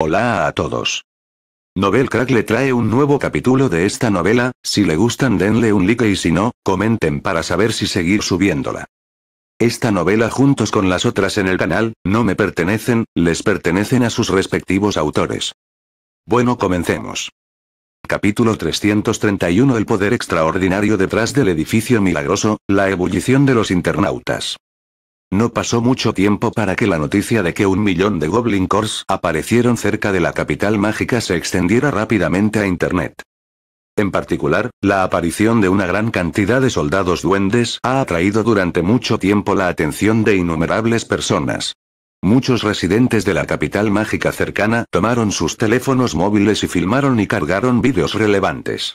Hola a todos. Novel Crack le trae un nuevo capítulo de esta novela, si le gustan denle un like y si no, comenten para saber si seguir subiéndola. Esta novela juntos con las otras en el canal, no me pertenecen, les pertenecen a sus respectivos autores. Bueno comencemos. Capítulo 331 El poder extraordinario detrás del edificio milagroso, la ebullición de los internautas. No pasó mucho tiempo para que la noticia de que un millón de Goblin Cores aparecieron cerca de la capital mágica se extendiera rápidamente a Internet. En particular, la aparición de una gran cantidad de soldados duendes ha atraído durante mucho tiempo la atención de innumerables personas. Muchos residentes de la capital mágica cercana tomaron sus teléfonos móviles y filmaron y cargaron vídeos relevantes.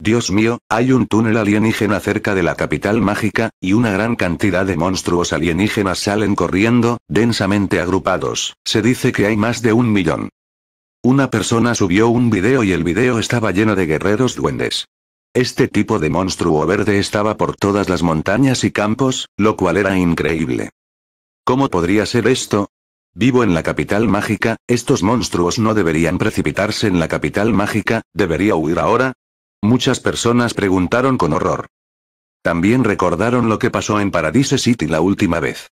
Dios mío, hay un túnel alienígena cerca de la capital mágica, y una gran cantidad de monstruos alienígenas salen corriendo, densamente agrupados, se dice que hay más de un millón. Una persona subió un video y el video estaba lleno de guerreros duendes. Este tipo de monstruo verde estaba por todas las montañas y campos, lo cual era increíble. ¿Cómo podría ser esto? Vivo en la capital mágica, estos monstruos no deberían precipitarse en la capital mágica, debería huir ahora, Muchas personas preguntaron con horror. También recordaron lo que pasó en Paradise City la última vez.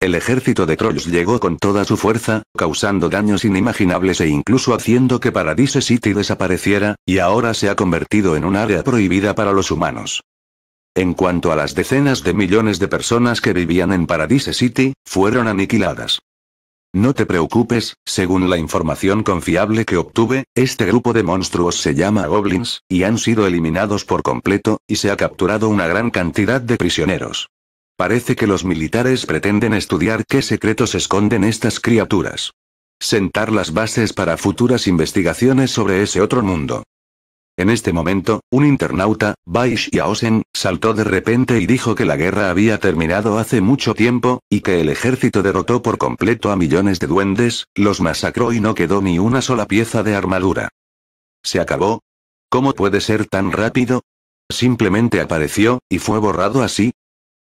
El ejército de trolls llegó con toda su fuerza, causando daños inimaginables e incluso haciendo que Paradise City desapareciera, y ahora se ha convertido en un área prohibida para los humanos. En cuanto a las decenas de millones de personas que vivían en Paradise City, fueron aniquiladas. No te preocupes, según la información confiable que obtuve, este grupo de monstruos se llama goblins, y han sido eliminados por completo, y se ha capturado una gran cantidad de prisioneros. Parece que los militares pretenden estudiar qué secretos esconden estas criaturas. Sentar las bases para futuras investigaciones sobre ese otro mundo. En este momento, un internauta, y Yaosen, saltó de repente y dijo que la guerra había terminado hace mucho tiempo, y que el ejército derrotó por completo a millones de duendes, los masacró y no quedó ni una sola pieza de armadura. ¿Se acabó? ¿Cómo puede ser tan rápido? Simplemente apareció, y fue borrado así.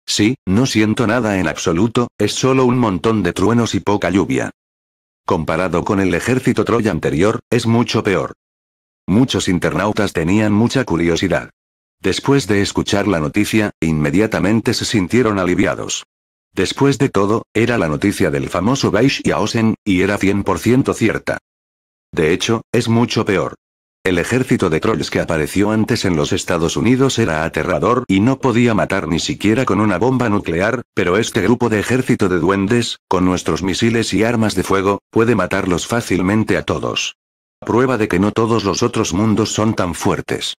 Sí, no siento nada en absoluto, es solo un montón de truenos y poca lluvia. Comparado con el ejército Troya anterior, es mucho peor. Muchos internautas tenían mucha curiosidad. Después de escuchar la noticia, inmediatamente se sintieron aliviados. Después de todo, era la noticia del famoso y Aosen, y era 100% cierta. De hecho, es mucho peor. El ejército de trolls que apareció antes en los Estados Unidos era aterrador y no podía matar ni siquiera con una bomba nuclear, pero este grupo de ejército de duendes, con nuestros misiles y armas de fuego, puede matarlos fácilmente a todos prueba de que no todos los otros mundos son tan fuertes.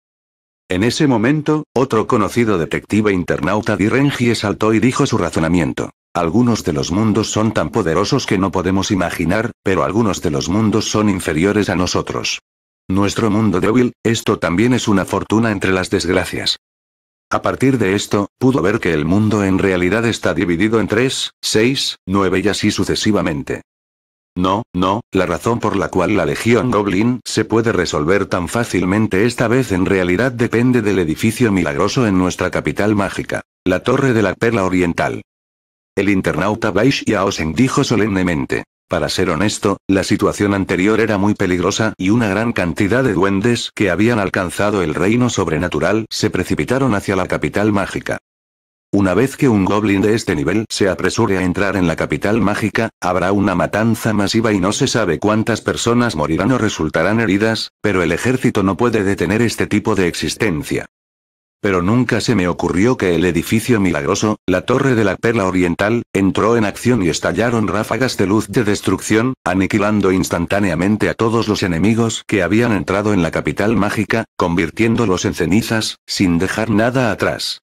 En ese momento, otro conocido detective internauta Direngie saltó y dijo su razonamiento. Algunos de los mundos son tan poderosos que no podemos imaginar, pero algunos de los mundos son inferiores a nosotros. Nuestro mundo débil, esto también es una fortuna entre las desgracias. A partir de esto, pudo ver que el mundo en realidad está dividido en tres, seis, nueve y así sucesivamente. No, no, la razón por la cual la Legión Goblin se puede resolver tan fácilmente esta vez en realidad depende del edificio milagroso en nuestra capital mágica, la Torre de la Perla Oriental. El internauta Baish Yaosen dijo solemnemente. Para ser honesto, la situación anterior era muy peligrosa y una gran cantidad de duendes que habían alcanzado el reino sobrenatural se precipitaron hacia la capital mágica. Una vez que un goblin de este nivel se apresure a entrar en la capital mágica, habrá una matanza masiva y no se sabe cuántas personas morirán o resultarán heridas, pero el ejército no puede detener este tipo de existencia. Pero nunca se me ocurrió que el edificio milagroso, la Torre de la Perla Oriental, entró en acción y estallaron ráfagas de luz de destrucción, aniquilando instantáneamente a todos los enemigos que habían entrado en la capital mágica, convirtiéndolos en cenizas, sin dejar nada atrás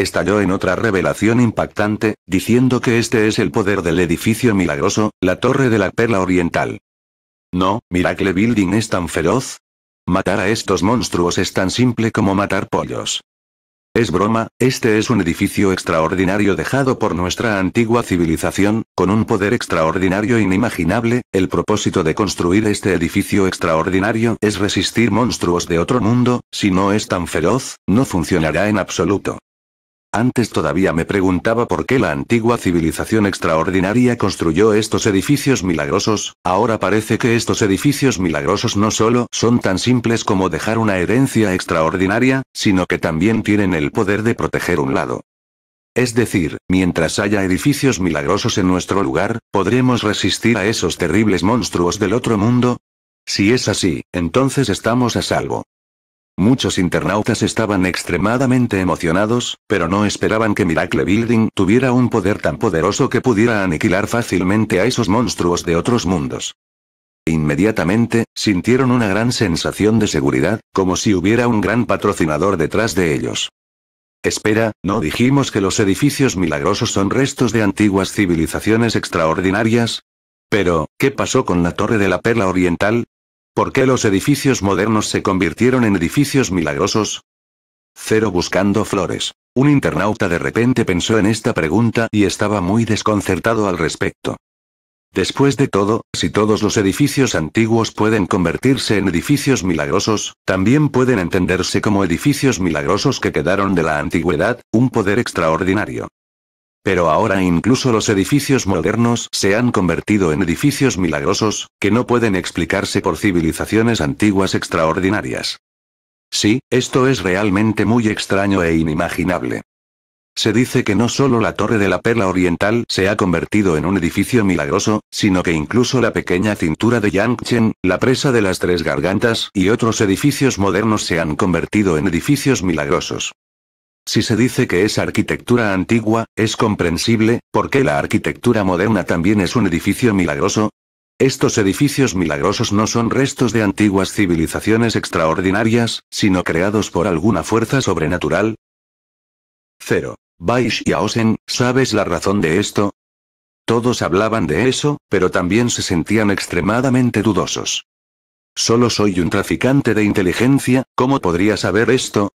estalló en otra revelación impactante, diciendo que este es el poder del edificio milagroso, la Torre de la Perla Oriental. No, Miracle Building es tan feroz. Matar a estos monstruos es tan simple como matar pollos. Es broma, este es un edificio extraordinario dejado por nuestra antigua civilización, con un poder extraordinario inimaginable, el propósito de construir este edificio extraordinario es resistir monstruos de otro mundo, si no es tan feroz, no funcionará en absoluto. Antes todavía me preguntaba por qué la antigua civilización extraordinaria construyó estos edificios milagrosos, ahora parece que estos edificios milagrosos no solo son tan simples como dejar una herencia extraordinaria, sino que también tienen el poder de proteger un lado. Es decir, mientras haya edificios milagrosos en nuestro lugar, ¿podremos resistir a esos terribles monstruos del otro mundo? Si es así, entonces estamos a salvo. Muchos internautas estaban extremadamente emocionados, pero no esperaban que Miracle Building tuviera un poder tan poderoso que pudiera aniquilar fácilmente a esos monstruos de otros mundos. Inmediatamente, sintieron una gran sensación de seguridad, como si hubiera un gran patrocinador detrás de ellos. Espera, ¿no dijimos que los edificios milagrosos son restos de antiguas civilizaciones extraordinarias? Pero, ¿qué pasó con la Torre de la Perla Oriental? ¿Por qué los edificios modernos se convirtieron en edificios milagrosos? Cero buscando flores. Un internauta de repente pensó en esta pregunta y estaba muy desconcertado al respecto. Después de todo, si todos los edificios antiguos pueden convertirse en edificios milagrosos, también pueden entenderse como edificios milagrosos que quedaron de la antigüedad, un poder extraordinario. Pero ahora incluso los edificios modernos se han convertido en edificios milagrosos, que no pueden explicarse por civilizaciones antiguas extraordinarias. Sí, esto es realmente muy extraño e inimaginable. Se dice que no solo la Torre de la Perla Oriental se ha convertido en un edificio milagroso, sino que incluso la pequeña cintura de Yangchen, la presa de las Tres Gargantas y otros edificios modernos se han convertido en edificios milagrosos. Si se dice que es arquitectura antigua, es comprensible, porque la arquitectura moderna también es un edificio milagroso. Estos edificios milagrosos no son restos de antiguas civilizaciones extraordinarias, sino creados por alguna fuerza sobrenatural. 0. Baish y Aosen, ¿sabes la razón de esto? Todos hablaban de eso, pero también se sentían extremadamente dudosos. Solo soy un traficante de inteligencia, ¿cómo podría saber esto?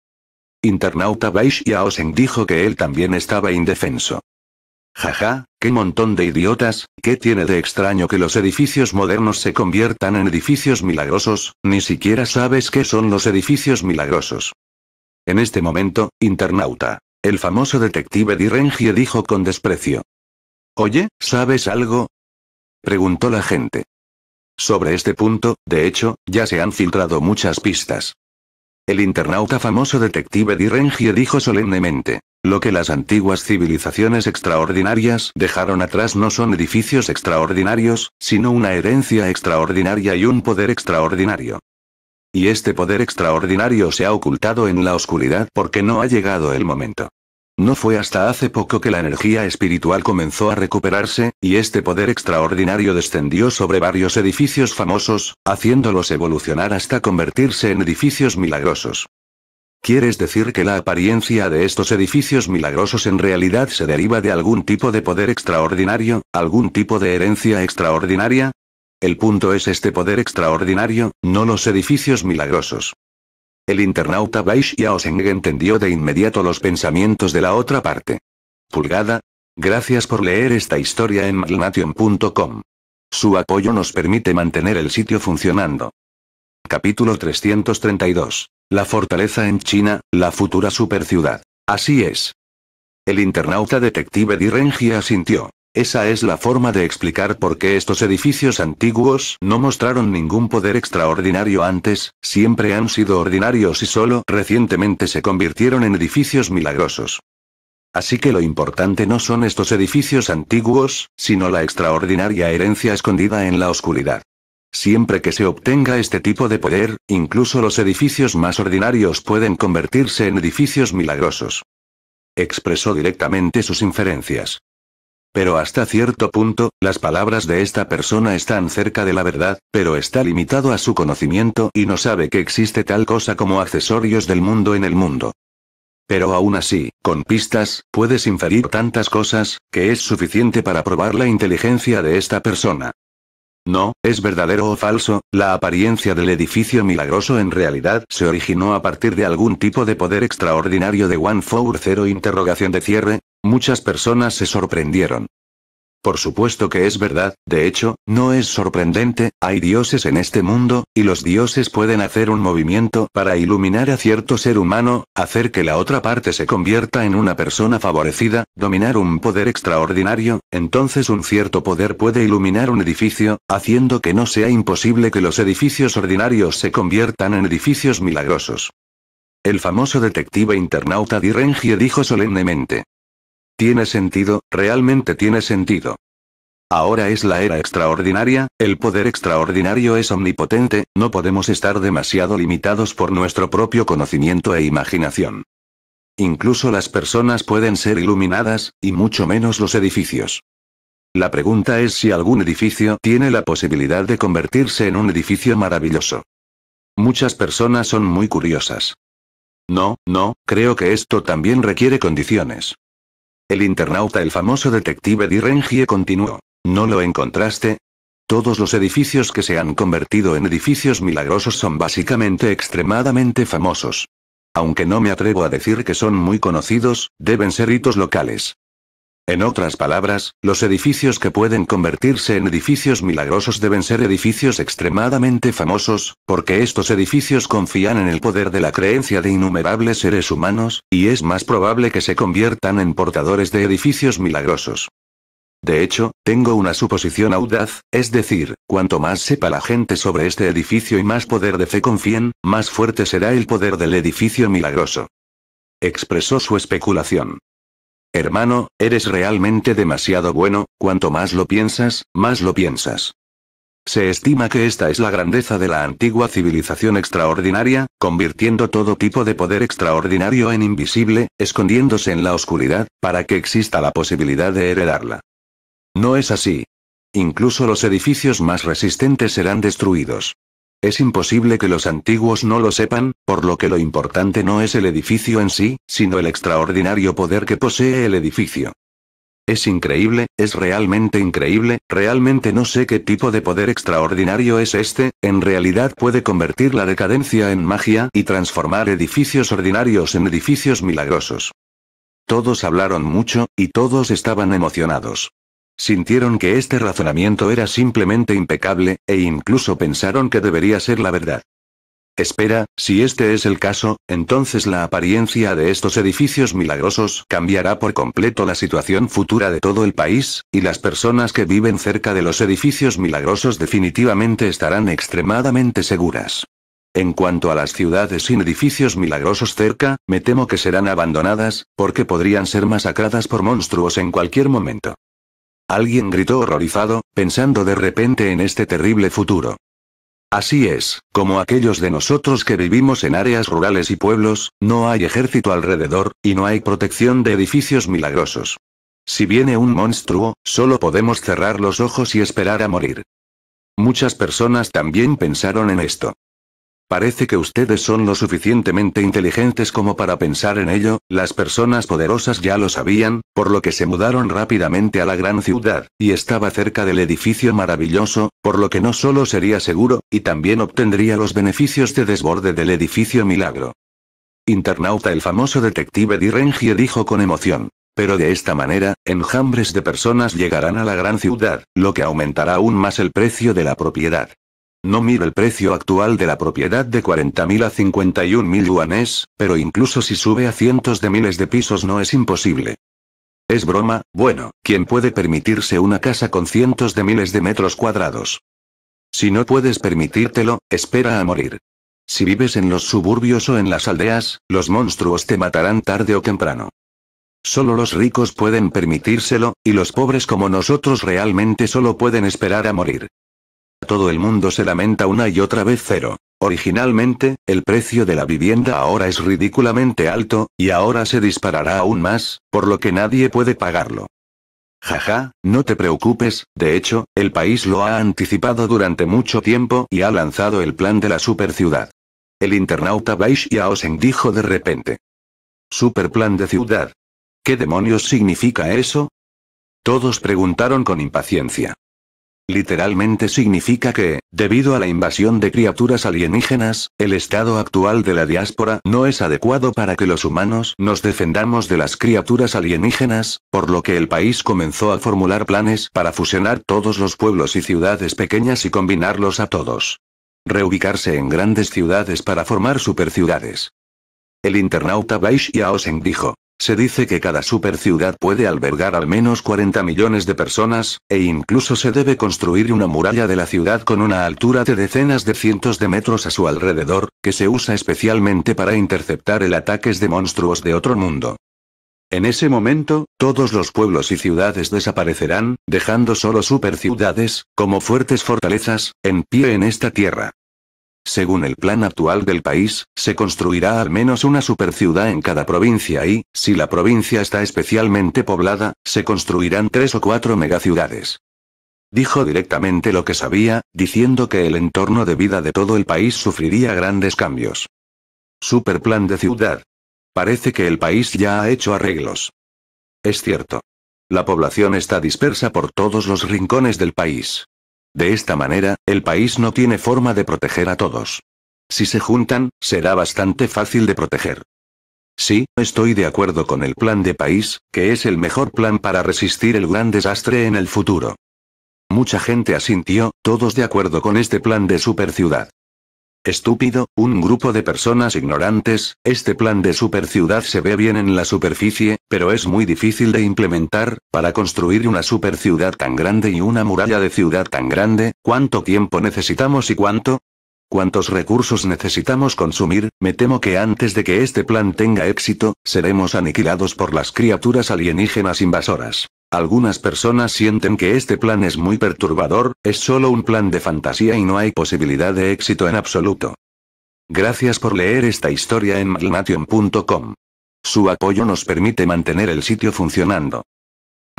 Internauta Baish Yaoseng dijo que él también estaba indefenso. Jaja, qué montón de idiotas, ¿qué tiene de extraño que los edificios modernos se conviertan en edificios milagrosos? Ni siquiera sabes qué son los edificios milagrosos. En este momento, internauta. El famoso detective Direngie dijo con desprecio. Oye, ¿sabes algo? Preguntó la gente. Sobre este punto, de hecho, ya se han filtrado muchas pistas. El internauta famoso detective Di dijo solemnemente. Lo que las antiguas civilizaciones extraordinarias dejaron atrás no son edificios extraordinarios, sino una herencia extraordinaria y un poder extraordinario. Y este poder extraordinario se ha ocultado en la oscuridad porque no ha llegado el momento. No fue hasta hace poco que la energía espiritual comenzó a recuperarse, y este poder extraordinario descendió sobre varios edificios famosos, haciéndolos evolucionar hasta convertirse en edificios milagrosos. ¿Quieres decir que la apariencia de estos edificios milagrosos en realidad se deriva de algún tipo de poder extraordinario, algún tipo de herencia extraordinaria? El punto es este poder extraordinario, no los edificios milagrosos. El internauta Bai Seng entendió de inmediato los pensamientos de la otra parte. Pulgada. Gracias por leer esta historia en Malnation.com. Su apoyo nos permite mantener el sitio funcionando. Capítulo 332. La fortaleza en China, la futura superciudad. Así es. El internauta detective Di sintió asintió. Esa es la forma de explicar por qué estos edificios antiguos no mostraron ningún poder extraordinario antes, siempre han sido ordinarios y solo recientemente se convirtieron en edificios milagrosos. Así que lo importante no son estos edificios antiguos, sino la extraordinaria herencia escondida en la oscuridad. Siempre que se obtenga este tipo de poder, incluso los edificios más ordinarios pueden convertirse en edificios milagrosos. Expresó directamente sus inferencias. Pero hasta cierto punto, las palabras de esta persona están cerca de la verdad, pero está limitado a su conocimiento y no sabe que existe tal cosa como accesorios del mundo en el mundo. Pero aún así, con pistas, puedes inferir tantas cosas, que es suficiente para probar la inteligencia de esta persona. No, es verdadero o falso, la apariencia del edificio milagroso en realidad se originó a partir de algún tipo de poder extraordinario de One Four Zero interrogación de cierre, Muchas personas se sorprendieron. Por supuesto que es verdad, de hecho, no es sorprendente, hay dioses en este mundo, y los dioses pueden hacer un movimiento para iluminar a cierto ser humano, hacer que la otra parte se convierta en una persona favorecida, dominar un poder extraordinario, entonces un cierto poder puede iluminar un edificio, haciendo que no sea imposible que los edificios ordinarios se conviertan en edificios milagrosos. El famoso detective internauta Direngie dijo solemnemente. Tiene sentido, realmente tiene sentido. Ahora es la era extraordinaria, el poder extraordinario es omnipotente, no podemos estar demasiado limitados por nuestro propio conocimiento e imaginación. Incluso las personas pueden ser iluminadas, y mucho menos los edificios. La pregunta es si algún edificio tiene la posibilidad de convertirse en un edificio maravilloso. Muchas personas son muy curiosas. No, no, creo que esto también requiere condiciones. El internauta, el famoso detective Di continuó. ¿No lo encontraste? Todos los edificios que se han convertido en edificios milagrosos son básicamente extremadamente famosos. Aunque no me atrevo a decir que son muy conocidos, deben ser hitos locales. En otras palabras, los edificios que pueden convertirse en edificios milagrosos deben ser edificios extremadamente famosos, porque estos edificios confían en el poder de la creencia de innumerables seres humanos, y es más probable que se conviertan en portadores de edificios milagrosos. De hecho, tengo una suposición audaz, es decir, cuanto más sepa la gente sobre este edificio y más poder de fe confíen, más fuerte será el poder del edificio milagroso. Expresó su especulación. Hermano, eres realmente demasiado bueno, cuanto más lo piensas, más lo piensas. Se estima que esta es la grandeza de la antigua civilización extraordinaria, convirtiendo todo tipo de poder extraordinario en invisible, escondiéndose en la oscuridad, para que exista la posibilidad de heredarla. No es así. Incluso los edificios más resistentes serán destruidos. Es imposible que los antiguos no lo sepan, por lo que lo importante no es el edificio en sí, sino el extraordinario poder que posee el edificio. Es increíble, es realmente increíble, realmente no sé qué tipo de poder extraordinario es este, en realidad puede convertir la decadencia en magia y transformar edificios ordinarios en edificios milagrosos. Todos hablaron mucho, y todos estaban emocionados. Sintieron que este razonamiento era simplemente impecable, e incluso pensaron que debería ser la verdad. Espera, si este es el caso, entonces la apariencia de estos edificios milagrosos cambiará por completo la situación futura de todo el país, y las personas que viven cerca de los edificios milagrosos definitivamente estarán extremadamente seguras. En cuanto a las ciudades sin edificios milagrosos cerca, me temo que serán abandonadas, porque podrían ser masacradas por monstruos en cualquier momento. Alguien gritó horrorizado, pensando de repente en este terrible futuro. Así es, como aquellos de nosotros que vivimos en áreas rurales y pueblos, no hay ejército alrededor, y no hay protección de edificios milagrosos. Si viene un monstruo, solo podemos cerrar los ojos y esperar a morir. Muchas personas también pensaron en esto. Parece que ustedes son lo suficientemente inteligentes como para pensar en ello, las personas poderosas ya lo sabían, por lo que se mudaron rápidamente a la gran ciudad, y estaba cerca del edificio maravilloso, por lo que no solo sería seguro, y también obtendría los beneficios de desborde del edificio milagro. Internauta el famoso detective Di dijo con emoción. Pero de esta manera, enjambres de personas llegarán a la gran ciudad, lo que aumentará aún más el precio de la propiedad. No mire el precio actual de la propiedad de 40.000 a 51.000 yuanes, pero incluso si sube a cientos de miles de pisos no es imposible. Es broma, bueno, ¿quién puede permitirse una casa con cientos de miles de metros cuadrados? Si no puedes permitírtelo, espera a morir. Si vives en los suburbios o en las aldeas, los monstruos te matarán tarde o temprano. Solo los ricos pueden permitírselo, y los pobres como nosotros realmente solo pueden esperar a morir. Todo el mundo se lamenta una y otra vez cero. Originalmente, el precio de la vivienda ahora es ridículamente alto, y ahora se disparará aún más, por lo que nadie puede pagarlo. Jaja, no te preocupes, de hecho, el país lo ha anticipado durante mucho tiempo y ha lanzado el plan de la superciudad. El internauta Baish Yaosen dijo de repente. Superplan de ciudad. ¿Qué demonios significa eso? Todos preguntaron con impaciencia. Literalmente significa que, debido a la invasión de criaturas alienígenas, el estado actual de la diáspora no es adecuado para que los humanos nos defendamos de las criaturas alienígenas, por lo que el país comenzó a formular planes para fusionar todos los pueblos y ciudades pequeñas y combinarlos a todos. Reubicarse en grandes ciudades para formar superciudades. El internauta Yaoseng dijo, se dice que cada superciudad puede albergar al menos 40 millones de personas, e incluso se debe construir una muralla de la ciudad con una altura de decenas de cientos de metros a su alrededor, que se usa especialmente para interceptar el ataques de monstruos de otro mundo. En ese momento, todos los pueblos y ciudades desaparecerán, dejando solo superciudades, como fuertes fortalezas, en pie en esta tierra. Según el plan actual del país, se construirá al menos una superciudad en cada provincia y, si la provincia está especialmente poblada, se construirán tres o cuatro megaciudades. Dijo directamente lo que sabía, diciendo que el entorno de vida de todo el país sufriría grandes cambios. Superplan de ciudad. Parece que el país ya ha hecho arreglos. Es cierto. La población está dispersa por todos los rincones del país. De esta manera, el país no tiene forma de proteger a todos. Si se juntan, será bastante fácil de proteger. Sí, estoy de acuerdo con el plan de país, que es el mejor plan para resistir el gran desastre en el futuro. Mucha gente asintió, todos de acuerdo con este plan de superciudad. Estúpido, un grupo de personas ignorantes, este plan de superciudad se ve bien en la superficie, pero es muy difícil de implementar, para construir una superciudad tan grande y una muralla de ciudad tan grande, ¿cuánto tiempo necesitamos y cuánto? ¿Cuántos recursos necesitamos consumir, me temo que antes de que este plan tenga éxito, seremos aniquilados por las criaturas alienígenas invasoras. Algunas personas sienten que este plan es muy perturbador, es solo un plan de fantasía y no hay posibilidad de éxito en absoluto. Gracias por leer esta historia en malnation.com. Su apoyo nos permite mantener el sitio funcionando.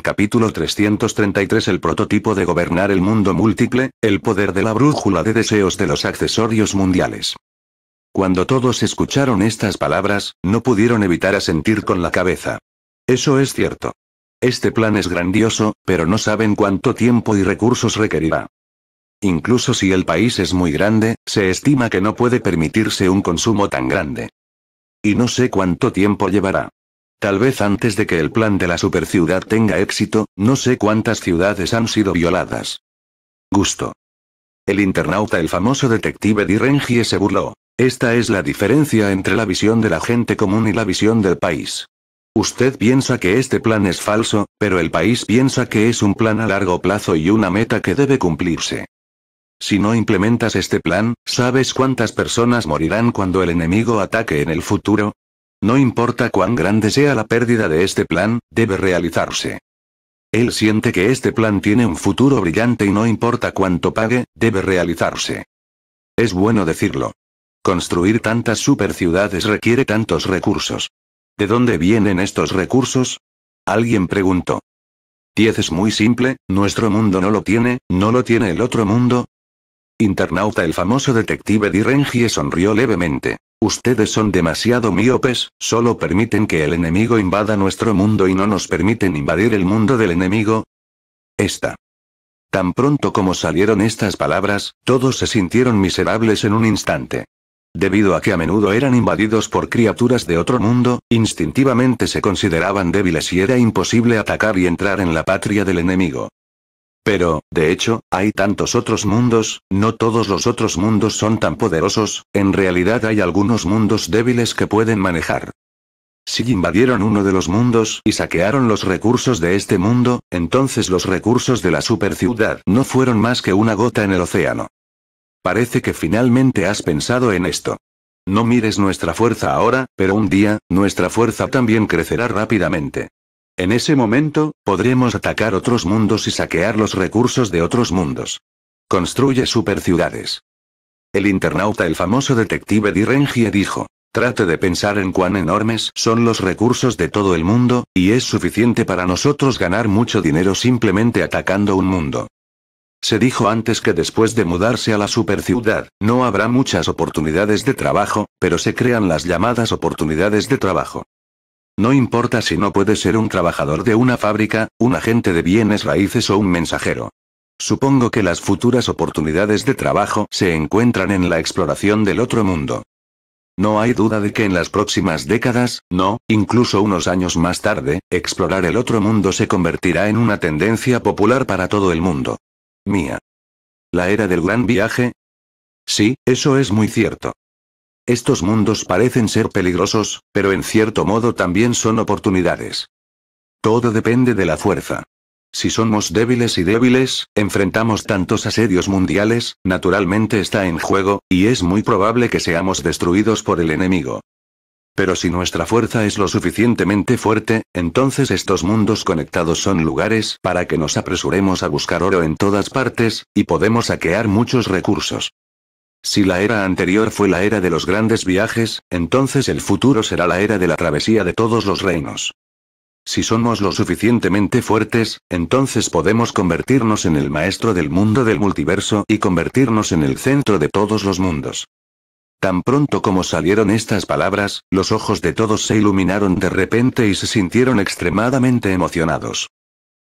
Capítulo 333 El prototipo de gobernar el mundo múltiple, el poder de la brújula de deseos de los accesorios mundiales. Cuando todos escucharon estas palabras, no pudieron evitar asentir con la cabeza. Eso es cierto. Este plan es grandioso, pero no saben cuánto tiempo y recursos requerirá. Incluso si el país es muy grande, se estima que no puede permitirse un consumo tan grande. Y no sé cuánto tiempo llevará. Tal vez antes de que el plan de la superciudad tenga éxito, no sé cuántas ciudades han sido violadas. Gusto. El internauta, el famoso detective Di se burló. Esta es la diferencia entre la visión de la gente común y la visión del país. Usted piensa que este plan es falso, pero el país piensa que es un plan a largo plazo y una meta que debe cumplirse. Si no implementas este plan, ¿sabes cuántas personas morirán cuando el enemigo ataque en el futuro? No importa cuán grande sea la pérdida de este plan, debe realizarse. Él siente que este plan tiene un futuro brillante y no importa cuánto pague, debe realizarse. Es bueno decirlo. Construir tantas superciudades requiere tantos recursos. ¿De dónde vienen estos recursos? Alguien preguntó. 10 es muy simple, nuestro mundo no lo tiene, no lo tiene el otro mundo. Internauta el famoso detective Di sonrió levemente. Ustedes son demasiado miopes. solo permiten que el enemigo invada nuestro mundo y no nos permiten invadir el mundo del enemigo. Esta. Tan pronto como salieron estas palabras, todos se sintieron miserables en un instante. Debido a que a menudo eran invadidos por criaturas de otro mundo, instintivamente se consideraban débiles y era imposible atacar y entrar en la patria del enemigo. Pero, de hecho, hay tantos otros mundos, no todos los otros mundos son tan poderosos, en realidad hay algunos mundos débiles que pueden manejar. Si invadieron uno de los mundos y saquearon los recursos de este mundo, entonces los recursos de la superciudad no fueron más que una gota en el océano. Parece que finalmente has pensado en esto. No mires nuestra fuerza ahora, pero un día, nuestra fuerza también crecerá rápidamente. En ese momento, podremos atacar otros mundos y saquear los recursos de otros mundos. Construye superciudades. El internauta, el famoso detective Di dijo. Trate de pensar en cuán enormes son los recursos de todo el mundo, y es suficiente para nosotros ganar mucho dinero simplemente atacando un mundo. Se dijo antes que después de mudarse a la superciudad, no habrá muchas oportunidades de trabajo, pero se crean las llamadas oportunidades de trabajo. No importa si no puede ser un trabajador de una fábrica, un agente de bienes raíces o un mensajero. Supongo que las futuras oportunidades de trabajo se encuentran en la exploración del otro mundo. No hay duda de que en las próximas décadas, no, incluso unos años más tarde, explorar el otro mundo se convertirá en una tendencia popular para todo el mundo. Mía. La era del gran viaje. Sí, eso es muy cierto. Estos mundos parecen ser peligrosos, pero en cierto modo también son oportunidades. Todo depende de la fuerza. Si somos débiles y débiles, enfrentamos tantos asedios mundiales, naturalmente está en juego, y es muy probable que seamos destruidos por el enemigo. Pero si nuestra fuerza es lo suficientemente fuerte, entonces estos mundos conectados son lugares para que nos apresuremos a buscar oro en todas partes, y podemos saquear muchos recursos. Si la era anterior fue la era de los grandes viajes, entonces el futuro será la era de la travesía de todos los reinos. Si somos lo suficientemente fuertes, entonces podemos convertirnos en el maestro del mundo del multiverso y convertirnos en el centro de todos los mundos. Tan pronto como salieron estas palabras, los ojos de todos se iluminaron de repente y se sintieron extremadamente emocionados.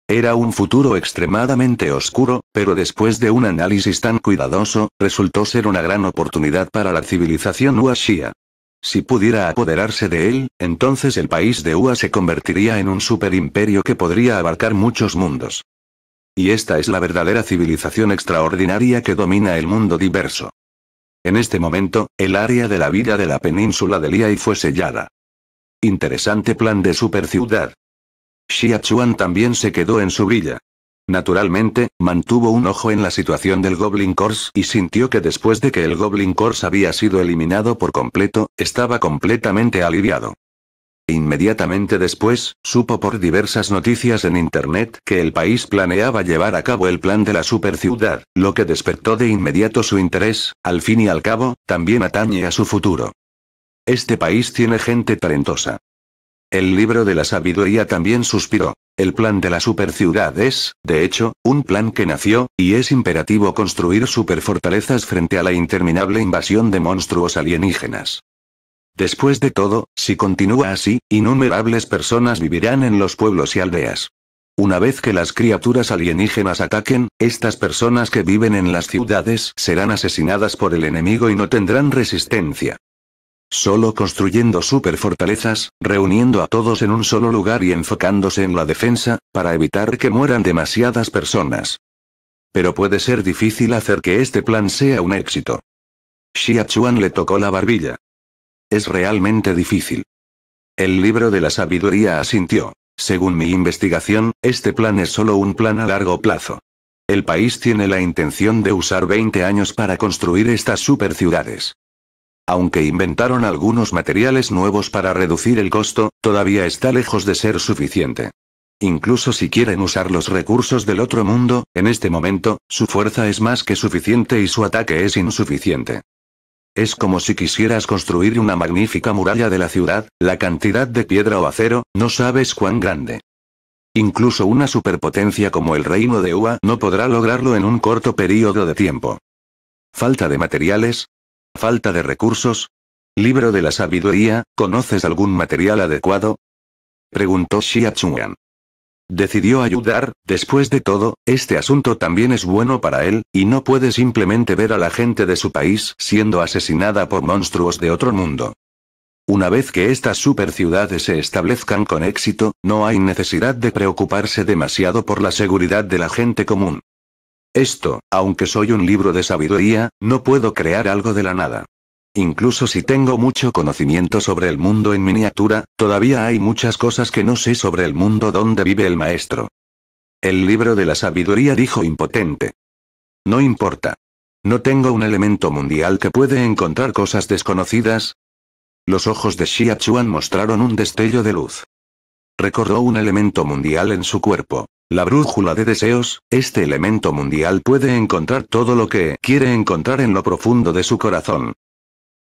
Era un futuro extremadamente oscuro, pero después de un análisis tan cuidadoso, resultó ser una gran oportunidad para la civilización Uashia. Si pudiera apoderarse de él, entonces el país de Ua se convertiría en un superimperio que podría abarcar muchos mundos. Y esta es la verdadera civilización extraordinaria que domina el mundo diverso. En este momento, el área de la vida de la península de Liai fue sellada. Interesante plan de superciudad. Xia Chuan también se quedó en su villa. Naturalmente, mantuvo un ojo en la situación del Goblin Corps y sintió que después de que el Goblin Corps había sido eliminado por completo, estaba completamente aliviado. Inmediatamente después, supo por diversas noticias en Internet que el país planeaba llevar a cabo el plan de la superciudad, lo que despertó de inmediato su interés, al fin y al cabo, también atañe a su futuro. Este país tiene gente talentosa. El libro de la sabiduría también suspiró. El plan de la superciudad es, de hecho, un plan que nació, y es imperativo construir superfortalezas frente a la interminable invasión de monstruos alienígenas. Después de todo, si continúa así, innumerables personas vivirán en los pueblos y aldeas. Una vez que las criaturas alienígenas ataquen, estas personas que viven en las ciudades serán asesinadas por el enemigo y no tendrán resistencia. Solo construyendo superfortalezas, reuniendo a todos en un solo lugar y enfocándose en la defensa, para evitar que mueran demasiadas personas. Pero puede ser difícil hacer que este plan sea un éxito. Xia le tocó la barbilla. Es realmente difícil. El libro de la sabiduría asintió. Según mi investigación, este plan es solo un plan a largo plazo. El país tiene la intención de usar 20 años para construir estas superciudades. Aunque inventaron algunos materiales nuevos para reducir el costo, todavía está lejos de ser suficiente. Incluso si quieren usar los recursos del otro mundo, en este momento, su fuerza es más que suficiente y su ataque es insuficiente. Es como si quisieras construir una magnífica muralla de la ciudad, la cantidad de piedra o acero, no sabes cuán grande. Incluso una superpotencia como el reino de Ua no podrá lograrlo en un corto periodo de tiempo. Falta de materiales, Falta de recursos. Libro de la sabiduría, ¿conoces algún material adecuado? Preguntó Xia Decidió ayudar, después de todo, este asunto también es bueno para él, y no puede simplemente ver a la gente de su país siendo asesinada por monstruos de otro mundo. Una vez que estas super ciudades se establezcan con éxito, no hay necesidad de preocuparse demasiado por la seguridad de la gente común. Esto, aunque soy un libro de sabiduría, no puedo crear algo de la nada. Incluso si tengo mucho conocimiento sobre el mundo en miniatura, todavía hay muchas cosas que no sé sobre el mundo donde vive el maestro. El libro de la sabiduría dijo impotente. No importa. ¿No tengo un elemento mundial que puede encontrar cosas desconocidas? Los ojos de Xia Chuan mostraron un destello de luz. Recordó un elemento mundial en su cuerpo. La brújula de deseos, este elemento mundial puede encontrar todo lo que quiere encontrar en lo profundo de su corazón.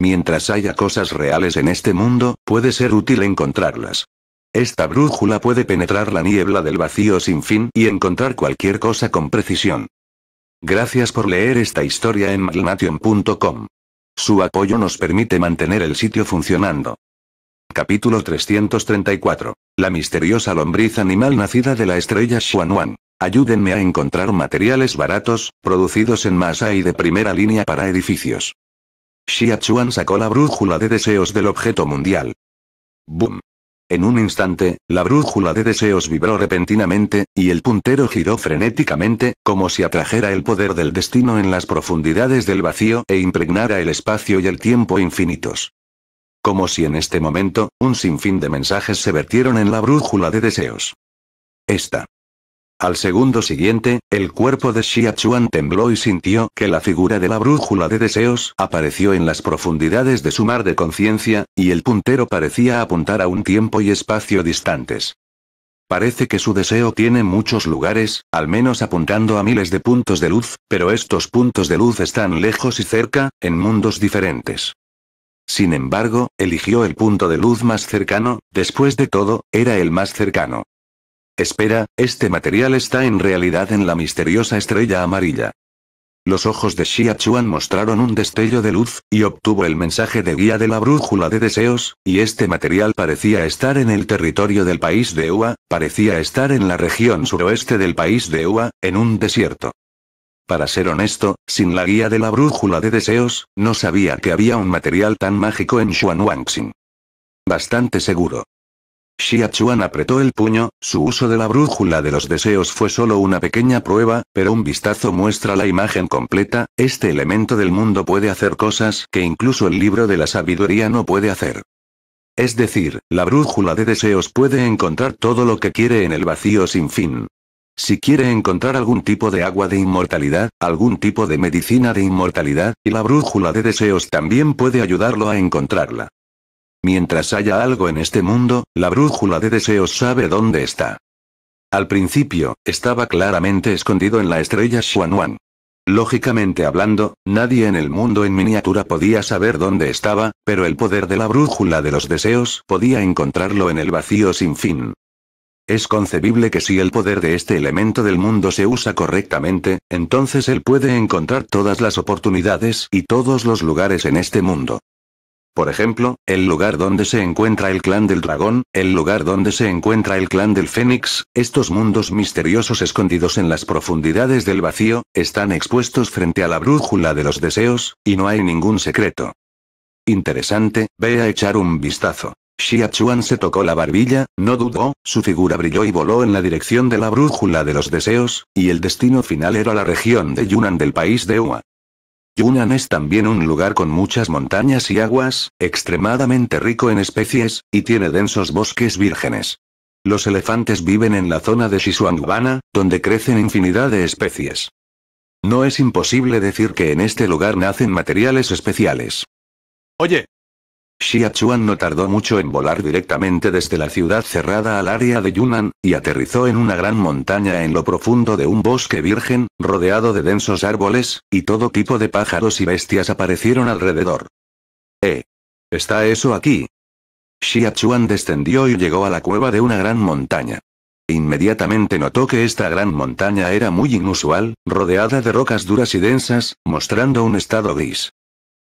Mientras haya cosas reales en este mundo, puede ser útil encontrarlas. Esta brújula puede penetrar la niebla del vacío sin fin y encontrar cualquier cosa con precisión. Gracias por leer esta historia en magnation.com. Su apoyo nos permite mantener el sitio funcionando. Capítulo 334. La misteriosa lombriz animal nacida de la estrella Wan. Ayúdenme a encontrar materiales baratos, producidos en masa y de primera línea para edificios. Xia sacó la brújula de deseos del objeto mundial. ¡Bum! En un instante, la brújula de deseos vibró repentinamente, y el puntero giró frenéticamente, como si atrajera el poder del destino en las profundidades del vacío e impregnara el espacio y el tiempo infinitos. Como si en este momento, un sinfín de mensajes se vertieron en la brújula de deseos. Esta. Al segundo siguiente, el cuerpo de Xia Chuan tembló y sintió que la figura de la brújula de deseos apareció en las profundidades de su mar de conciencia, y el puntero parecía apuntar a un tiempo y espacio distantes. Parece que su deseo tiene muchos lugares, al menos apuntando a miles de puntos de luz, pero estos puntos de luz están lejos y cerca, en mundos diferentes. Sin embargo, eligió el punto de luz más cercano, después de todo, era el más cercano. Espera, este material está en realidad en la misteriosa estrella amarilla. Los ojos de Xia Chuan mostraron un destello de luz, y obtuvo el mensaje de guía de la brújula de deseos, y este material parecía estar en el territorio del país de Ua, parecía estar en la región suroeste del país de Ua, en un desierto. Para ser honesto, sin la guía de la brújula de deseos, no sabía que había un material tan mágico en Xuan Xing. Bastante seguro. Xia Chuan apretó el puño, su uso de la brújula de los deseos fue solo una pequeña prueba, pero un vistazo muestra la imagen completa, este elemento del mundo puede hacer cosas que incluso el libro de la sabiduría no puede hacer. Es decir, la brújula de deseos puede encontrar todo lo que quiere en el vacío sin fin. Si quiere encontrar algún tipo de agua de inmortalidad, algún tipo de medicina de inmortalidad, y la brújula de deseos también puede ayudarlo a encontrarla. Mientras haya algo en este mundo, la brújula de deseos sabe dónde está. Al principio, estaba claramente escondido en la estrella Xuanwan. Lógicamente hablando, nadie en el mundo en miniatura podía saber dónde estaba, pero el poder de la brújula de los deseos podía encontrarlo en el vacío sin fin. Es concebible que si el poder de este elemento del mundo se usa correctamente, entonces él puede encontrar todas las oportunidades y todos los lugares en este mundo. Por ejemplo, el lugar donde se encuentra el clan del dragón, el lugar donde se encuentra el clan del fénix, estos mundos misteriosos escondidos en las profundidades del vacío, están expuestos frente a la brújula de los deseos, y no hay ningún secreto. Interesante, ve a echar un vistazo. Xiachuan se tocó la barbilla, no dudó, su figura brilló y voló en la dirección de la brújula de los deseos, y el destino final era la región de Yunnan del país de Hua. Yunnan es también un lugar con muchas montañas y aguas, extremadamente rico en especies, y tiene densos bosques vírgenes. Los elefantes viven en la zona de Shishuangubana, donde crecen infinidad de especies. No es imposible decir que en este lugar nacen materiales especiales. Oye, Xiachuan no tardó mucho en volar directamente desde la ciudad cerrada al área de Yunnan, y aterrizó en una gran montaña en lo profundo de un bosque virgen, rodeado de densos árboles, y todo tipo de pájaros y bestias aparecieron alrededor. ¿Eh? ¿Está eso aquí? Xiachuan descendió y llegó a la cueva de una gran montaña. Inmediatamente notó que esta gran montaña era muy inusual, rodeada de rocas duras y densas, mostrando un estado gris.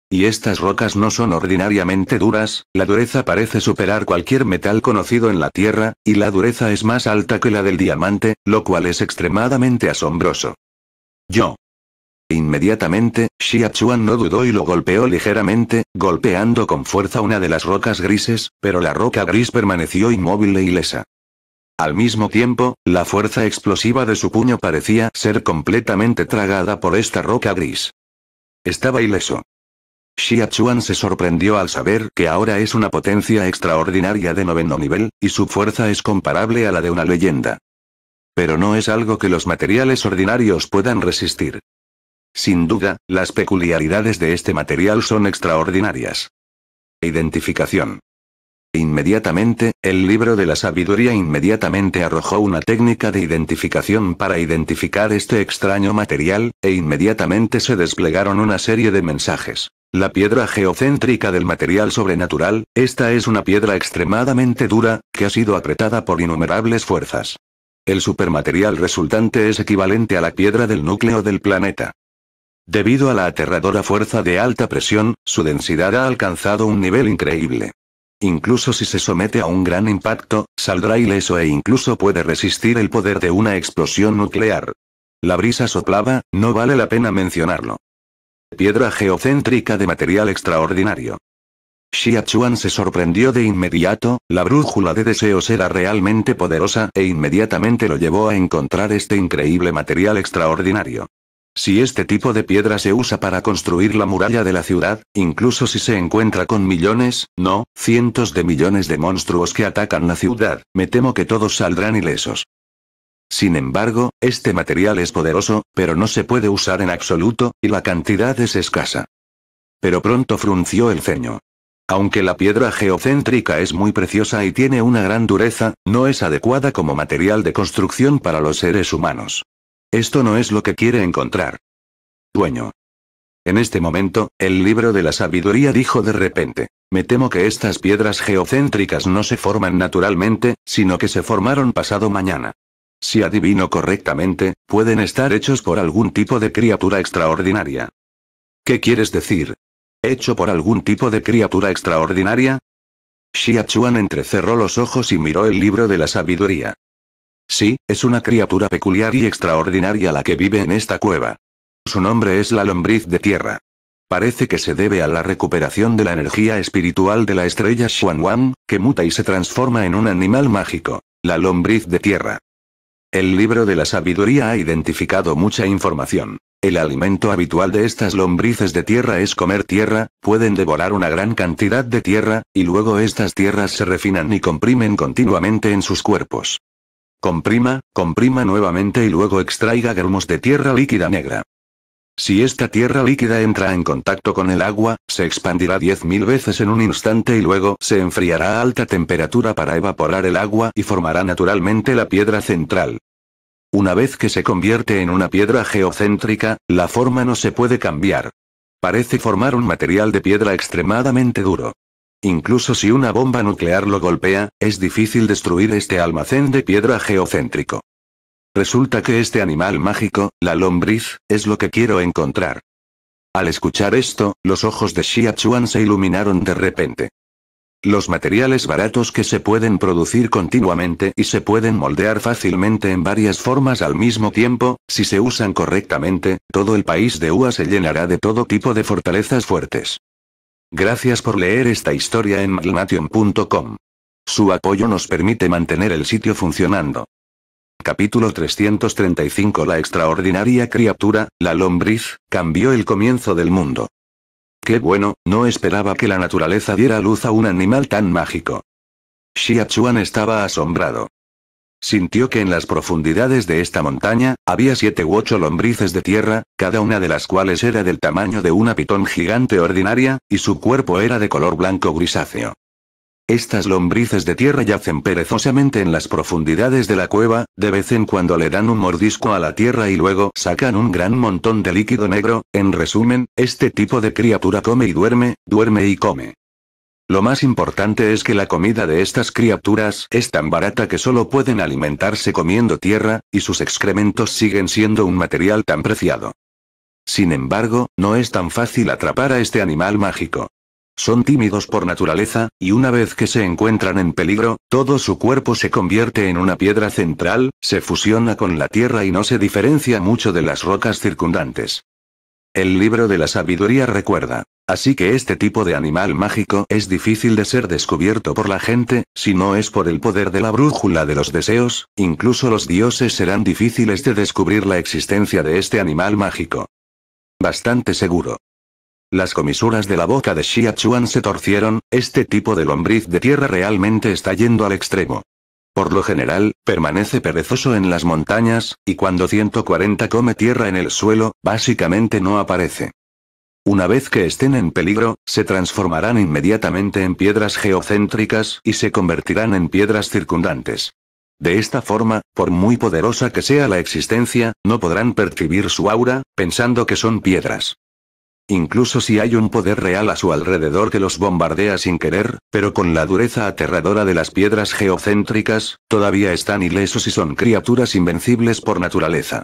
Y estas rocas no son ordinariamente duras, la dureza parece superar cualquier metal conocido en la Tierra, y la dureza es más alta que la del diamante, lo cual es extremadamente asombroso. Yo. Inmediatamente, Xiachuan no dudó y lo golpeó ligeramente, golpeando con fuerza una de las rocas grises, pero la roca gris permaneció inmóvil e ilesa. Al mismo tiempo, la fuerza explosiva de su puño parecía ser completamente tragada por esta roca gris. Estaba ileso. Xia Chuan se sorprendió al saber que ahora es una potencia extraordinaria de noveno nivel, y su fuerza es comparable a la de una leyenda. Pero no es algo que los materiales ordinarios puedan resistir. Sin duda, las peculiaridades de este material son extraordinarias. Identificación. Inmediatamente, el libro de la sabiduría inmediatamente arrojó una técnica de identificación para identificar este extraño material, e inmediatamente se desplegaron una serie de mensajes. La piedra geocéntrica del material sobrenatural, esta es una piedra extremadamente dura, que ha sido apretada por innumerables fuerzas. El supermaterial resultante es equivalente a la piedra del núcleo del planeta. Debido a la aterradora fuerza de alta presión, su densidad ha alcanzado un nivel increíble. Incluso si se somete a un gran impacto, saldrá ileso e incluso puede resistir el poder de una explosión nuclear. La brisa soplaba, no vale la pena mencionarlo. Piedra geocéntrica de material extraordinario. Xia Chuan se sorprendió de inmediato, la brújula de deseos era realmente poderosa e inmediatamente lo llevó a encontrar este increíble material extraordinario. Si este tipo de piedra se usa para construir la muralla de la ciudad, incluso si se encuentra con millones, no, cientos de millones de monstruos que atacan la ciudad, me temo que todos saldrán ilesos. Sin embargo, este material es poderoso, pero no se puede usar en absoluto, y la cantidad es escasa. Pero pronto frunció el ceño. Aunque la piedra geocéntrica es muy preciosa y tiene una gran dureza, no es adecuada como material de construcción para los seres humanos. Esto no es lo que quiere encontrar. Dueño. En este momento, el libro de la sabiduría dijo de repente, me temo que estas piedras geocéntricas no se forman naturalmente, sino que se formaron pasado mañana. Si adivino correctamente, pueden estar hechos por algún tipo de criatura extraordinaria. ¿Qué quieres decir? ¿Hecho por algún tipo de criatura extraordinaria? Xia entrecerró los ojos y miró el libro de la sabiduría. Sí, es una criatura peculiar y extraordinaria la que vive en esta cueva. Su nombre es la lombriz de tierra. Parece que se debe a la recuperación de la energía espiritual de la estrella wan que muta y se transforma en un animal mágico, la lombriz de tierra. El libro de la sabiduría ha identificado mucha información. El alimento habitual de estas lombrices de tierra es comer tierra, pueden devorar una gran cantidad de tierra, y luego estas tierras se refinan y comprimen continuamente en sus cuerpos. Comprima, comprima nuevamente y luego extraiga germos de tierra líquida negra. Si esta tierra líquida entra en contacto con el agua, se expandirá 10.000 veces en un instante y luego se enfriará a alta temperatura para evaporar el agua y formará naturalmente la piedra central. Una vez que se convierte en una piedra geocéntrica, la forma no se puede cambiar. Parece formar un material de piedra extremadamente duro. Incluso si una bomba nuclear lo golpea, es difícil destruir este almacén de piedra geocéntrico. Resulta que este animal mágico, la lombriz, es lo que quiero encontrar. Al escuchar esto, los ojos de Xia Chuan se iluminaron de repente. Los materiales baratos que se pueden producir continuamente y se pueden moldear fácilmente en varias formas al mismo tiempo, si se usan correctamente, todo el país de Ua se llenará de todo tipo de fortalezas fuertes. Gracias por leer esta historia en Malmation.com. Su apoyo nos permite mantener el sitio funcionando. Capítulo 335 La extraordinaria criatura, la lombriz, cambió el comienzo del mundo. Qué bueno, no esperaba que la naturaleza diera luz a un animal tan mágico. Xiachuan estaba asombrado. Sintió que en las profundidades de esta montaña, había siete u ocho lombrices de tierra, cada una de las cuales era del tamaño de una pitón gigante ordinaria, y su cuerpo era de color blanco grisáceo. Estas lombrices de tierra yacen perezosamente en las profundidades de la cueva, de vez en cuando le dan un mordisco a la tierra y luego sacan un gran montón de líquido negro, en resumen, este tipo de criatura come y duerme, duerme y come. Lo más importante es que la comida de estas criaturas es tan barata que solo pueden alimentarse comiendo tierra, y sus excrementos siguen siendo un material tan preciado. Sin embargo, no es tan fácil atrapar a este animal mágico. Son tímidos por naturaleza, y una vez que se encuentran en peligro, todo su cuerpo se convierte en una piedra central, se fusiona con la tierra y no se diferencia mucho de las rocas circundantes. El libro de la sabiduría recuerda. Así que este tipo de animal mágico es difícil de ser descubierto por la gente, si no es por el poder de la brújula de los deseos, incluso los dioses serán difíciles de descubrir la existencia de este animal mágico. Bastante seguro. Las comisuras de la boca de Xia se torcieron, este tipo de lombriz de tierra realmente está yendo al extremo. Por lo general, permanece perezoso en las montañas, y cuando 140 come tierra en el suelo, básicamente no aparece. Una vez que estén en peligro, se transformarán inmediatamente en piedras geocéntricas y se convertirán en piedras circundantes. De esta forma, por muy poderosa que sea la existencia, no podrán percibir su aura, pensando que son piedras. Incluso si hay un poder real a su alrededor que los bombardea sin querer, pero con la dureza aterradora de las piedras geocéntricas, todavía están ilesos y son criaturas invencibles por naturaleza.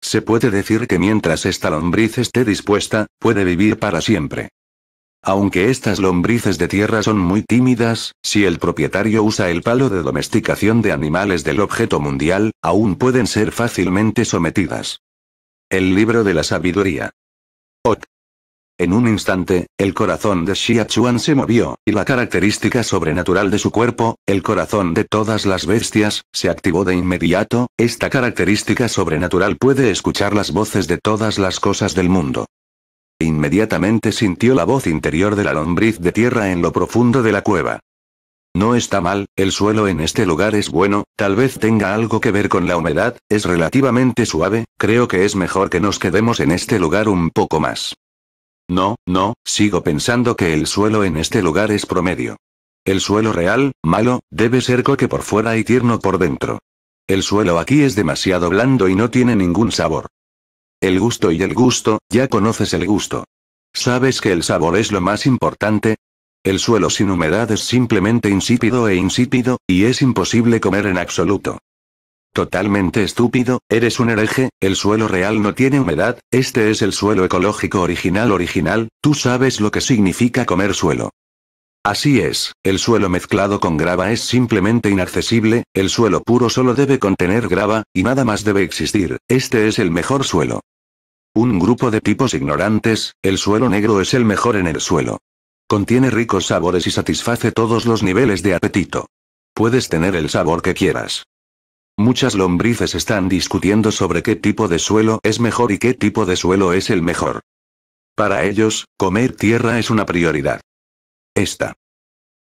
Se puede decir que mientras esta lombriz esté dispuesta, puede vivir para siempre. Aunque estas lombrices de tierra son muy tímidas, si el propietario usa el palo de domesticación de animales del objeto mundial, aún pueden ser fácilmente sometidas. El libro de la sabiduría. Ot. En un instante, el corazón de Xia Chuan se movió, y la característica sobrenatural de su cuerpo, el corazón de todas las bestias, se activó de inmediato, esta característica sobrenatural puede escuchar las voces de todas las cosas del mundo. Inmediatamente sintió la voz interior de la lombriz de tierra en lo profundo de la cueva. No está mal, el suelo en este lugar es bueno, tal vez tenga algo que ver con la humedad, es relativamente suave, creo que es mejor que nos quedemos en este lugar un poco más. No, no, sigo pensando que el suelo en este lugar es promedio. El suelo real, malo, debe ser coque por fuera y tierno por dentro. El suelo aquí es demasiado blando y no tiene ningún sabor. El gusto y el gusto, ya conoces el gusto. ¿Sabes que el sabor es lo más importante? El suelo sin humedad es simplemente insípido e insípido, y es imposible comer en absoluto. Totalmente estúpido, eres un hereje, el suelo real no tiene humedad, este es el suelo ecológico original original, tú sabes lo que significa comer suelo. Así es, el suelo mezclado con grava es simplemente inaccesible, el suelo puro solo debe contener grava, y nada más debe existir, este es el mejor suelo. Un grupo de tipos ignorantes, el suelo negro es el mejor en el suelo. Contiene ricos sabores y satisface todos los niveles de apetito. Puedes tener el sabor que quieras. Muchas lombrices están discutiendo sobre qué tipo de suelo es mejor y qué tipo de suelo es el mejor. Para ellos, comer tierra es una prioridad. Esta.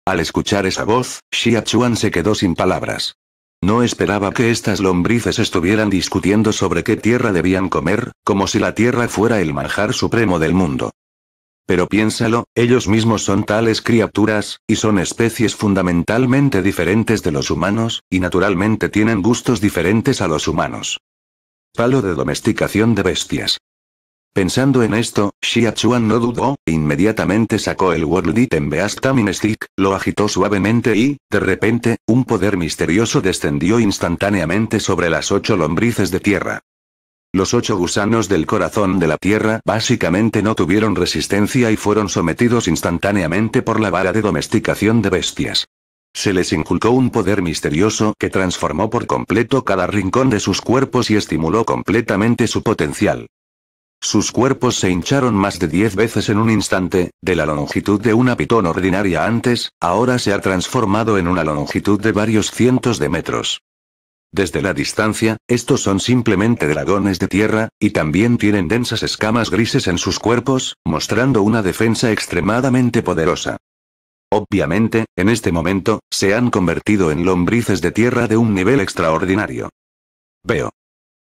Al escuchar esa voz, Xia Chuan se quedó sin palabras. No esperaba que estas lombrices estuvieran discutiendo sobre qué tierra debían comer, como si la tierra fuera el manjar supremo del mundo. Pero piénsalo, ellos mismos son tales criaturas, y son especies fundamentalmente diferentes de los humanos, y naturalmente tienen gustos diferentes a los humanos. Palo de domesticación de bestias. Pensando en esto, Xia no dudó, e inmediatamente sacó el World en Beast Stick, lo agitó suavemente y, de repente, un poder misterioso descendió instantáneamente sobre las ocho lombrices de tierra. Los ocho gusanos del corazón de la Tierra básicamente no tuvieron resistencia y fueron sometidos instantáneamente por la vara de domesticación de bestias. Se les inculcó un poder misterioso que transformó por completo cada rincón de sus cuerpos y estimuló completamente su potencial. Sus cuerpos se hincharon más de diez veces en un instante, de la longitud de una pitón ordinaria antes, ahora se ha transformado en una longitud de varios cientos de metros. Desde la distancia, estos son simplemente dragones de tierra, y también tienen densas escamas grises en sus cuerpos, mostrando una defensa extremadamente poderosa. Obviamente, en este momento, se han convertido en lombrices de tierra de un nivel extraordinario. Veo.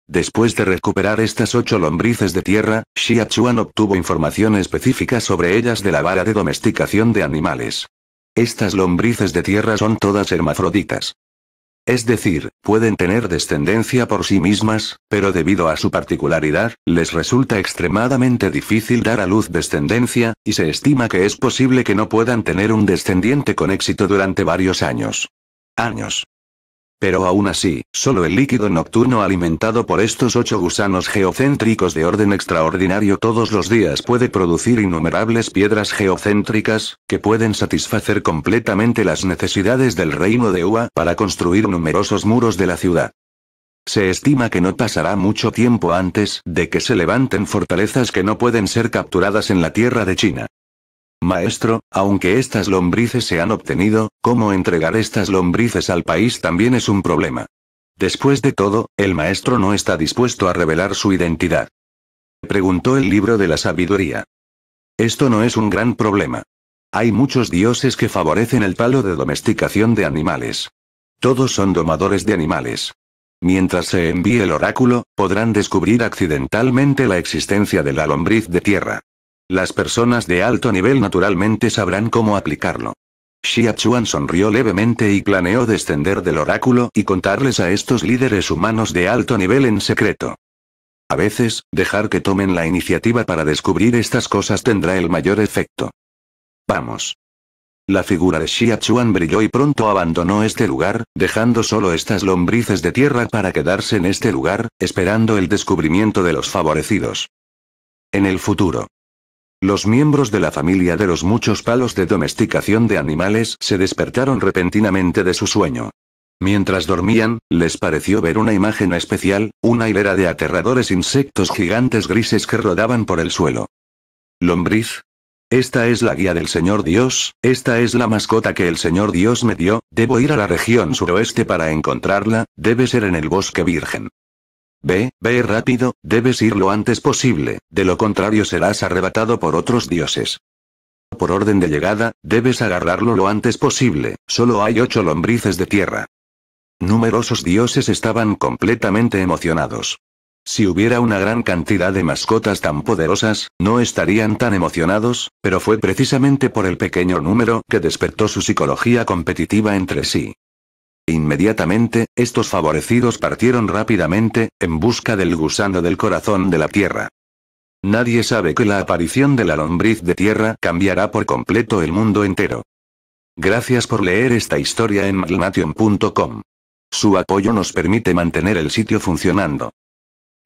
Después de recuperar estas ocho lombrices de tierra, Xiachuan obtuvo información específica sobre ellas de la vara de domesticación de animales. Estas lombrices de tierra son todas hermafroditas. Es decir, pueden tener descendencia por sí mismas, pero debido a su particularidad, les resulta extremadamente difícil dar a luz descendencia, y se estima que es posible que no puedan tener un descendiente con éxito durante varios años. Años. Pero aún así, solo el líquido nocturno alimentado por estos ocho gusanos geocéntricos de orden extraordinario todos los días puede producir innumerables piedras geocéntricas, que pueden satisfacer completamente las necesidades del reino de Ua para construir numerosos muros de la ciudad. Se estima que no pasará mucho tiempo antes de que se levanten fortalezas que no pueden ser capturadas en la tierra de China. Maestro, aunque estas lombrices se han obtenido, cómo entregar estas lombrices al país también es un problema. Después de todo, el maestro no está dispuesto a revelar su identidad. Preguntó el libro de la sabiduría. Esto no es un gran problema. Hay muchos dioses que favorecen el palo de domesticación de animales. Todos son domadores de animales. Mientras se envíe el oráculo, podrán descubrir accidentalmente la existencia de la lombriz de tierra. Las personas de alto nivel naturalmente sabrán cómo aplicarlo. Xia Chuan sonrió levemente y planeó descender del oráculo y contarles a estos líderes humanos de alto nivel en secreto. A veces, dejar que tomen la iniciativa para descubrir estas cosas tendrá el mayor efecto. Vamos. La figura de Xia Chuan brilló y pronto abandonó este lugar, dejando solo estas lombrices de tierra para quedarse en este lugar, esperando el descubrimiento de los favorecidos. En el futuro. Los miembros de la familia de los muchos palos de domesticación de animales se despertaron repentinamente de su sueño. Mientras dormían, les pareció ver una imagen especial, una hilera de aterradores insectos gigantes grises que rodaban por el suelo. Lombriz. Esta es la guía del Señor Dios, esta es la mascota que el Señor Dios me dio, debo ir a la región suroeste para encontrarla, debe ser en el bosque virgen. Ve, ve rápido, debes ir lo antes posible, de lo contrario serás arrebatado por otros dioses. Por orden de llegada, debes agarrarlo lo antes posible, solo hay ocho lombrices de tierra. Numerosos dioses estaban completamente emocionados. Si hubiera una gran cantidad de mascotas tan poderosas, no estarían tan emocionados, pero fue precisamente por el pequeño número que despertó su psicología competitiva entre sí. Inmediatamente, estos favorecidos partieron rápidamente, en busca del gusano del corazón de la Tierra. Nadie sabe que la aparición de la lombriz de tierra cambiará por completo el mundo entero. Gracias por leer esta historia en maglnation.com. Su apoyo nos permite mantener el sitio funcionando.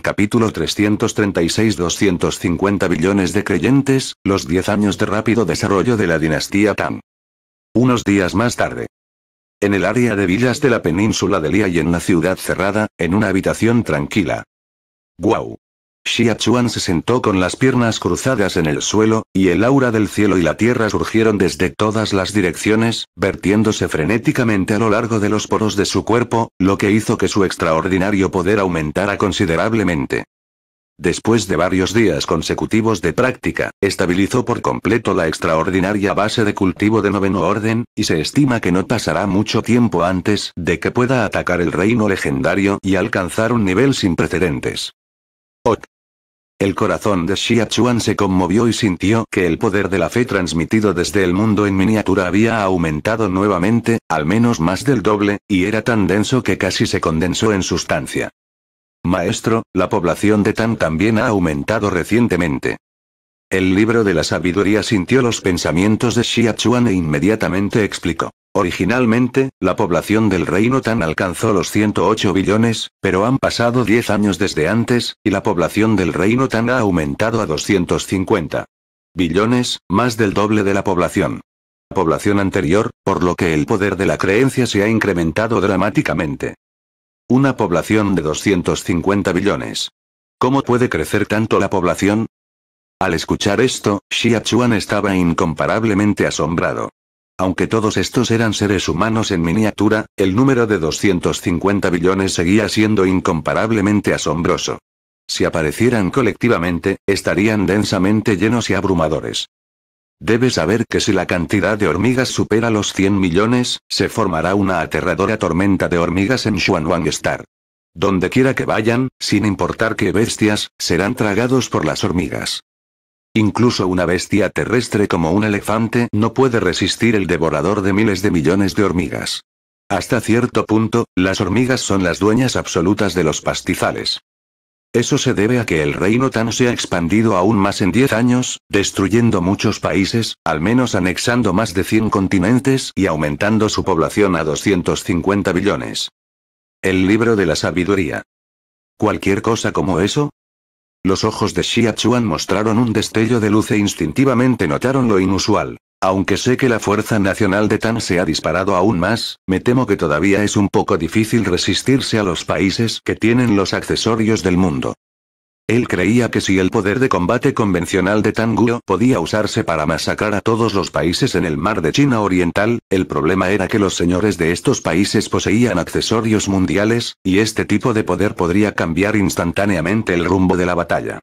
Capítulo 336-250 billones de creyentes, los 10 años de rápido desarrollo de la dinastía Tang. Unos días más tarde. En el área de villas de la península de Lia y en la ciudad cerrada, en una habitación tranquila. ¡Guau! Xia se sentó con las piernas cruzadas en el suelo, y el aura del cielo y la tierra surgieron desde todas las direcciones, vertiéndose frenéticamente a lo largo de los poros de su cuerpo, lo que hizo que su extraordinario poder aumentara considerablemente. Después de varios días consecutivos de práctica, estabilizó por completo la extraordinaria base de cultivo de noveno orden, y se estima que no pasará mucho tiempo antes de que pueda atacar el reino legendario y alcanzar un nivel sin precedentes. El corazón de Xiachuan se conmovió y sintió que el poder de la fe transmitido desde el mundo en miniatura había aumentado nuevamente, al menos más del doble, y era tan denso que casi se condensó en sustancia. Maestro, la población de Tan también ha aumentado recientemente. El libro de la sabiduría sintió los pensamientos de Xia Chuan e inmediatamente explicó. Originalmente, la población del reino Tan alcanzó los 108 billones, pero han pasado 10 años desde antes, y la población del reino Tan ha aumentado a 250 billones, más del doble de la población. La población anterior, por lo que el poder de la creencia se ha incrementado dramáticamente. Una población de 250 billones. ¿Cómo puede crecer tanto la población? Al escuchar esto, Xia Chuan estaba incomparablemente asombrado. Aunque todos estos eran seres humanos en miniatura, el número de 250 billones seguía siendo incomparablemente asombroso. Si aparecieran colectivamente, estarían densamente llenos y abrumadores. Debes saber que si la cantidad de hormigas supera los 100 millones, se formará una aterradora tormenta de hormigas en Star. Donde quiera que vayan, sin importar qué bestias, serán tragados por las hormigas. Incluso una bestia terrestre como un elefante no puede resistir el devorador de miles de millones de hormigas. Hasta cierto punto, las hormigas son las dueñas absolutas de los pastizales. Eso se debe a que el reino tan se ha expandido aún más en 10 años, destruyendo muchos países, al menos anexando más de 100 continentes y aumentando su población a 250 billones. El libro de la sabiduría. ¿Cualquier cosa como eso? Los ojos de Xia Chuan mostraron un destello de luz e instintivamente notaron lo inusual. Aunque sé que la fuerza nacional de Tan se ha disparado aún más, me temo que todavía es un poco difícil resistirse a los países que tienen los accesorios del mundo. Él creía que si el poder de combate convencional de Guo podía usarse para masacrar a todos los países en el mar de China Oriental, el problema era que los señores de estos países poseían accesorios mundiales, y este tipo de poder podría cambiar instantáneamente el rumbo de la batalla.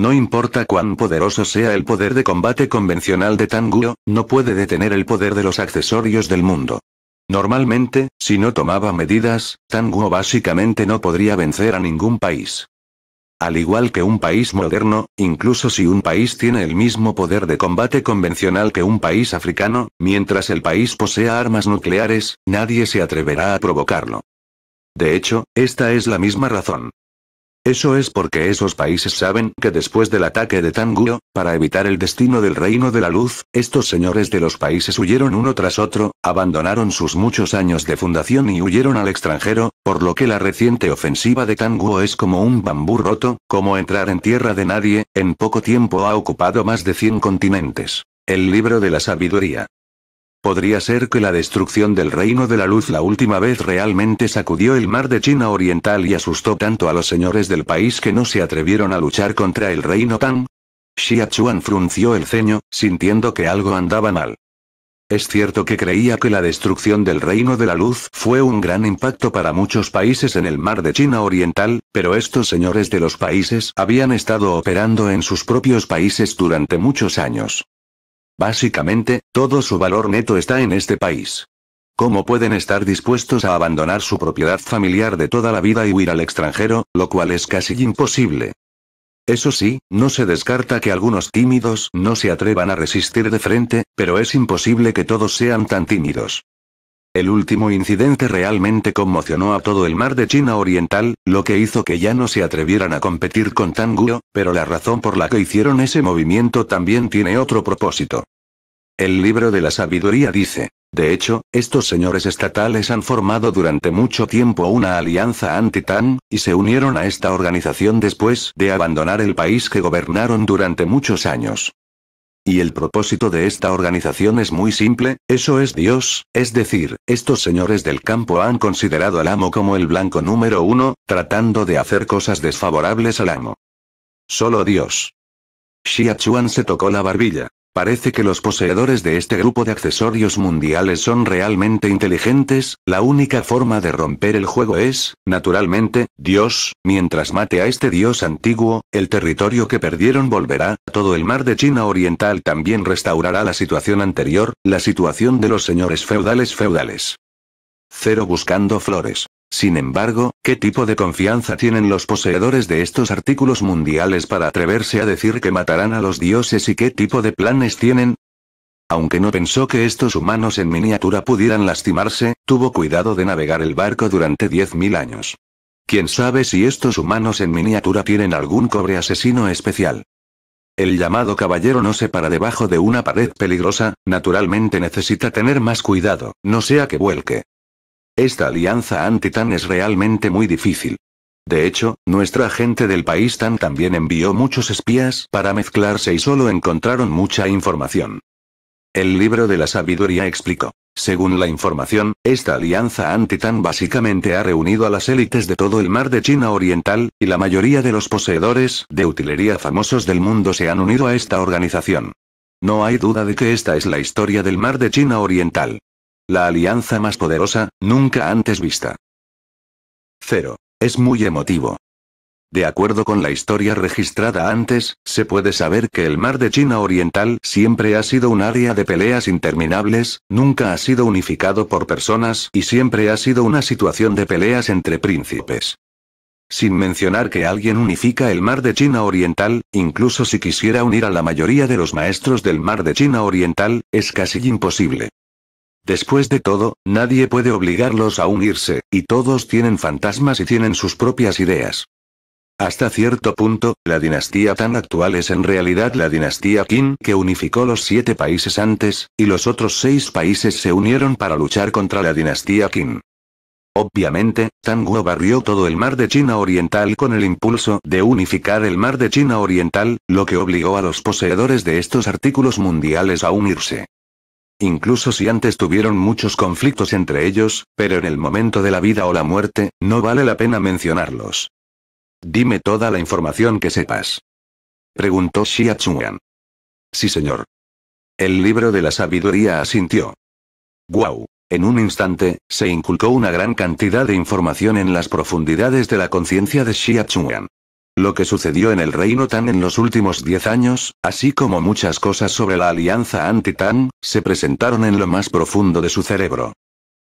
No importa cuán poderoso sea el poder de combate convencional de Tanguo, no puede detener el poder de los accesorios del mundo. Normalmente, si no tomaba medidas, Tanguo básicamente no podría vencer a ningún país. Al igual que un país moderno, incluso si un país tiene el mismo poder de combate convencional que un país africano, mientras el país posea armas nucleares, nadie se atreverá a provocarlo. De hecho, esta es la misma razón. Eso es porque esos países saben que después del ataque de Tanguo, para evitar el destino del reino de la luz, estos señores de los países huyeron uno tras otro, abandonaron sus muchos años de fundación y huyeron al extranjero, por lo que la reciente ofensiva de Tanguo es como un bambú roto, como entrar en tierra de nadie, en poco tiempo ha ocupado más de 100 continentes. El libro de la sabiduría. Podría ser que la destrucción del reino de la luz la última vez realmente sacudió el mar de China Oriental y asustó tanto a los señores del país que no se atrevieron a luchar contra el reino Tang. Xia frunció el ceño, sintiendo que algo andaba mal. Es cierto que creía que la destrucción del reino de la luz fue un gran impacto para muchos países en el mar de China Oriental, pero estos señores de los países habían estado operando en sus propios países durante muchos años. Básicamente, todo su valor neto está en este país. ¿Cómo pueden estar dispuestos a abandonar su propiedad familiar de toda la vida y huir al extranjero, lo cual es casi imposible? Eso sí, no se descarta que algunos tímidos no se atrevan a resistir de frente, pero es imposible que todos sean tan tímidos. El último incidente realmente conmocionó a todo el mar de China Oriental, lo que hizo que ya no se atrevieran a competir con Tanguo, pero la razón por la que hicieron ese movimiento también tiene otro propósito. El libro de la sabiduría dice, de hecho, estos señores estatales han formado durante mucho tiempo una alianza anti tang y se unieron a esta organización después de abandonar el país que gobernaron durante muchos años. Y el propósito de esta organización es muy simple, eso es Dios, es decir, estos señores del campo han considerado al amo como el blanco número uno, tratando de hacer cosas desfavorables al amo. Solo Dios. Xia se tocó la barbilla. Parece que los poseedores de este grupo de accesorios mundiales son realmente inteligentes, la única forma de romper el juego es, naturalmente, Dios, mientras mate a este Dios antiguo, el territorio que perdieron volverá, todo el mar de China Oriental también restaurará la situación anterior, la situación de los señores feudales feudales. Cero buscando flores. Sin embargo, ¿qué tipo de confianza tienen los poseedores de estos artículos mundiales para atreverse a decir que matarán a los dioses y qué tipo de planes tienen? Aunque no pensó que estos humanos en miniatura pudieran lastimarse, tuvo cuidado de navegar el barco durante 10.000 años. Quién sabe si estos humanos en miniatura tienen algún cobre asesino especial. El llamado caballero no se para debajo de una pared peligrosa, naturalmente necesita tener más cuidado, no sea que vuelque. Esta alianza anti-TAN es realmente muy difícil. De hecho, nuestra gente del país TAN también envió muchos espías para mezclarse y solo encontraron mucha información. El libro de la sabiduría explicó. Según la información, esta alianza anti-TAN básicamente ha reunido a las élites de todo el mar de China Oriental, y la mayoría de los poseedores de utilería famosos del mundo se han unido a esta organización. No hay duda de que esta es la historia del mar de China Oriental. La alianza más poderosa, nunca antes vista. 0. Es muy emotivo. De acuerdo con la historia registrada antes, se puede saber que el mar de China Oriental siempre ha sido un área de peleas interminables, nunca ha sido unificado por personas y siempre ha sido una situación de peleas entre príncipes. Sin mencionar que alguien unifica el mar de China Oriental, incluso si quisiera unir a la mayoría de los maestros del mar de China Oriental, es casi imposible. Después de todo, nadie puede obligarlos a unirse, y todos tienen fantasmas y tienen sus propias ideas. Hasta cierto punto, la dinastía Tan actual es en realidad la dinastía Qin que unificó los siete países antes, y los otros seis países se unieron para luchar contra la dinastía Qin. Obviamente, Tang Guo barrió todo el mar de China Oriental con el impulso de unificar el mar de China Oriental, lo que obligó a los poseedores de estos artículos mundiales a unirse incluso si antes tuvieron muchos conflictos entre ellos, pero en el momento de la vida o la muerte, no vale la pena mencionarlos. Dime toda la información que sepas. Preguntó Xia Chuan. Sí, señor. El libro de la sabiduría asintió. ¡Guau! En un instante, se inculcó una gran cantidad de información en las profundidades de la conciencia de Xia lo que sucedió en el reino Tan en los últimos 10 años, así como muchas cosas sobre la alianza anti-Tan, se presentaron en lo más profundo de su cerebro.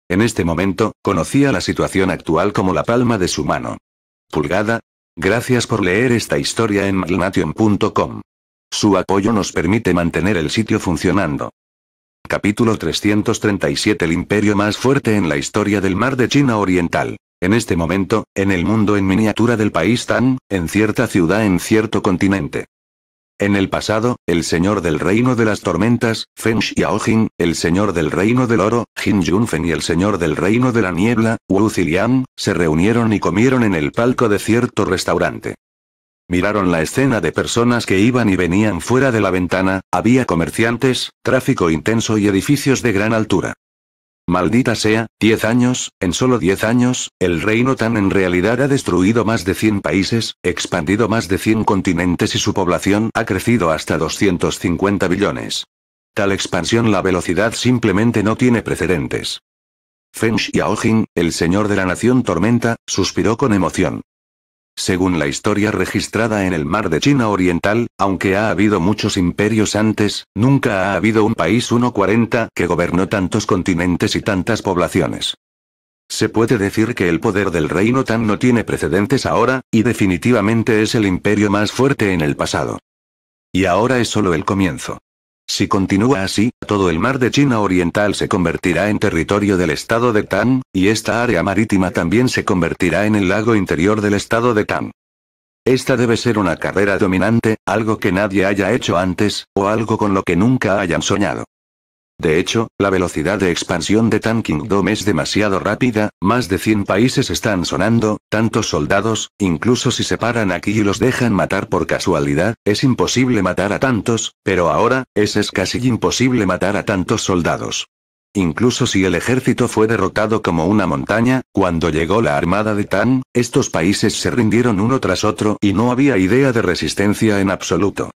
En este momento, conocía la situación actual como la palma de su mano. Pulgada. Gracias por leer esta historia en magnation.com. Su apoyo nos permite mantener el sitio funcionando. Capítulo 337 El imperio más fuerte en la historia del mar de China Oriental. En este momento, en el mundo en miniatura del país Tan, en cierta ciudad en cierto continente. En el pasado, el señor del reino de las tormentas, y Xiaojin, el señor del reino del oro, Jin Yunfen y el señor del reino de la niebla, Wu Zilian, se reunieron y comieron en el palco de cierto restaurante. Miraron la escena de personas que iban y venían fuera de la ventana, había comerciantes, tráfico intenso y edificios de gran altura. Maldita sea, 10 años, en solo 10 años, el reino Tan en realidad ha destruido más de 100 países, expandido más de 100 continentes y su población ha crecido hasta 250 billones. Tal expansión la velocidad simplemente no tiene precedentes. Feng Xiaojin, el señor de la nación tormenta, suspiró con emoción. Según la historia registrada en el mar de China Oriental, aunque ha habido muchos imperios antes, nunca ha habido un país 140 que gobernó tantos continentes y tantas poblaciones. Se puede decir que el poder del reino Tan no tiene precedentes ahora, y definitivamente es el imperio más fuerte en el pasado. Y ahora es solo el comienzo. Si continúa así, todo el mar de China Oriental se convertirá en territorio del estado de Tang, y esta área marítima también se convertirá en el lago interior del estado de Tang. Esta debe ser una carrera dominante, algo que nadie haya hecho antes, o algo con lo que nunca hayan soñado. De hecho, la velocidad de expansión de Tan Kingdom es demasiado rápida, más de 100 países están sonando, tantos soldados, incluso si se paran aquí y los dejan matar por casualidad, es imposible matar a tantos, pero ahora, es casi imposible matar a tantos soldados. Incluso si el ejército fue derrotado como una montaña, cuando llegó la armada de Tan, estos países se rindieron uno tras otro y no había idea de resistencia en absoluto.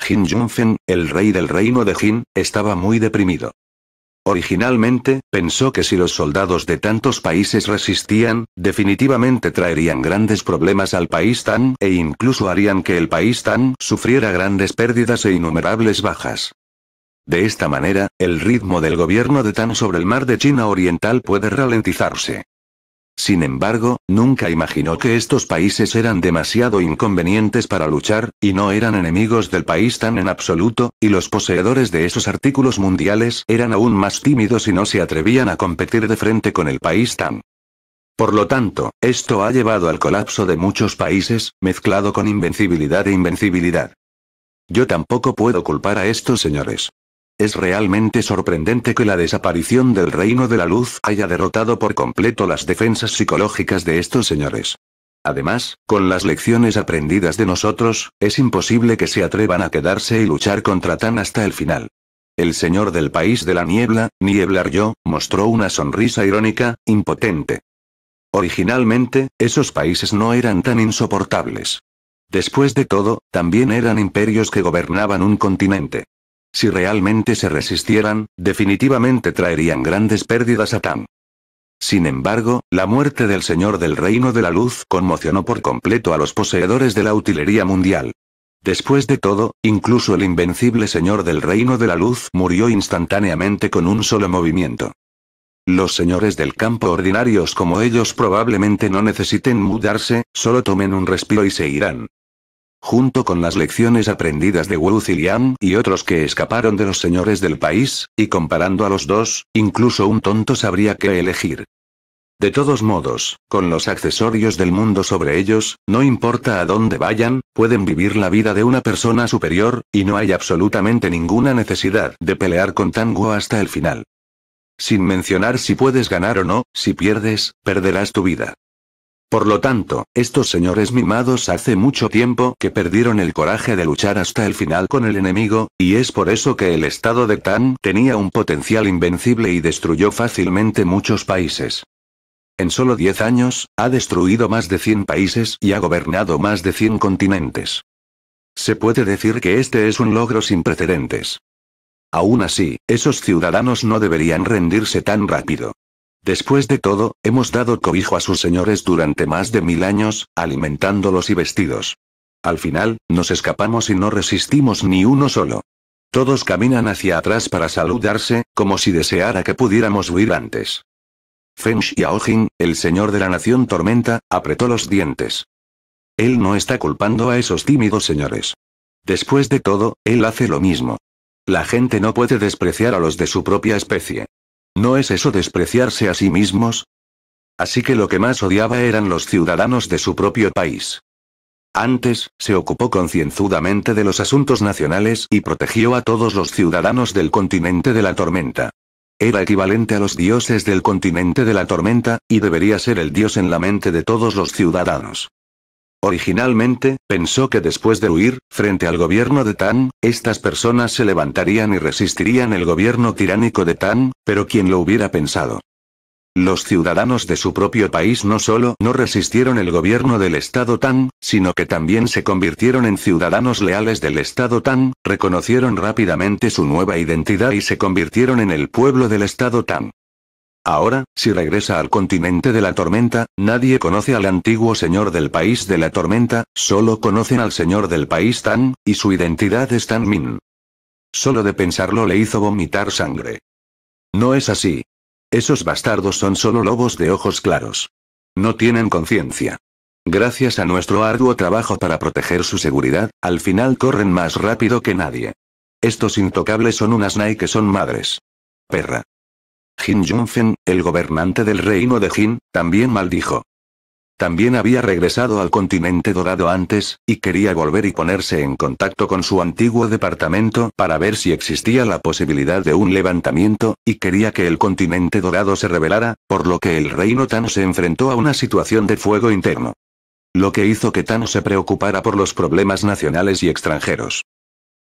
Jin Yunfen, el rey del reino de Jin, estaba muy deprimido. Originalmente, pensó que si los soldados de tantos países resistían, definitivamente traerían grandes problemas al país Tan e incluso harían que el país Tan sufriera grandes pérdidas e innumerables bajas. De esta manera, el ritmo del gobierno de Tan sobre el mar de China Oriental puede ralentizarse. Sin embargo, nunca imaginó que estos países eran demasiado inconvenientes para luchar, y no eran enemigos del país tan en absoluto, y los poseedores de esos artículos mundiales eran aún más tímidos y no se atrevían a competir de frente con el país tan. Por lo tanto, esto ha llevado al colapso de muchos países, mezclado con invencibilidad e invencibilidad. Yo tampoco puedo culpar a estos señores. Es realmente sorprendente que la desaparición del reino de la luz haya derrotado por completo las defensas psicológicas de estos señores. Además, con las lecciones aprendidas de nosotros, es imposible que se atrevan a quedarse y luchar contra Tan hasta el final. El señor del país de la niebla, Nieblar yo, mostró una sonrisa irónica, impotente. Originalmente, esos países no eran tan insoportables. Después de todo, también eran imperios que gobernaban un continente. Si realmente se resistieran, definitivamente traerían grandes pérdidas a Tam. Sin embargo, la muerte del Señor del Reino de la Luz conmocionó por completo a los poseedores de la utilería mundial. Después de todo, incluso el invencible Señor del Reino de la Luz murió instantáneamente con un solo movimiento. Los señores del campo ordinarios como ellos probablemente no necesiten mudarse, solo tomen un respiro y se irán junto con las lecciones aprendidas de Wu Zilian y otros que escaparon de los señores del país, y comparando a los dos, incluso un tonto sabría qué elegir. De todos modos, con los accesorios del mundo sobre ellos, no importa a dónde vayan, pueden vivir la vida de una persona superior, y no hay absolutamente ninguna necesidad de pelear con Tango hasta el final. Sin mencionar si puedes ganar o no, si pierdes, perderás tu vida. Por lo tanto, estos señores mimados hace mucho tiempo que perdieron el coraje de luchar hasta el final con el enemigo, y es por eso que el estado de Tan tenía un potencial invencible y destruyó fácilmente muchos países. En solo 10 años, ha destruido más de 100 países y ha gobernado más de 100 continentes. Se puede decir que este es un logro sin precedentes. Aún así, esos ciudadanos no deberían rendirse tan rápido. Después de todo, hemos dado cobijo a sus señores durante más de mil años, alimentándolos y vestidos. Al final, nos escapamos y no resistimos ni uno solo. Todos caminan hacia atrás para saludarse, como si deseara que pudiéramos huir antes. Feng Xiaojin, el señor de la nación tormenta, apretó los dientes. Él no está culpando a esos tímidos señores. Después de todo, él hace lo mismo. La gente no puede despreciar a los de su propia especie. ¿No es eso despreciarse a sí mismos? Así que lo que más odiaba eran los ciudadanos de su propio país. Antes, se ocupó concienzudamente de los asuntos nacionales y protegió a todos los ciudadanos del continente de la tormenta. Era equivalente a los dioses del continente de la tormenta, y debería ser el dios en la mente de todos los ciudadanos. Originalmente, pensó que después de huir, frente al gobierno de Tan, estas personas se levantarían y resistirían el gobierno tiránico de Tan, pero quien lo hubiera pensado. Los ciudadanos de su propio país no solo no resistieron el gobierno del Estado Tan, sino que también se convirtieron en ciudadanos leales del Estado Tan, reconocieron rápidamente su nueva identidad y se convirtieron en el pueblo del Estado Tan. Ahora, si regresa al continente de la tormenta, nadie conoce al antiguo señor del país de la tormenta, solo conocen al señor del país Tan, y su identidad es Tan Min. Solo de pensarlo le hizo vomitar sangre. No es así. Esos bastardos son solo lobos de ojos claros. No tienen conciencia. Gracias a nuestro arduo trabajo para proteger su seguridad, al final corren más rápido que nadie. Estos intocables son unas nai que son madres. Perra. Jin Junfen, el gobernante del reino de Jin, también maldijo. También había regresado al continente dorado antes, y quería volver y ponerse en contacto con su antiguo departamento para ver si existía la posibilidad de un levantamiento, y quería que el continente dorado se revelara, por lo que el reino Tan se enfrentó a una situación de fuego interno. Lo que hizo que Tan se preocupara por los problemas nacionales y extranjeros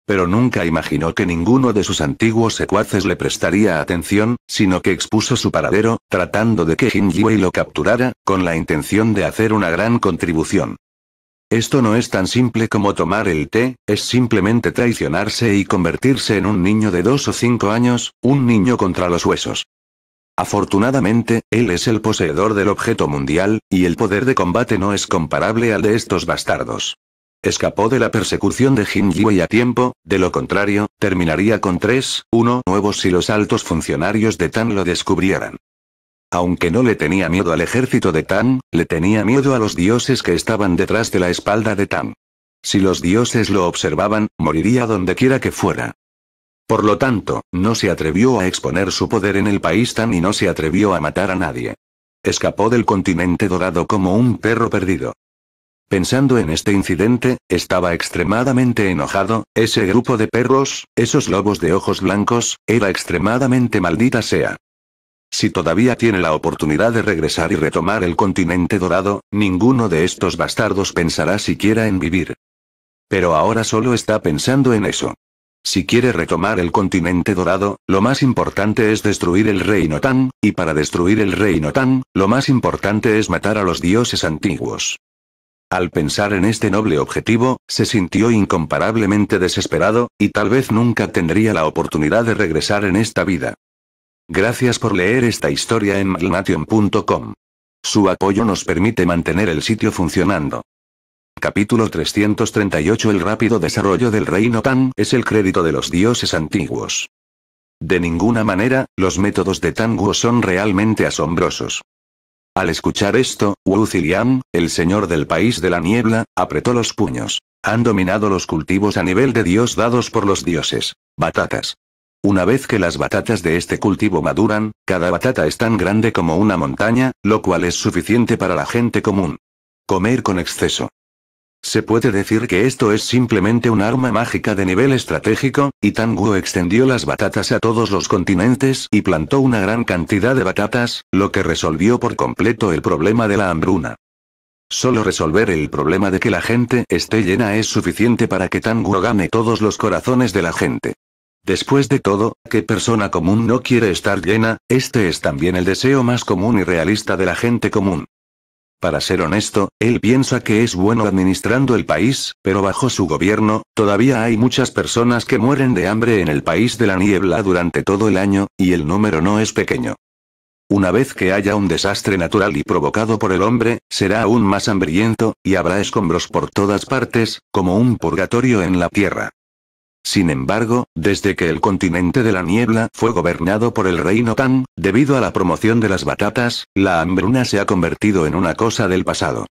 pero nunca imaginó que ninguno de sus antiguos secuaces le prestaría atención, sino que expuso su paradero, tratando de que Jin lo capturara, con la intención de hacer una gran contribución. Esto no es tan simple como tomar el té, es simplemente traicionarse y convertirse en un niño de dos o cinco años, un niño contra los huesos. Afortunadamente, él es el poseedor del objeto mundial, y el poder de combate no es comparable al de estos bastardos. Escapó de la persecución de Jin Yue a tiempo, de lo contrario, terminaría con tres, 1 nuevos si los altos funcionarios de Tan lo descubrieran. Aunque no le tenía miedo al ejército de Tan, le tenía miedo a los dioses que estaban detrás de la espalda de Tan. Si los dioses lo observaban, moriría dondequiera que fuera. Por lo tanto, no se atrevió a exponer su poder en el país Tan y no se atrevió a matar a nadie. Escapó del continente dorado como un perro perdido. Pensando en este incidente, estaba extremadamente enojado, ese grupo de perros, esos lobos de ojos blancos, era extremadamente maldita sea. Si todavía tiene la oportunidad de regresar y retomar el continente dorado, ninguno de estos bastardos pensará siquiera en vivir. Pero ahora solo está pensando en eso. Si quiere retomar el continente dorado, lo más importante es destruir el reino Tan, y para destruir el reino Tan, lo más importante es matar a los dioses antiguos. Al pensar en este noble objetivo, se sintió incomparablemente desesperado, y tal vez nunca tendría la oportunidad de regresar en esta vida. Gracias por leer esta historia en Malnation.com. Su apoyo nos permite mantener el sitio funcionando. Capítulo 338 El rápido desarrollo del reino Tan es el crédito de los dioses antiguos. De ninguna manera, los métodos de Tanguo son realmente asombrosos. Al escuchar esto, Wu Ziliang, el señor del país de la niebla, apretó los puños. Han dominado los cultivos a nivel de dios dados por los dioses. Batatas. Una vez que las batatas de este cultivo maduran, cada batata es tan grande como una montaña, lo cual es suficiente para la gente común. Comer con exceso. Se puede decir que esto es simplemente un arma mágica de nivel estratégico, y Tanguo extendió las batatas a todos los continentes y plantó una gran cantidad de batatas, lo que resolvió por completo el problema de la hambruna. Solo resolver el problema de que la gente esté llena es suficiente para que Tango gane todos los corazones de la gente. Después de todo, ¿qué persona común no quiere estar llena? Este es también el deseo más común y realista de la gente común. Para ser honesto, él piensa que es bueno administrando el país, pero bajo su gobierno, todavía hay muchas personas que mueren de hambre en el país de la niebla durante todo el año, y el número no es pequeño. Una vez que haya un desastre natural y provocado por el hombre, será aún más hambriento, y habrá escombros por todas partes, como un purgatorio en la tierra. Sin embargo, desde que el continente de la niebla fue gobernado por el reino Tan, debido a la promoción de las batatas, la hambruna se ha convertido en una cosa del pasado.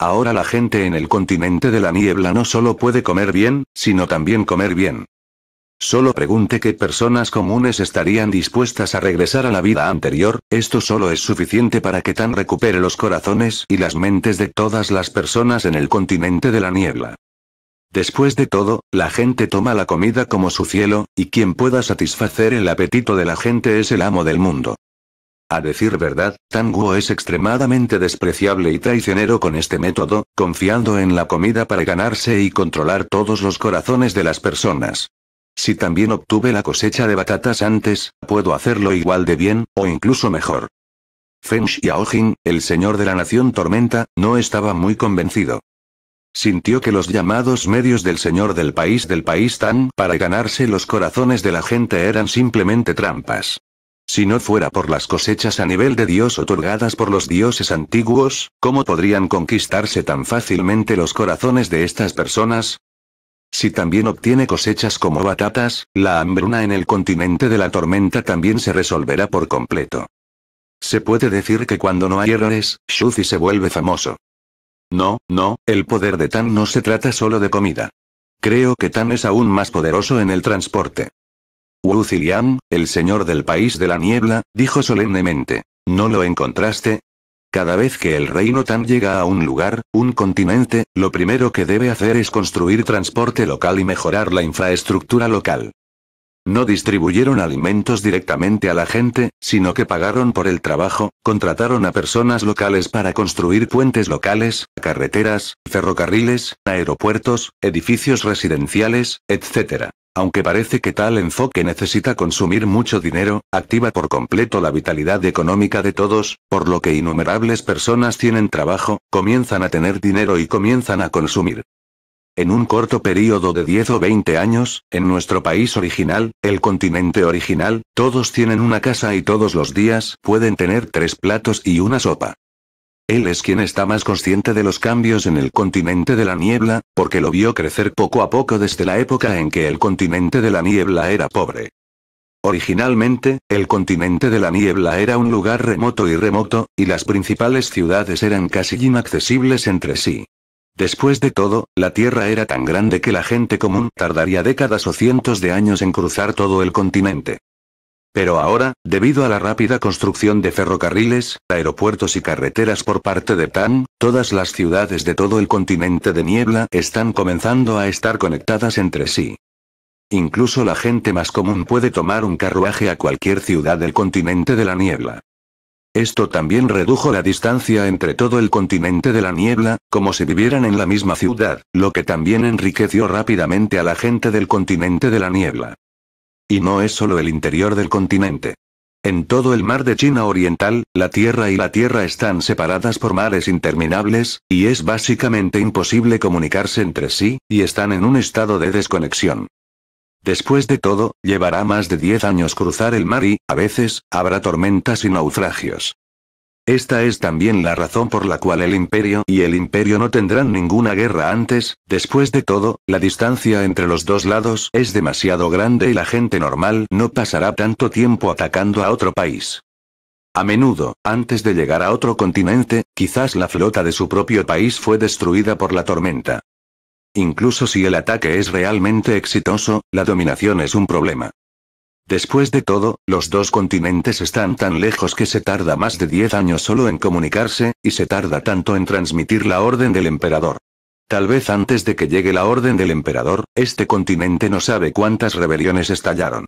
Ahora la gente en el continente de la niebla no solo puede comer bien, sino también comer bien. Solo pregunte qué personas comunes estarían dispuestas a regresar a la vida anterior, esto solo es suficiente para que Tan recupere los corazones y las mentes de todas las personas en el continente de la niebla. Después de todo, la gente toma la comida como su cielo, y quien pueda satisfacer el apetito de la gente es el amo del mundo. A decir verdad, Tanguo es extremadamente despreciable y traicionero con este método, confiando en la comida para ganarse y controlar todos los corazones de las personas. Si también obtuve la cosecha de batatas antes, puedo hacerlo igual de bien, o incluso mejor. Feng Xiaojin, el señor de la nación tormenta, no estaba muy convencido. Sintió que los llamados medios del señor del país del país tan para ganarse los corazones de la gente eran simplemente trampas. Si no fuera por las cosechas a nivel de Dios otorgadas por los dioses antiguos, ¿cómo podrían conquistarse tan fácilmente los corazones de estas personas? Si también obtiene cosechas como batatas, la hambruna en el continente de la tormenta también se resolverá por completo. Se puede decir que cuando no hay errores, Shuzi se vuelve famoso. No, no, el poder de Tan no se trata solo de comida. Creo que Tan es aún más poderoso en el transporte. Wu Zilian, el señor del país de la niebla, dijo solemnemente. ¿No lo encontraste? Cada vez que el reino Tan llega a un lugar, un continente, lo primero que debe hacer es construir transporte local y mejorar la infraestructura local. No distribuyeron alimentos directamente a la gente, sino que pagaron por el trabajo, contrataron a personas locales para construir puentes locales, carreteras, ferrocarriles, aeropuertos, edificios residenciales, etc. Aunque parece que tal enfoque necesita consumir mucho dinero, activa por completo la vitalidad económica de todos, por lo que innumerables personas tienen trabajo, comienzan a tener dinero y comienzan a consumir en un corto periodo de 10 o 20 años, en nuestro país original, el continente original, todos tienen una casa y todos los días pueden tener tres platos y una sopa. Él es quien está más consciente de los cambios en el continente de la niebla, porque lo vio crecer poco a poco desde la época en que el continente de la niebla era pobre. Originalmente, el continente de la niebla era un lugar remoto y remoto, y las principales ciudades eran casi inaccesibles entre sí. Después de todo, la Tierra era tan grande que la gente común tardaría décadas o cientos de años en cruzar todo el continente. Pero ahora, debido a la rápida construcción de ferrocarriles, aeropuertos y carreteras por parte de TAN, todas las ciudades de todo el continente de niebla están comenzando a estar conectadas entre sí. Incluso la gente más común puede tomar un carruaje a cualquier ciudad del continente de la niebla. Esto también redujo la distancia entre todo el continente de la niebla, como si vivieran en la misma ciudad, lo que también enriqueció rápidamente a la gente del continente de la niebla. Y no es solo el interior del continente. En todo el mar de China Oriental, la tierra y la tierra están separadas por mares interminables, y es básicamente imposible comunicarse entre sí, y están en un estado de desconexión. Después de todo, llevará más de 10 años cruzar el mar y, a veces, habrá tormentas y naufragios. Esta es también la razón por la cual el imperio y el imperio no tendrán ninguna guerra antes, después de todo, la distancia entre los dos lados es demasiado grande y la gente normal no pasará tanto tiempo atacando a otro país. A menudo, antes de llegar a otro continente, quizás la flota de su propio país fue destruida por la tormenta. Incluso si el ataque es realmente exitoso, la dominación es un problema. Después de todo, los dos continentes están tan lejos que se tarda más de 10 años solo en comunicarse, y se tarda tanto en transmitir la orden del emperador. Tal vez antes de que llegue la orden del emperador, este continente no sabe cuántas rebeliones estallaron.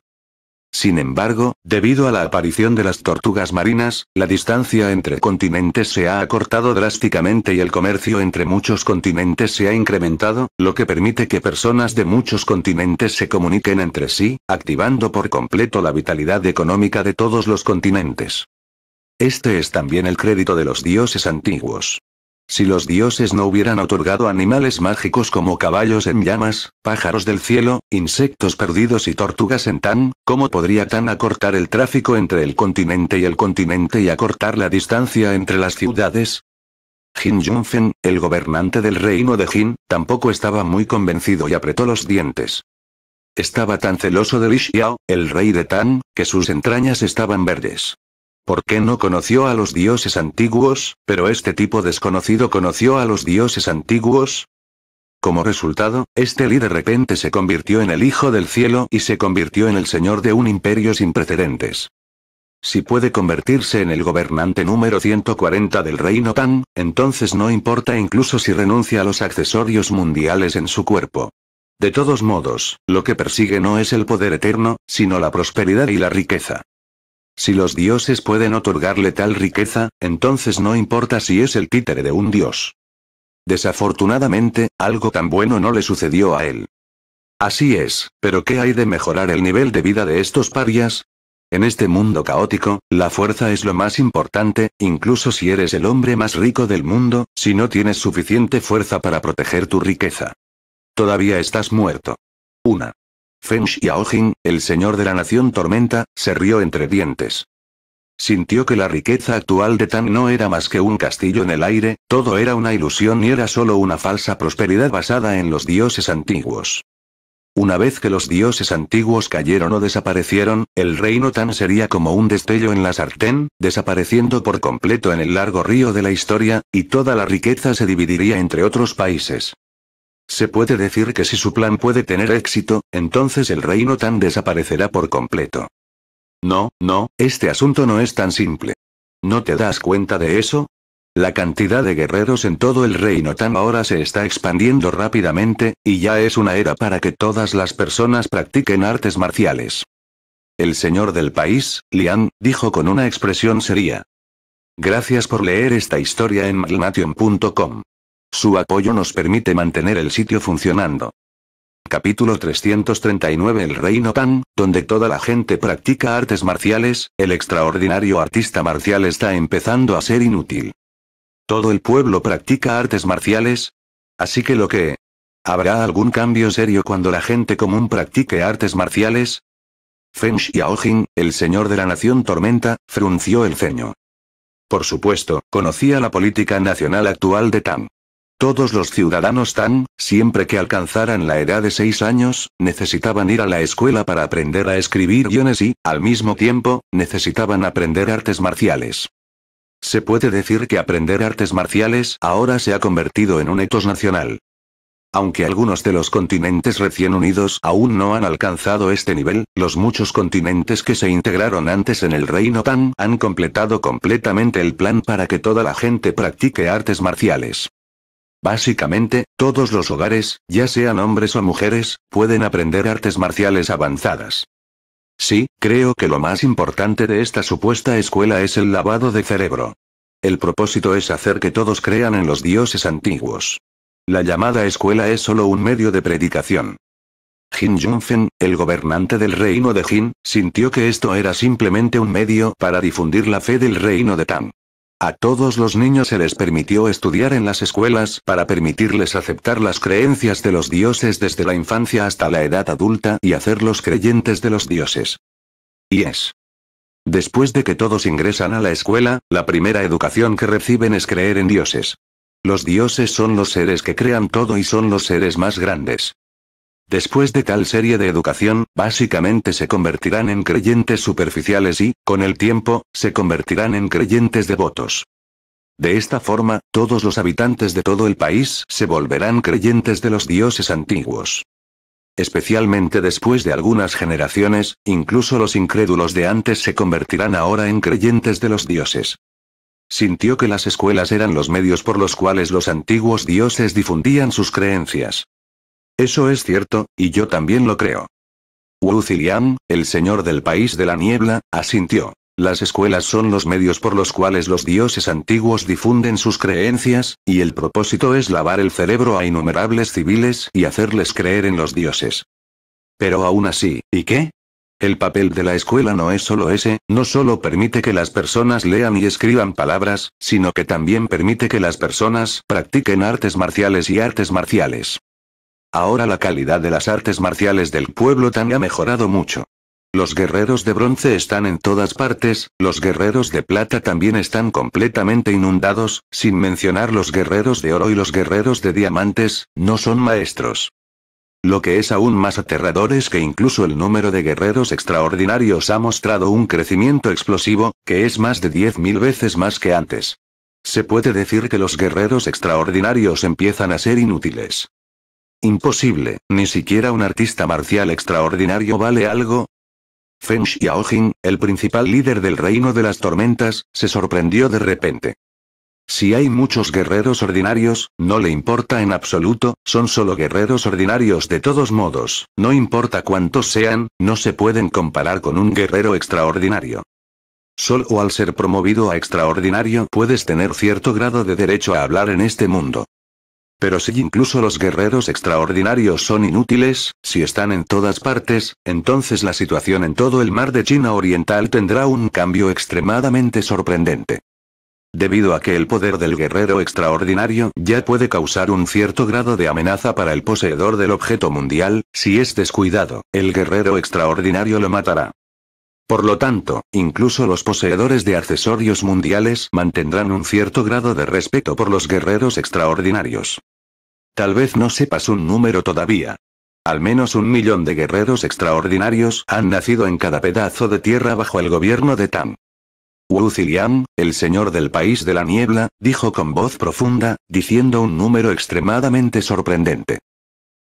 Sin embargo, debido a la aparición de las tortugas marinas, la distancia entre continentes se ha acortado drásticamente y el comercio entre muchos continentes se ha incrementado, lo que permite que personas de muchos continentes se comuniquen entre sí, activando por completo la vitalidad económica de todos los continentes. Este es también el crédito de los dioses antiguos. Si los dioses no hubieran otorgado animales mágicos como caballos en llamas, pájaros del cielo, insectos perdidos y tortugas en Tan, ¿cómo podría Tan acortar el tráfico entre el continente y el continente y acortar la distancia entre las ciudades? Jin Junfen, el gobernante del reino de Jin, tampoco estaba muy convencido y apretó los dientes. Estaba tan celoso de Li Xiao, el rey de Tan, que sus entrañas estaban verdes. ¿Por qué no conoció a los dioses antiguos, pero este tipo desconocido conoció a los dioses antiguos. Como resultado, este Li de repente se convirtió en el Hijo del Cielo y se convirtió en el Señor de un imperio sin precedentes. Si puede convertirse en el gobernante número 140 del reino Tan, entonces no importa incluso si renuncia a los accesorios mundiales en su cuerpo. De todos modos, lo que persigue no es el poder eterno, sino la prosperidad y la riqueza. Si los dioses pueden otorgarle tal riqueza, entonces no importa si es el títere de un dios. Desafortunadamente, algo tan bueno no le sucedió a él. Así es, pero ¿qué hay de mejorar el nivel de vida de estos parias? En este mundo caótico, la fuerza es lo más importante, incluso si eres el hombre más rico del mundo, si no tienes suficiente fuerza para proteger tu riqueza. Todavía estás muerto. Una. Feng Jing, el señor de la nación tormenta, se rió entre dientes. Sintió que la riqueza actual de Tan no era más que un castillo en el aire, todo era una ilusión y era solo una falsa prosperidad basada en los dioses antiguos. Una vez que los dioses antiguos cayeron o desaparecieron, el reino Tan sería como un destello en la sartén, desapareciendo por completo en el largo río de la historia, y toda la riqueza se dividiría entre otros países. Se puede decir que si su plan puede tener éxito, entonces el reino Tan desaparecerá por completo. No, no, este asunto no es tan simple. ¿No te das cuenta de eso? La cantidad de guerreros en todo el reino Tan ahora se está expandiendo rápidamente, y ya es una era para que todas las personas practiquen artes marciales. El señor del país, Lian, dijo con una expresión seria. Gracias por leer esta historia en magnation.com. Su apoyo nos permite mantener el sitio funcionando. Capítulo 339 El Reino Tan, donde toda la gente practica artes marciales, el extraordinario artista marcial está empezando a ser inútil. Todo el pueblo practica artes marciales. Así que lo que... ¿Habrá algún cambio serio cuando la gente común practique artes marciales? Feng Xiaojing, el señor de la nación tormenta, frunció el ceño. Por supuesto, conocía la política nacional actual de Tan. Todos los ciudadanos tan, siempre que alcanzaran la edad de 6 años, necesitaban ir a la escuela para aprender a escribir guiones y, al mismo tiempo, necesitaban aprender artes marciales. Se puede decir que aprender artes marciales ahora se ha convertido en un etos nacional. Aunque algunos de los continentes recién unidos aún no han alcanzado este nivel, los muchos continentes que se integraron antes en el reino Tan han completado completamente el plan para que toda la gente practique artes marciales. Básicamente, todos los hogares, ya sean hombres o mujeres, pueden aprender artes marciales avanzadas. Sí, creo que lo más importante de esta supuesta escuela es el lavado de cerebro. El propósito es hacer que todos crean en los dioses antiguos. La llamada escuela es solo un medio de predicación. Jin Junfen, el gobernante del reino de Jin, sintió que esto era simplemente un medio para difundir la fe del reino de Tang. A todos los niños se les permitió estudiar en las escuelas para permitirles aceptar las creencias de los dioses desde la infancia hasta la edad adulta y hacerlos creyentes de los dioses. Y es. Después de que todos ingresan a la escuela, la primera educación que reciben es creer en dioses. Los dioses son los seres que crean todo y son los seres más grandes. Después de tal serie de educación, básicamente se convertirán en creyentes superficiales y, con el tiempo, se convertirán en creyentes devotos. De esta forma, todos los habitantes de todo el país se volverán creyentes de los dioses antiguos. Especialmente después de algunas generaciones, incluso los incrédulos de antes se convertirán ahora en creyentes de los dioses. Sintió que las escuelas eran los medios por los cuales los antiguos dioses difundían sus creencias. Eso es cierto, y yo también lo creo. Wu Zilian, el señor del país de la niebla, asintió. Las escuelas son los medios por los cuales los dioses antiguos difunden sus creencias, y el propósito es lavar el cerebro a innumerables civiles y hacerles creer en los dioses. Pero aún así, ¿y qué? El papel de la escuela no es solo ese, no solo permite que las personas lean y escriban palabras, sino que también permite que las personas practiquen artes marciales y artes marciales. Ahora la calidad de las artes marciales del pueblo también ha mejorado mucho. Los guerreros de bronce están en todas partes, los guerreros de plata también están completamente inundados, sin mencionar los guerreros de oro y los guerreros de diamantes, no son maestros. Lo que es aún más aterrador es que incluso el número de guerreros extraordinarios ha mostrado un crecimiento explosivo, que es más de 10.000 veces más que antes. Se puede decir que los guerreros extraordinarios empiezan a ser inútiles. Imposible, ni siquiera un artista marcial extraordinario vale algo. Feng Xiaojin, el principal líder del reino de las tormentas, se sorprendió de repente. Si hay muchos guerreros ordinarios, no le importa en absoluto, son solo guerreros ordinarios de todos modos, no importa cuántos sean, no se pueden comparar con un guerrero extraordinario. Solo al ser promovido a extraordinario puedes tener cierto grado de derecho a hablar en este mundo. Pero si incluso los guerreros extraordinarios son inútiles, si están en todas partes, entonces la situación en todo el mar de China Oriental tendrá un cambio extremadamente sorprendente. Debido a que el poder del guerrero extraordinario ya puede causar un cierto grado de amenaza para el poseedor del objeto mundial, si es descuidado, el guerrero extraordinario lo matará. Por lo tanto, incluso los poseedores de accesorios mundiales mantendrán un cierto grado de respeto por los guerreros extraordinarios. Tal vez no sepas un número todavía. Al menos un millón de guerreros extraordinarios han nacido en cada pedazo de tierra bajo el gobierno de Tam. Wu Zilian, el señor del país de la niebla, dijo con voz profunda, diciendo un número extremadamente sorprendente.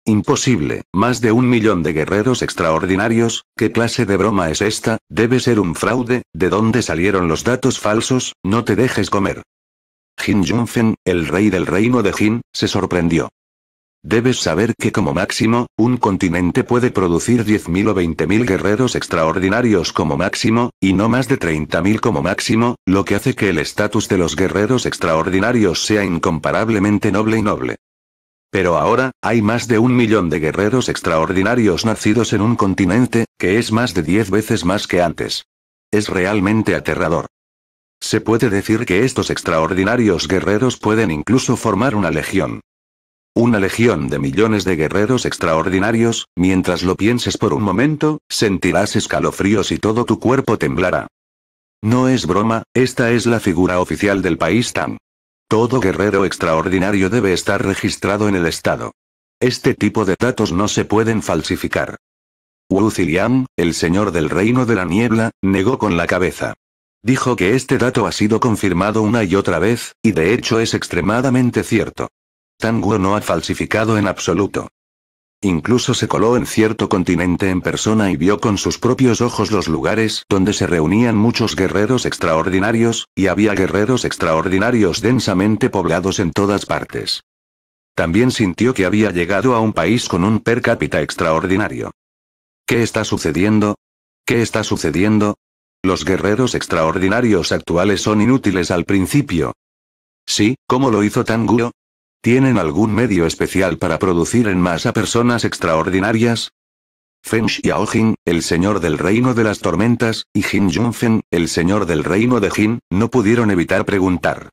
Imposible, más de un millón de guerreros extraordinarios, ¿qué clase de broma es esta? Debe ser un fraude, ¿de dónde salieron los datos falsos? No te dejes comer. Jin Jungfen, el rey del reino de Jin, se sorprendió. Debes saber que como máximo, un continente puede producir 10.000 o 20.000 guerreros extraordinarios como máximo, y no más de 30.000 como máximo, lo que hace que el estatus de los guerreros extraordinarios sea incomparablemente noble y noble. Pero ahora, hay más de un millón de guerreros extraordinarios nacidos en un continente, que es más de diez veces más que antes. Es realmente aterrador. Se puede decir que estos extraordinarios guerreros pueden incluso formar una legión. Una legión de millones de guerreros extraordinarios, mientras lo pienses por un momento, sentirás escalofríos y todo tu cuerpo temblará. No es broma, esta es la figura oficial del país TAM. Todo guerrero extraordinario debe estar registrado en el Estado. Este tipo de datos no se pueden falsificar. Wu Ziliang, el señor del reino de la niebla, negó con la cabeza. Dijo que este dato ha sido confirmado una y otra vez, y de hecho es extremadamente cierto. Wu no ha falsificado en absoluto. Incluso se coló en cierto continente en persona y vio con sus propios ojos los lugares donde se reunían muchos guerreros extraordinarios, y había guerreros extraordinarios densamente poblados en todas partes. También sintió que había llegado a un país con un per cápita extraordinario. ¿Qué está sucediendo? ¿Qué está sucediendo? Los guerreros extraordinarios actuales son inútiles al principio. Sí, ¿cómo lo hizo Tanguro? ¿Tienen algún medio especial para producir en masa personas extraordinarias? Feng Xiaojin, el señor del reino de las tormentas, y Jin Yunfeng, el señor del reino de Jin, no pudieron evitar preguntar.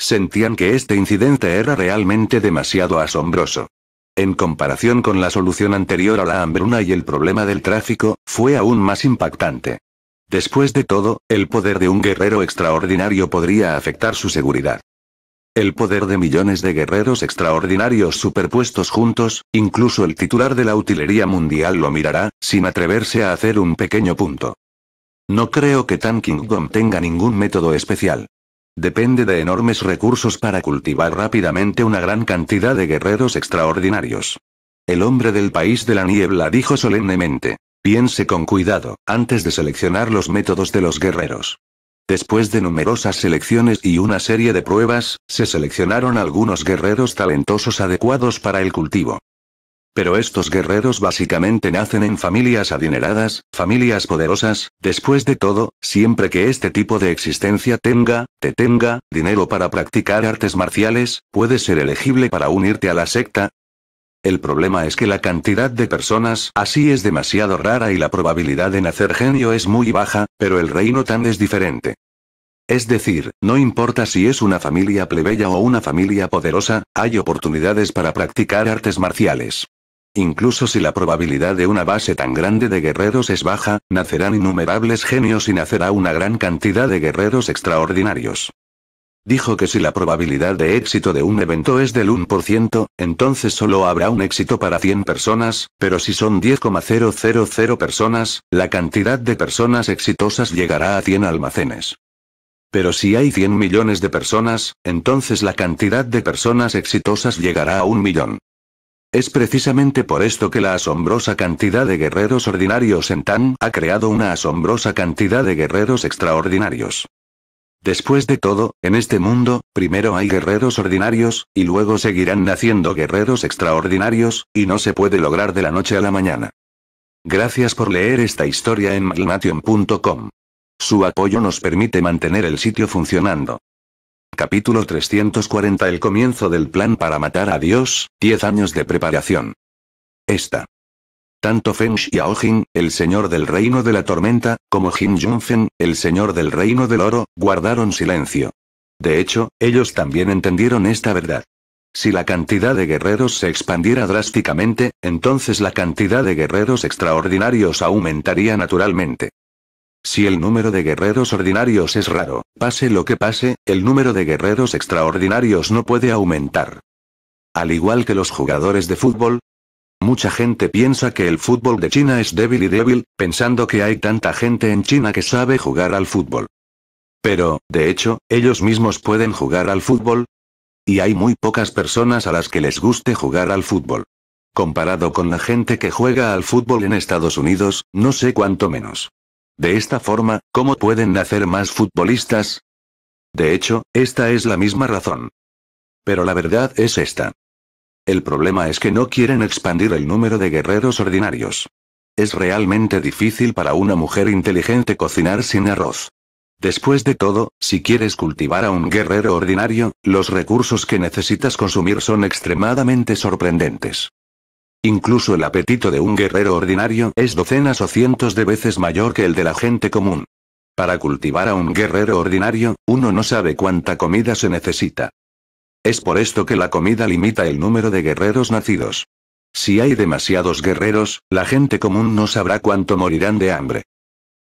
Sentían que este incidente era realmente demasiado asombroso. En comparación con la solución anterior a la hambruna y el problema del tráfico, fue aún más impactante. Después de todo, el poder de un guerrero extraordinario podría afectar su seguridad. El poder de millones de guerreros extraordinarios superpuestos juntos, incluso el titular de la utilería mundial lo mirará, sin atreverse a hacer un pequeño punto. No creo que Tanking tenga ningún método especial. Depende de enormes recursos para cultivar rápidamente una gran cantidad de guerreros extraordinarios. El hombre del país de la niebla dijo solemnemente. Piense con cuidado, antes de seleccionar los métodos de los guerreros. Después de numerosas selecciones y una serie de pruebas, se seleccionaron algunos guerreros talentosos adecuados para el cultivo. Pero estos guerreros básicamente nacen en familias adineradas, familias poderosas, después de todo, siempre que este tipo de existencia tenga, te tenga, dinero para practicar artes marciales, puedes ser elegible para unirte a la secta, el problema es que la cantidad de personas así es demasiado rara y la probabilidad de nacer genio es muy baja, pero el reino Tan es diferente. Es decir, no importa si es una familia plebeya o una familia poderosa, hay oportunidades para practicar artes marciales. Incluso si la probabilidad de una base tan grande de guerreros es baja, nacerán innumerables genios y nacerá una gran cantidad de guerreros extraordinarios. Dijo que si la probabilidad de éxito de un evento es del 1%, entonces solo habrá un éxito para 100 personas, pero si son 10,000 personas, la cantidad de personas exitosas llegará a 100 almacenes. Pero si hay 100 millones de personas, entonces la cantidad de personas exitosas llegará a un millón. Es precisamente por esto que la asombrosa cantidad de guerreros ordinarios en TAN ha creado una asombrosa cantidad de guerreros extraordinarios. Después de todo, en este mundo, primero hay guerreros ordinarios, y luego seguirán naciendo guerreros extraordinarios, y no se puede lograr de la noche a la mañana. Gracias por leer esta historia en magnation.com. Su apoyo nos permite mantener el sitio funcionando. Capítulo 340 El comienzo del plan para matar a Dios, 10 años de preparación. Esta tanto Feng Xiaojin, el señor del reino de la tormenta, como Jin Yunfen, el señor del reino del oro, guardaron silencio. De hecho, ellos también entendieron esta verdad. Si la cantidad de guerreros se expandiera drásticamente, entonces la cantidad de guerreros extraordinarios aumentaría naturalmente. Si el número de guerreros ordinarios es raro, pase lo que pase, el número de guerreros extraordinarios no puede aumentar. Al igual que los jugadores de fútbol, Mucha gente piensa que el fútbol de China es débil y débil, pensando que hay tanta gente en China que sabe jugar al fútbol. Pero, de hecho, ellos mismos pueden jugar al fútbol. Y hay muy pocas personas a las que les guste jugar al fútbol. Comparado con la gente que juega al fútbol en Estados Unidos, no sé cuánto menos. De esta forma, ¿cómo pueden nacer más futbolistas? De hecho, esta es la misma razón. Pero la verdad es esta. El problema es que no quieren expandir el número de guerreros ordinarios. Es realmente difícil para una mujer inteligente cocinar sin arroz. Después de todo, si quieres cultivar a un guerrero ordinario, los recursos que necesitas consumir son extremadamente sorprendentes. Incluso el apetito de un guerrero ordinario es docenas o cientos de veces mayor que el de la gente común. Para cultivar a un guerrero ordinario, uno no sabe cuánta comida se necesita. Es por esto que la comida limita el número de guerreros nacidos. Si hay demasiados guerreros, la gente común no sabrá cuánto morirán de hambre.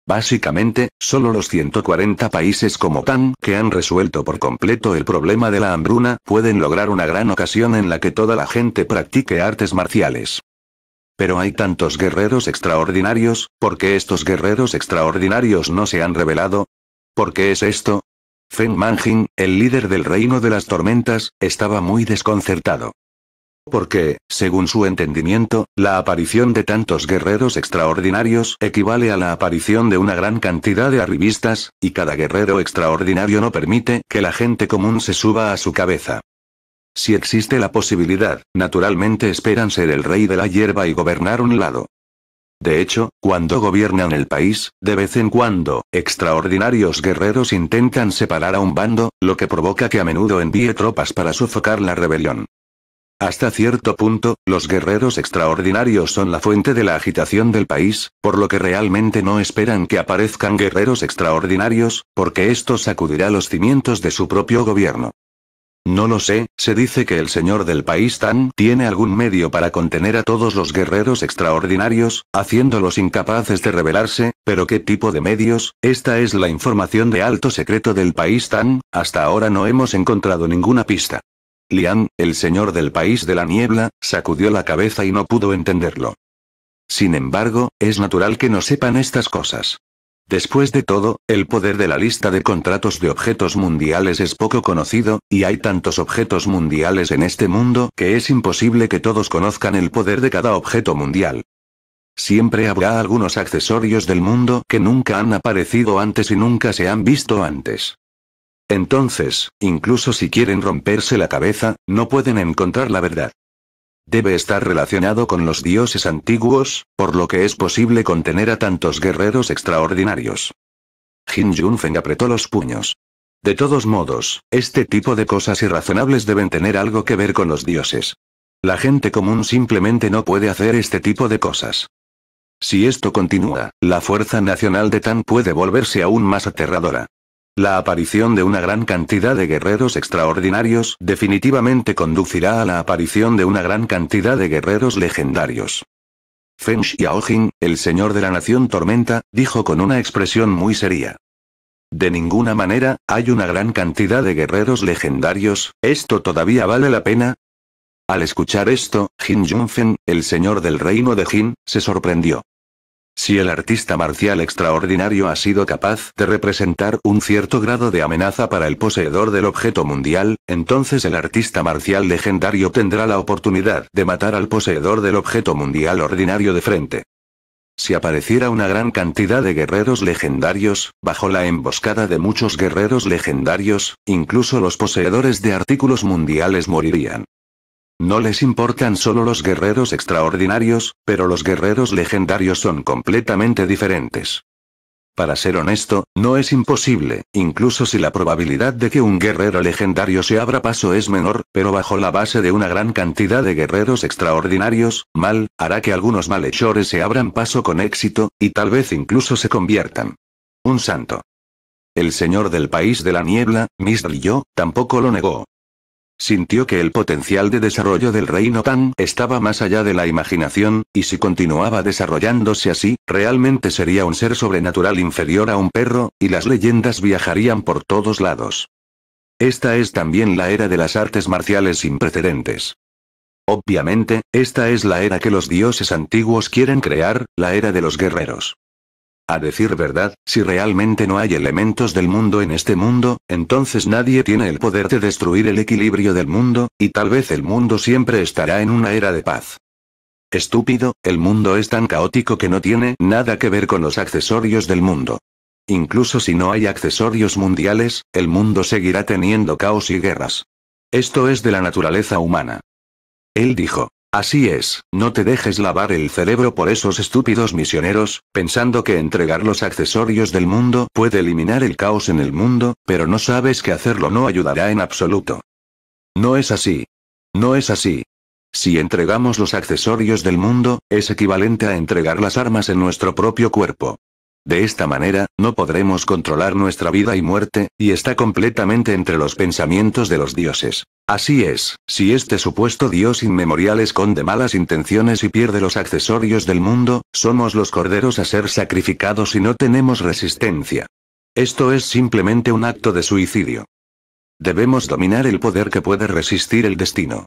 Básicamente, solo los 140 países como TAN, que han resuelto por completo el problema de la hambruna, pueden lograr una gran ocasión en la que toda la gente practique artes marciales. Pero hay tantos guerreros extraordinarios, ¿por qué estos guerreros extraordinarios no se han revelado? ¿Por qué es esto? Feng Manjin, el líder del reino de las tormentas, estaba muy desconcertado. Porque, según su entendimiento, la aparición de tantos guerreros extraordinarios equivale a la aparición de una gran cantidad de arribistas, y cada guerrero extraordinario no permite que la gente común se suba a su cabeza. Si existe la posibilidad, naturalmente esperan ser el rey de la hierba y gobernar un lado. De hecho, cuando gobiernan el país, de vez en cuando, extraordinarios guerreros intentan separar a un bando, lo que provoca que a menudo envíe tropas para sofocar la rebelión. Hasta cierto punto, los guerreros extraordinarios son la fuente de la agitación del país, por lo que realmente no esperan que aparezcan guerreros extraordinarios, porque esto sacudirá los cimientos de su propio gobierno. No lo sé, se dice que el señor del país Tan tiene algún medio para contener a todos los guerreros extraordinarios, haciéndolos incapaces de rebelarse, pero ¿qué tipo de medios? Esta es la información de alto secreto del país Tan, hasta ahora no hemos encontrado ninguna pista. Lian, el señor del país de la niebla, sacudió la cabeza y no pudo entenderlo. Sin embargo, es natural que no sepan estas cosas. Después de todo, el poder de la lista de contratos de objetos mundiales es poco conocido, y hay tantos objetos mundiales en este mundo que es imposible que todos conozcan el poder de cada objeto mundial. Siempre habrá algunos accesorios del mundo que nunca han aparecido antes y nunca se han visto antes. Entonces, incluso si quieren romperse la cabeza, no pueden encontrar la verdad. Debe estar relacionado con los dioses antiguos, por lo que es posible contener a tantos guerreros extraordinarios. Jin Junfeng apretó los puños. De todos modos, este tipo de cosas irrazonables deben tener algo que ver con los dioses. La gente común simplemente no puede hacer este tipo de cosas. Si esto continúa, la fuerza nacional de Tan puede volverse aún más aterradora. La aparición de una gran cantidad de guerreros extraordinarios definitivamente conducirá a la aparición de una gran cantidad de guerreros legendarios. Feng Xiaojin, el señor de la nación tormenta, dijo con una expresión muy seria. De ninguna manera, hay una gran cantidad de guerreros legendarios, ¿esto todavía vale la pena? Al escuchar esto, Jin Junfen, el señor del reino de Jin, se sorprendió. Si el artista marcial extraordinario ha sido capaz de representar un cierto grado de amenaza para el poseedor del objeto mundial, entonces el artista marcial legendario tendrá la oportunidad de matar al poseedor del objeto mundial ordinario de frente. Si apareciera una gran cantidad de guerreros legendarios, bajo la emboscada de muchos guerreros legendarios, incluso los poseedores de artículos mundiales morirían. No les importan solo los guerreros extraordinarios, pero los guerreros legendarios son completamente diferentes. Para ser honesto, no es imposible, incluso si la probabilidad de que un guerrero legendario se abra paso es menor, pero bajo la base de una gran cantidad de guerreros extraordinarios, mal, hará que algunos malhechores se abran paso con éxito, y tal vez incluso se conviertan. Un santo. El señor del país de la niebla, Mistral yo, tampoco lo negó. Sintió que el potencial de desarrollo del reino Tan estaba más allá de la imaginación, y si continuaba desarrollándose así, realmente sería un ser sobrenatural inferior a un perro, y las leyendas viajarían por todos lados. Esta es también la era de las artes marciales sin precedentes. Obviamente, esta es la era que los dioses antiguos quieren crear, la era de los guerreros. A decir verdad, si realmente no hay elementos del mundo en este mundo, entonces nadie tiene el poder de destruir el equilibrio del mundo, y tal vez el mundo siempre estará en una era de paz. Estúpido, el mundo es tan caótico que no tiene nada que ver con los accesorios del mundo. Incluso si no hay accesorios mundiales, el mundo seguirá teniendo caos y guerras. Esto es de la naturaleza humana. Él dijo. Así es, no te dejes lavar el cerebro por esos estúpidos misioneros, pensando que entregar los accesorios del mundo puede eliminar el caos en el mundo, pero no sabes que hacerlo no ayudará en absoluto. No es así. No es así. Si entregamos los accesorios del mundo, es equivalente a entregar las armas en nuestro propio cuerpo. De esta manera, no podremos controlar nuestra vida y muerte, y está completamente entre los pensamientos de los dioses. Así es, si este supuesto dios inmemorial esconde malas intenciones y pierde los accesorios del mundo, somos los corderos a ser sacrificados y no tenemos resistencia. Esto es simplemente un acto de suicidio. Debemos dominar el poder que puede resistir el destino.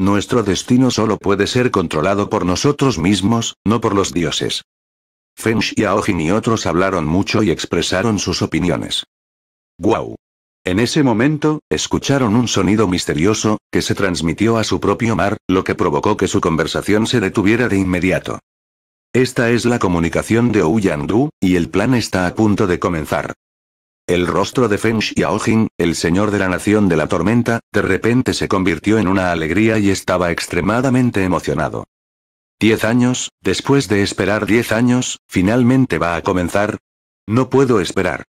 Nuestro destino solo puede ser controlado por nosotros mismos, no por los dioses. Feng Xiaojin y otros hablaron mucho y expresaron sus opiniones. ¡Guau! En ese momento, escucharon un sonido misterioso, que se transmitió a su propio mar, lo que provocó que su conversación se detuviera de inmediato. Esta es la comunicación de Du, y el plan está a punto de comenzar. El rostro de Feng Xiaojin, el señor de la nación de la tormenta, de repente se convirtió en una alegría y estaba extremadamente emocionado. Diez años, después de esperar diez años, finalmente va a comenzar. No puedo esperar.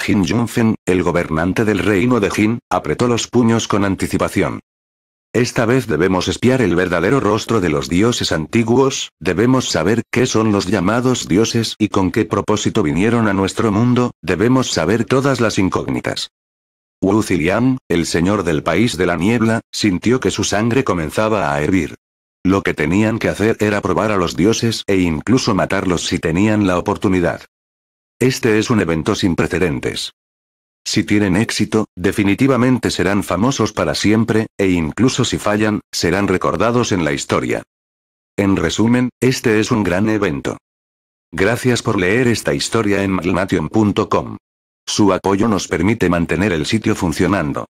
Jin Junfen, el gobernante del reino de Jin, apretó los puños con anticipación. Esta vez debemos espiar el verdadero rostro de los dioses antiguos, debemos saber qué son los llamados dioses y con qué propósito vinieron a nuestro mundo, debemos saber todas las incógnitas. Wu Ziliang, el señor del país de la niebla, sintió que su sangre comenzaba a hervir. Lo que tenían que hacer era probar a los dioses e incluso matarlos si tenían la oportunidad. Este es un evento sin precedentes. Si tienen éxito, definitivamente serán famosos para siempre, e incluso si fallan, serán recordados en la historia. En resumen, este es un gran evento. Gracias por leer esta historia en maglnation.com. Su apoyo nos permite mantener el sitio funcionando.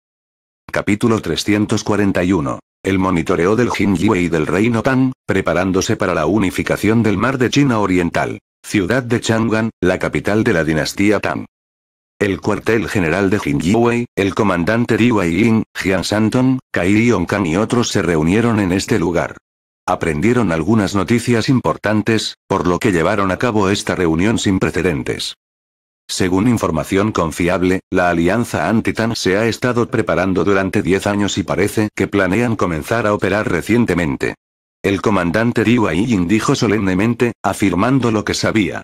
Capítulo 341 el monitoreo del Jingyue y del reino Tang, preparándose para la unificación del mar de China Oriental, ciudad de Chang'an, la capital de la dinastía Tang. El cuartel general de Jingyue, el comandante Wei Ying, Jian Santon, Kai Yongkang y otros se reunieron en este lugar. Aprendieron algunas noticias importantes, por lo que llevaron a cabo esta reunión sin precedentes. Según información confiable, la alianza Antitan se ha estado preparando durante 10 años y parece que planean comenzar a operar recientemente. El comandante Liu dijo solemnemente, afirmando lo que sabía.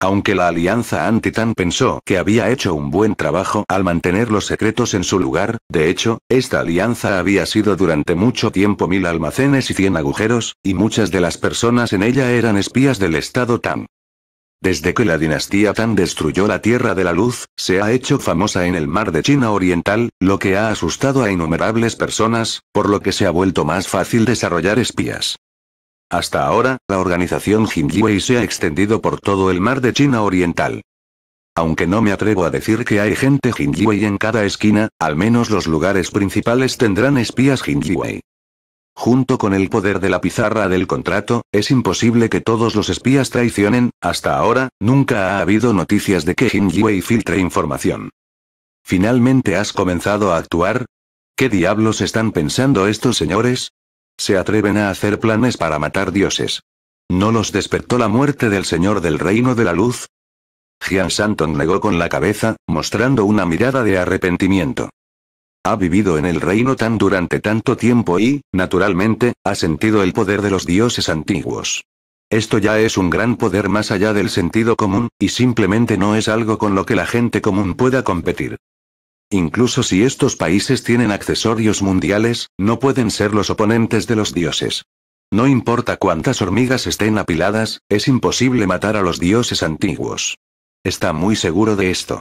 Aunque la alianza Antitan pensó que había hecho un buen trabajo al mantener los secretos en su lugar, de hecho, esta alianza había sido durante mucho tiempo mil almacenes y cien agujeros, y muchas de las personas en ella eran espías del Estado Tan. Desde que la dinastía Tan destruyó la Tierra de la Luz, se ha hecho famosa en el mar de China Oriental, lo que ha asustado a innumerables personas, por lo que se ha vuelto más fácil desarrollar espías. Hasta ahora, la organización Jingwei se ha extendido por todo el mar de China Oriental. Aunque no me atrevo a decir que hay gente Jingwei en cada esquina, al menos los lugares principales tendrán espías Jingwei. Junto con el poder de la pizarra del contrato, es imposible que todos los espías traicionen, hasta ahora, nunca ha habido noticias de que Jin filtre información. ¿Finalmente has comenzado a actuar? ¿Qué diablos están pensando estos señores? Se atreven a hacer planes para matar dioses. ¿No los despertó la muerte del señor del reino de la luz? Jian Santon negó con la cabeza, mostrando una mirada de arrepentimiento. Ha vivido en el reino Tan durante tanto tiempo y, naturalmente, ha sentido el poder de los dioses antiguos. Esto ya es un gran poder más allá del sentido común, y simplemente no es algo con lo que la gente común pueda competir. Incluso si estos países tienen accesorios mundiales, no pueden ser los oponentes de los dioses. No importa cuántas hormigas estén apiladas, es imposible matar a los dioses antiguos. Está muy seguro de esto.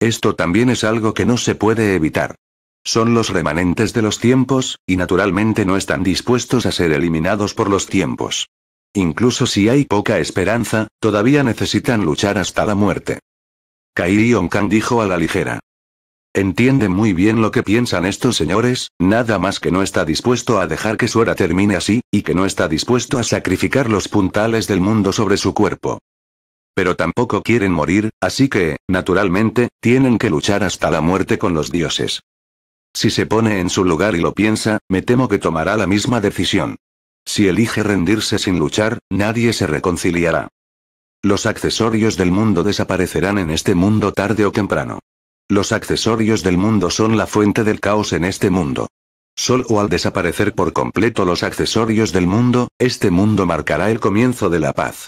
Esto también es algo que no se puede evitar. Son los remanentes de los tiempos, y naturalmente no están dispuestos a ser eliminados por los tiempos. Incluso si hay poca esperanza, todavía necesitan luchar hasta la muerte. Kairi Onkan dijo a la ligera. Entiende muy bien lo que piensan estos señores, nada más que no está dispuesto a dejar que su era termine así, y que no está dispuesto a sacrificar los puntales del mundo sobre su cuerpo. Pero tampoco quieren morir, así que, naturalmente, tienen que luchar hasta la muerte con los dioses. Si se pone en su lugar y lo piensa, me temo que tomará la misma decisión. Si elige rendirse sin luchar, nadie se reconciliará. Los accesorios del mundo desaparecerán en este mundo tarde o temprano. Los accesorios del mundo son la fuente del caos en este mundo. Solo al desaparecer por completo los accesorios del mundo, este mundo marcará el comienzo de la paz.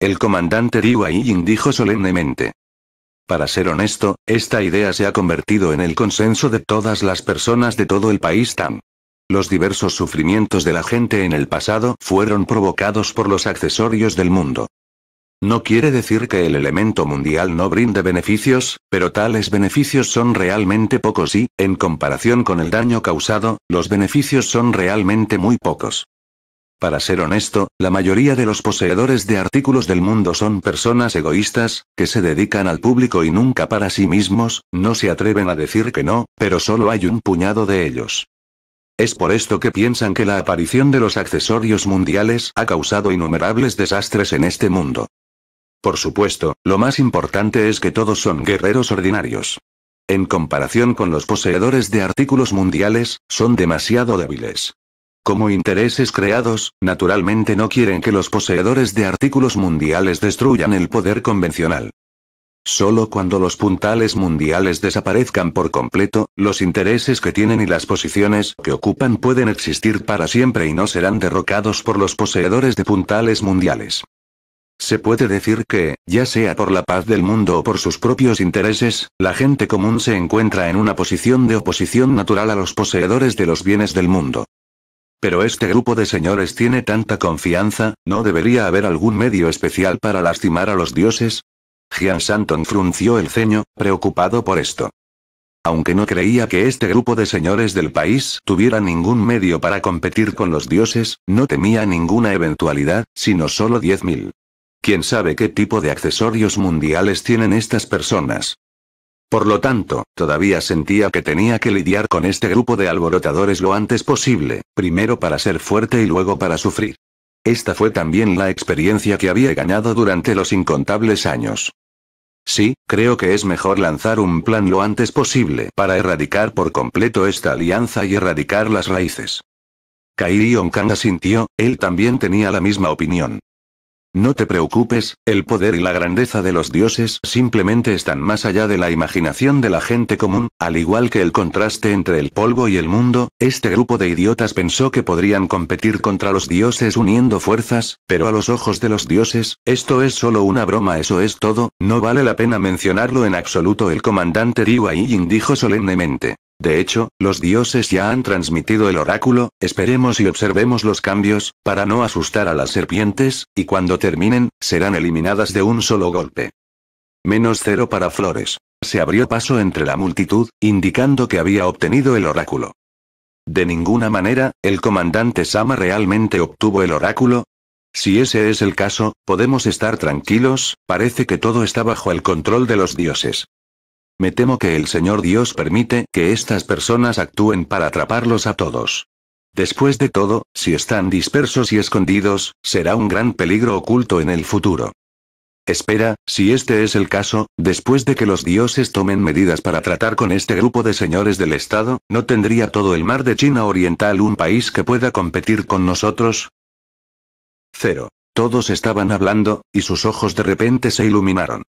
El comandante Liu Ying dijo solemnemente. Para ser honesto, esta idea se ha convertido en el consenso de todas las personas de todo el país TAM. Los diversos sufrimientos de la gente en el pasado fueron provocados por los accesorios del mundo. No quiere decir que el elemento mundial no brinde beneficios, pero tales beneficios son realmente pocos y, en comparación con el daño causado, los beneficios son realmente muy pocos. Para ser honesto, la mayoría de los poseedores de artículos del mundo son personas egoístas, que se dedican al público y nunca para sí mismos, no se atreven a decir que no, pero solo hay un puñado de ellos. Es por esto que piensan que la aparición de los accesorios mundiales ha causado innumerables desastres en este mundo. Por supuesto, lo más importante es que todos son guerreros ordinarios. En comparación con los poseedores de artículos mundiales, son demasiado débiles. Como intereses creados, naturalmente no quieren que los poseedores de artículos mundiales destruyan el poder convencional. Solo cuando los puntales mundiales desaparezcan por completo, los intereses que tienen y las posiciones que ocupan pueden existir para siempre y no serán derrocados por los poseedores de puntales mundiales. Se puede decir que, ya sea por la paz del mundo o por sus propios intereses, la gente común se encuentra en una posición de oposición natural a los poseedores de los bienes del mundo. Pero este grupo de señores tiene tanta confianza, ¿no debería haber algún medio especial para lastimar a los dioses? Gian Santon frunció el ceño, preocupado por esto. Aunque no creía que este grupo de señores del país tuviera ningún medio para competir con los dioses, no temía ninguna eventualidad, sino solo 10.000. ¿Quién sabe qué tipo de accesorios mundiales tienen estas personas? Por lo tanto, todavía sentía que tenía que lidiar con este grupo de alborotadores lo antes posible, primero para ser fuerte y luego para sufrir. Esta fue también la experiencia que había ganado durante los incontables años. Sí, creo que es mejor lanzar un plan lo antes posible para erradicar por completo esta alianza y erradicar las raíces. Kairi kang asintió, él también tenía la misma opinión. No te preocupes, el poder y la grandeza de los dioses simplemente están más allá de la imaginación de la gente común, al igual que el contraste entre el polvo y el mundo, este grupo de idiotas pensó que podrían competir contra los dioses uniendo fuerzas, pero a los ojos de los dioses, esto es solo una broma, eso es todo, no vale la pena mencionarlo en absoluto, el comandante Diwa Ying dijo solemnemente. De hecho, los dioses ya han transmitido el oráculo, esperemos y observemos los cambios, para no asustar a las serpientes, y cuando terminen, serán eliminadas de un solo golpe. Menos cero para Flores. Se abrió paso entre la multitud, indicando que había obtenido el oráculo. De ninguna manera, el comandante Sama realmente obtuvo el oráculo, si ese es el caso, podemos estar tranquilos, parece que todo está bajo el control de los dioses. Me temo que el Señor Dios permite que estas personas actúen para atraparlos a todos. Después de todo, si están dispersos y escondidos, será un gran peligro oculto en el futuro. Espera, si este es el caso, después de que los dioses tomen medidas para tratar con este grupo de señores del Estado, ¿no tendría todo el mar de China Oriental un país que pueda competir con nosotros? Cero. Todos estaban hablando, y sus ojos de repente se iluminaron.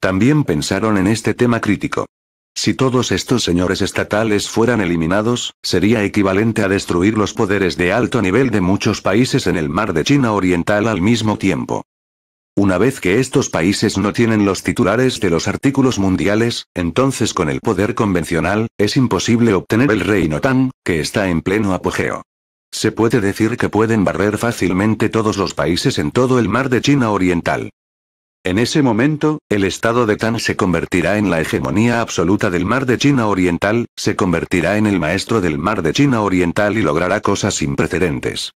También pensaron en este tema crítico. Si todos estos señores estatales fueran eliminados, sería equivalente a destruir los poderes de alto nivel de muchos países en el mar de China Oriental al mismo tiempo. Una vez que estos países no tienen los titulares de los artículos mundiales, entonces con el poder convencional, es imposible obtener el reino Tang, que está en pleno apogeo. Se puede decir que pueden barrer fácilmente todos los países en todo el mar de China Oriental. En ese momento, el estado de Tan se convertirá en la hegemonía absoluta del mar de China Oriental, se convertirá en el maestro del mar de China Oriental y logrará cosas sin precedentes.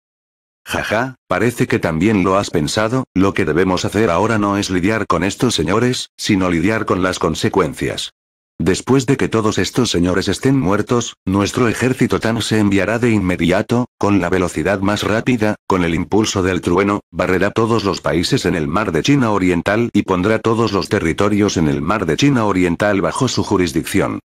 Jaja, parece que también lo has pensado, lo que debemos hacer ahora no es lidiar con estos señores, sino lidiar con las consecuencias. Después de que todos estos señores estén muertos, nuestro ejército tan se enviará de inmediato, con la velocidad más rápida, con el impulso del trueno, barrerá todos los países en el mar de China Oriental y pondrá todos los territorios en el mar de China Oriental bajo su jurisdicción.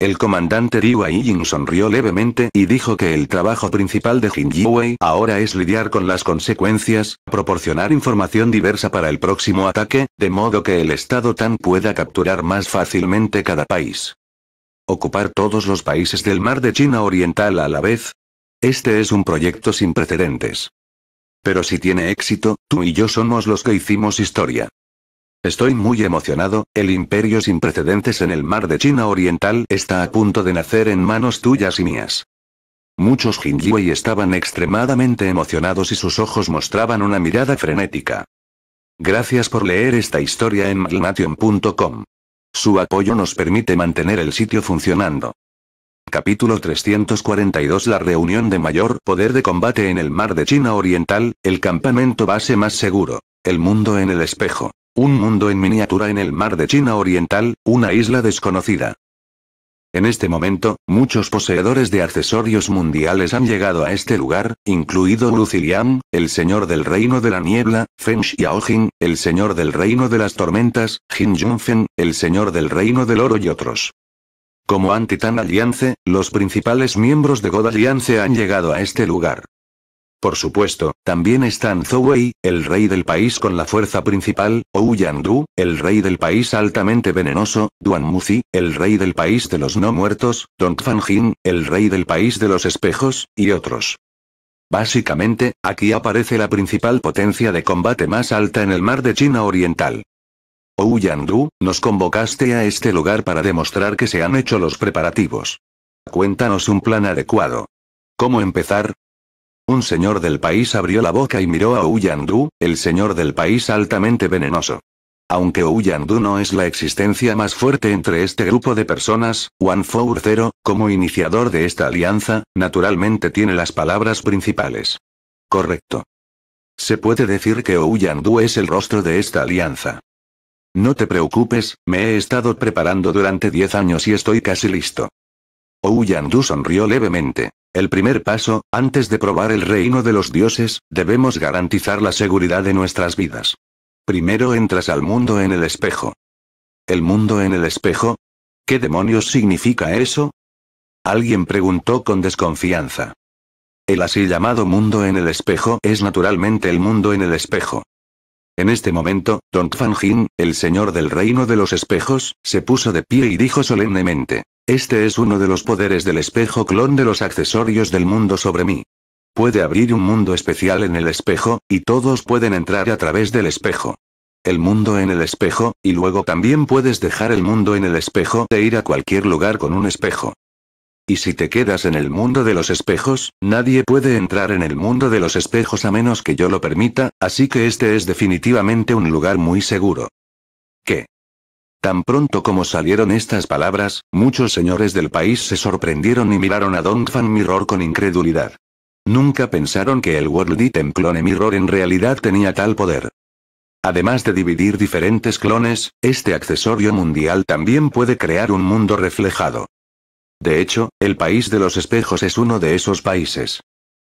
El comandante Liu Ying sonrió levemente y dijo que el trabajo principal de Jin ahora es lidiar con las consecuencias, proporcionar información diversa para el próximo ataque, de modo que el Estado Tan pueda capturar más fácilmente cada país. Ocupar todos los países del mar de China Oriental a la vez. Este es un proyecto sin precedentes. Pero si tiene éxito, tú y yo somos los que hicimos historia. Estoy muy emocionado, el imperio sin precedentes en el mar de China Oriental está a punto de nacer en manos tuyas y mías. Muchos Jinjiwei estaban extremadamente emocionados y sus ojos mostraban una mirada frenética. Gracias por leer esta historia en maglnation.com. Su apoyo nos permite mantener el sitio funcionando. Capítulo 342 La reunión de mayor poder de combate en el mar de China Oriental, el campamento base más seguro, el mundo en el espejo. Un mundo en miniatura en el mar de China Oriental, una isla desconocida. En este momento, muchos poseedores de accesorios mundiales han llegado a este lugar, incluido Lucilian, el señor del reino de la niebla, Feng Xiaojin, el señor del reino de las tormentas, Jin Junfen, el señor del reino del oro y otros. Como Antitan Alliance, los principales miembros de God Alliance han llegado a este lugar. Por supuesto, también están Zhou el rey del país con la fuerza principal, Ou Yandu, el rey del país altamente venenoso, Duan Muzi, el rey del país de los no muertos, Dong Fanjin, el rey del país de los espejos, y otros. Básicamente, aquí aparece la principal potencia de combate más alta en el mar de China Oriental. Ou Yandu, nos convocaste a este lugar para demostrar que se han hecho los preparativos. Cuéntanos un plan adecuado. ¿Cómo empezar? Un señor del país abrió la boca y miró a Ouyandu, el señor del país altamente venenoso. Aunque Ouyandu no es la existencia más fuerte entre este grupo de personas, Four Zero, como iniciador de esta alianza, naturalmente tiene las palabras principales. Correcto. Se puede decir que Ouyandu es el rostro de esta alianza. No te preocupes, me he estado preparando durante 10 años y estoy casi listo. Ouyandu sonrió levemente. El primer paso, antes de probar el reino de los dioses, debemos garantizar la seguridad de nuestras vidas. Primero entras al mundo en el espejo. ¿El mundo en el espejo? ¿Qué demonios significa eso? Alguien preguntó con desconfianza. El así llamado mundo en el espejo es naturalmente el mundo en el espejo. En este momento, Don Fan el señor del reino de los espejos, se puso de pie y dijo solemnemente. Este es uno de los poderes del espejo clon de los accesorios del mundo sobre mí. Puede abrir un mundo especial en el espejo, y todos pueden entrar a través del espejo. El mundo en el espejo, y luego también puedes dejar el mundo en el espejo e ir a cualquier lugar con un espejo. Y si te quedas en el mundo de los espejos, nadie puede entrar en el mundo de los espejos a menos que yo lo permita, así que este es definitivamente un lugar muy seguro. Tan pronto como salieron estas palabras, muchos señores del país se sorprendieron y miraron a Don Fan Mirror con incredulidad. Nunca pensaron que el World Item Clone Mirror en realidad tenía tal poder. Además de dividir diferentes clones, este accesorio mundial también puede crear un mundo reflejado. De hecho, el país de los espejos es uno de esos países.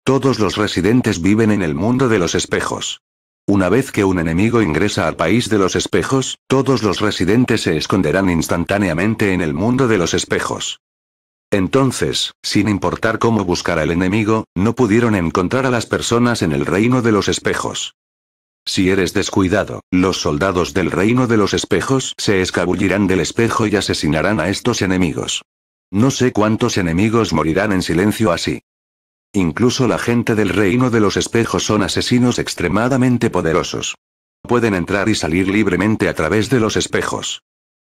Todos los residentes viven en el mundo de los espejos. Una vez que un enemigo ingresa al país de los espejos, todos los residentes se esconderán instantáneamente en el mundo de los espejos. Entonces, sin importar cómo buscar al enemigo, no pudieron encontrar a las personas en el reino de los espejos. Si eres descuidado, los soldados del reino de los espejos se escabullirán del espejo y asesinarán a estos enemigos. No sé cuántos enemigos morirán en silencio así. Incluso la gente del reino de los espejos son asesinos extremadamente poderosos. Pueden entrar y salir libremente a través de los espejos.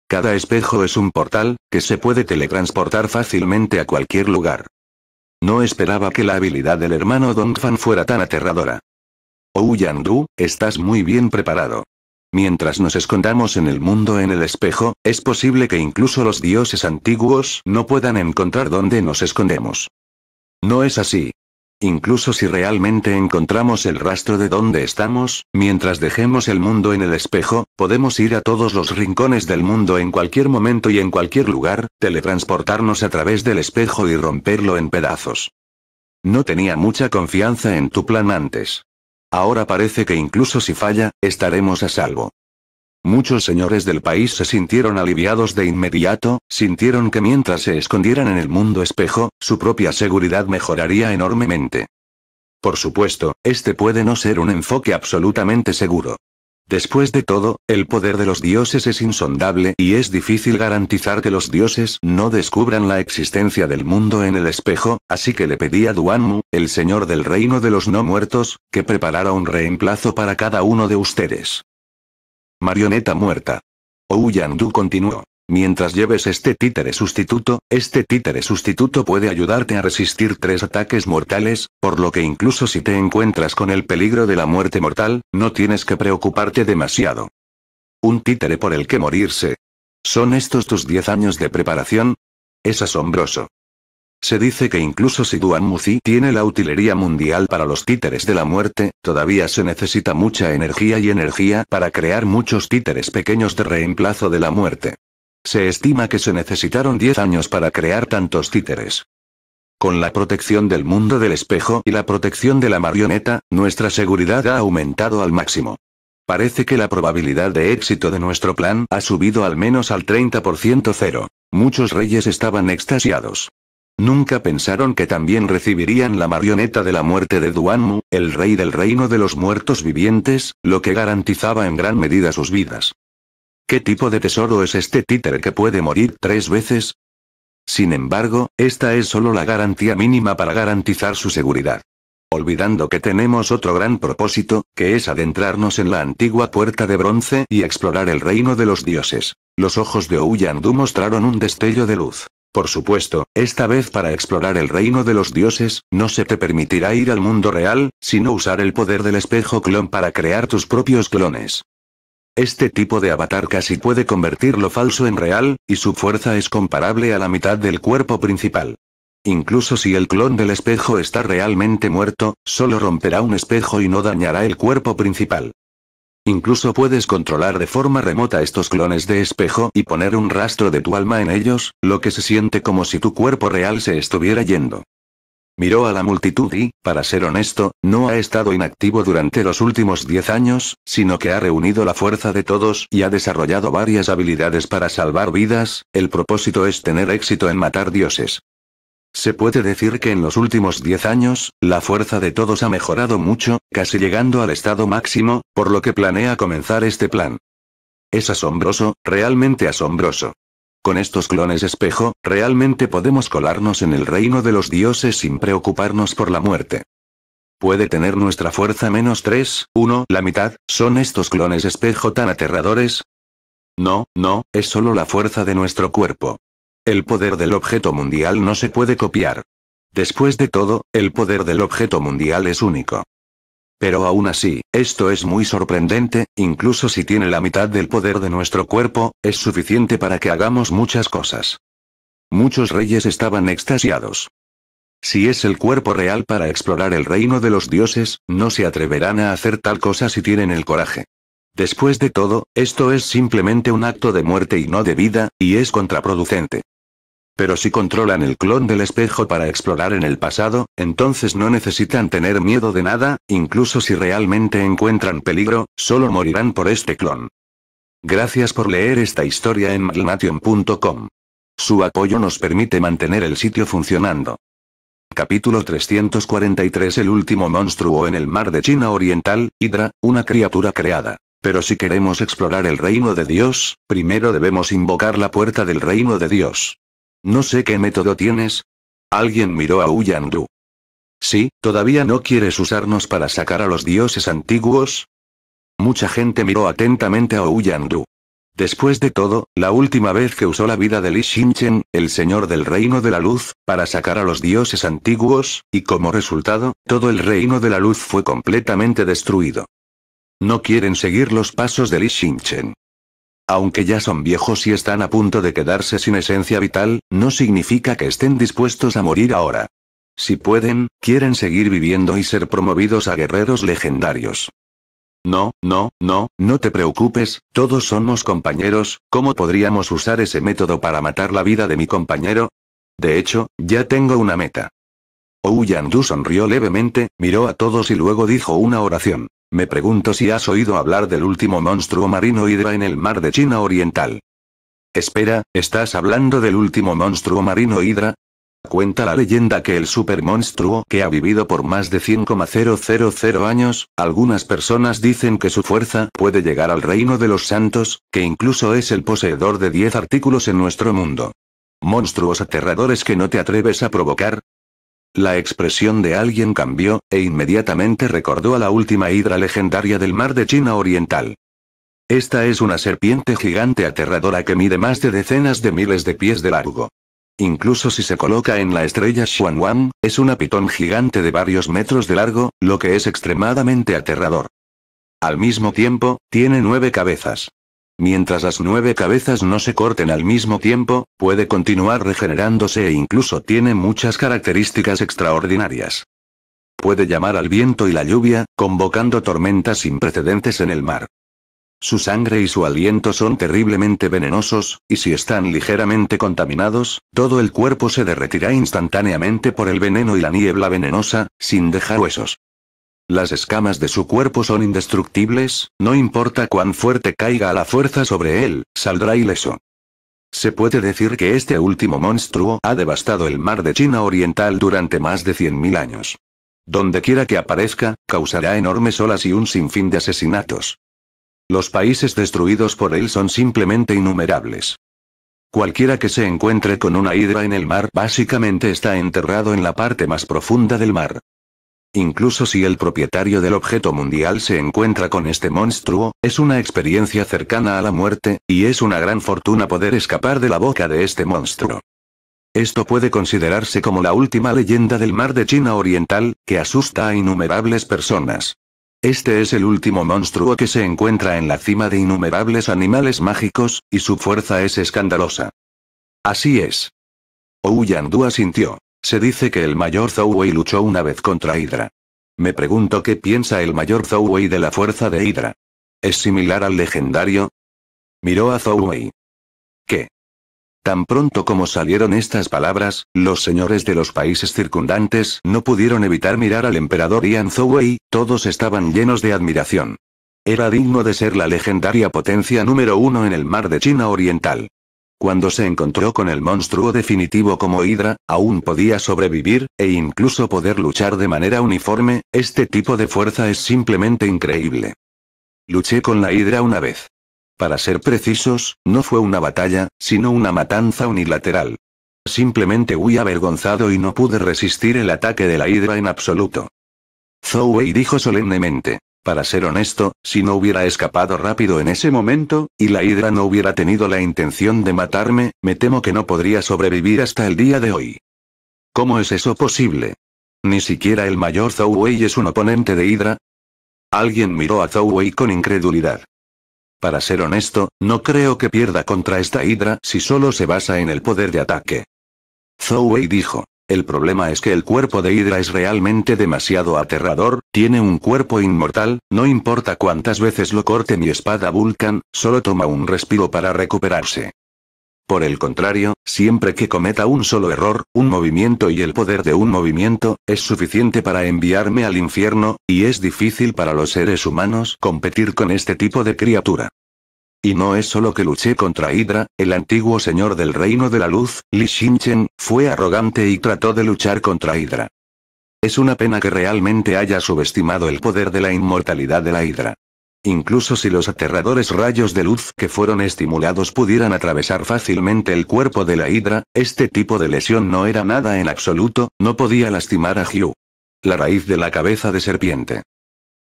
Cada espejo es un portal, que se puede teletransportar fácilmente a cualquier lugar. No esperaba que la habilidad del hermano Dongfan fuera tan aterradora. Oh Yandu, estás muy bien preparado. Mientras nos escondamos en el mundo en el espejo, es posible que incluso los dioses antiguos no puedan encontrar dónde nos escondemos. No es así. Incluso si realmente encontramos el rastro de dónde estamos, mientras dejemos el mundo en el espejo, podemos ir a todos los rincones del mundo en cualquier momento y en cualquier lugar, teletransportarnos a través del espejo y romperlo en pedazos. No tenía mucha confianza en tu plan antes. Ahora parece que incluso si falla, estaremos a salvo. Muchos señores del país se sintieron aliviados de inmediato, sintieron que mientras se escondieran en el mundo espejo, su propia seguridad mejoraría enormemente. Por supuesto, este puede no ser un enfoque absolutamente seguro. Después de todo, el poder de los dioses es insondable y es difícil garantizar que los dioses no descubran la existencia del mundo en el espejo, así que le pedí a Duanmu, el señor del reino de los no muertos, que preparara un reemplazo para cada uno de ustedes. Marioneta muerta. Ou Du continuó. Mientras lleves este títere sustituto, este títere sustituto puede ayudarte a resistir tres ataques mortales, por lo que incluso si te encuentras con el peligro de la muerte mortal, no tienes que preocuparte demasiado. Un títere por el que morirse. ¿Son estos tus 10 años de preparación? Es asombroso. Se dice que incluso si Duan Muzi tiene la utilería mundial para los títeres de la muerte, todavía se necesita mucha energía y energía para crear muchos títeres pequeños de reemplazo de la muerte. Se estima que se necesitaron 10 años para crear tantos títeres. Con la protección del mundo del espejo y la protección de la marioneta, nuestra seguridad ha aumentado al máximo. Parece que la probabilidad de éxito de nuestro plan ha subido al menos al 30% cero. Muchos reyes estaban extasiados. Nunca pensaron que también recibirían la marioneta de la muerte de Duanmu, el rey del reino de los muertos vivientes, lo que garantizaba en gran medida sus vidas. ¿Qué tipo de tesoro es este títer que puede morir tres veces? Sin embargo, esta es solo la garantía mínima para garantizar su seguridad. Olvidando que tenemos otro gran propósito, que es adentrarnos en la antigua puerta de bronce y explorar el reino de los dioses. Los ojos de Ouyandu mostraron un destello de luz. Por supuesto, esta vez para explorar el reino de los dioses, no se te permitirá ir al mundo real, sino usar el poder del espejo clon para crear tus propios clones. Este tipo de avatar casi puede convertir lo falso en real, y su fuerza es comparable a la mitad del cuerpo principal. Incluso si el clon del espejo está realmente muerto, solo romperá un espejo y no dañará el cuerpo principal. Incluso puedes controlar de forma remota estos clones de espejo y poner un rastro de tu alma en ellos, lo que se siente como si tu cuerpo real se estuviera yendo. Miró a la multitud y, para ser honesto, no ha estado inactivo durante los últimos 10 años, sino que ha reunido la fuerza de todos y ha desarrollado varias habilidades para salvar vidas, el propósito es tener éxito en matar dioses. Se puede decir que en los últimos 10 años, la fuerza de todos ha mejorado mucho, casi llegando al estado máximo, por lo que planea comenzar este plan. Es asombroso, realmente asombroso. Con estos clones espejo, realmente podemos colarnos en el reino de los dioses sin preocuparnos por la muerte. Puede tener nuestra fuerza menos 3, 1, la mitad, ¿son estos clones espejo tan aterradores? No, no, es solo la fuerza de nuestro cuerpo. El poder del objeto mundial no se puede copiar. Después de todo, el poder del objeto mundial es único. Pero aún así, esto es muy sorprendente, incluso si tiene la mitad del poder de nuestro cuerpo, es suficiente para que hagamos muchas cosas. Muchos reyes estaban extasiados. Si es el cuerpo real para explorar el reino de los dioses, no se atreverán a hacer tal cosa si tienen el coraje. Después de todo, esto es simplemente un acto de muerte y no de vida, y es contraproducente. Pero si controlan el clon del espejo para explorar en el pasado, entonces no necesitan tener miedo de nada, incluso si realmente encuentran peligro, solo morirán por este clon. Gracias por leer esta historia en maglnation.com. Su apoyo nos permite mantener el sitio funcionando. Capítulo 343 El último monstruo en el mar de China Oriental, Hydra, una criatura creada. Pero si queremos explorar el reino de Dios, primero debemos invocar la puerta del reino de Dios. No sé qué método tienes. Alguien miró a Uyandu. Sí, ¿todavía no quieres usarnos para sacar a los dioses antiguos? Mucha gente miró atentamente a Uyandu. Después de todo, la última vez que usó la vida de Li Xinchen, el señor del reino de la luz, para sacar a los dioses antiguos, y como resultado, todo el reino de la luz fue completamente destruido. No quieren seguir los pasos de Li Xinchen. Aunque ya son viejos y están a punto de quedarse sin esencia vital, no significa que estén dispuestos a morir ahora. Si pueden, quieren seguir viviendo y ser promovidos a guerreros legendarios. No, no, no, no te preocupes, todos somos compañeros, ¿cómo podríamos usar ese método para matar la vida de mi compañero? De hecho, ya tengo una meta. Du sonrió levemente, miró a todos y luego dijo una oración. Me pregunto si has oído hablar del último monstruo marino hidra en el mar de China Oriental. Espera, ¿estás hablando del último monstruo marino hidra? Cuenta la leyenda que el supermonstruo que ha vivido por más de 100,000 años, algunas personas dicen que su fuerza puede llegar al reino de los santos, que incluso es el poseedor de 10 artículos en nuestro mundo. Monstruos aterradores que no te atreves a provocar, la expresión de alguien cambió, e inmediatamente recordó a la última hidra legendaria del mar de China Oriental. Esta es una serpiente gigante aterradora que mide más de decenas de miles de pies de largo. Incluso si se coloca en la estrella Xuanwan, es una pitón gigante de varios metros de largo, lo que es extremadamente aterrador. Al mismo tiempo, tiene nueve cabezas. Mientras las nueve cabezas no se corten al mismo tiempo, puede continuar regenerándose e incluso tiene muchas características extraordinarias. Puede llamar al viento y la lluvia, convocando tormentas sin precedentes en el mar. Su sangre y su aliento son terriblemente venenosos, y si están ligeramente contaminados, todo el cuerpo se derretirá instantáneamente por el veneno y la niebla venenosa, sin dejar huesos. Las escamas de su cuerpo son indestructibles, no importa cuán fuerte caiga la fuerza sobre él, saldrá ileso. Se puede decir que este último monstruo ha devastado el mar de China Oriental durante más de 100.000 años. Donde quiera que aparezca, causará enormes olas y un sinfín de asesinatos. Los países destruidos por él son simplemente innumerables. Cualquiera que se encuentre con una hidra en el mar básicamente está enterrado en la parte más profunda del mar. Incluso si el propietario del objeto mundial se encuentra con este monstruo, es una experiencia cercana a la muerte, y es una gran fortuna poder escapar de la boca de este monstruo. Esto puede considerarse como la última leyenda del mar de China Oriental, que asusta a innumerables personas. Este es el último monstruo que se encuentra en la cima de innumerables animales mágicos, y su fuerza es escandalosa. Así es. Ouyandú asintió. Se dice que el mayor Wei luchó una vez contra Hydra. Me pregunto qué piensa el mayor Wei de la fuerza de Hydra. ¿Es similar al legendario? Miró a Wei. ¿Qué? Tan pronto como salieron estas palabras, los señores de los países circundantes no pudieron evitar mirar al emperador Ian Wei, todos estaban llenos de admiración. Era digno de ser la legendaria potencia número uno en el mar de China Oriental. Cuando se encontró con el monstruo definitivo como Hydra, aún podía sobrevivir, e incluso poder luchar de manera uniforme, este tipo de fuerza es simplemente increíble. Luché con la Hydra una vez. Para ser precisos, no fue una batalla, sino una matanza unilateral. Simplemente huí avergonzado y no pude resistir el ataque de la Hydra en absoluto. Zoei dijo solemnemente. Para ser honesto, si no hubiera escapado rápido en ese momento, y la hidra no hubiera tenido la intención de matarme, me temo que no podría sobrevivir hasta el día de hoy. ¿Cómo es eso posible? Ni siquiera el mayor Zhou Wei es un oponente de hidra. Alguien miró a Zhou Wei con incredulidad. Para ser honesto, no creo que pierda contra esta hidra si solo se basa en el poder de ataque. Zhou Wei dijo. El problema es que el cuerpo de Hydra es realmente demasiado aterrador, tiene un cuerpo inmortal, no importa cuántas veces lo corte mi espada Vulcan, solo toma un respiro para recuperarse. Por el contrario, siempre que cometa un solo error, un movimiento y el poder de un movimiento, es suficiente para enviarme al infierno, y es difícil para los seres humanos competir con este tipo de criatura. Y no es solo que luché contra Hydra, el antiguo señor del reino de la luz, Li Xinchen, fue arrogante y trató de luchar contra Hydra. Es una pena que realmente haya subestimado el poder de la inmortalidad de la Hydra. Incluso si los aterradores rayos de luz que fueron estimulados pudieran atravesar fácilmente el cuerpo de la Hydra, este tipo de lesión no era nada en absoluto, no podía lastimar a Hugh. La raíz de la cabeza de serpiente.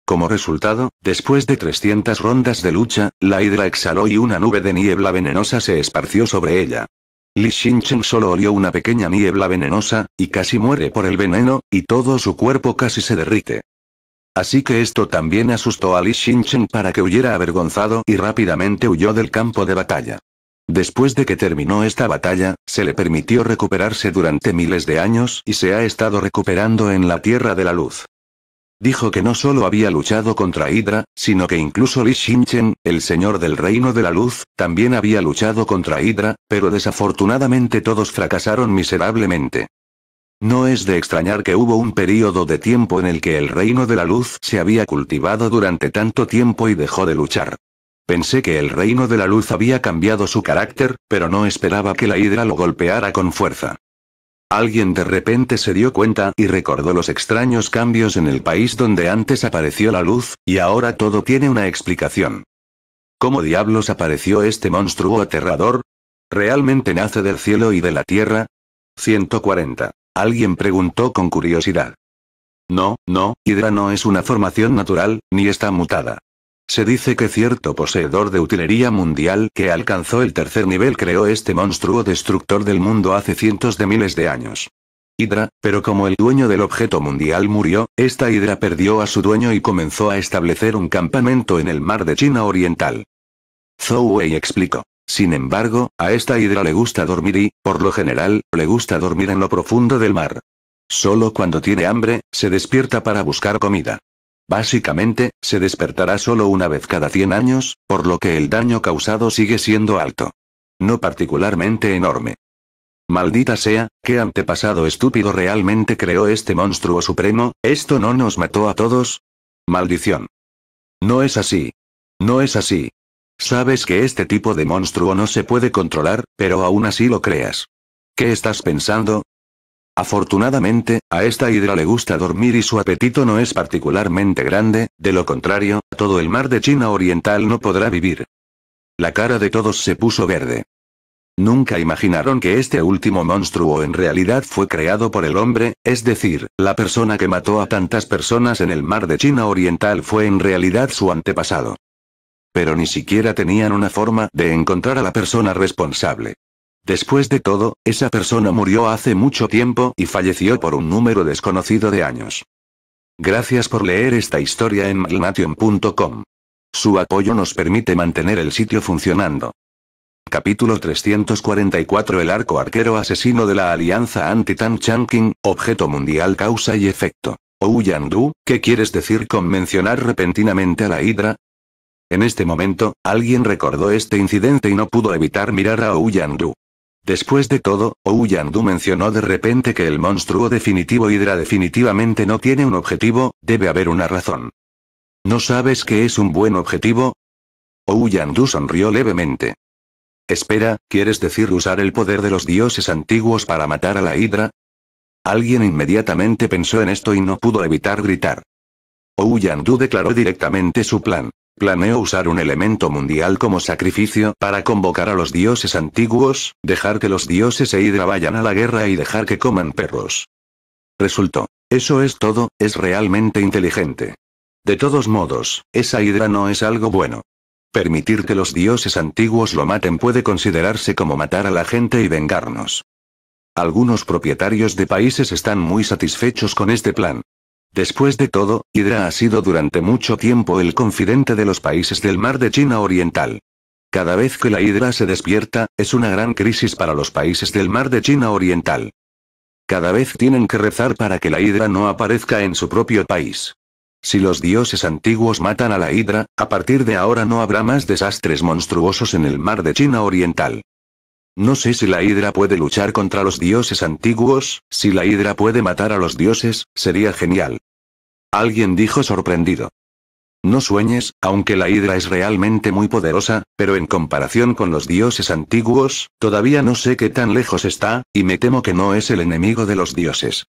Como resultado, después de 300 rondas de lucha, la hidra exhaló y una nube de niebla venenosa se esparció sobre ella. Li Xinchen solo olió una pequeña niebla venenosa, y casi muere por el veneno, y todo su cuerpo casi se derrite. Así que esto también asustó a Li Xinchen para que huyera avergonzado y rápidamente huyó del campo de batalla. Después de que terminó esta batalla, se le permitió recuperarse durante miles de años y se ha estado recuperando en la Tierra de la Luz. Dijo que no solo había luchado contra Hydra, sino que incluso Li Shinchen, el señor del reino de la luz, también había luchado contra Hydra, pero desafortunadamente todos fracasaron miserablemente. No es de extrañar que hubo un período de tiempo en el que el reino de la luz se había cultivado durante tanto tiempo y dejó de luchar. Pensé que el reino de la luz había cambiado su carácter, pero no esperaba que la Hydra lo golpeara con fuerza. Alguien de repente se dio cuenta y recordó los extraños cambios en el país donde antes apareció la luz, y ahora todo tiene una explicación. ¿Cómo diablos apareció este monstruo aterrador? ¿Realmente nace del cielo y de la tierra? 140. Alguien preguntó con curiosidad. No, no, Hidra no es una formación natural, ni está mutada. Se dice que cierto poseedor de utilería mundial que alcanzó el tercer nivel creó este monstruo destructor del mundo hace cientos de miles de años. Hidra, pero como el dueño del objeto mundial murió, esta Hidra perdió a su dueño y comenzó a establecer un campamento en el mar de China Oriental. Zhou Wei explicó. Sin embargo, a esta Hidra le gusta dormir y, por lo general, le gusta dormir en lo profundo del mar. Solo cuando tiene hambre, se despierta para buscar comida. Básicamente, se despertará solo una vez cada 100 años, por lo que el daño causado sigue siendo alto. No particularmente enorme. Maldita sea, qué antepasado estúpido realmente creó este monstruo supremo, ¿esto no nos mató a todos? Maldición. No es así. No es así. Sabes que este tipo de monstruo no se puede controlar, pero aún así lo creas. ¿Qué estás pensando? Afortunadamente, a esta hidra le gusta dormir y su apetito no es particularmente grande, de lo contrario, todo el mar de China Oriental no podrá vivir. La cara de todos se puso verde. Nunca imaginaron que este último monstruo en realidad fue creado por el hombre, es decir, la persona que mató a tantas personas en el mar de China Oriental fue en realidad su antepasado. Pero ni siquiera tenían una forma de encontrar a la persona responsable. Después de todo, esa persona murió hace mucho tiempo y falleció por un número desconocido de años. Gracias por leer esta historia en malnation.com. Su apoyo nos permite mantener el sitio funcionando. Capítulo 344 El arco arquero asesino de la alianza anti-Tan Chanking, objeto mundial causa y efecto. Du, ¿qué quieres decir con mencionar repentinamente a la Hidra? En este momento, alguien recordó este incidente y no pudo evitar mirar a Du. Después de todo, Ouyandu mencionó de repente que el monstruo definitivo Hydra definitivamente no tiene un objetivo, debe haber una razón. ¿No sabes que es un buen objetivo? Ouyandu sonrió levemente. Espera, ¿quieres decir usar el poder de los dioses antiguos para matar a la Hidra? Alguien inmediatamente pensó en esto y no pudo evitar gritar. Ouyandu declaró directamente su plan planeó usar un elemento mundial como sacrificio para convocar a los dioses antiguos, dejar que los dioses e Hidra vayan a la guerra y dejar que coman perros. Resultó. Eso es todo, es realmente inteligente. De todos modos, esa Hidra no es algo bueno. Permitir que los dioses antiguos lo maten puede considerarse como matar a la gente y vengarnos. Algunos propietarios de países están muy satisfechos con este plan. Después de todo, Hydra ha sido durante mucho tiempo el confidente de los países del mar de China Oriental. Cada vez que la Hidra se despierta, es una gran crisis para los países del mar de China Oriental. Cada vez tienen que rezar para que la Hidra no aparezca en su propio país. Si los dioses antiguos matan a la Hidra, a partir de ahora no habrá más desastres monstruosos en el mar de China Oriental. No sé si la hidra puede luchar contra los dioses antiguos, si la hidra puede matar a los dioses, sería genial. Alguien dijo sorprendido. No sueñes, aunque la hidra es realmente muy poderosa, pero en comparación con los dioses antiguos, todavía no sé qué tan lejos está, y me temo que no es el enemigo de los dioses.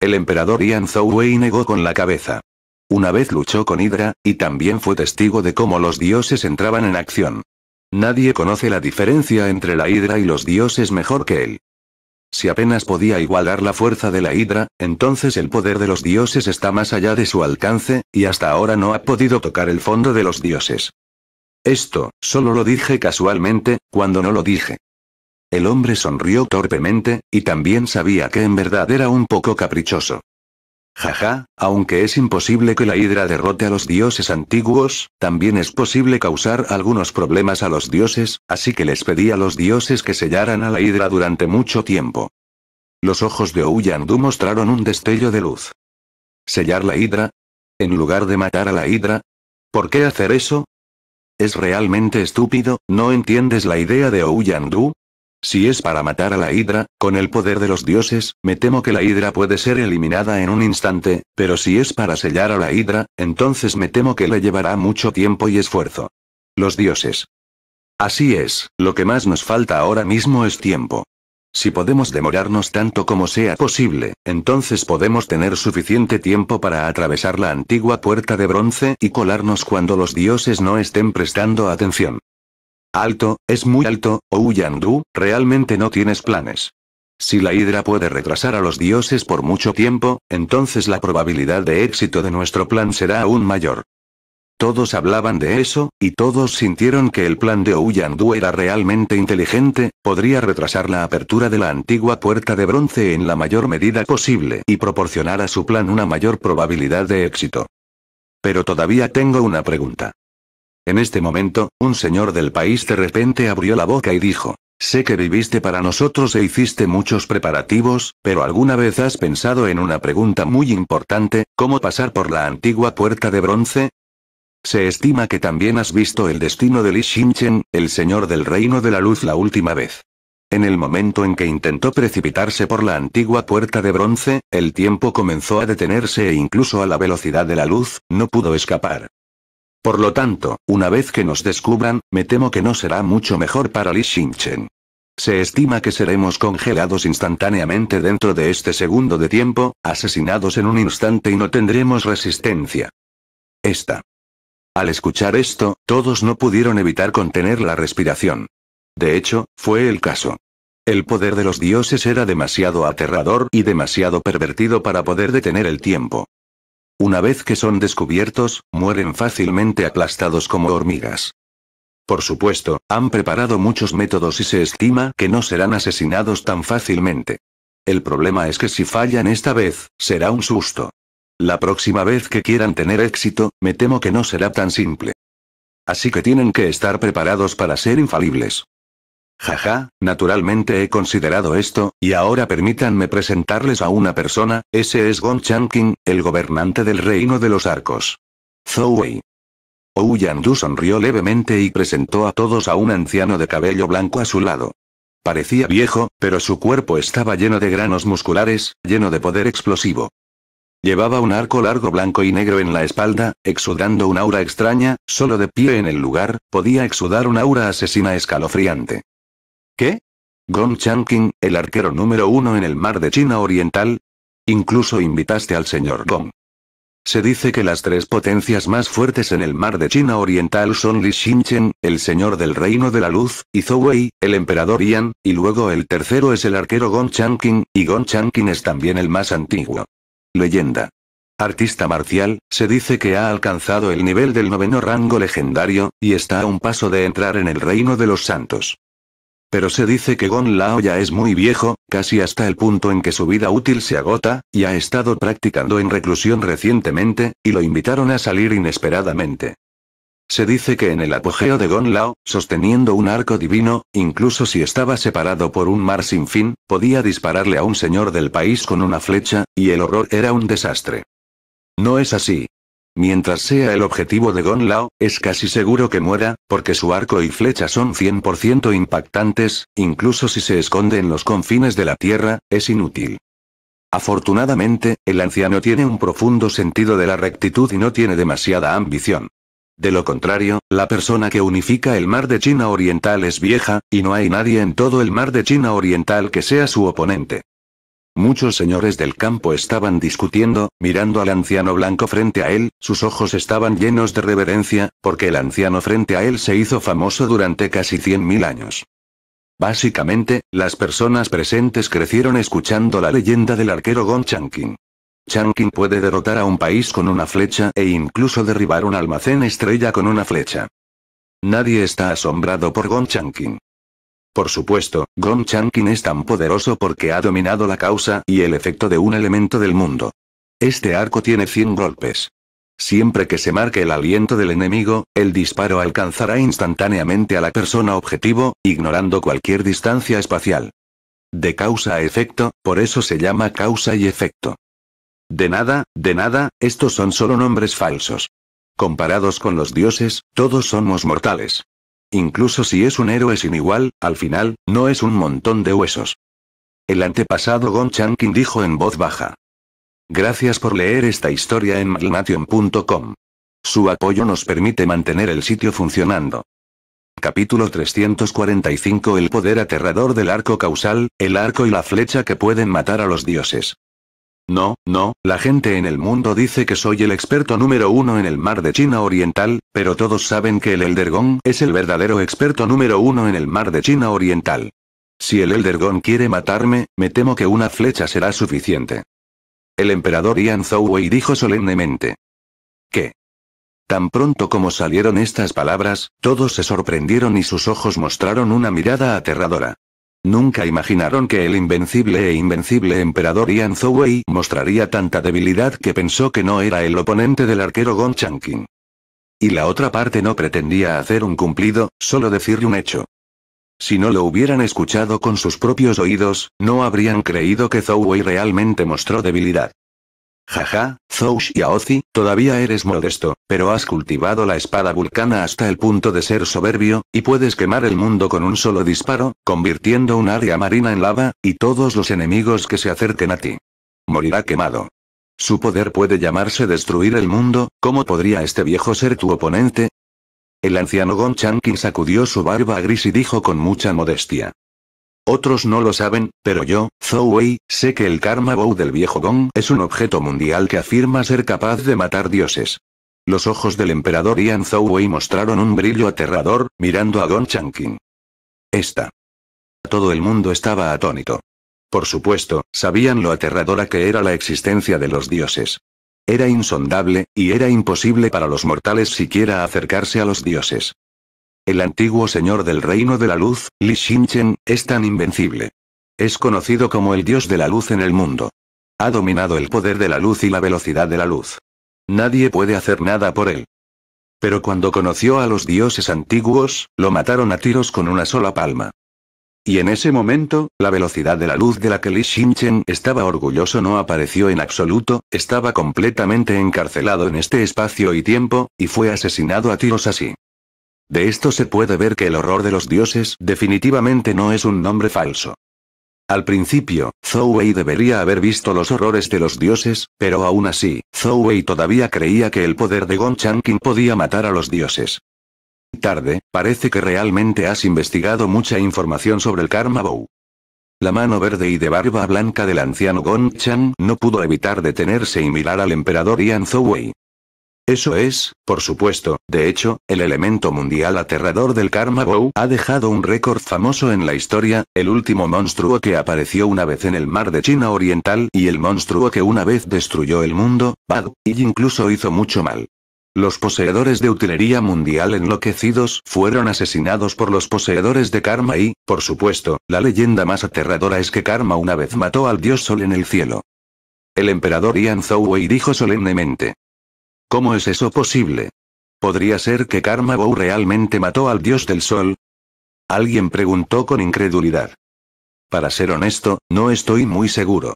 El emperador Ian Zouwei negó con la cabeza. Una vez luchó con Hidra, y también fue testigo de cómo los dioses entraban en acción. Nadie conoce la diferencia entre la hidra y los dioses mejor que él. Si apenas podía igualar la fuerza de la hidra, entonces el poder de los dioses está más allá de su alcance, y hasta ahora no ha podido tocar el fondo de los dioses. Esto, solo lo dije casualmente, cuando no lo dije. El hombre sonrió torpemente, y también sabía que en verdad era un poco caprichoso. Jaja, aunque es imposible que la hidra derrote a los dioses antiguos, también es posible causar algunos problemas a los dioses, así que les pedí a los dioses que sellaran a la hidra durante mucho tiempo. Los ojos de Ouyandu mostraron un destello de luz. ¿Sellar la hidra? ¿En lugar de matar a la hidra? ¿Por qué hacer eso? Es realmente estúpido, ¿no entiendes la idea de Ouyandu? Si es para matar a la hidra, con el poder de los dioses, me temo que la hidra puede ser eliminada en un instante, pero si es para sellar a la hidra, entonces me temo que le llevará mucho tiempo y esfuerzo. Los dioses. Así es, lo que más nos falta ahora mismo es tiempo. Si podemos demorarnos tanto como sea posible, entonces podemos tener suficiente tiempo para atravesar la antigua puerta de bronce y colarnos cuando los dioses no estén prestando atención. Alto, es muy alto, o oh realmente no tienes planes. Si la hidra puede retrasar a los dioses por mucho tiempo, entonces la probabilidad de éxito de nuestro plan será aún mayor. Todos hablaban de eso, y todos sintieron que el plan de Ouyandu oh era realmente inteligente, podría retrasar la apertura de la antigua puerta de bronce en la mayor medida posible y proporcionar a su plan una mayor probabilidad de éxito. Pero todavía tengo una pregunta. En este momento, un señor del país de repente abrió la boca y dijo, sé que viviste para nosotros e hiciste muchos preparativos, pero alguna vez has pensado en una pregunta muy importante, ¿cómo pasar por la antigua puerta de bronce? Se estima que también has visto el destino de Li Xinchen, el señor del reino de la luz la última vez. En el momento en que intentó precipitarse por la antigua puerta de bronce, el tiempo comenzó a detenerse e incluso a la velocidad de la luz, no pudo escapar. Por lo tanto, una vez que nos descubran, me temo que no será mucho mejor para Li Xinchen. Se estima que seremos congelados instantáneamente dentro de este segundo de tiempo, asesinados en un instante y no tendremos resistencia. Esta. Al escuchar esto, todos no pudieron evitar contener la respiración. De hecho, fue el caso. El poder de los dioses era demasiado aterrador y demasiado pervertido para poder detener el tiempo. Una vez que son descubiertos, mueren fácilmente aplastados como hormigas. Por supuesto, han preparado muchos métodos y se estima que no serán asesinados tan fácilmente. El problema es que si fallan esta vez, será un susto. La próxima vez que quieran tener éxito, me temo que no será tan simple. Así que tienen que estar preparados para ser infalibles. Jaja, naturalmente he considerado esto, y ahora permítanme presentarles a una persona, ese es Gon Chanking, el gobernante del reino de los arcos. Zhou Wei. Ou Yandu sonrió levemente y presentó a todos a un anciano de cabello blanco a su lado. Parecía viejo, pero su cuerpo estaba lleno de granos musculares, lleno de poder explosivo. Llevaba un arco largo blanco y negro en la espalda, exudando un aura extraña, solo de pie en el lugar, podía exudar un aura asesina escalofriante. ¿Qué? Gong Changqing, el arquero número uno en el mar de China Oriental. Incluso invitaste al señor Gong. Se dice que las tres potencias más fuertes en el mar de China Oriental son Li Xinchen, el señor del reino de la luz, y Zhou Wei, el emperador Yan, y luego el tercero es el arquero Gong Changqing, y Gong Changqing es también el más antiguo. Leyenda. Artista marcial, se dice que ha alcanzado el nivel del noveno rango legendario, y está a un paso de entrar en el reino de los santos. Pero se dice que Gon Lao ya es muy viejo, casi hasta el punto en que su vida útil se agota, y ha estado practicando en reclusión recientemente, y lo invitaron a salir inesperadamente. Se dice que en el apogeo de Gon Lao, sosteniendo un arco divino, incluso si estaba separado por un mar sin fin, podía dispararle a un señor del país con una flecha, y el horror era un desastre. No es así, Mientras sea el objetivo de Gon Lao, es casi seguro que muera, porque su arco y flecha son 100% impactantes, incluso si se esconde en los confines de la Tierra, es inútil. Afortunadamente, el anciano tiene un profundo sentido de la rectitud y no tiene demasiada ambición. De lo contrario, la persona que unifica el mar de China Oriental es vieja, y no hay nadie en todo el mar de China Oriental que sea su oponente. Muchos señores del campo estaban discutiendo, mirando al anciano blanco frente a él, sus ojos estaban llenos de reverencia, porque el anciano frente a él se hizo famoso durante casi 100.000 años. Básicamente, las personas presentes crecieron escuchando la leyenda del arquero Gon Chankin. Chankin puede derrotar a un país con una flecha e incluso derribar un almacén estrella con una flecha. Nadie está asombrado por Gon Chankin. Por supuesto, Gong Chankin es tan poderoso porque ha dominado la causa y el efecto de un elemento del mundo. Este arco tiene 100 golpes. Siempre que se marque el aliento del enemigo, el disparo alcanzará instantáneamente a la persona objetivo, ignorando cualquier distancia espacial. De causa a efecto, por eso se llama causa y efecto. De nada, de nada, estos son solo nombres falsos. Comparados con los dioses, todos somos mortales. Incluso si es un héroe sin igual, al final, no es un montón de huesos. El antepasado Gon Chankin dijo en voz baja. Gracias por leer esta historia en maglmation.com. Su apoyo nos permite mantener el sitio funcionando. Capítulo 345 El poder aterrador del arco causal, el arco y la flecha que pueden matar a los dioses. No, no, la gente en el mundo dice que soy el experto número uno en el mar de China Oriental, pero todos saben que el Eldergón es el verdadero experto número uno en el mar de China Oriental. Si el Eldergón quiere matarme, me temo que una flecha será suficiente. El emperador Ian Wei dijo solemnemente. ¿Qué? Tan pronto como salieron estas palabras, todos se sorprendieron y sus ojos mostraron una mirada aterradora. Nunca imaginaron que el invencible e invencible emperador Ian Zouwei mostraría tanta debilidad que pensó que no era el oponente del arquero Gong Changqing. Y la otra parte no pretendía hacer un cumplido, solo decirle un hecho. Si no lo hubieran escuchado con sus propios oídos, no habrían creído que Zouwei realmente mostró debilidad. Jaja, Zoush y Aozi, todavía eres modesto, pero has cultivado la espada vulcana hasta el punto de ser soberbio, y puedes quemar el mundo con un solo disparo, convirtiendo un área marina en lava, y todos los enemigos que se acerquen a ti. Morirá quemado. Su poder puede llamarse destruir el mundo, ¿cómo podría este viejo ser tu oponente? El anciano Gonchankin sacudió su barba gris y dijo con mucha modestia. Otros no lo saben, pero yo, Zhou Wei, sé que el Karma Bow del viejo Gong es un objeto mundial que afirma ser capaz de matar dioses. Los ojos del emperador Ian Zhou Wei mostraron un brillo aterrador, mirando a Gong Changqing. Esta. Todo el mundo estaba atónito. Por supuesto, sabían lo aterradora que era la existencia de los dioses. Era insondable, y era imposible para los mortales siquiera acercarse a los dioses. El antiguo señor del reino de la luz, Li Xinchen, es tan invencible. Es conocido como el dios de la luz en el mundo. Ha dominado el poder de la luz y la velocidad de la luz. Nadie puede hacer nada por él. Pero cuando conoció a los dioses antiguos, lo mataron a tiros con una sola palma. Y en ese momento, la velocidad de la luz de la que Li Xinchen estaba orgulloso no apareció en absoluto, estaba completamente encarcelado en este espacio y tiempo, y fue asesinado a tiros así. De esto se puede ver que el horror de los dioses definitivamente no es un nombre falso. Al principio, Zhou Wei debería haber visto los horrores de los dioses, pero aún así, Zhou Wei todavía creía que el poder de Gong Changqing podía matar a los dioses. Tarde, parece que realmente has investigado mucha información sobre el Karma Bow. La mano verde y de barba blanca del anciano Chang no pudo evitar detenerse y mirar al emperador Yan Wei. Eso es, por supuesto, de hecho, el elemento mundial aterrador del Karma Bow ha dejado un récord famoso en la historia, el último monstruo que apareció una vez en el mar de China Oriental y el monstruo que una vez destruyó el mundo, Bad, y incluso hizo mucho mal. Los poseedores de utilería mundial enloquecidos fueron asesinados por los poseedores de Karma y, por supuesto, la leyenda más aterradora es que Karma una vez mató al dios Sol en el cielo. El emperador Ian Wei dijo solemnemente. ¿Cómo es eso posible? ¿Podría ser que Karma Bow realmente mató al dios del sol? Alguien preguntó con incredulidad. Para ser honesto, no estoy muy seguro.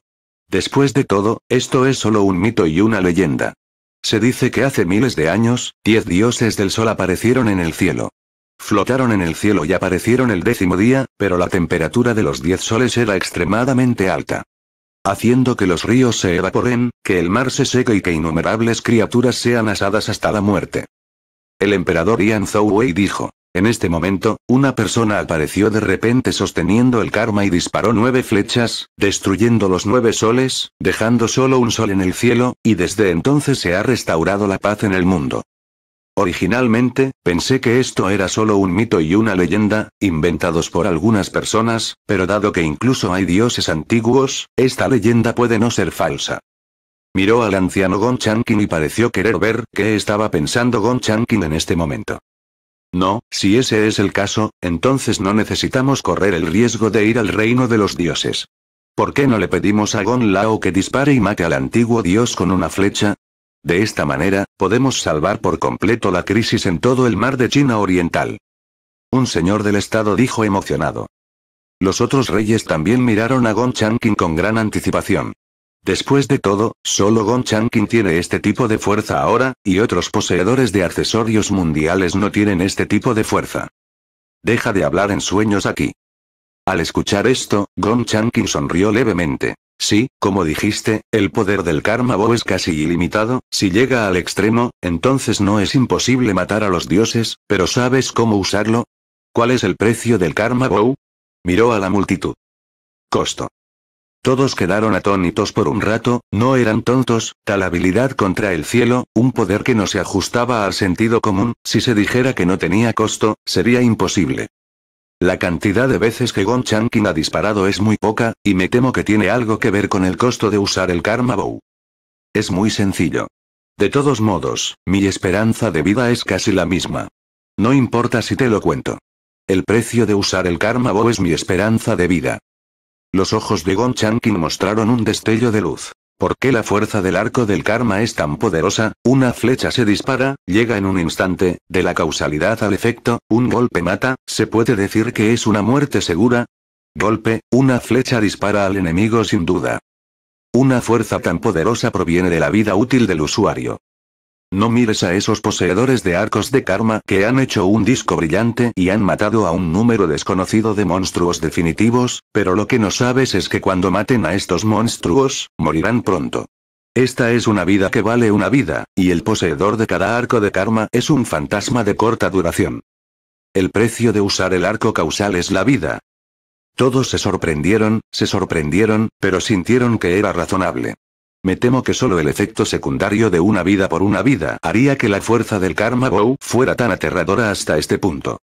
Después de todo, esto es solo un mito y una leyenda. Se dice que hace miles de años, diez dioses del sol aparecieron en el cielo. Flotaron en el cielo y aparecieron el décimo día, pero la temperatura de los diez soles era extremadamente alta haciendo que los ríos se evaporen, que el mar se seque y que innumerables criaturas sean asadas hasta la muerte. El emperador Ian Wei dijo. En este momento, una persona apareció de repente sosteniendo el karma y disparó nueve flechas, destruyendo los nueve soles, dejando solo un sol en el cielo, y desde entonces se ha restaurado la paz en el mundo. Originalmente, pensé que esto era solo un mito y una leyenda, inventados por algunas personas, pero dado que incluso hay dioses antiguos, esta leyenda puede no ser falsa. Miró al anciano Gonchankin y pareció querer ver qué estaba pensando Gonchankin en este momento. No, si ese es el caso, entonces no necesitamos correr el riesgo de ir al reino de los dioses. ¿Por qué no le pedimos a Gon Lao que dispare y mate al antiguo dios con una flecha? De esta manera, podemos salvar por completo la crisis en todo el mar de China Oriental. Un señor del Estado dijo emocionado. Los otros reyes también miraron a Gong Changqing con gran anticipación. Después de todo, solo Gong Changqing tiene este tipo de fuerza ahora, y otros poseedores de accesorios mundiales no tienen este tipo de fuerza. Deja de hablar en sueños aquí. Al escuchar esto, Gong Changqing sonrió levemente. Sí, como dijiste, el poder del karma bow es casi ilimitado, si llega al extremo, entonces no es imposible matar a los dioses, pero ¿sabes cómo usarlo? ¿Cuál es el precio del karma bow? Miró a la multitud. Costo. Todos quedaron atónitos por un rato, no eran tontos, tal habilidad contra el cielo, un poder que no se ajustaba al sentido común, si se dijera que no tenía costo, sería imposible. La cantidad de veces que Gon Chankin ha disparado es muy poca, y me temo que tiene algo que ver con el costo de usar el Karma Bow. Es muy sencillo. De todos modos, mi esperanza de vida es casi la misma. No importa si te lo cuento. El precio de usar el Karma Bow es mi esperanza de vida. Los ojos de Gon Chankin mostraron un destello de luz. ¿Por qué la fuerza del arco del karma es tan poderosa? Una flecha se dispara, llega en un instante, de la causalidad al efecto, un golpe mata, ¿se puede decir que es una muerte segura? Golpe, una flecha dispara al enemigo sin duda. Una fuerza tan poderosa proviene de la vida útil del usuario. No mires a esos poseedores de arcos de karma que han hecho un disco brillante y han matado a un número desconocido de monstruos definitivos, pero lo que no sabes es que cuando maten a estos monstruos, morirán pronto. Esta es una vida que vale una vida, y el poseedor de cada arco de karma es un fantasma de corta duración. El precio de usar el arco causal es la vida. Todos se sorprendieron, se sorprendieron, pero sintieron que era razonable. Me temo que solo el efecto secundario de una vida por una vida haría que la fuerza del karma bow fuera tan aterradora hasta este punto.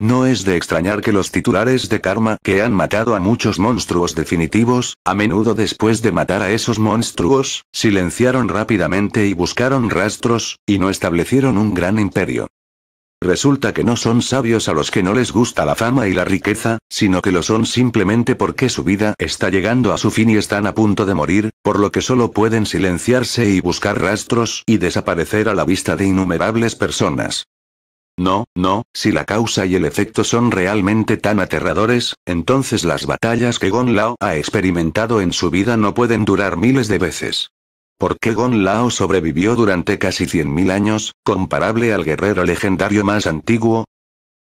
No es de extrañar que los titulares de karma que han matado a muchos monstruos definitivos, a menudo después de matar a esos monstruos, silenciaron rápidamente y buscaron rastros, y no establecieron un gran imperio. Resulta que no son sabios a los que no les gusta la fama y la riqueza, sino que lo son simplemente porque su vida está llegando a su fin y están a punto de morir, por lo que solo pueden silenciarse y buscar rastros y desaparecer a la vista de innumerables personas. No, no, si la causa y el efecto son realmente tan aterradores, entonces las batallas que lao ha experimentado en su vida no pueden durar miles de veces. ¿Por qué Gon Lao sobrevivió durante casi 100.000 años, comparable al guerrero legendario más antiguo?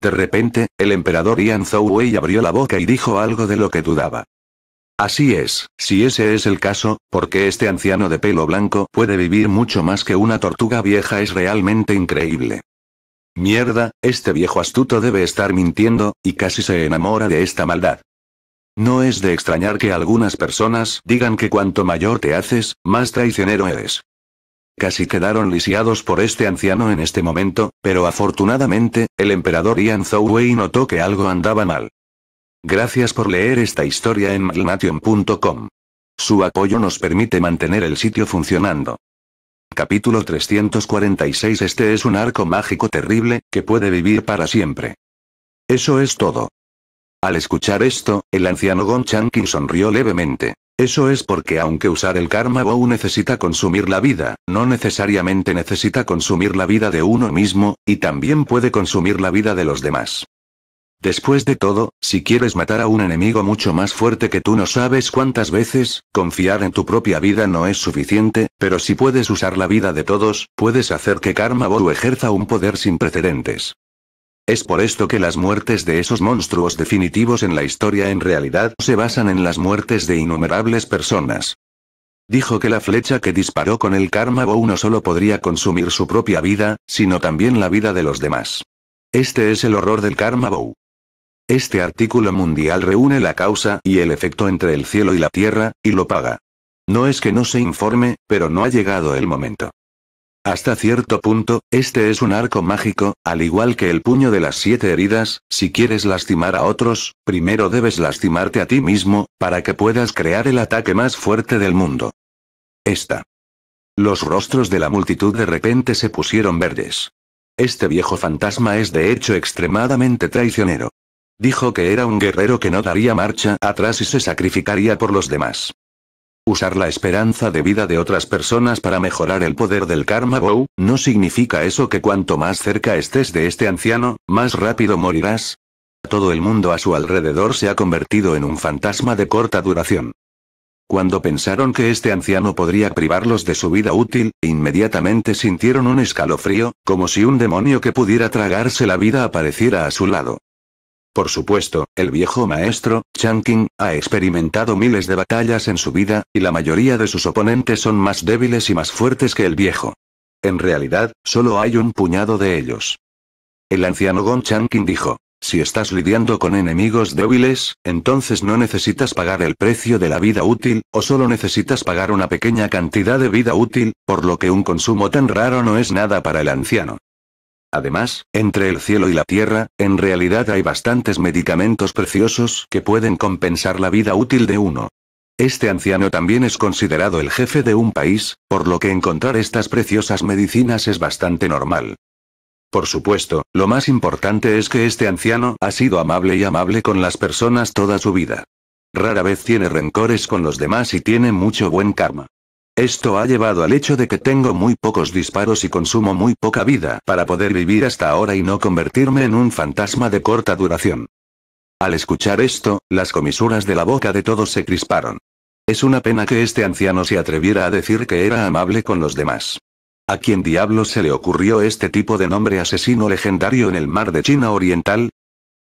De repente, el emperador Ian Zhou Wei abrió la boca y dijo algo de lo que dudaba. Así es, si ese es el caso, porque este anciano de pelo blanco puede vivir mucho más que una tortuga vieja es realmente increíble. Mierda, este viejo astuto debe estar mintiendo, y casi se enamora de esta maldad. No es de extrañar que algunas personas digan que cuanto mayor te haces, más traicionero eres. Casi quedaron lisiados por este anciano en este momento, pero afortunadamente, el emperador Ian Wei notó que algo andaba mal. Gracias por leer esta historia en maglnation.com. Su apoyo nos permite mantener el sitio funcionando. Capítulo 346 Este es un arco mágico terrible, que puede vivir para siempre. Eso es todo. Al escuchar esto, el anciano Gonchanki sonrió levemente. Eso es porque aunque usar el Karma Bow necesita consumir la vida, no necesariamente necesita consumir la vida de uno mismo, y también puede consumir la vida de los demás. Después de todo, si quieres matar a un enemigo mucho más fuerte que tú no sabes cuántas veces, confiar en tu propia vida no es suficiente, pero si puedes usar la vida de todos, puedes hacer que Karma Bow ejerza un poder sin precedentes. Es por esto que las muertes de esos monstruos definitivos en la historia en realidad se basan en las muertes de innumerables personas. Dijo que la flecha que disparó con el karma Bow no solo podría consumir su propia vida, sino también la vida de los demás. Este es el horror del karma Bow. Este artículo mundial reúne la causa y el efecto entre el cielo y la tierra, y lo paga. No es que no se informe, pero no ha llegado el momento. Hasta cierto punto, este es un arco mágico, al igual que el puño de las siete heridas, si quieres lastimar a otros, primero debes lastimarte a ti mismo, para que puedas crear el ataque más fuerte del mundo. Esta. Los rostros de la multitud de repente se pusieron verdes. Este viejo fantasma es de hecho extremadamente traicionero. Dijo que era un guerrero que no daría marcha atrás y se sacrificaría por los demás. Usar la esperanza de vida de otras personas para mejorar el poder del karma bow, ¿no significa eso que cuanto más cerca estés de este anciano, más rápido morirás? Todo el mundo a su alrededor se ha convertido en un fantasma de corta duración. Cuando pensaron que este anciano podría privarlos de su vida útil, inmediatamente sintieron un escalofrío, como si un demonio que pudiera tragarse la vida apareciera a su lado. Por supuesto, el viejo maestro, Changqing, ha experimentado miles de batallas en su vida, y la mayoría de sus oponentes son más débiles y más fuertes que el viejo. En realidad, solo hay un puñado de ellos. El anciano Gong chankin dijo, si estás lidiando con enemigos débiles, entonces no necesitas pagar el precio de la vida útil, o solo necesitas pagar una pequeña cantidad de vida útil, por lo que un consumo tan raro no es nada para el anciano. Además, entre el cielo y la tierra, en realidad hay bastantes medicamentos preciosos que pueden compensar la vida útil de uno. Este anciano también es considerado el jefe de un país, por lo que encontrar estas preciosas medicinas es bastante normal. Por supuesto, lo más importante es que este anciano ha sido amable y amable con las personas toda su vida. Rara vez tiene rencores con los demás y tiene mucho buen karma. Esto ha llevado al hecho de que tengo muy pocos disparos y consumo muy poca vida para poder vivir hasta ahora y no convertirme en un fantasma de corta duración. Al escuchar esto, las comisuras de la boca de todos se crisparon. Es una pena que este anciano se atreviera a decir que era amable con los demás. ¿A quién diablos se le ocurrió este tipo de nombre asesino legendario en el mar de China Oriental?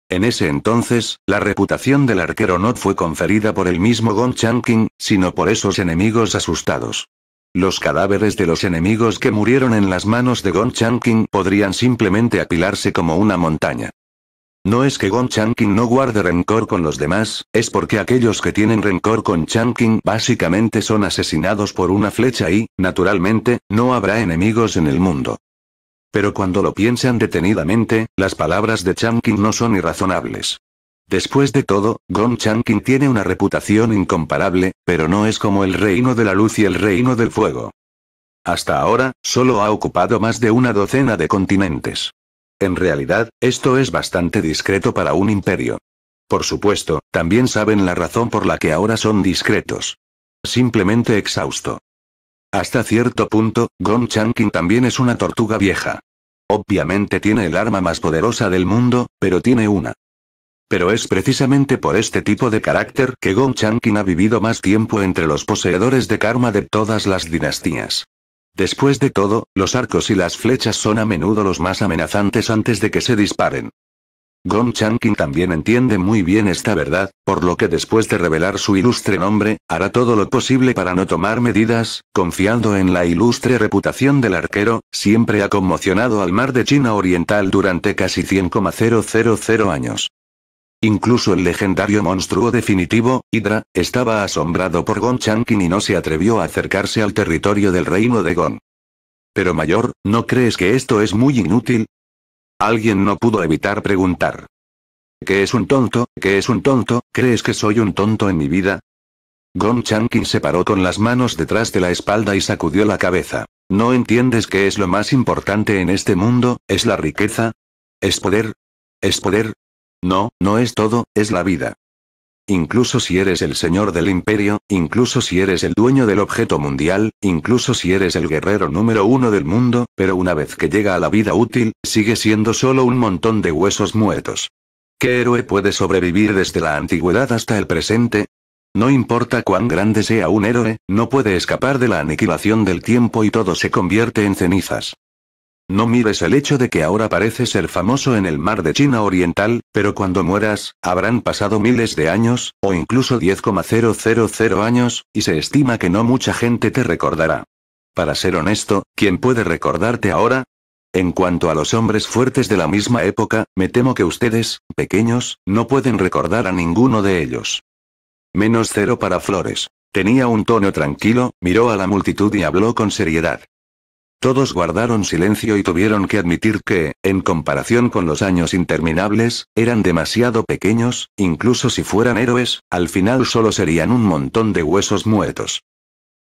En ese entonces, la reputación del arquero no fue conferida por el mismo Gong Changqing, sino por esos enemigos asustados. Los cadáveres de los enemigos que murieron en las manos de Gong King podrían simplemente apilarse como una montaña. No es que Gong King no guarde rencor con los demás, es porque aquellos que tienen rencor con Chanking básicamente son asesinados por una flecha y, naturalmente, no habrá enemigos en el mundo. Pero cuando lo piensan detenidamente, las palabras de Changqing no son irrazonables. Después de todo, Gong Changqing tiene una reputación incomparable, pero no es como el reino de la luz y el reino del fuego. Hasta ahora, solo ha ocupado más de una docena de continentes. En realidad, esto es bastante discreto para un imperio. Por supuesto, también saben la razón por la que ahora son discretos. Simplemente exhausto. Hasta cierto punto, Gong Chankin también es una tortuga vieja. Obviamente tiene el arma más poderosa del mundo, pero tiene una. Pero es precisamente por este tipo de carácter que Gong Chankin ha vivido más tiempo entre los poseedores de karma de todas las dinastías. Después de todo, los arcos y las flechas son a menudo los más amenazantes antes de que se disparen. Gong Changqing también entiende muy bien esta verdad, por lo que después de revelar su ilustre nombre, hará todo lo posible para no tomar medidas, confiando en la ilustre reputación del arquero, siempre ha conmocionado al mar de China Oriental durante casi 100,000 años. Incluso el legendario monstruo definitivo, Hydra, estaba asombrado por Gong Changqing y no se atrevió a acercarse al territorio del reino de Gong. Pero mayor, ¿no crees que esto es muy inútil? Alguien no pudo evitar preguntar. ¿Qué es un tonto? ¿Qué es un tonto? ¿Crees que soy un tonto en mi vida? Gong se paró con las manos detrás de la espalda y sacudió la cabeza. ¿No entiendes que es lo más importante en este mundo? ¿Es la riqueza? ¿Es poder? ¿Es poder? No, no es todo, es la vida. Incluso si eres el señor del imperio, incluso si eres el dueño del objeto mundial, incluso si eres el guerrero número uno del mundo, pero una vez que llega a la vida útil, sigue siendo solo un montón de huesos muertos. ¿Qué héroe puede sobrevivir desde la antigüedad hasta el presente? No importa cuán grande sea un héroe, no puede escapar de la aniquilación del tiempo y todo se convierte en cenizas. No mires el hecho de que ahora pareces ser famoso en el mar de China Oriental, pero cuando mueras, habrán pasado miles de años, o incluso 10,000 años, y se estima que no mucha gente te recordará. Para ser honesto, ¿quién puede recordarte ahora? En cuanto a los hombres fuertes de la misma época, me temo que ustedes, pequeños, no pueden recordar a ninguno de ellos. Menos cero para Flores. Tenía un tono tranquilo, miró a la multitud y habló con seriedad. Todos guardaron silencio y tuvieron que admitir que, en comparación con los años interminables, eran demasiado pequeños, incluso si fueran héroes, al final solo serían un montón de huesos muertos.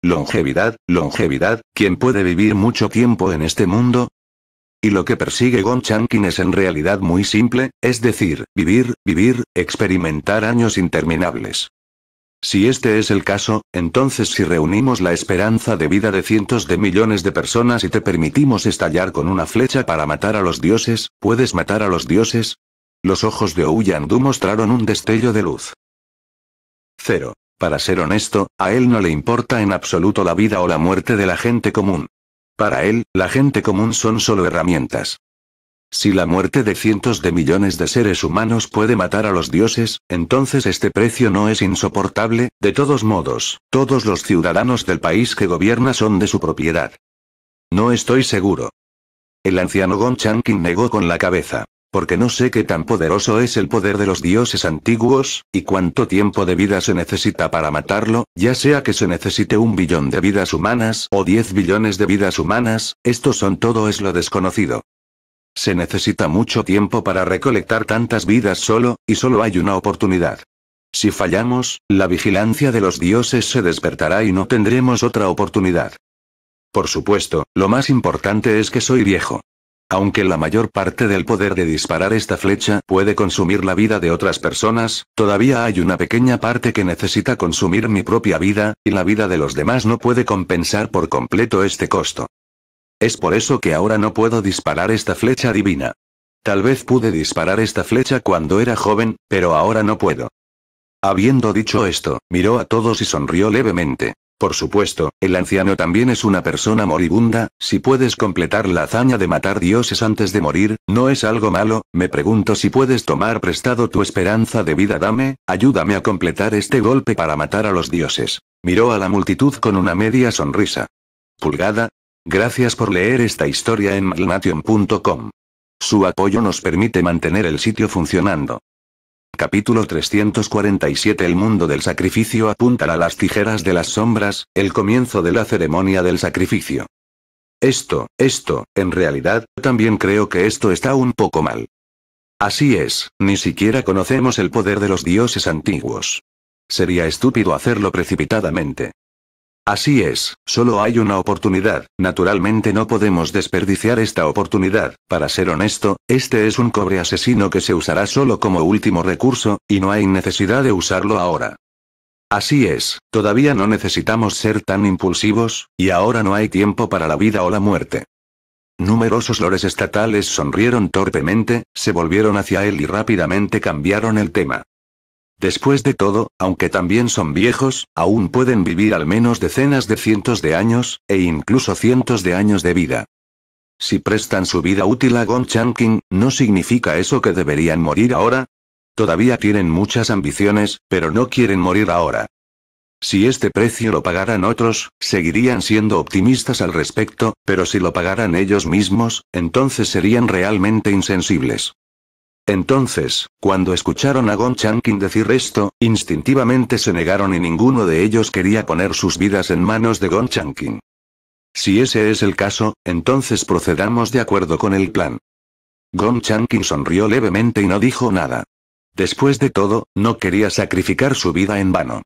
Longevidad, longevidad, ¿quién puede vivir mucho tiempo en este mundo? Y lo que persigue Gon Chankin es en realidad muy simple, es decir, vivir, vivir, experimentar años interminables. Si este es el caso, entonces si reunimos la esperanza de vida de cientos de millones de personas y te permitimos estallar con una flecha para matar a los dioses, ¿puedes matar a los dioses? Los ojos de Ouyandu mostraron un destello de luz. Cero. Para ser honesto, a él no le importa en absoluto la vida o la muerte de la gente común. Para él, la gente común son solo herramientas. Si la muerte de cientos de millones de seres humanos puede matar a los dioses, entonces este precio no es insoportable, de todos modos, todos los ciudadanos del país que gobierna son de su propiedad. No estoy seguro. El anciano Gonchankin negó con la cabeza. Porque no sé qué tan poderoso es el poder de los dioses antiguos, y cuánto tiempo de vida se necesita para matarlo, ya sea que se necesite un billón de vidas humanas o diez billones de vidas humanas, esto son todo es lo desconocido. Se necesita mucho tiempo para recolectar tantas vidas solo, y solo hay una oportunidad. Si fallamos, la vigilancia de los dioses se despertará y no tendremos otra oportunidad. Por supuesto, lo más importante es que soy viejo. Aunque la mayor parte del poder de disparar esta flecha puede consumir la vida de otras personas, todavía hay una pequeña parte que necesita consumir mi propia vida, y la vida de los demás no puede compensar por completo este costo. Es por eso que ahora no puedo disparar esta flecha divina. Tal vez pude disparar esta flecha cuando era joven, pero ahora no puedo. Habiendo dicho esto, miró a todos y sonrió levemente. Por supuesto, el anciano también es una persona moribunda, si puedes completar la hazaña de matar dioses antes de morir, no es algo malo, me pregunto si puedes tomar prestado tu esperanza de vida dame, ayúdame a completar este golpe para matar a los dioses. Miró a la multitud con una media sonrisa. Pulgada, Gracias por leer esta historia en malnation.com. Su apoyo nos permite mantener el sitio funcionando. Capítulo 347 El mundo del sacrificio apunta a las tijeras de las sombras, el comienzo de la ceremonia del sacrificio. Esto, esto, en realidad, también creo que esto está un poco mal. Así es, ni siquiera conocemos el poder de los dioses antiguos. Sería estúpido hacerlo precipitadamente. Así es, solo hay una oportunidad, naturalmente no podemos desperdiciar esta oportunidad, para ser honesto, este es un cobre asesino que se usará solo como último recurso, y no hay necesidad de usarlo ahora. Así es, todavía no necesitamos ser tan impulsivos, y ahora no hay tiempo para la vida o la muerte. Numerosos lores estatales sonrieron torpemente, se volvieron hacia él y rápidamente cambiaron el tema. Después de todo, aunque también son viejos, aún pueden vivir al menos decenas de cientos de años, e incluso cientos de años de vida. Si prestan su vida útil a Gon King, ¿no significa eso que deberían morir ahora? Todavía tienen muchas ambiciones, pero no quieren morir ahora. Si este precio lo pagaran otros, seguirían siendo optimistas al respecto, pero si lo pagaran ellos mismos, entonces serían realmente insensibles. Entonces, cuando escucharon a Gon Chankin decir esto, instintivamente se negaron y ninguno de ellos quería poner sus vidas en manos de Gon Chankin. Si ese es el caso, entonces procedamos de acuerdo con el plan. Gon Chankin sonrió levemente y no dijo nada. Después de todo, no quería sacrificar su vida en vano.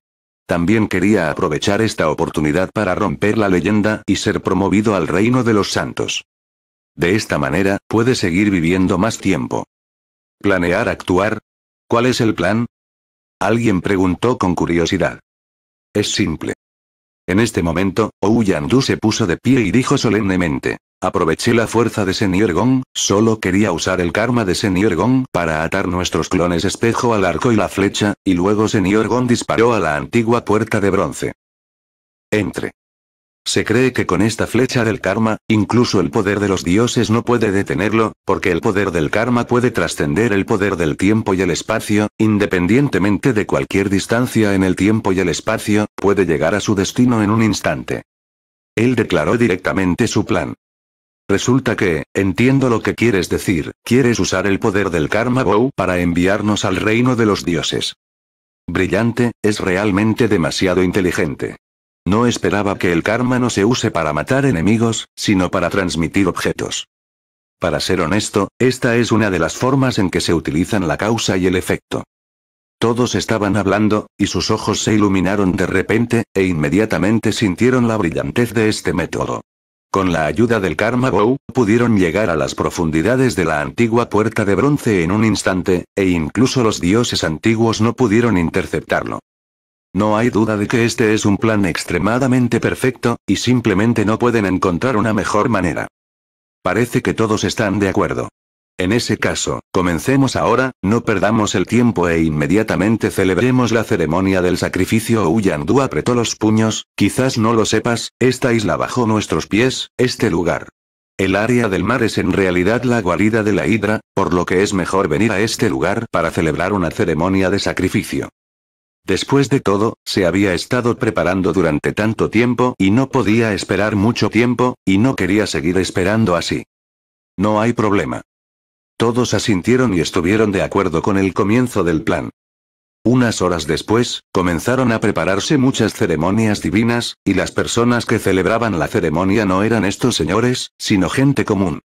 También quería aprovechar esta oportunidad para romper la leyenda y ser promovido al reino de los santos. De esta manera, puede seguir viviendo más tiempo. ¿Planear actuar? ¿Cuál es el plan? Alguien preguntó con curiosidad. Es simple. En este momento, Du se puso de pie y dijo solemnemente. Aproveché la fuerza de Senior Gong, solo quería usar el karma de Senior Gong para atar nuestros clones espejo al arco y la flecha, y luego Senior Gong disparó a la antigua puerta de bronce. Entre. Se cree que con esta flecha del karma, incluso el poder de los dioses no puede detenerlo, porque el poder del karma puede trascender el poder del tiempo y el espacio, independientemente de cualquier distancia en el tiempo y el espacio, puede llegar a su destino en un instante. Él declaró directamente su plan. Resulta que, entiendo lo que quieres decir, quieres usar el poder del karma bow para enviarnos al reino de los dioses. Brillante, es realmente demasiado inteligente. No esperaba que el karma no se use para matar enemigos, sino para transmitir objetos. Para ser honesto, esta es una de las formas en que se utilizan la causa y el efecto. Todos estaban hablando, y sus ojos se iluminaron de repente, e inmediatamente sintieron la brillantez de este método. Con la ayuda del Karma Bow, pudieron llegar a las profundidades de la antigua puerta de bronce en un instante, e incluso los dioses antiguos no pudieron interceptarlo. No hay duda de que este es un plan extremadamente perfecto, y simplemente no pueden encontrar una mejor manera. Parece que todos están de acuerdo. En ese caso, comencemos ahora, no perdamos el tiempo e inmediatamente celebremos la ceremonia del sacrificio. Uyandú apretó los puños, quizás no lo sepas, esta isla bajo nuestros pies, este lugar. El área del mar es en realidad la guarida de la hidra, por lo que es mejor venir a este lugar para celebrar una ceremonia de sacrificio. Después de todo, se había estado preparando durante tanto tiempo y no podía esperar mucho tiempo, y no quería seguir esperando así. No hay problema. Todos asintieron y estuvieron de acuerdo con el comienzo del plan. Unas horas después, comenzaron a prepararse muchas ceremonias divinas, y las personas que celebraban la ceremonia no eran estos señores, sino gente común.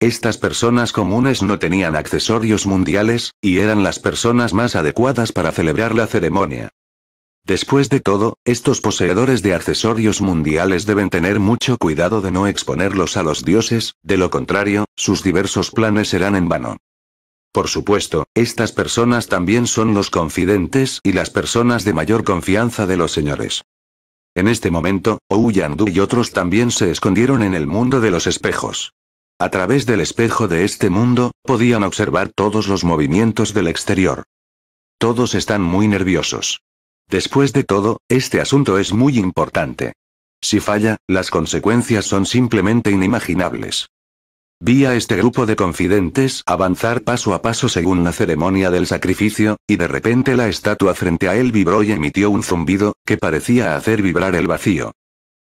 Estas personas comunes no tenían accesorios mundiales, y eran las personas más adecuadas para celebrar la ceremonia. Después de todo, estos poseedores de accesorios mundiales deben tener mucho cuidado de no exponerlos a los dioses, de lo contrario, sus diversos planes serán en vano. Por supuesto, estas personas también son los confidentes y las personas de mayor confianza de los señores. En este momento, Ouyandu y otros también se escondieron en el mundo de los espejos. A través del espejo de este mundo, podían observar todos los movimientos del exterior. Todos están muy nerviosos. Después de todo, este asunto es muy importante. Si falla, las consecuencias son simplemente inimaginables. Vi a este grupo de confidentes avanzar paso a paso según la ceremonia del sacrificio, y de repente la estatua frente a él vibró y emitió un zumbido, que parecía hacer vibrar el vacío.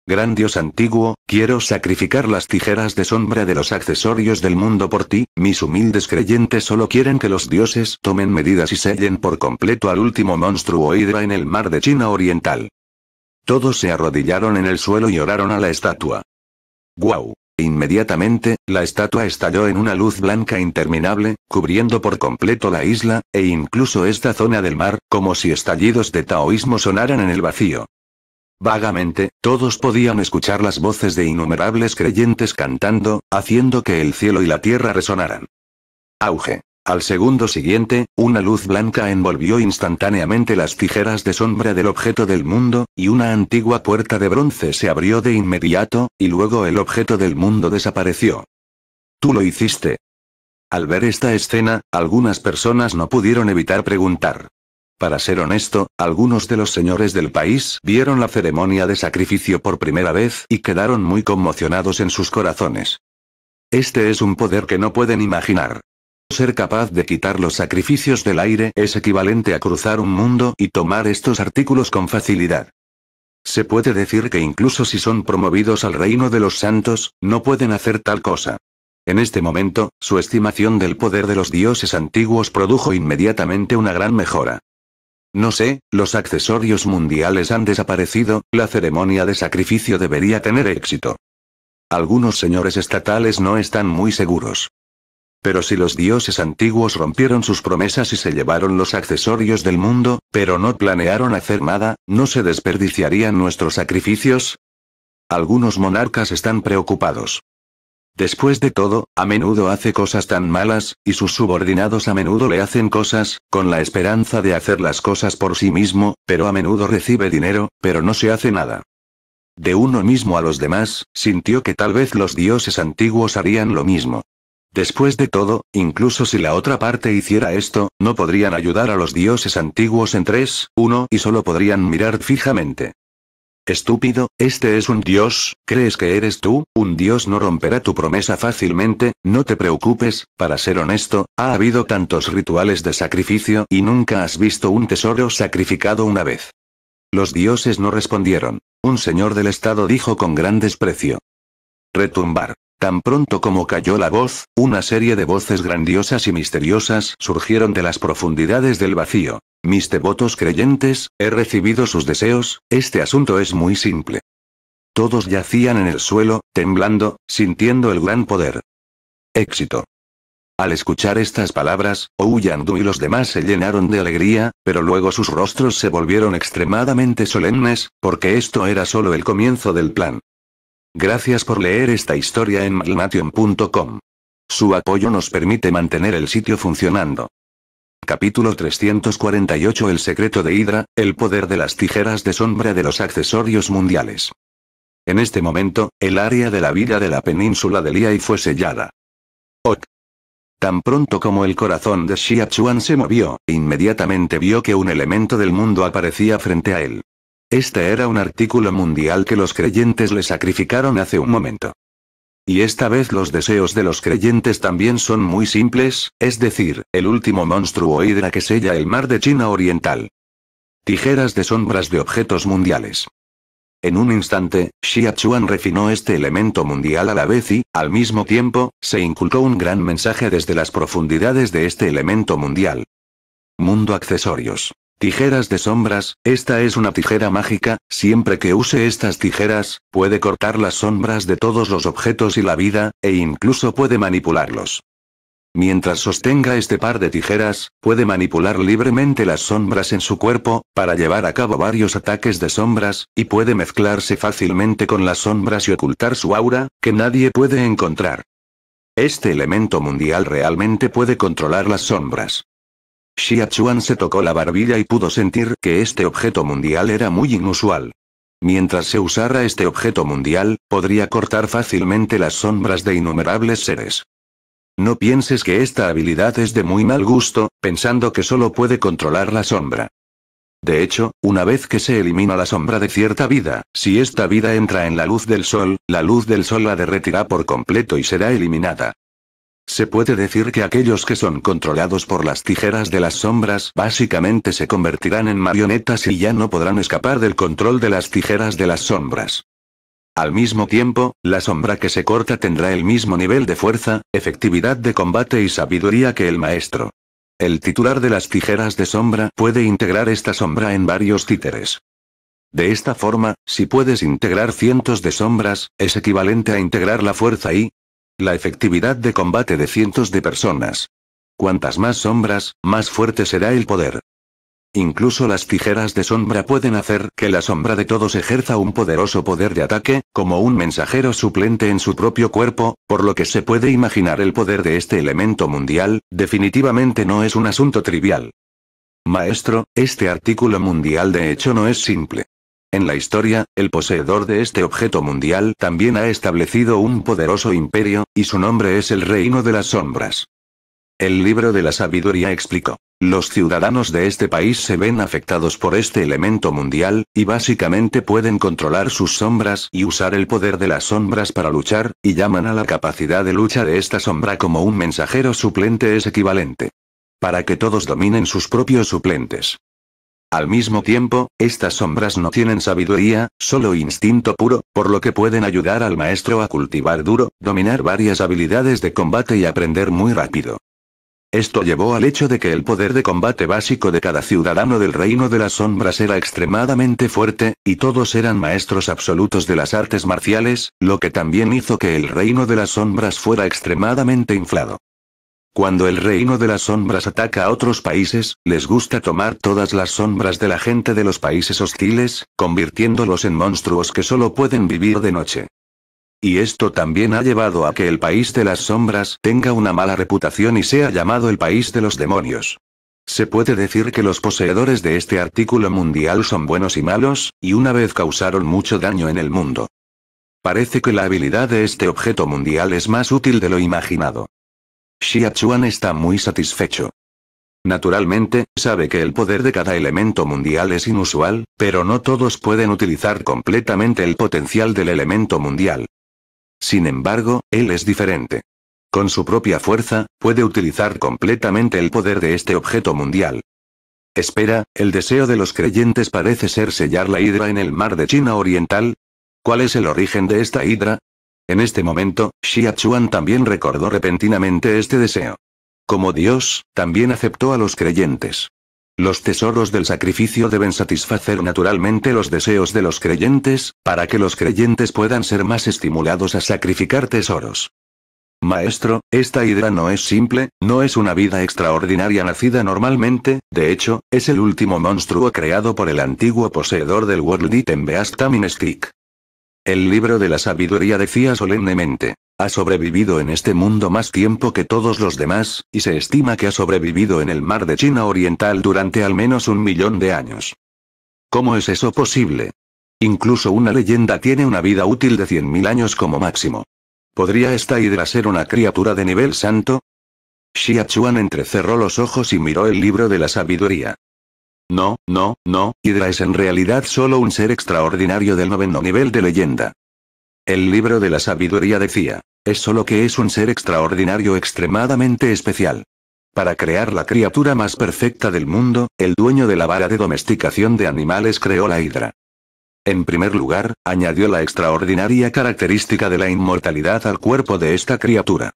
Gran dios antiguo, quiero sacrificar las tijeras de sombra de los accesorios del mundo por ti, mis humildes creyentes solo quieren que los dioses tomen medidas y sellen por completo al último monstruo hidra en el mar de China Oriental. Todos se arrodillaron en el suelo y oraron a la estatua. ¡Guau! Inmediatamente, la estatua estalló en una luz blanca interminable, cubriendo por completo la isla, e incluso esta zona del mar, como si estallidos de taoísmo sonaran en el vacío. Vagamente, todos podían escuchar las voces de innumerables creyentes cantando, haciendo que el cielo y la tierra resonaran. Auge. Al segundo siguiente, una luz blanca envolvió instantáneamente las tijeras de sombra del objeto del mundo, y una antigua puerta de bronce se abrió de inmediato, y luego el objeto del mundo desapareció. Tú lo hiciste. Al ver esta escena, algunas personas no pudieron evitar preguntar. Para ser honesto, algunos de los señores del país vieron la ceremonia de sacrificio por primera vez y quedaron muy conmocionados en sus corazones. Este es un poder que no pueden imaginar. Ser capaz de quitar los sacrificios del aire es equivalente a cruzar un mundo y tomar estos artículos con facilidad. Se puede decir que incluso si son promovidos al reino de los santos, no pueden hacer tal cosa. En este momento, su estimación del poder de los dioses antiguos produjo inmediatamente una gran mejora. No sé, los accesorios mundiales han desaparecido, la ceremonia de sacrificio debería tener éxito. Algunos señores estatales no están muy seguros. Pero si los dioses antiguos rompieron sus promesas y se llevaron los accesorios del mundo, pero no planearon hacer nada, ¿no se desperdiciarían nuestros sacrificios? Algunos monarcas están preocupados. Después de todo, a menudo hace cosas tan malas, y sus subordinados a menudo le hacen cosas, con la esperanza de hacer las cosas por sí mismo, pero a menudo recibe dinero, pero no se hace nada. De uno mismo a los demás, sintió que tal vez los dioses antiguos harían lo mismo. Después de todo, incluso si la otra parte hiciera esto, no podrían ayudar a los dioses antiguos en tres, uno y solo podrían mirar fijamente. Estúpido, este es un dios, ¿crees que eres tú? Un dios no romperá tu promesa fácilmente, no te preocupes, para ser honesto, ha habido tantos rituales de sacrificio y nunca has visto un tesoro sacrificado una vez. Los dioses no respondieron. Un señor del Estado dijo con gran desprecio. Retumbar. Tan pronto como cayó la voz, una serie de voces grandiosas y misteriosas surgieron de las profundidades del vacío. Mis devotos creyentes, he recibido sus deseos, este asunto es muy simple. Todos yacían en el suelo, temblando, sintiendo el gran poder. Éxito. Al escuchar estas palabras, Ouyandu y los demás se llenaron de alegría, pero luego sus rostros se volvieron extremadamente solemnes, porque esto era solo el comienzo del plan. Gracias por leer esta historia en malmation.com. Su apoyo nos permite mantener el sitio funcionando. Capítulo 348 El secreto de Hydra, el poder de las tijeras de sombra de los accesorios mundiales. En este momento, el área de la vida de la península de y fue sellada. Ok. Tan pronto como el corazón de Xiachuan se movió, inmediatamente vio que un elemento del mundo aparecía frente a él. Este era un artículo mundial que los creyentes le sacrificaron hace un momento. Y esta vez los deseos de los creyentes también son muy simples, es decir, el último monstruo hidra que sella el mar de China Oriental. Tijeras de sombras de objetos mundiales. En un instante, Xia refinó este elemento mundial a la vez y, al mismo tiempo, se inculcó un gran mensaje desde las profundidades de este elemento mundial. Mundo accesorios. Tijeras de sombras, esta es una tijera mágica, siempre que use estas tijeras, puede cortar las sombras de todos los objetos y la vida, e incluso puede manipularlos. Mientras sostenga este par de tijeras, puede manipular libremente las sombras en su cuerpo, para llevar a cabo varios ataques de sombras, y puede mezclarse fácilmente con las sombras y ocultar su aura, que nadie puede encontrar. Este elemento mundial realmente puede controlar las sombras. Xia Chuan se tocó la barbilla y pudo sentir que este objeto mundial era muy inusual. Mientras se usara este objeto mundial, podría cortar fácilmente las sombras de innumerables seres. No pienses que esta habilidad es de muy mal gusto, pensando que solo puede controlar la sombra. De hecho, una vez que se elimina la sombra de cierta vida, si esta vida entra en la luz del sol, la luz del sol la derretirá por completo y será eliminada. Se puede decir que aquellos que son controlados por las tijeras de las sombras básicamente se convertirán en marionetas y ya no podrán escapar del control de las tijeras de las sombras. Al mismo tiempo, la sombra que se corta tendrá el mismo nivel de fuerza, efectividad de combate y sabiduría que el maestro. El titular de las tijeras de sombra puede integrar esta sombra en varios títeres. De esta forma, si puedes integrar cientos de sombras, es equivalente a integrar la fuerza y la efectividad de combate de cientos de personas. Cuantas más sombras, más fuerte será el poder. Incluso las tijeras de sombra pueden hacer que la sombra de todos ejerza un poderoso poder de ataque, como un mensajero suplente en su propio cuerpo, por lo que se puede imaginar el poder de este elemento mundial, definitivamente no es un asunto trivial. Maestro, este artículo mundial de hecho no es simple. En la historia, el poseedor de este objeto mundial también ha establecido un poderoso imperio, y su nombre es el Reino de las Sombras. El libro de la sabiduría explicó. Los ciudadanos de este país se ven afectados por este elemento mundial, y básicamente pueden controlar sus sombras y usar el poder de las sombras para luchar, y llaman a la capacidad de lucha de esta sombra como un mensajero suplente es equivalente. Para que todos dominen sus propios suplentes. Al mismo tiempo, estas sombras no tienen sabiduría, solo instinto puro, por lo que pueden ayudar al maestro a cultivar duro, dominar varias habilidades de combate y aprender muy rápido. Esto llevó al hecho de que el poder de combate básico de cada ciudadano del reino de las sombras era extremadamente fuerte, y todos eran maestros absolutos de las artes marciales, lo que también hizo que el reino de las sombras fuera extremadamente inflado. Cuando el reino de las sombras ataca a otros países, les gusta tomar todas las sombras de la gente de los países hostiles, convirtiéndolos en monstruos que solo pueden vivir de noche. Y esto también ha llevado a que el país de las sombras tenga una mala reputación y sea llamado el país de los demonios. Se puede decir que los poseedores de este artículo mundial son buenos y malos, y una vez causaron mucho daño en el mundo. Parece que la habilidad de este objeto mundial es más útil de lo imaginado. Xia está muy satisfecho. Naturalmente, sabe que el poder de cada elemento mundial es inusual, pero no todos pueden utilizar completamente el potencial del elemento mundial. Sin embargo, él es diferente. Con su propia fuerza, puede utilizar completamente el poder de este objeto mundial. Espera, el deseo de los creyentes parece ser sellar la hidra en el mar de China Oriental. ¿Cuál es el origen de esta hidra? En este momento, Xia Chuan también recordó repentinamente este deseo. Como Dios, también aceptó a los creyentes. Los tesoros del sacrificio deben satisfacer naturalmente los deseos de los creyentes, para que los creyentes puedan ser más estimulados a sacrificar tesoros. Maestro, esta idea no es simple, no es una vida extraordinaria nacida normalmente, de hecho, es el último monstruo creado por el antiguo poseedor del World Item Beast Stick. El libro de la sabiduría decía solemnemente, ha sobrevivido en este mundo más tiempo que todos los demás, y se estima que ha sobrevivido en el mar de China Oriental durante al menos un millón de años. ¿Cómo es eso posible? Incluso una leyenda tiene una vida útil de 100.000 años como máximo. ¿Podría esta hidra ser una criatura de nivel santo? Xia entrecerró los ojos y miró el libro de la sabiduría. No, no, no, Hydra es en realidad solo un ser extraordinario del noveno nivel de leyenda. El libro de la sabiduría decía, es solo que es un ser extraordinario extremadamente especial. Para crear la criatura más perfecta del mundo, el dueño de la vara de domesticación de animales creó la hidra. En primer lugar, añadió la extraordinaria característica de la inmortalidad al cuerpo de esta criatura.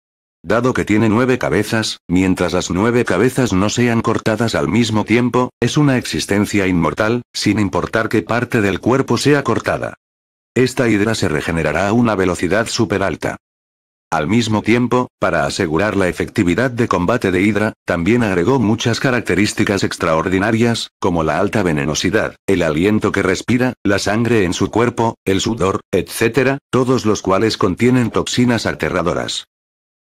Dado que tiene nueve cabezas, mientras las nueve cabezas no sean cortadas al mismo tiempo, es una existencia inmortal, sin importar qué parte del cuerpo sea cortada. Esta hidra se regenerará a una velocidad súper alta. Al mismo tiempo, para asegurar la efectividad de combate de hidra, también agregó muchas características extraordinarias, como la alta venenosidad, el aliento que respira, la sangre en su cuerpo, el sudor, etc., todos los cuales contienen toxinas aterradoras.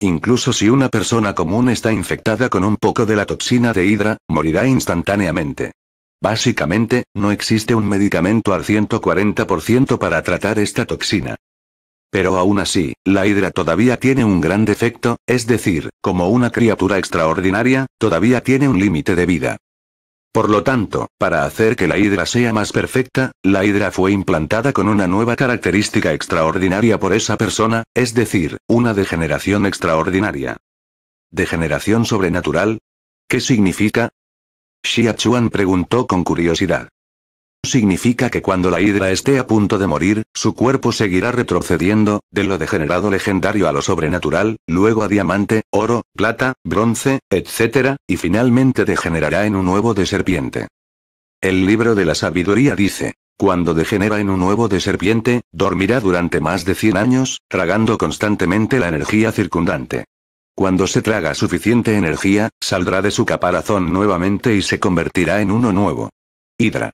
Incluso si una persona común está infectada con un poco de la toxina de hidra, morirá instantáneamente. Básicamente, no existe un medicamento al 140% para tratar esta toxina. Pero aún así, la hidra todavía tiene un gran defecto, es decir, como una criatura extraordinaria, todavía tiene un límite de vida. Por lo tanto, para hacer que la hidra sea más perfecta, la hidra fue implantada con una nueva característica extraordinaria por esa persona, es decir, una degeneración extraordinaria. ¿Degeneración sobrenatural? ¿Qué significa? Xia preguntó con curiosidad significa que cuando la hidra esté a punto de morir, su cuerpo seguirá retrocediendo, de lo degenerado legendario a lo sobrenatural, luego a diamante, oro, plata, bronce, etc., y finalmente degenerará en un huevo de serpiente. El libro de la sabiduría dice, cuando degenera en un huevo de serpiente, dormirá durante más de 100 años, tragando constantemente la energía circundante. Cuando se traga suficiente energía, saldrá de su caparazón nuevamente y se convertirá en uno nuevo. Hidra.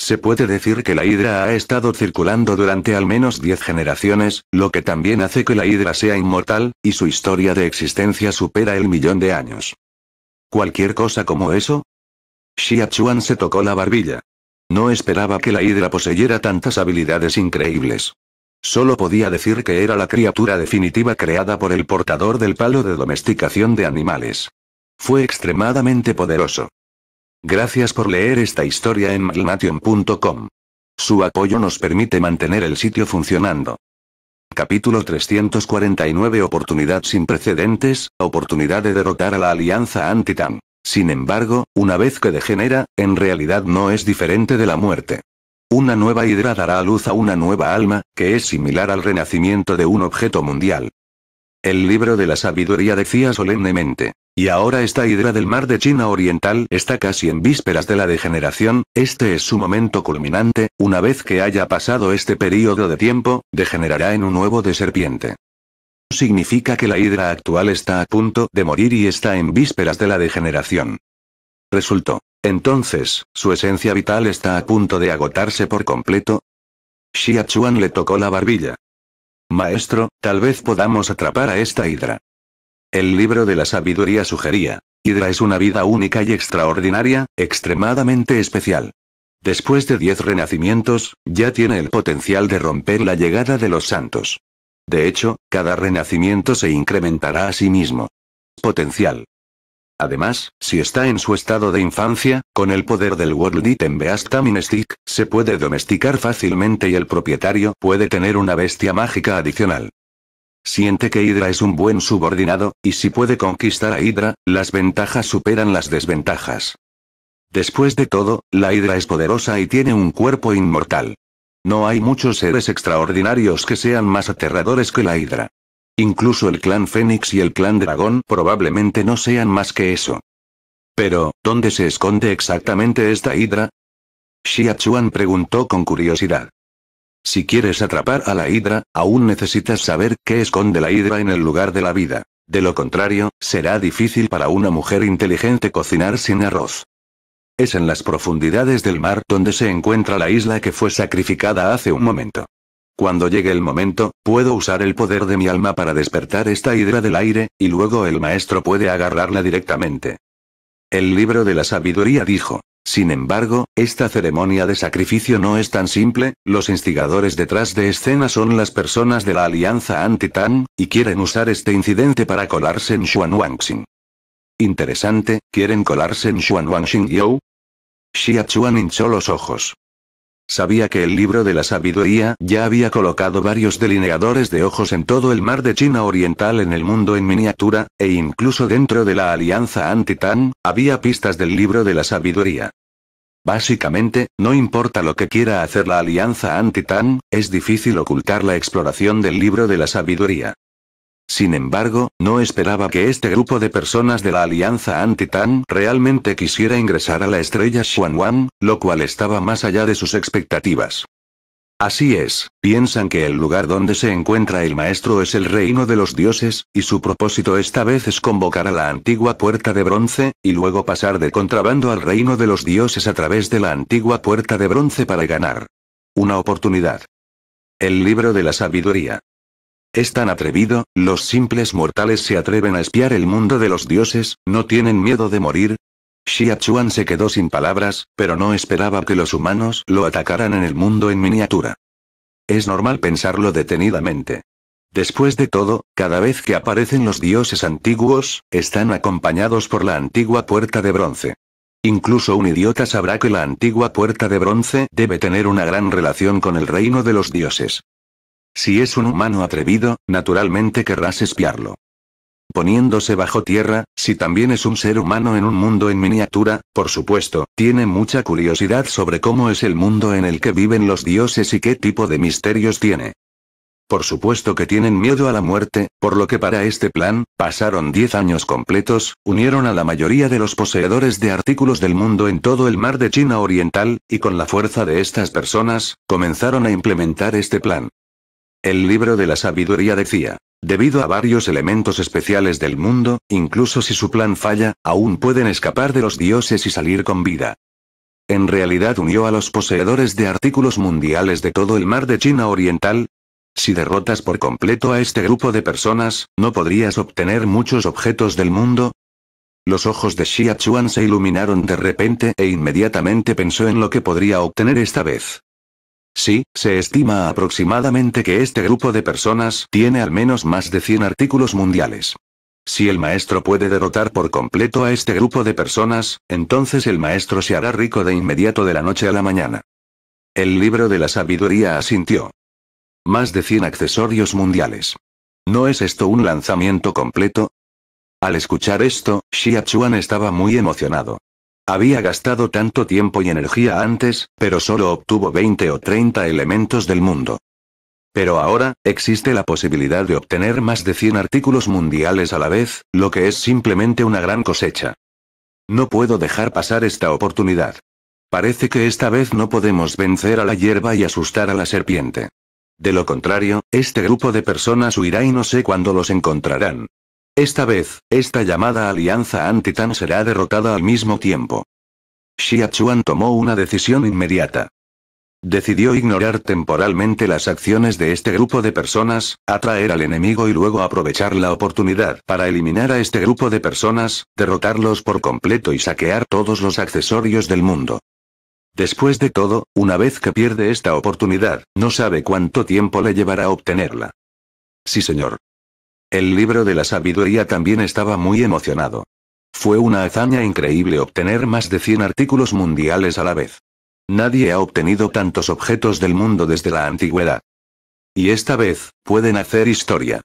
Se puede decir que la hidra ha estado circulando durante al menos 10 generaciones, lo que también hace que la hidra sea inmortal, y su historia de existencia supera el millón de años. ¿Cualquier cosa como eso? Xia se tocó la barbilla. No esperaba que la hidra poseyera tantas habilidades increíbles. Solo podía decir que era la criatura definitiva creada por el portador del palo de domesticación de animales. Fue extremadamente poderoso. Gracias por leer esta historia en malnation.com. Su apoyo nos permite mantener el sitio funcionando. Capítulo 349 Oportunidad sin precedentes, oportunidad de derrotar a la alianza anti Sin embargo, una vez que degenera, en realidad no es diferente de la muerte. Una nueva hidra dará a luz a una nueva alma, que es similar al renacimiento de un objeto mundial. El libro de la sabiduría decía solemnemente, y ahora esta hidra del mar de China Oriental está casi en vísperas de la degeneración, este es su momento culminante, una vez que haya pasado este periodo de tiempo, degenerará en un huevo de serpiente. Significa que la hidra actual está a punto de morir y está en vísperas de la degeneración. Resultó. Entonces, su esencia vital está a punto de agotarse por completo. Xia Chuan le tocó la barbilla. Maestro, tal vez podamos atrapar a esta hidra. El libro de la sabiduría sugería, Hidra es una vida única y extraordinaria, extremadamente especial. Después de diez renacimientos, ya tiene el potencial de romper la llegada de los santos. De hecho, cada renacimiento se incrementará a sí mismo. Potencial. Además, si está en su estado de infancia, con el poder del World Item Beast Stick, se puede domesticar fácilmente y el propietario puede tener una bestia mágica adicional. Siente que Hydra es un buen subordinado, y si puede conquistar a Hydra, las ventajas superan las desventajas. Después de todo, la Hydra es poderosa y tiene un cuerpo inmortal. No hay muchos seres extraordinarios que sean más aterradores que la Hydra. Incluso el clan Fénix y el clan Dragón probablemente no sean más que eso. Pero, ¿dónde se esconde exactamente esta Hydra? Xia preguntó con curiosidad. Si quieres atrapar a la hidra, aún necesitas saber qué esconde la hidra en el lugar de la vida. De lo contrario, será difícil para una mujer inteligente cocinar sin arroz. Es en las profundidades del mar donde se encuentra la isla que fue sacrificada hace un momento. Cuando llegue el momento, puedo usar el poder de mi alma para despertar esta hidra del aire, y luego el maestro puede agarrarla directamente. El libro de la sabiduría dijo. Sin embargo, esta ceremonia de sacrificio no es tan simple, los instigadores detrás de escena son las personas de la alianza anti tan y quieren usar este incidente para colarse en Wangxing. Interesante, ¿quieren colarse en Xuanwangxing yo? Xia Chuan hinchó los ojos. Sabía que el libro de la sabiduría ya había colocado varios delineadores de ojos en todo el mar de China Oriental en el mundo en miniatura, e incluso dentro de la alianza Antitán, había pistas del libro de la sabiduría. Básicamente, no importa lo que quiera hacer la alianza Antitán, es difícil ocultar la exploración del libro de la sabiduría. Sin embargo, no esperaba que este grupo de personas de la Alianza anti realmente quisiera ingresar a la estrella Xuanwan, lo cual estaba más allá de sus expectativas. Así es, piensan que el lugar donde se encuentra el maestro es el reino de los dioses, y su propósito esta vez es convocar a la antigua puerta de bronce, y luego pasar de contrabando al reino de los dioses a través de la antigua puerta de bronce para ganar. Una oportunidad. El libro de la sabiduría. Es tan atrevido, los simples mortales se atreven a espiar el mundo de los dioses, no tienen miedo de morir. Xia se quedó sin palabras, pero no esperaba que los humanos lo atacaran en el mundo en miniatura. Es normal pensarlo detenidamente. Después de todo, cada vez que aparecen los dioses antiguos, están acompañados por la antigua puerta de bronce. Incluso un idiota sabrá que la antigua puerta de bronce debe tener una gran relación con el reino de los dioses. Si es un humano atrevido, naturalmente querrás espiarlo. Poniéndose bajo tierra, si también es un ser humano en un mundo en miniatura, por supuesto, tiene mucha curiosidad sobre cómo es el mundo en el que viven los dioses y qué tipo de misterios tiene. Por supuesto que tienen miedo a la muerte, por lo que para este plan, pasaron 10 años completos, unieron a la mayoría de los poseedores de artículos del mundo en todo el mar de China Oriental, y con la fuerza de estas personas, comenzaron a implementar este plan. El libro de la sabiduría decía, debido a varios elementos especiales del mundo, incluso si su plan falla, aún pueden escapar de los dioses y salir con vida. En realidad unió a los poseedores de artículos mundiales de todo el mar de China Oriental. Si derrotas por completo a este grupo de personas, ¿no podrías obtener muchos objetos del mundo? Los ojos de Xia Chuan se iluminaron de repente e inmediatamente pensó en lo que podría obtener esta vez. Sí, se estima aproximadamente que este grupo de personas tiene al menos más de 100 artículos mundiales. Si el maestro puede derrotar por completo a este grupo de personas, entonces el maestro se hará rico de inmediato de la noche a la mañana. El libro de la sabiduría asintió. Más de 100 accesorios mundiales. ¿No es esto un lanzamiento completo? Al escuchar esto, Xia estaba muy emocionado. Había gastado tanto tiempo y energía antes, pero solo obtuvo 20 o 30 elementos del mundo. Pero ahora, existe la posibilidad de obtener más de 100 artículos mundiales a la vez, lo que es simplemente una gran cosecha. No puedo dejar pasar esta oportunidad. Parece que esta vez no podemos vencer a la hierba y asustar a la serpiente. De lo contrario, este grupo de personas huirá y no sé cuándo los encontrarán. Esta vez, esta llamada alianza anti-Tan será derrotada al mismo tiempo. Xia tomó una decisión inmediata. Decidió ignorar temporalmente las acciones de este grupo de personas, atraer al enemigo y luego aprovechar la oportunidad para eliminar a este grupo de personas, derrotarlos por completo y saquear todos los accesorios del mundo. Después de todo, una vez que pierde esta oportunidad, no sabe cuánto tiempo le llevará a obtenerla. Sí señor. El libro de la sabiduría también estaba muy emocionado. Fue una hazaña increíble obtener más de 100 artículos mundiales a la vez. Nadie ha obtenido tantos objetos del mundo desde la antigüedad. Y esta vez, pueden hacer historia.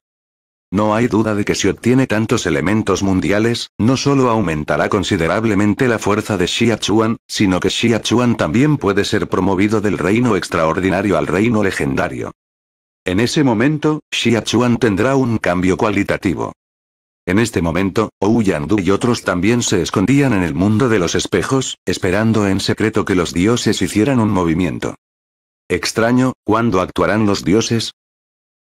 No hay duda de que si obtiene tantos elementos mundiales, no solo aumentará considerablemente la fuerza de Xiachuan, sino que Xiachuan también puede ser promovido del reino extraordinario al reino legendario. En ese momento, Xiachuan tendrá un cambio cualitativo. En este momento, Ou y otros también se escondían en el mundo de los espejos, esperando en secreto que los dioses hicieran un movimiento. Extraño, ¿cuándo actuarán los dioses?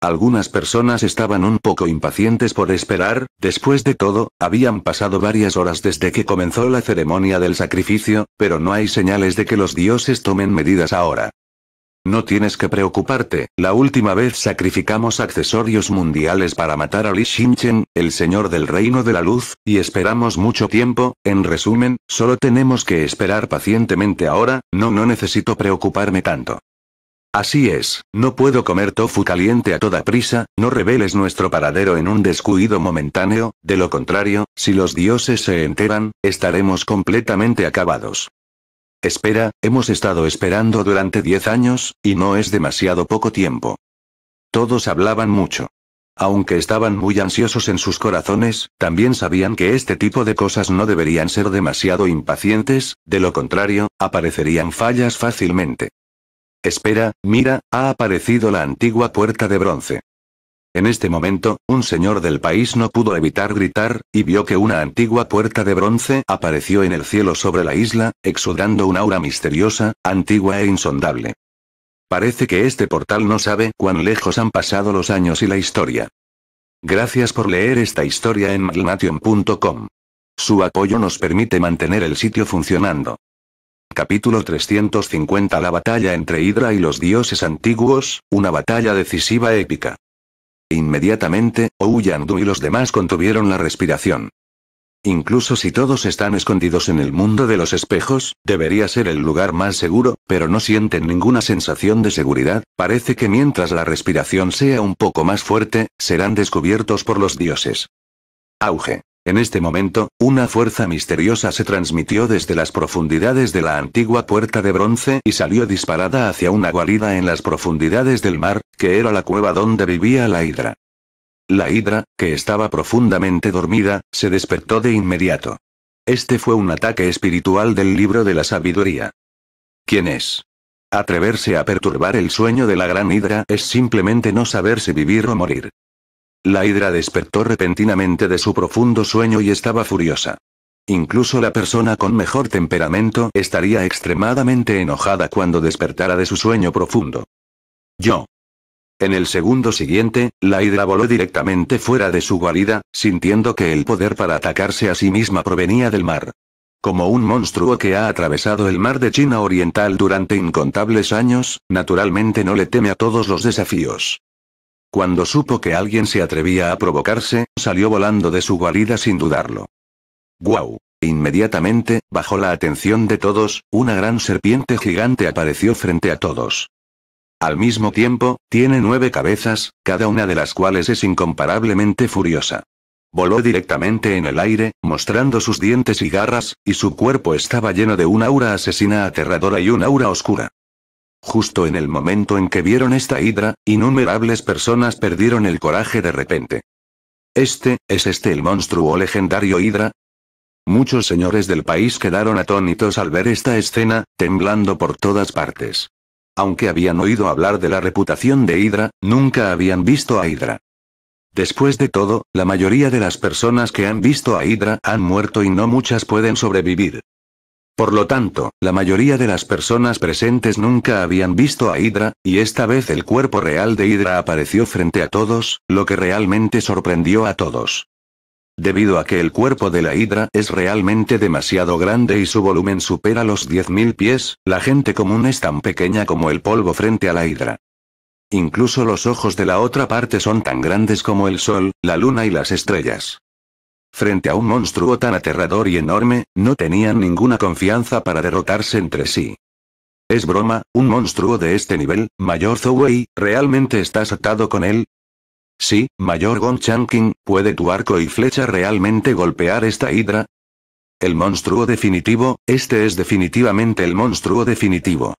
Algunas personas estaban un poco impacientes por esperar, después de todo, habían pasado varias horas desde que comenzó la ceremonia del sacrificio, pero no hay señales de que los dioses tomen medidas ahora. No tienes que preocuparte, la última vez sacrificamos accesorios mundiales para matar a Li Xinchen, el señor del reino de la luz, y esperamos mucho tiempo, en resumen, solo tenemos que esperar pacientemente ahora, no no necesito preocuparme tanto. Así es, no puedo comer tofu caliente a toda prisa, no reveles nuestro paradero en un descuido momentáneo, de lo contrario, si los dioses se enteran, estaremos completamente acabados. Espera, hemos estado esperando durante diez años, y no es demasiado poco tiempo. Todos hablaban mucho. Aunque estaban muy ansiosos en sus corazones, también sabían que este tipo de cosas no deberían ser demasiado impacientes, de lo contrario, aparecerían fallas fácilmente. Espera, mira, ha aparecido la antigua puerta de bronce. En este momento, un señor del país no pudo evitar gritar, y vio que una antigua puerta de bronce apareció en el cielo sobre la isla, exudando un aura misteriosa, antigua e insondable. Parece que este portal no sabe cuán lejos han pasado los años y la historia. Gracias por leer esta historia en Malnation.com. Su apoyo nos permite mantener el sitio funcionando. Capítulo 350 La batalla entre Hydra y los dioses antiguos, una batalla decisiva épica. Inmediatamente, Ou Yandu y los demás contuvieron la respiración. Incluso si todos están escondidos en el mundo de los espejos, debería ser el lugar más seguro, pero no sienten ninguna sensación de seguridad, parece que mientras la respiración sea un poco más fuerte, serán descubiertos por los dioses. Auge. En este momento, una fuerza misteriosa se transmitió desde las profundidades de la antigua puerta de bronce y salió disparada hacia una guarida en las profundidades del mar, que era la cueva donde vivía la hidra. La hidra, que estaba profundamente dormida, se despertó de inmediato. Este fue un ataque espiritual del libro de la sabiduría. ¿Quién es? Atreverse a perturbar el sueño de la gran hidra es simplemente no saber si vivir o morir. La hidra despertó repentinamente de su profundo sueño y estaba furiosa. Incluso la persona con mejor temperamento estaría extremadamente enojada cuando despertara de su sueño profundo. Yo. En el segundo siguiente, la hidra voló directamente fuera de su guarida, sintiendo que el poder para atacarse a sí misma provenía del mar. Como un monstruo que ha atravesado el mar de China Oriental durante incontables años, naturalmente no le teme a todos los desafíos. Cuando supo que alguien se atrevía a provocarse, salió volando de su guarida sin dudarlo. ¡Guau! Inmediatamente, bajo la atención de todos, una gran serpiente gigante apareció frente a todos. Al mismo tiempo, tiene nueve cabezas, cada una de las cuales es incomparablemente furiosa. Voló directamente en el aire, mostrando sus dientes y garras, y su cuerpo estaba lleno de una aura asesina aterradora y una aura oscura. Justo en el momento en que vieron esta hidra, innumerables personas perdieron el coraje de repente. ¿Este, es este el monstruo legendario hidra? Muchos señores del país quedaron atónitos al ver esta escena, temblando por todas partes. Aunque habían oído hablar de la reputación de hidra, nunca habían visto a hidra. Después de todo, la mayoría de las personas que han visto a hidra han muerto y no muchas pueden sobrevivir. Por lo tanto, la mayoría de las personas presentes nunca habían visto a Hydra, y esta vez el cuerpo real de Hydra apareció frente a todos, lo que realmente sorprendió a todos. Debido a que el cuerpo de la Hidra es realmente demasiado grande y su volumen supera los 10.000 pies, la gente común es tan pequeña como el polvo frente a la Hidra. Incluso los ojos de la otra parte son tan grandes como el sol, la luna y las estrellas. Frente a un monstruo tan aterrador y enorme, no tenían ninguna confianza para derrotarse entre sí. Es broma, un monstruo de este nivel, Mayor Wei. ¿realmente estás atado con él? Sí, Mayor Gon ¿puede tu arco y flecha realmente golpear esta hidra? El monstruo definitivo, este es definitivamente el monstruo definitivo.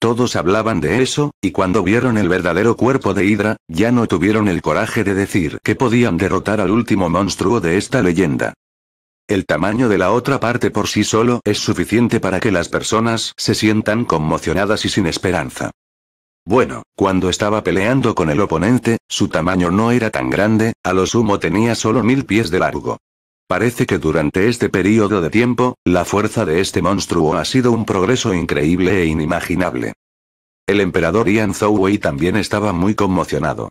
Todos hablaban de eso, y cuando vieron el verdadero cuerpo de Hydra, ya no tuvieron el coraje de decir que podían derrotar al último monstruo de esta leyenda. El tamaño de la otra parte por sí solo es suficiente para que las personas se sientan conmocionadas y sin esperanza. Bueno, cuando estaba peleando con el oponente, su tamaño no era tan grande, a lo sumo tenía solo mil pies de largo. Parece que durante este periodo de tiempo, la fuerza de este monstruo ha sido un progreso increíble e inimaginable. El emperador Ian Zouwei también estaba muy conmocionado.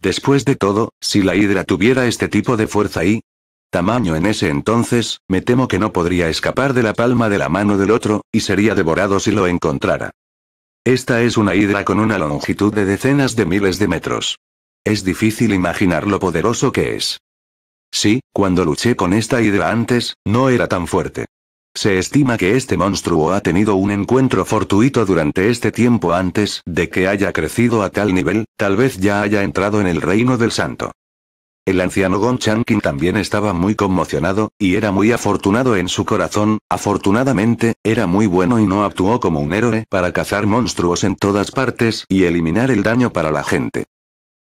Después de todo, si la hidra tuviera este tipo de fuerza y tamaño en ese entonces, me temo que no podría escapar de la palma de la mano del otro, y sería devorado si lo encontrara. Esta es una hidra con una longitud de decenas de miles de metros. Es difícil imaginar lo poderoso que es. Sí, cuando luché con esta idea antes, no era tan fuerte. Se estima que este monstruo ha tenido un encuentro fortuito durante este tiempo antes de que haya crecido a tal nivel, tal vez ya haya entrado en el reino del santo. El anciano Gon Chankin también estaba muy conmocionado, y era muy afortunado en su corazón, afortunadamente, era muy bueno y no actuó como un héroe para cazar monstruos en todas partes y eliminar el daño para la gente.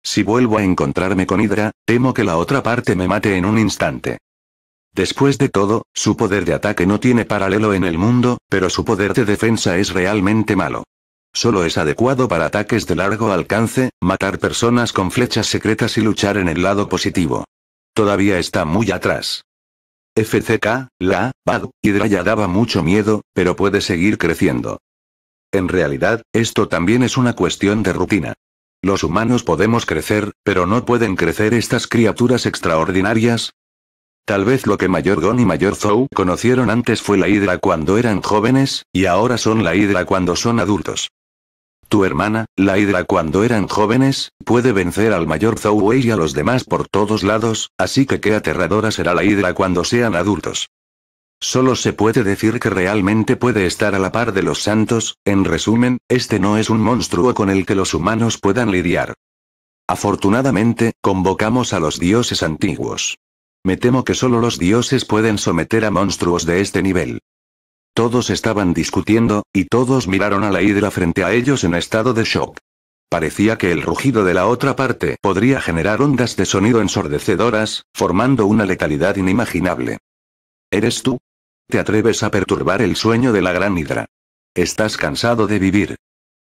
Si vuelvo a encontrarme con Hydra, temo que la otra parte me mate en un instante. Después de todo, su poder de ataque no tiene paralelo en el mundo, pero su poder de defensa es realmente malo. Solo es adecuado para ataques de largo alcance, matar personas con flechas secretas y luchar en el lado positivo. Todavía está muy atrás. FCK, la, Bad, Hydra ya daba mucho miedo, pero puede seguir creciendo. En realidad, esto también es una cuestión de rutina. Los humanos podemos crecer, pero no pueden crecer estas criaturas extraordinarias. Tal vez lo que Mayor Gon y Mayor Zou conocieron antes fue la hidra cuando eran jóvenes, y ahora son la hidra cuando son adultos. Tu hermana, la hidra cuando eran jóvenes, puede vencer al Mayor Zou y a los demás por todos lados, así que qué aterradora será la hidra cuando sean adultos. Solo se puede decir que realmente puede estar a la par de los santos, en resumen, este no es un monstruo con el que los humanos puedan lidiar. Afortunadamente, convocamos a los dioses antiguos. Me temo que solo los dioses pueden someter a monstruos de este nivel. Todos estaban discutiendo, y todos miraron a la hidra frente a ellos en estado de shock. Parecía que el rugido de la otra parte podría generar ondas de sonido ensordecedoras, formando una letalidad inimaginable. ¿Eres tú? Te atreves a perturbar el sueño de la gran hidra. Estás cansado de vivir.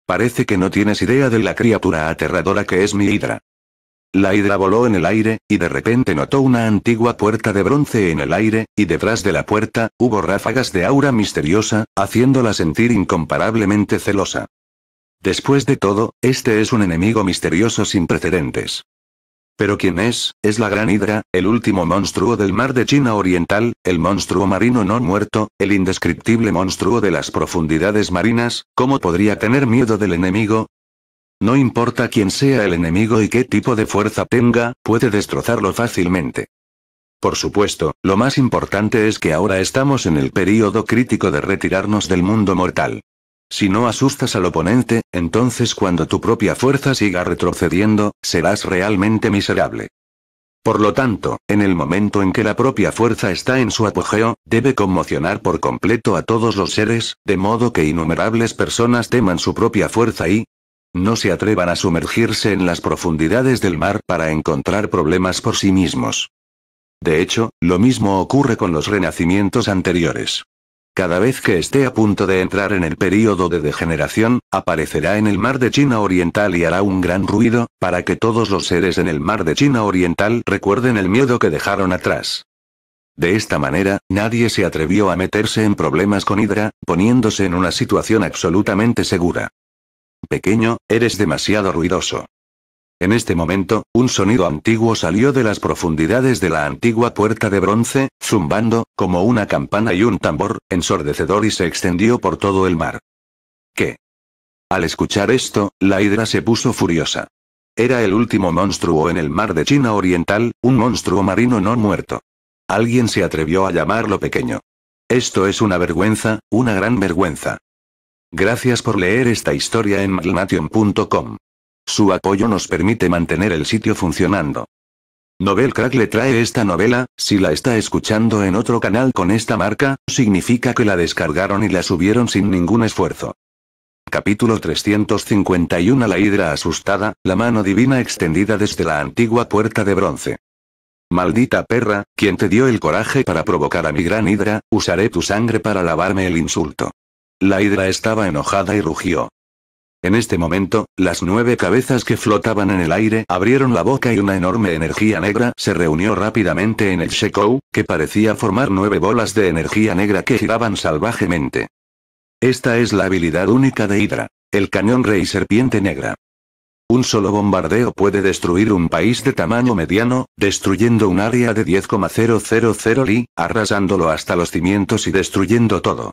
Parece que no tienes idea de la criatura aterradora que es mi hidra. La hidra voló en el aire, y de repente notó una antigua puerta de bronce en el aire, y detrás de la puerta, hubo ráfagas de aura misteriosa, haciéndola sentir incomparablemente celosa. Después de todo, este es un enemigo misterioso sin precedentes. Pero quién es, es la gran hidra, el último monstruo del mar de China Oriental, el monstruo marino no muerto, el indescriptible monstruo de las profundidades marinas, ¿cómo podría tener miedo del enemigo? No importa quién sea el enemigo y qué tipo de fuerza tenga, puede destrozarlo fácilmente. Por supuesto, lo más importante es que ahora estamos en el período crítico de retirarnos del mundo mortal. Si no asustas al oponente, entonces cuando tu propia fuerza siga retrocediendo, serás realmente miserable. Por lo tanto, en el momento en que la propia fuerza está en su apogeo, debe conmocionar por completo a todos los seres, de modo que innumerables personas teman su propia fuerza y no se atrevan a sumergirse en las profundidades del mar para encontrar problemas por sí mismos. De hecho, lo mismo ocurre con los renacimientos anteriores. Cada vez que esté a punto de entrar en el período de degeneración, aparecerá en el mar de China Oriental y hará un gran ruido, para que todos los seres en el mar de China Oriental recuerden el miedo que dejaron atrás. De esta manera, nadie se atrevió a meterse en problemas con Hydra, poniéndose en una situación absolutamente segura. Pequeño, eres demasiado ruidoso. En este momento, un sonido antiguo salió de las profundidades de la antigua puerta de bronce, zumbando, como una campana y un tambor, ensordecedor y se extendió por todo el mar. ¿Qué? Al escuchar esto, la hidra se puso furiosa. Era el último monstruo en el mar de China Oriental, un monstruo marino no muerto. Alguien se atrevió a llamarlo pequeño. Esto es una vergüenza, una gran vergüenza. Gracias por leer esta historia en su apoyo nos permite mantener el sitio funcionando. Novel Crack le trae esta novela, si la está escuchando en otro canal con esta marca, significa que la descargaron y la subieron sin ningún esfuerzo. Capítulo 351 La hidra asustada, la mano divina extendida desde la antigua puerta de bronce. Maldita perra, quien te dio el coraje para provocar a mi gran hidra, usaré tu sangre para lavarme el insulto. La hidra estaba enojada y rugió. En este momento, las nueve cabezas que flotaban en el aire abrieron la boca y una enorme energía negra se reunió rápidamente en el Shekou, que parecía formar nueve bolas de energía negra que giraban salvajemente. Esta es la habilidad única de Hydra. El cañón rey serpiente negra. Un solo bombardeo puede destruir un país de tamaño mediano, destruyendo un área de 10,000 li, arrasándolo hasta los cimientos y destruyendo todo.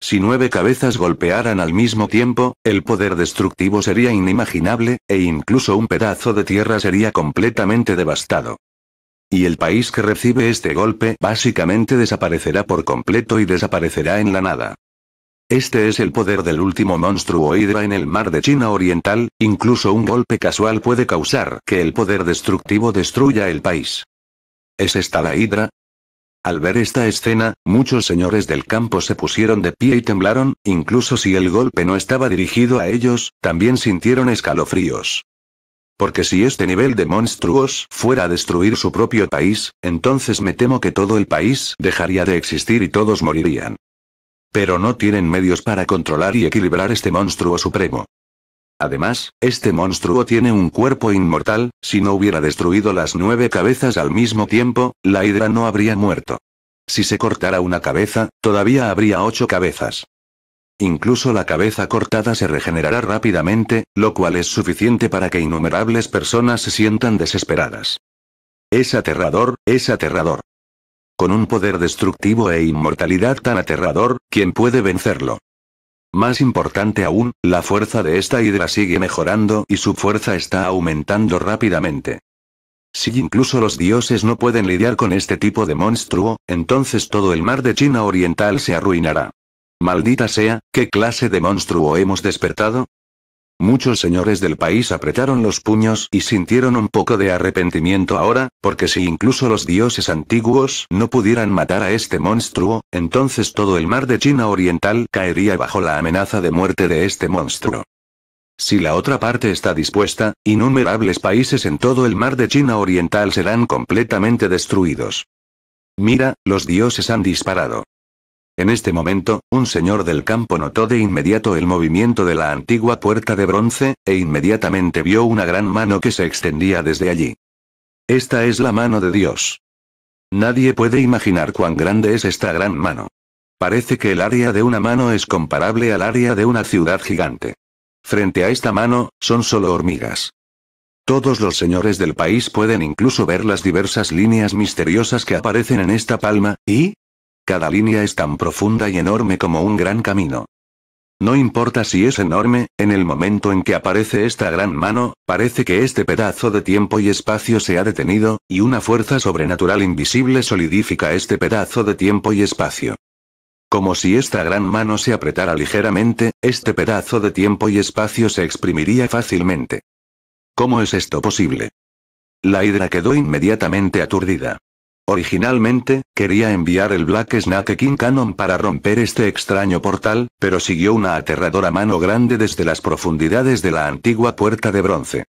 Si nueve cabezas golpearan al mismo tiempo, el poder destructivo sería inimaginable, e incluso un pedazo de tierra sería completamente devastado. Y el país que recibe este golpe básicamente desaparecerá por completo y desaparecerá en la nada. Este es el poder del último monstruo Hidra en el mar de China Oriental, incluso un golpe casual puede causar que el poder destructivo destruya el país. ¿Es esta la Hidra? Al ver esta escena, muchos señores del campo se pusieron de pie y temblaron, incluso si el golpe no estaba dirigido a ellos, también sintieron escalofríos. Porque si este nivel de monstruos fuera a destruir su propio país, entonces me temo que todo el país dejaría de existir y todos morirían. Pero no tienen medios para controlar y equilibrar este monstruo supremo. Además, este monstruo tiene un cuerpo inmortal, si no hubiera destruido las nueve cabezas al mismo tiempo, la hidra no habría muerto. Si se cortara una cabeza, todavía habría ocho cabezas. Incluso la cabeza cortada se regenerará rápidamente, lo cual es suficiente para que innumerables personas se sientan desesperadas. Es aterrador, es aterrador. Con un poder destructivo e inmortalidad tan aterrador, ¿quién puede vencerlo? Más importante aún, la fuerza de esta hidra sigue mejorando y su fuerza está aumentando rápidamente. Si incluso los dioses no pueden lidiar con este tipo de monstruo, entonces todo el mar de China Oriental se arruinará. Maldita sea, ¿qué clase de monstruo hemos despertado? Muchos señores del país apretaron los puños y sintieron un poco de arrepentimiento ahora, porque si incluso los dioses antiguos no pudieran matar a este monstruo, entonces todo el mar de China Oriental caería bajo la amenaza de muerte de este monstruo. Si la otra parte está dispuesta, innumerables países en todo el mar de China Oriental serán completamente destruidos. Mira, los dioses han disparado. En este momento, un señor del campo notó de inmediato el movimiento de la antigua puerta de bronce, e inmediatamente vio una gran mano que se extendía desde allí. Esta es la mano de Dios. Nadie puede imaginar cuán grande es esta gran mano. Parece que el área de una mano es comparable al área de una ciudad gigante. Frente a esta mano, son solo hormigas. Todos los señores del país pueden incluso ver las diversas líneas misteriosas que aparecen en esta palma, y, cada línea es tan profunda y enorme como un gran camino. No importa si es enorme, en el momento en que aparece esta gran mano, parece que este pedazo de tiempo y espacio se ha detenido, y una fuerza sobrenatural invisible solidifica este pedazo de tiempo y espacio. Como si esta gran mano se apretara ligeramente, este pedazo de tiempo y espacio se exprimiría fácilmente. ¿Cómo es esto posible? La hidra quedó inmediatamente aturdida. Originalmente, quería enviar el Black Snake King Cannon para romper este extraño portal, pero siguió una aterradora mano grande desde las profundidades de la antigua puerta de bronce.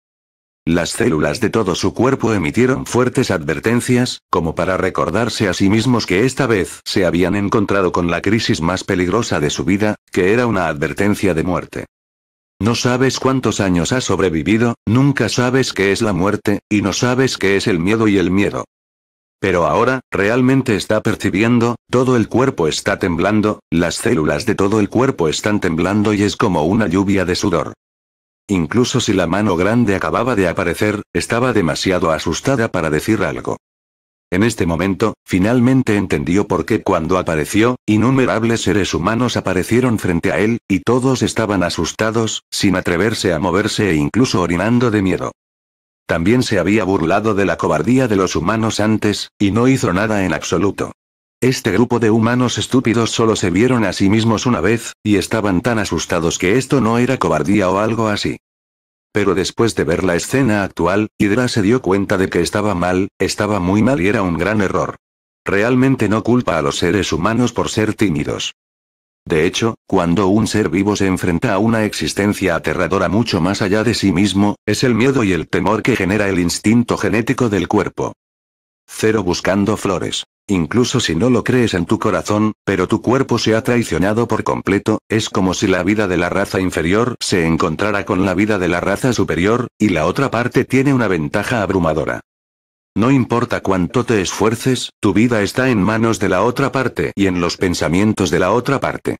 Las células de todo su cuerpo emitieron fuertes advertencias, como para recordarse a sí mismos que esta vez se habían encontrado con la crisis más peligrosa de su vida, que era una advertencia de muerte. No sabes cuántos años ha sobrevivido, nunca sabes qué es la muerte, y no sabes qué es el miedo y el miedo. Pero ahora, realmente está percibiendo, todo el cuerpo está temblando, las células de todo el cuerpo están temblando y es como una lluvia de sudor. Incluso si la mano grande acababa de aparecer, estaba demasiado asustada para decir algo. En este momento, finalmente entendió por qué cuando apareció, innumerables seres humanos aparecieron frente a él, y todos estaban asustados, sin atreverse a moverse e incluso orinando de miedo. También se había burlado de la cobardía de los humanos antes, y no hizo nada en absoluto. Este grupo de humanos estúpidos solo se vieron a sí mismos una vez, y estaban tan asustados que esto no era cobardía o algo así. Pero después de ver la escena actual, Hydra se dio cuenta de que estaba mal, estaba muy mal y era un gran error. Realmente no culpa a los seres humanos por ser tímidos. De hecho, cuando un ser vivo se enfrenta a una existencia aterradora mucho más allá de sí mismo, es el miedo y el temor que genera el instinto genético del cuerpo. Cero buscando flores. Incluso si no lo crees en tu corazón, pero tu cuerpo se ha traicionado por completo, es como si la vida de la raza inferior se encontrara con la vida de la raza superior, y la otra parte tiene una ventaja abrumadora. No importa cuánto te esfuerces, tu vida está en manos de la otra parte y en los pensamientos de la otra parte.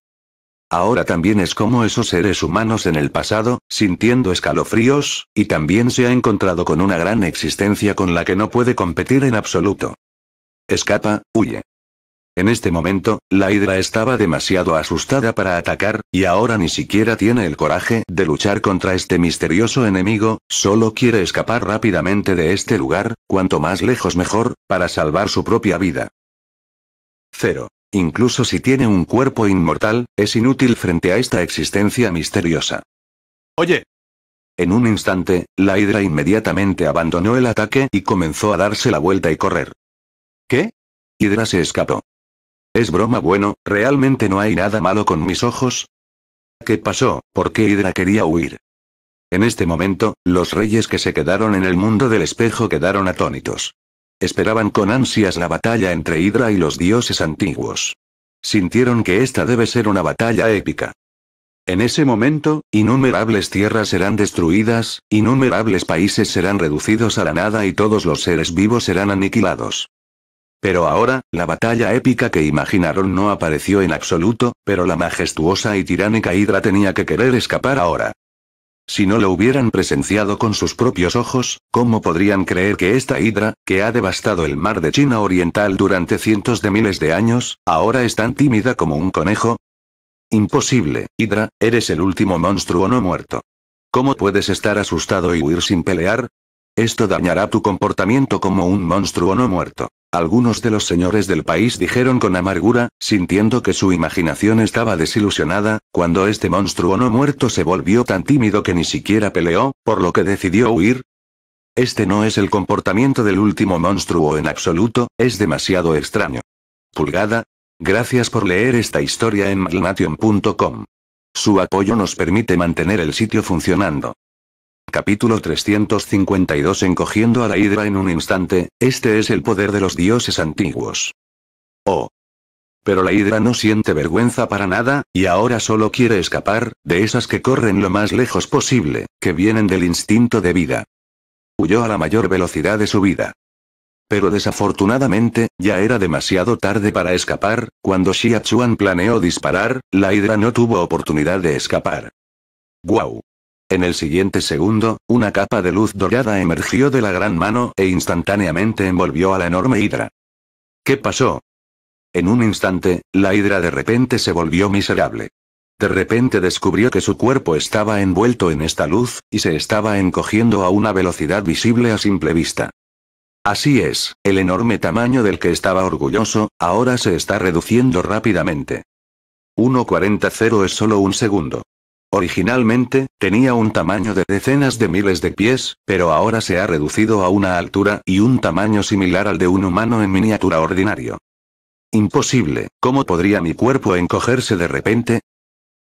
Ahora también es como esos seres humanos en el pasado, sintiendo escalofríos, y también se ha encontrado con una gran existencia con la que no puede competir en absoluto. Escapa, huye. En este momento, la hidra estaba demasiado asustada para atacar, y ahora ni siquiera tiene el coraje de luchar contra este misterioso enemigo, solo quiere escapar rápidamente de este lugar, cuanto más lejos mejor, para salvar su propia vida. Cero. Incluso si tiene un cuerpo inmortal, es inútil frente a esta existencia misteriosa. Oye, en un instante, la hidra inmediatamente abandonó el ataque y comenzó a darse la vuelta y correr. ¿Qué? Hidra se escapó. Es broma bueno, realmente no hay nada malo con mis ojos. ¿Qué pasó? ¿Por qué Hydra quería huir? En este momento, los reyes que se quedaron en el mundo del espejo quedaron atónitos. Esperaban con ansias la batalla entre Hydra y los dioses antiguos. Sintieron que esta debe ser una batalla épica. En ese momento, innumerables tierras serán destruidas, innumerables países serán reducidos a la nada y todos los seres vivos serán aniquilados. Pero ahora, la batalla épica que imaginaron no apareció en absoluto, pero la majestuosa y tiránica Hidra tenía que querer escapar ahora. Si no lo hubieran presenciado con sus propios ojos, ¿cómo podrían creer que esta hidra, que ha devastado el mar de China Oriental durante cientos de miles de años, ahora es tan tímida como un conejo? Imposible, Hidra, eres el último monstruo no muerto. ¿Cómo puedes estar asustado y huir sin pelear? Esto dañará tu comportamiento como un monstruo no muerto. Algunos de los señores del país dijeron con amargura, sintiendo que su imaginación estaba desilusionada, cuando este monstruo no muerto se volvió tan tímido que ni siquiera peleó, por lo que decidió huir. Este no es el comportamiento del último monstruo en absoluto, es demasiado extraño. Pulgada. Gracias por leer esta historia en Malnation.com. Su apoyo nos permite mantener el sitio funcionando. Capítulo 352 Encogiendo a la hidra en un instante, este es el poder de los dioses antiguos. Oh. Pero la hidra no siente vergüenza para nada, y ahora solo quiere escapar, de esas que corren lo más lejos posible, que vienen del instinto de vida. Huyó a la mayor velocidad de su vida. Pero desafortunadamente, ya era demasiado tarde para escapar, cuando Xia planeó disparar, la hidra no tuvo oportunidad de escapar. ¡Guau! En el siguiente segundo, una capa de luz dorada emergió de la gran mano e instantáneamente envolvió a la enorme hidra. ¿Qué pasó? En un instante, la hidra de repente se volvió miserable. De repente descubrió que su cuerpo estaba envuelto en esta luz, y se estaba encogiendo a una velocidad visible a simple vista. Así es, el enorme tamaño del que estaba orgulloso, ahora se está reduciendo rápidamente. 1.40 es solo un segundo. Originalmente, tenía un tamaño de decenas de miles de pies, pero ahora se ha reducido a una altura y un tamaño similar al de un humano en miniatura ordinario. Imposible, ¿cómo podría mi cuerpo encogerse de repente?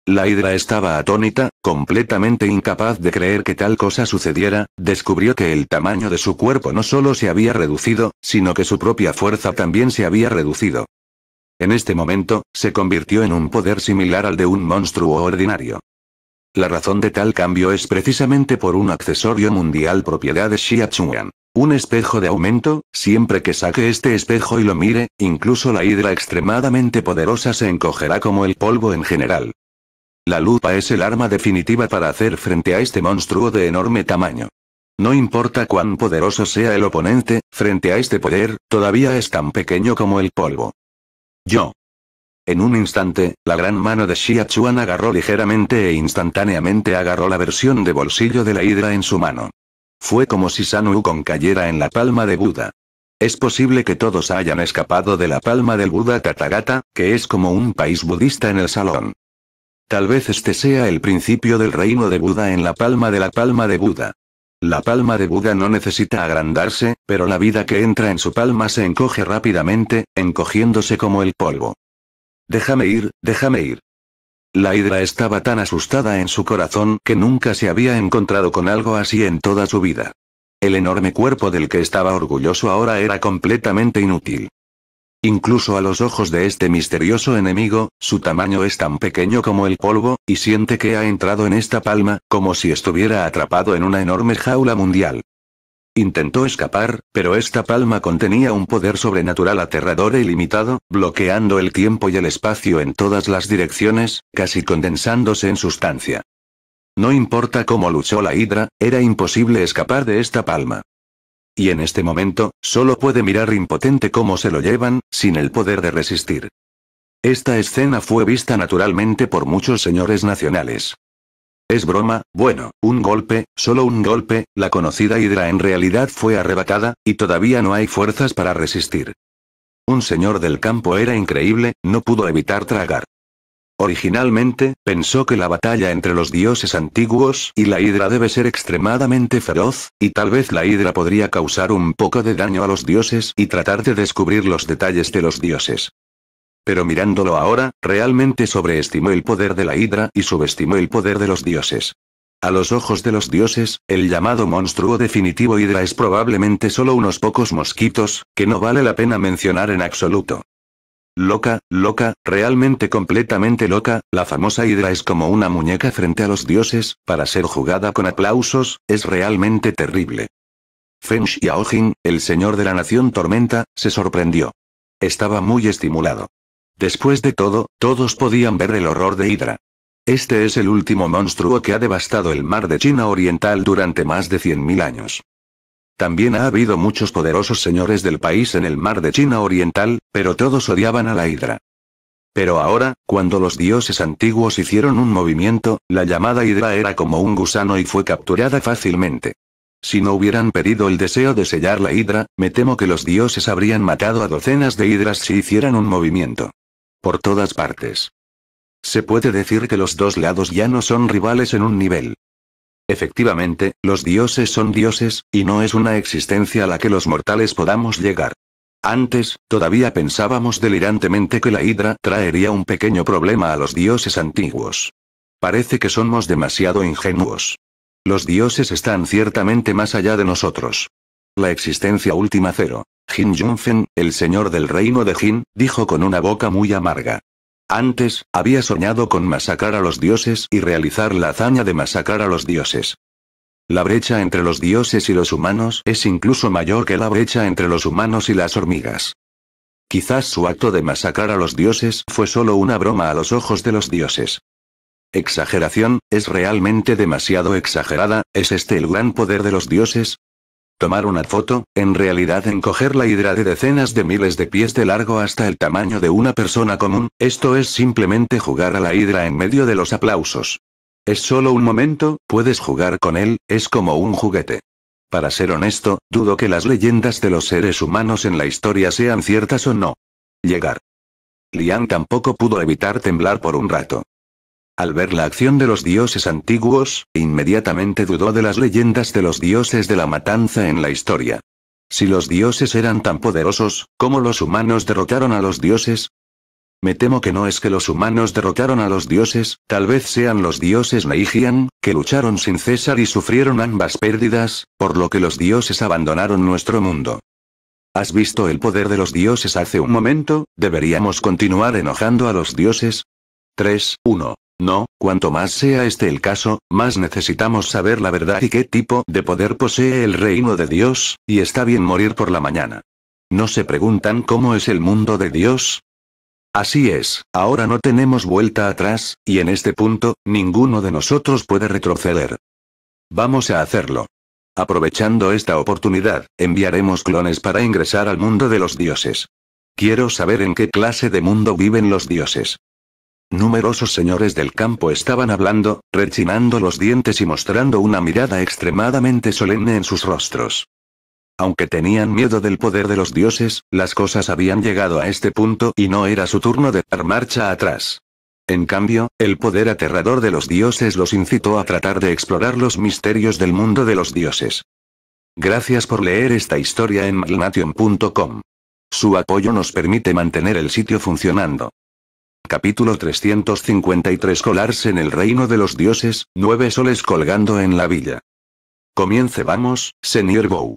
La hidra estaba atónita, completamente incapaz de creer que tal cosa sucediera, descubrió que el tamaño de su cuerpo no solo se había reducido, sino que su propia fuerza también se había reducido. En este momento, se convirtió en un poder similar al de un monstruo ordinario. La razón de tal cambio es precisamente por un accesorio mundial propiedad de Xiachuan. Un espejo de aumento, siempre que saque este espejo y lo mire, incluso la hidra extremadamente poderosa se encogerá como el polvo en general. La lupa es el arma definitiva para hacer frente a este monstruo de enorme tamaño. No importa cuán poderoso sea el oponente, frente a este poder, todavía es tan pequeño como el polvo. Yo, en un instante, la gran mano de Xia agarró ligeramente e instantáneamente agarró la versión de bolsillo de la hidra en su mano. Fue como si San con cayera en la palma de Buda. Es posible que todos hayan escapado de la palma del Buda Tathagata, que es como un país budista en el salón. Tal vez este sea el principio del reino de Buda en la palma de la palma de Buda. La palma de Buda no necesita agrandarse, pero la vida que entra en su palma se encoge rápidamente, encogiéndose como el polvo. Déjame ir, déjame ir. La hidra estaba tan asustada en su corazón que nunca se había encontrado con algo así en toda su vida. El enorme cuerpo del que estaba orgulloso ahora era completamente inútil. Incluso a los ojos de este misterioso enemigo, su tamaño es tan pequeño como el polvo, y siente que ha entrado en esta palma, como si estuviera atrapado en una enorme jaula mundial. Intentó escapar, pero esta palma contenía un poder sobrenatural aterrador e ilimitado, bloqueando el tiempo y el espacio en todas las direcciones, casi condensándose en sustancia. No importa cómo luchó la hidra, era imposible escapar de esta palma. Y en este momento, solo puede mirar impotente cómo se lo llevan, sin el poder de resistir. Esta escena fue vista naturalmente por muchos señores nacionales. Es broma, bueno, un golpe, solo un golpe, la conocida hidra en realidad fue arrebatada, y todavía no hay fuerzas para resistir. Un señor del campo era increíble, no pudo evitar tragar. Originalmente, pensó que la batalla entre los dioses antiguos y la hidra debe ser extremadamente feroz, y tal vez la hidra podría causar un poco de daño a los dioses y tratar de descubrir los detalles de los dioses. Pero mirándolo ahora, realmente sobreestimó el poder de la hidra y subestimó el poder de los dioses. A los ojos de los dioses, el llamado monstruo definitivo hidra es probablemente solo unos pocos mosquitos, que no vale la pena mencionar en absoluto. Loca, loca, realmente completamente loca, la famosa hidra es como una muñeca frente a los dioses, para ser jugada con aplausos, es realmente terrible. Feng Xiaojin, el señor de la nación tormenta, se sorprendió. Estaba muy estimulado. Después de todo, todos podían ver el horror de Hydra. Este es el último monstruo que ha devastado el mar de China Oriental durante más de 100.000 años. También ha habido muchos poderosos señores del país en el mar de China Oriental, pero todos odiaban a la Hidra. Pero ahora, cuando los dioses antiguos hicieron un movimiento, la llamada Hidra era como un gusano y fue capturada fácilmente. Si no hubieran pedido el deseo de sellar la Hidra, me temo que los dioses habrían matado a docenas de Hidras si hicieran un movimiento. Por todas partes. Se puede decir que los dos lados ya no son rivales en un nivel. Efectivamente, los dioses son dioses, y no es una existencia a la que los mortales podamos llegar. Antes, todavía pensábamos delirantemente que la hidra traería un pequeño problema a los dioses antiguos. Parece que somos demasiado ingenuos. Los dioses están ciertamente más allá de nosotros. La existencia última cero. Jin Yongfen, el señor del reino de Jin, dijo con una boca muy amarga. Antes, había soñado con masacrar a los dioses y realizar la hazaña de masacrar a los dioses. La brecha entre los dioses y los humanos es incluso mayor que la brecha entre los humanos y las hormigas. Quizás su acto de masacrar a los dioses fue solo una broma a los ojos de los dioses. Exageración, es realmente demasiado exagerada, ¿es este el gran poder de los dioses? Tomar una foto, en realidad encoger la hidra de decenas de miles de pies de largo hasta el tamaño de una persona común, esto es simplemente jugar a la hidra en medio de los aplausos. Es solo un momento, puedes jugar con él, es como un juguete. Para ser honesto, dudo que las leyendas de los seres humanos en la historia sean ciertas o no. Llegar. Lian tampoco pudo evitar temblar por un rato. Al ver la acción de los dioses antiguos, inmediatamente dudó de las leyendas de los dioses de la matanza en la historia. Si los dioses eran tan poderosos, ¿cómo los humanos derrotaron a los dioses? Me temo que no es que los humanos derrotaron a los dioses, tal vez sean los dioses Neigian, que lucharon sin cesar y sufrieron ambas pérdidas, por lo que los dioses abandonaron nuestro mundo. ¿Has visto el poder de los dioses hace un momento? ¿Deberíamos continuar enojando a los dioses? 3, no, cuanto más sea este el caso, más necesitamos saber la verdad y qué tipo de poder posee el reino de Dios, y está bien morir por la mañana. ¿No se preguntan cómo es el mundo de Dios? Así es, ahora no tenemos vuelta atrás, y en este punto, ninguno de nosotros puede retroceder. Vamos a hacerlo. Aprovechando esta oportunidad, enviaremos clones para ingresar al mundo de los dioses. Quiero saber en qué clase de mundo viven los dioses. Numerosos señores del campo estaban hablando, rechinando los dientes y mostrando una mirada extremadamente solemne en sus rostros. Aunque tenían miedo del poder de los dioses, las cosas habían llegado a este punto y no era su turno de dar marcha atrás. En cambio, el poder aterrador de los dioses los incitó a tratar de explorar los misterios del mundo de los dioses. Gracias por leer esta historia en malnation.com. Su apoyo nos permite mantener el sitio funcionando. Capítulo 353 Colarse en el reino de los dioses, nueve soles colgando en la villa. Comience vamos, señor Bow.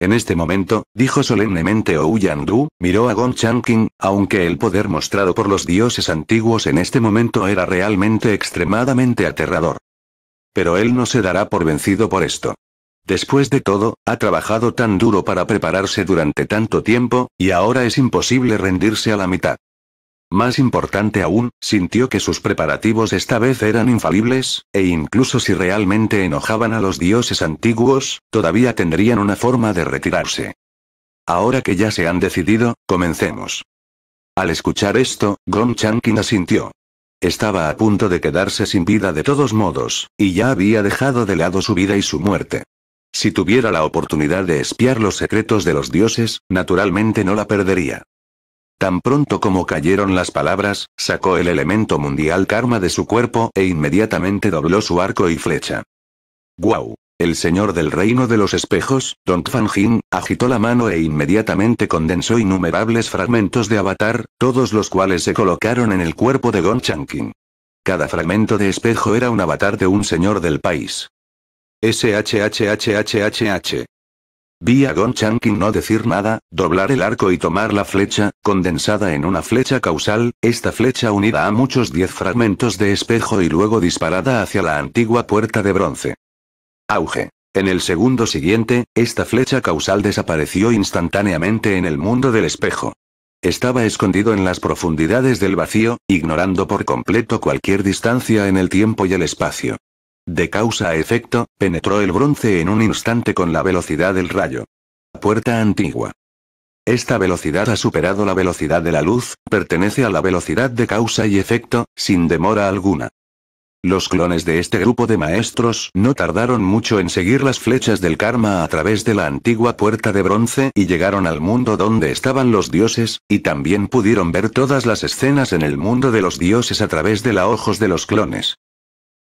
En este momento, dijo solemnemente Du miró a Gon Chanking, aunque el poder mostrado por los dioses antiguos en este momento era realmente extremadamente aterrador. Pero él no se dará por vencido por esto. Después de todo, ha trabajado tan duro para prepararse durante tanto tiempo, y ahora es imposible rendirse a la mitad. Más importante aún, sintió que sus preparativos esta vez eran infalibles, e incluso si realmente enojaban a los dioses antiguos, todavía tendrían una forma de retirarse. Ahora que ya se han decidido, comencemos. Al escuchar esto, Gong Chang-kin asintió. Estaba a punto de quedarse sin vida de todos modos, y ya había dejado de lado su vida y su muerte. Si tuviera la oportunidad de espiar los secretos de los dioses, naturalmente no la perdería. Tan pronto como cayeron las palabras, sacó el elemento mundial karma de su cuerpo e inmediatamente dobló su arco y flecha. ¡Guau! El señor del reino de los espejos, Don Fanjin, agitó la mano e inmediatamente condensó innumerables fragmentos de avatar, todos los cuales se colocaron en el cuerpo de Gon Chankin. Cada fragmento de espejo era un avatar de un señor del país. SHHHHHH. Vi a Gon no decir nada, doblar el arco y tomar la flecha, condensada en una flecha causal, esta flecha unida a muchos diez fragmentos de espejo y luego disparada hacia la antigua puerta de bronce. Auge. En el segundo siguiente, esta flecha causal desapareció instantáneamente en el mundo del espejo. Estaba escondido en las profundidades del vacío, ignorando por completo cualquier distancia en el tiempo y el espacio. De causa a efecto, penetró el bronce en un instante con la velocidad del rayo. Puerta antigua. Esta velocidad ha superado la velocidad de la luz, pertenece a la velocidad de causa y efecto, sin demora alguna. Los clones de este grupo de maestros no tardaron mucho en seguir las flechas del karma a través de la antigua puerta de bronce y llegaron al mundo donde estaban los dioses, y también pudieron ver todas las escenas en el mundo de los dioses a través de la ojos de los clones.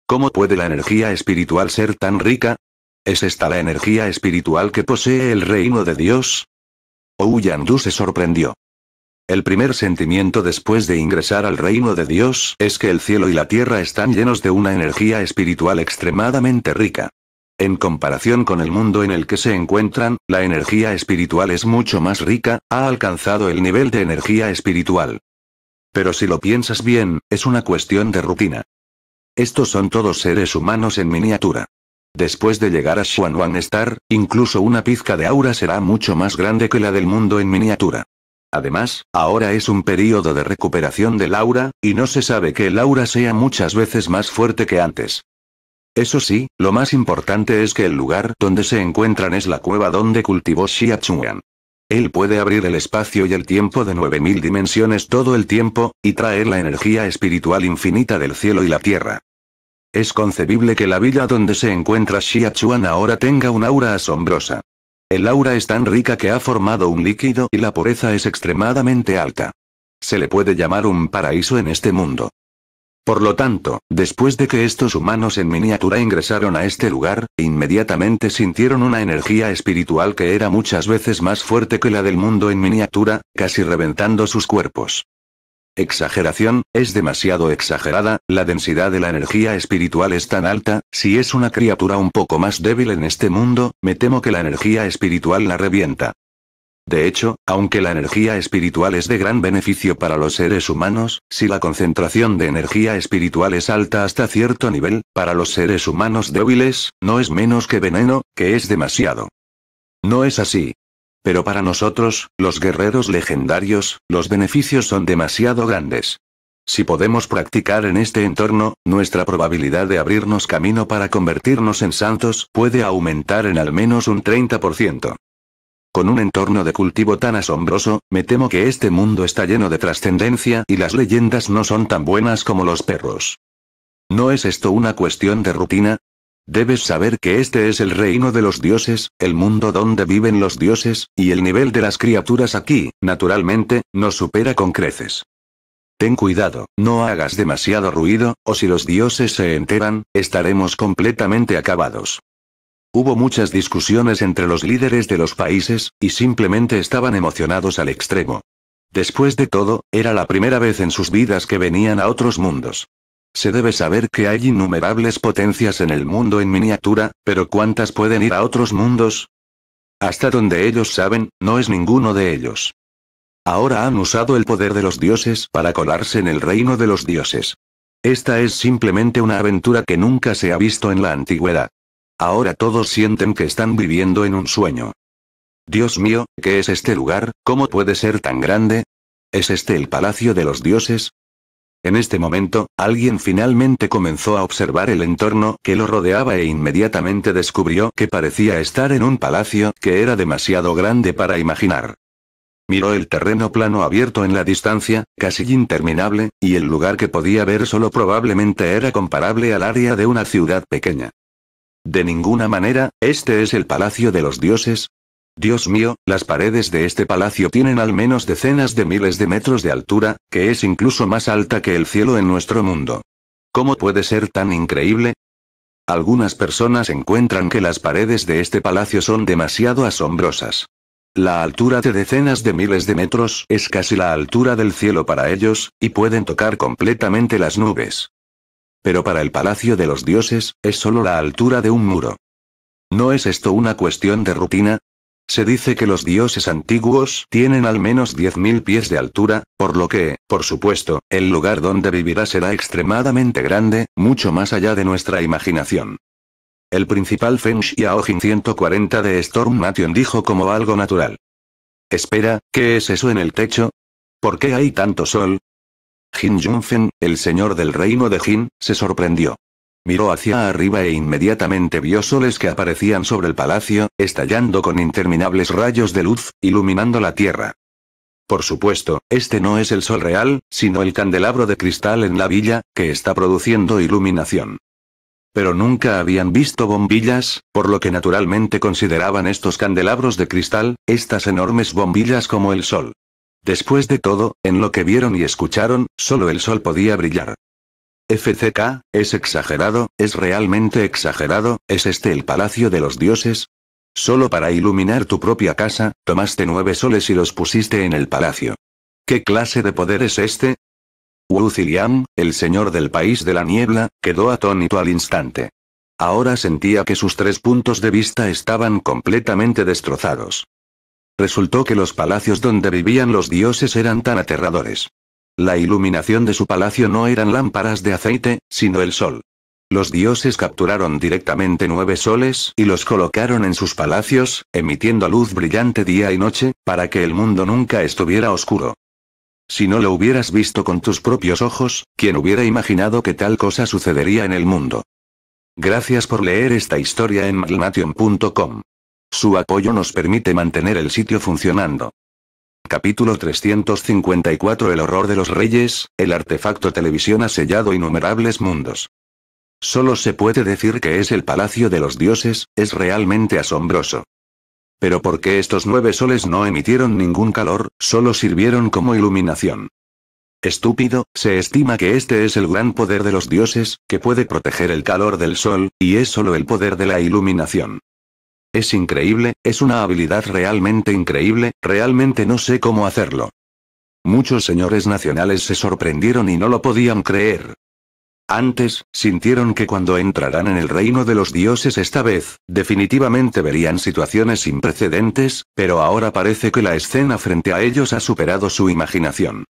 ¿Cómo puede la energía espiritual ser tan rica? ¿Es esta la energía espiritual que posee el reino de Dios? Ouyandu se sorprendió. El primer sentimiento después de ingresar al reino de Dios es que el cielo y la tierra están llenos de una energía espiritual extremadamente rica. En comparación con el mundo en el que se encuentran, la energía espiritual es mucho más rica, ha alcanzado el nivel de energía espiritual. Pero si lo piensas bien, es una cuestión de rutina. Estos son todos seres humanos en miniatura. Después de llegar a Xuan Wan Star, incluso una pizca de aura será mucho más grande que la del mundo en miniatura. Además, ahora es un período de recuperación del aura, y no se sabe que el aura sea muchas veces más fuerte que antes. Eso sí, lo más importante es que el lugar donde se encuentran es la cueva donde cultivó Xia Chuan. Él puede abrir el espacio y el tiempo de 9000 dimensiones todo el tiempo, y traer la energía espiritual infinita del cielo y la tierra. Es concebible que la villa donde se encuentra Xiachuan ahora tenga un aura asombrosa. El aura es tan rica que ha formado un líquido y la pureza es extremadamente alta. Se le puede llamar un paraíso en este mundo. Por lo tanto, después de que estos humanos en miniatura ingresaron a este lugar, inmediatamente sintieron una energía espiritual que era muchas veces más fuerte que la del mundo en miniatura, casi reventando sus cuerpos. Exageración, es demasiado exagerada, la densidad de la energía espiritual es tan alta, si es una criatura un poco más débil en este mundo, me temo que la energía espiritual la revienta. De hecho, aunque la energía espiritual es de gran beneficio para los seres humanos, si la concentración de energía espiritual es alta hasta cierto nivel, para los seres humanos débiles, no es menos que veneno, que es demasiado. No es así. Pero para nosotros, los guerreros legendarios, los beneficios son demasiado grandes. Si podemos practicar en este entorno, nuestra probabilidad de abrirnos camino para convertirnos en santos puede aumentar en al menos un 30%. Con un entorno de cultivo tan asombroso, me temo que este mundo está lleno de trascendencia y las leyendas no son tan buenas como los perros. ¿No es esto una cuestión de rutina? Debes saber que este es el reino de los dioses, el mundo donde viven los dioses, y el nivel de las criaturas aquí, naturalmente, nos supera con creces. Ten cuidado, no hagas demasiado ruido, o si los dioses se enteran, estaremos completamente acabados. Hubo muchas discusiones entre los líderes de los países, y simplemente estaban emocionados al extremo. Después de todo, era la primera vez en sus vidas que venían a otros mundos. Se debe saber que hay innumerables potencias en el mundo en miniatura, pero ¿cuántas pueden ir a otros mundos? Hasta donde ellos saben, no es ninguno de ellos. Ahora han usado el poder de los dioses para colarse en el reino de los dioses. Esta es simplemente una aventura que nunca se ha visto en la antigüedad. Ahora todos sienten que están viviendo en un sueño. Dios mío, ¿qué es este lugar? ¿Cómo puede ser tan grande? ¿Es este el palacio de los dioses? En este momento, alguien finalmente comenzó a observar el entorno que lo rodeaba e inmediatamente descubrió que parecía estar en un palacio que era demasiado grande para imaginar. Miró el terreno plano abierto en la distancia, casi interminable, y el lugar que podía ver solo probablemente era comparable al área de una ciudad pequeña. De ninguna manera, este es el palacio de los dioses. Dios mío, las paredes de este palacio tienen al menos decenas de miles de metros de altura, que es incluso más alta que el cielo en nuestro mundo. ¿Cómo puede ser tan increíble? Algunas personas encuentran que las paredes de este palacio son demasiado asombrosas. La altura de decenas de miles de metros es casi la altura del cielo para ellos, y pueden tocar completamente las nubes. Pero para el palacio de los dioses, es solo la altura de un muro. ¿No es esto una cuestión de rutina? Se dice que los dioses antiguos tienen al menos 10.000 pies de altura, por lo que, por supuesto, el lugar donde vivirá será extremadamente grande, mucho más allá de nuestra imaginación. El principal Feng Xiaojin 140 de Storm dijo como algo natural. Espera, ¿qué es eso en el techo? ¿Por qué hay tanto sol? Jin Yunfen, el señor del reino de Jin, se sorprendió. Miró hacia arriba e inmediatamente vio soles que aparecían sobre el palacio, estallando con interminables rayos de luz, iluminando la tierra. Por supuesto, este no es el sol real, sino el candelabro de cristal en la villa, que está produciendo iluminación. Pero nunca habían visto bombillas, por lo que naturalmente consideraban estos candelabros de cristal, estas enormes bombillas como el sol. Después de todo, en lo que vieron y escucharon, solo el sol podía brillar. FCK, es exagerado, es realmente exagerado, ¿es este el palacio de los dioses? Solo para iluminar tu propia casa, tomaste nueve soles y los pusiste en el palacio. ¿Qué clase de poder es este? Wu el señor del país de la niebla, quedó atónito al instante. Ahora sentía que sus tres puntos de vista estaban completamente destrozados. Resultó que los palacios donde vivían los dioses eran tan aterradores. La iluminación de su palacio no eran lámparas de aceite, sino el sol. Los dioses capturaron directamente nueve soles y los colocaron en sus palacios, emitiendo luz brillante día y noche, para que el mundo nunca estuviera oscuro. Si no lo hubieras visto con tus propios ojos, ¿quién hubiera imaginado que tal cosa sucedería en el mundo? Gracias por leer esta historia en magnation.com. Su apoyo nos permite mantener el sitio funcionando. Capítulo 354 El horror de los reyes, el artefacto televisión ha sellado innumerables mundos. Solo se puede decir que es el palacio de los dioses, es realmente asombroso. Pero porque estos nueve soles no emitieron ningún calor, solo sirvieron como iluminación. Estúpido, se estima que este es el gran poder de los dioses, que puede proteger el calor del sol, y es solo el poder de la iluminación. Es increíble, es una habilidad realmente increíble, realmente no sé cómo hacerlo. Muchos señores nacionales se sorprendieron y no lo podían creer. Antes, sintieron que cuando entrarán en el reino de los dioses esta vez, definitivamente verían situaciones sin precedentes, pero ahora parece que la escena frente a ellos ha superado su imaginación.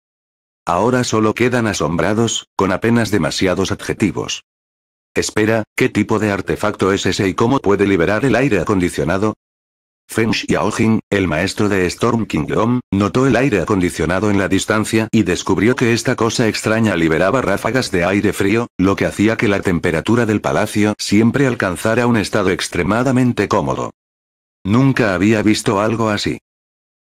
Ahora solo quedan asombrados, con apenas demasiados adjetivos. Espera, ¿qué tipo de artefacto es ese y cómo puede liberar el aire acondicionado? Feng Xiaojin, el maestro de Storm Kingdom, notó el aire acondicionado en la distancia y descubrió que esta cosa extraña liberaba ráfagas de aire frío, lo que hacía que la temperatura del palacio siempre alcanzara un estado extremadamente cómodo. Nunca había visto algo así.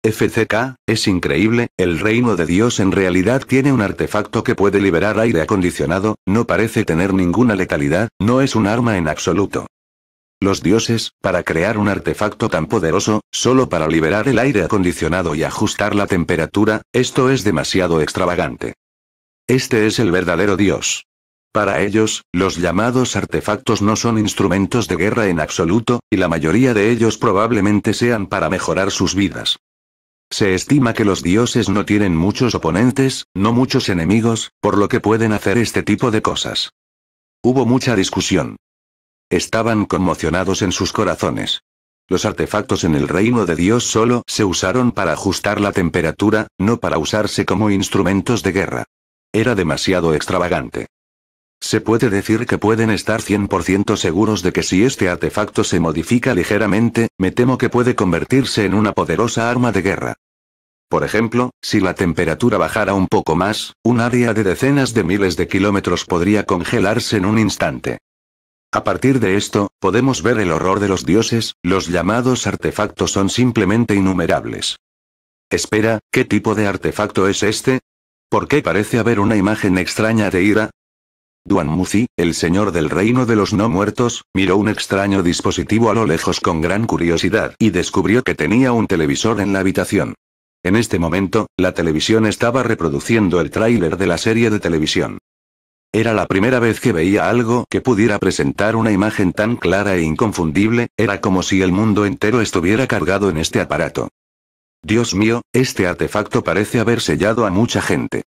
FCK, es increíble, el reino de Dios en realidad tiene un artefacto que puede liberar aire acondicionado, no parece tener ninguna letalidad, no es un arma en absoluto. Los dioses, para crear un artefacto tan poderoso, solo para liberar el aire acondicionado y ajustar la temperatura, esto es demasiado extravagante. Este es el verdadero dios. Para ellos, los llamados artefactos no son instrumentos de guerra en absoluto, y la mayoría de ellos probablemente sean para mejorar sus vidas. Se estima que los dioses no tienen muchos oponentes, no muchos enemigos, por lo que pueden hacer este tipo de cosas. Hubo mucha discusión. Estaban conmocionados en sus corazones. Los artefactos en el reino de Dios solo se usaron para ajustar la temperatura, no para usarse como instrumentos de guerra. Era demasiado extravagante. Se puede decir que pueden estar 100% seguros de que si este artefacto se modifica ligeramente, me temo que puede convertirse en una poderosa arma de guerra. Por ejemplo, si la temperatura bajara un poco más, un área de decenas de miles de kilómetros podría congelarse en un instante. A partir de esto, podemos ver el horror de los dioses, los llamados artefactos son simplemente innumerables. Espera, ¿qué tipo de artefacto es este? ¿Por qué parece haber una imagen extraña de ira? Duan Muzi, el señor del reino de los no muertos, miró un extraño dispositivo a lo lejos con gran curiosidad y descubrió que tenía un televisor en la habitación. En este momento, la televisión estaba reproduciendo el tráiler de la serie de televisión. Era la primera vez que veía algo que pudiera presentar una imagen tan clara e inconfundible, era como si el mundo entero estuviera cargado en este aparato. Dios mío, este artefacto parece haber sellado a mucha gente.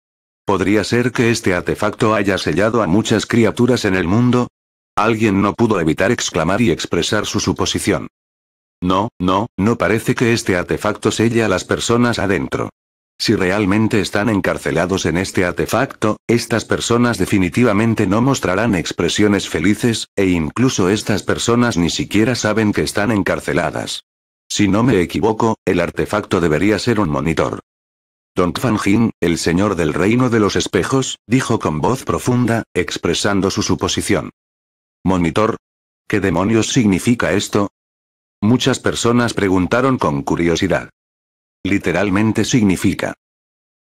¿Podría ser que este artefacto haya sellado a muchas criaturas en el mundo? Alguien no pudo evitar exclamar y expresar su suposición. No, no, no parece que este artefacto selle a las personas adentro. Si realmente están encarcelados en este artefacto, estas personas definitivamente no mostrarán expresiones felices, e incluso estas personas ni siquiera saben que están encarceladas. Si no me equivoco, el artefacto debería ser un monitor. Don Fanjin, el señor del reino de los espejos, dijo con voz profunda, expresando su suposición. Monitor. ¿Qué demonios significa esto? Muchas personas preguntaron con curiosidad. Literalmente significa.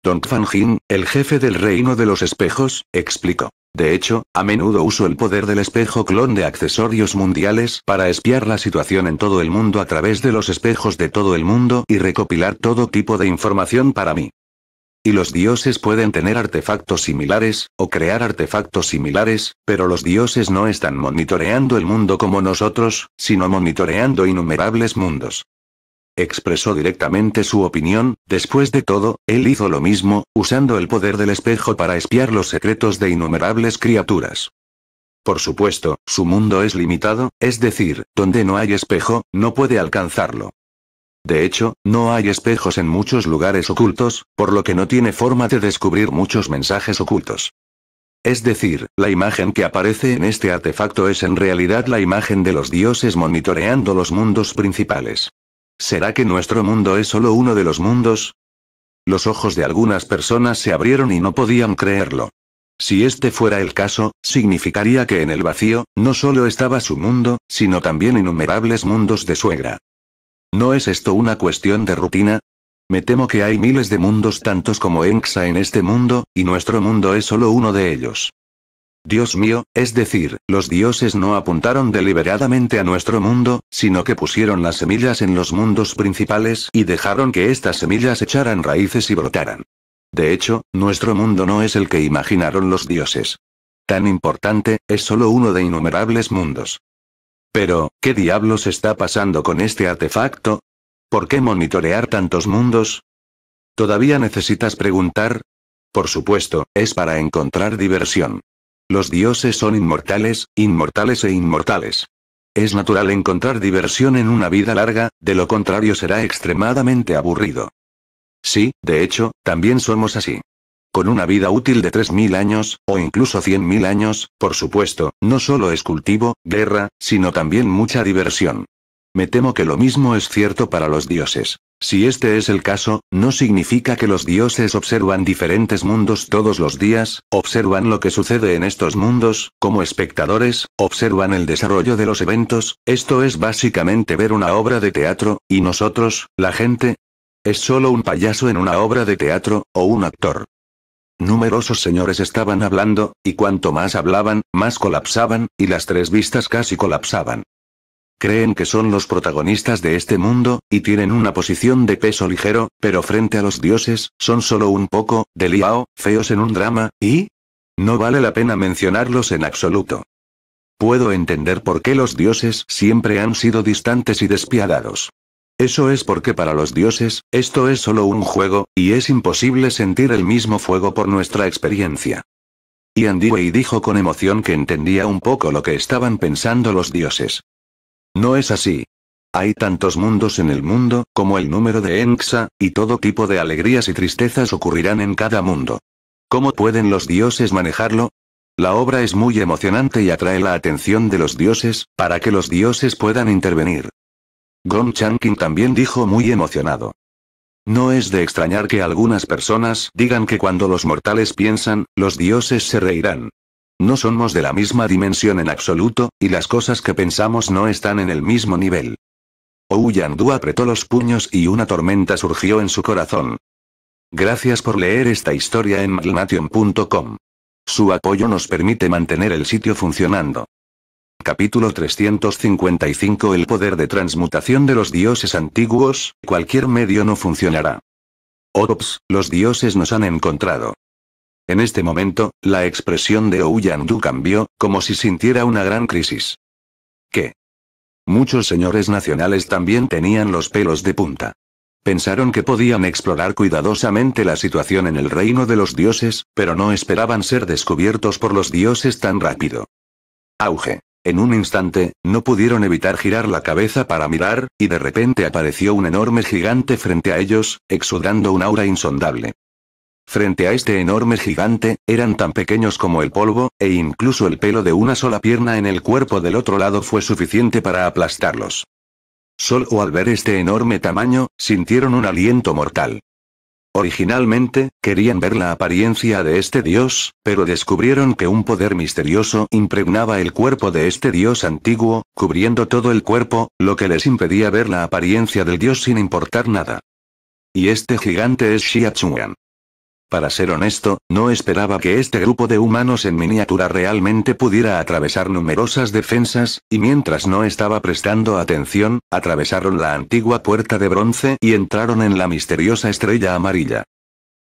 Don Jin, el jefe del reino de los espejos, explicó. De hecho, a menudo uso el poder del espejo clon de accesorios mundiales para espiar la situación en todo el mundo a través de los espejos de todo el mundo y recopilar todo tipo de información para mí y los dioses pueden tener artefactos similares, o crear artefactos similares, pero los dioses no están monitoreando el mundo como nosotros, sino monitoreando innumerables mundos. Expresó directamente su opinión, después de todo, él hizo lo mismo, usando el poder del espejo para espiar los secretos de innumerables criaturas. Por supuesto, su mundo es limitado, es decir, donde no hay espejo, no puede alcanzarlo. De hecho, no hay espejos en muchos lugares ocultos, por lo que no tiene forma de descubrir muchos mensajes ocultos. Es decir, la imagen que aparece en este artefacto es en realidad la imagen de los dioses monitoreando los mundos principales. ¿Será que nuestro mundo es solo uno de los mundos? Los ojos de algunas personas se abrieron y no podían creerlo. Si este fuera el caso, significaría que en el vacío, no solo estaba su mundo, sino también innumerables mundos de suegra. ¿No es esto una cuestión de rutina? Me temo que hay miles de mundos tantos como Enxa en este mundo, y nuestro mundo es solo uno de ellos. Dios mío, es decir, los dioses no apuntaron deliberadamente a nuestro mundo, sino que pusieron las semillas en los mundos principales y dejaron que estas semillas echaran raíces y brotaran. De hecho, nuestro mundo no es el que imaginaron los dioses. Tan importante, es solo uno de innumerables mundos. Pero, ¿qué diablos está pasando con este artefacto? ¿Por qué monitorear tantos mundos? ¿Todavía necesitas preguntar? Por supuesto, es para encontrar diversión. Los dioses son inmortales, inmortales e inmortales. Es natural encontrar diversión en una vida larga, de lo contrario será extremadamente aburrido. Sí, de hecho, también somos así. Con una vida útil de 3.000 años, o incluso 100.000 años, por supuesto, no solo es cultivo, guerra, sino también mucha diversión. Me temo que lo mismo es cierto para los dioses. Si este es el caso, no significa que los dioses observan diferentes mundos todos los días, observan lo que sucede en estos mundos, como espectadores, observan el desarrollo de los eventos, esto es básicamente ver una obra de teatro, y nosotros, la gente, es solo un payaso en una obra de teatro, o un actor. Numerosos señores estaban hablando, y cuanto más hablaban, más colapsaban, y las tres vistas casi colapsaban. Creen que son los protagonistas de este mundo, y tienen una posición de peso ligero, pero frente a los dioses, son solo un poco, de liao, feos en un drama, y... No vale la pena mencionarlos en absoluto. Puedo entender por qué los dioses siempre han sido distantes y despiadados. Eso es porque para los dioses, esto es solo un juego, y es imposible sentir el mismo fuego por nuestra experiencia. Y Andiwei dijo con emoción que entendía un poco lo que estaban pensando los dioses. No es así. Hay tantos mundos en el mundo, como el número de Enxa, y todo tipo de alegrías y tristezas ocurrirán en cada mundo. ¿Cómo pueden los dioses manejarlo? La obra es muy emocionante y atrae la atención de los dioses, para que los dioses puedan intervenir. Gong Changqing también dijo muy emocionado. No es de extrañar que algunas personas digan que cuando los mortales piensan, los dioses se reirán. No somos de la misma dimensión en absoluto, y las cosas que pensamos no están en el mismo nivel. Ou apretó los puños y una tormenta surgió en su corazón. Gracias por leer esta historia en malnation.com. Su apoyo nos permite mantener el sitio funcionando. Capítulo 355 El poder de transmutación de los dioses antiguos, cualquier medio no funcionará. Oh, ops, los dioses nos han encontrado. En este momento, la expresión de Du cambió, como si sintiera una gran crisis. ¿Qué? Muchos señores nacionales también tenían los pelos de punta. Pensaron que podían explorar cuidadosamente la situación en el reino de los dioses, pero no esperaban ser descubiertos por los dioses tan rápido. Auge. En un instante, no pudieron evitar girar la cabeza para mirar, y de repente apareció un enorme gigante frente a ellos, exudando un aura insondable. Frente a este enorme gigante, eran tan pequeños como el polvo, e incluso el pelo de una sola pierna en el cuerpo del otro lado fue suficiente para aplastarlos. o al ver este enorme tamaño, sintieron un aliento mortal. Originalmente, querían ver la apariencia de este dios, pero descubrieron que un poder misterioso impregnaba el cuerpo de este dios antiguo, cubriendo todo el cuerpo, lo que les impedía ver la apariencia del dios sin importar nada. Y este gigante es Xiachuan. Para ser honesto, no esperaba que este grupo de humanos en miniatura realmente pudiera atravesar numerosas defensas, y mientras no estaba prestando atención, atravesaron la antigua puerta de bronce y entraron en la misteriosa estrella amarilla.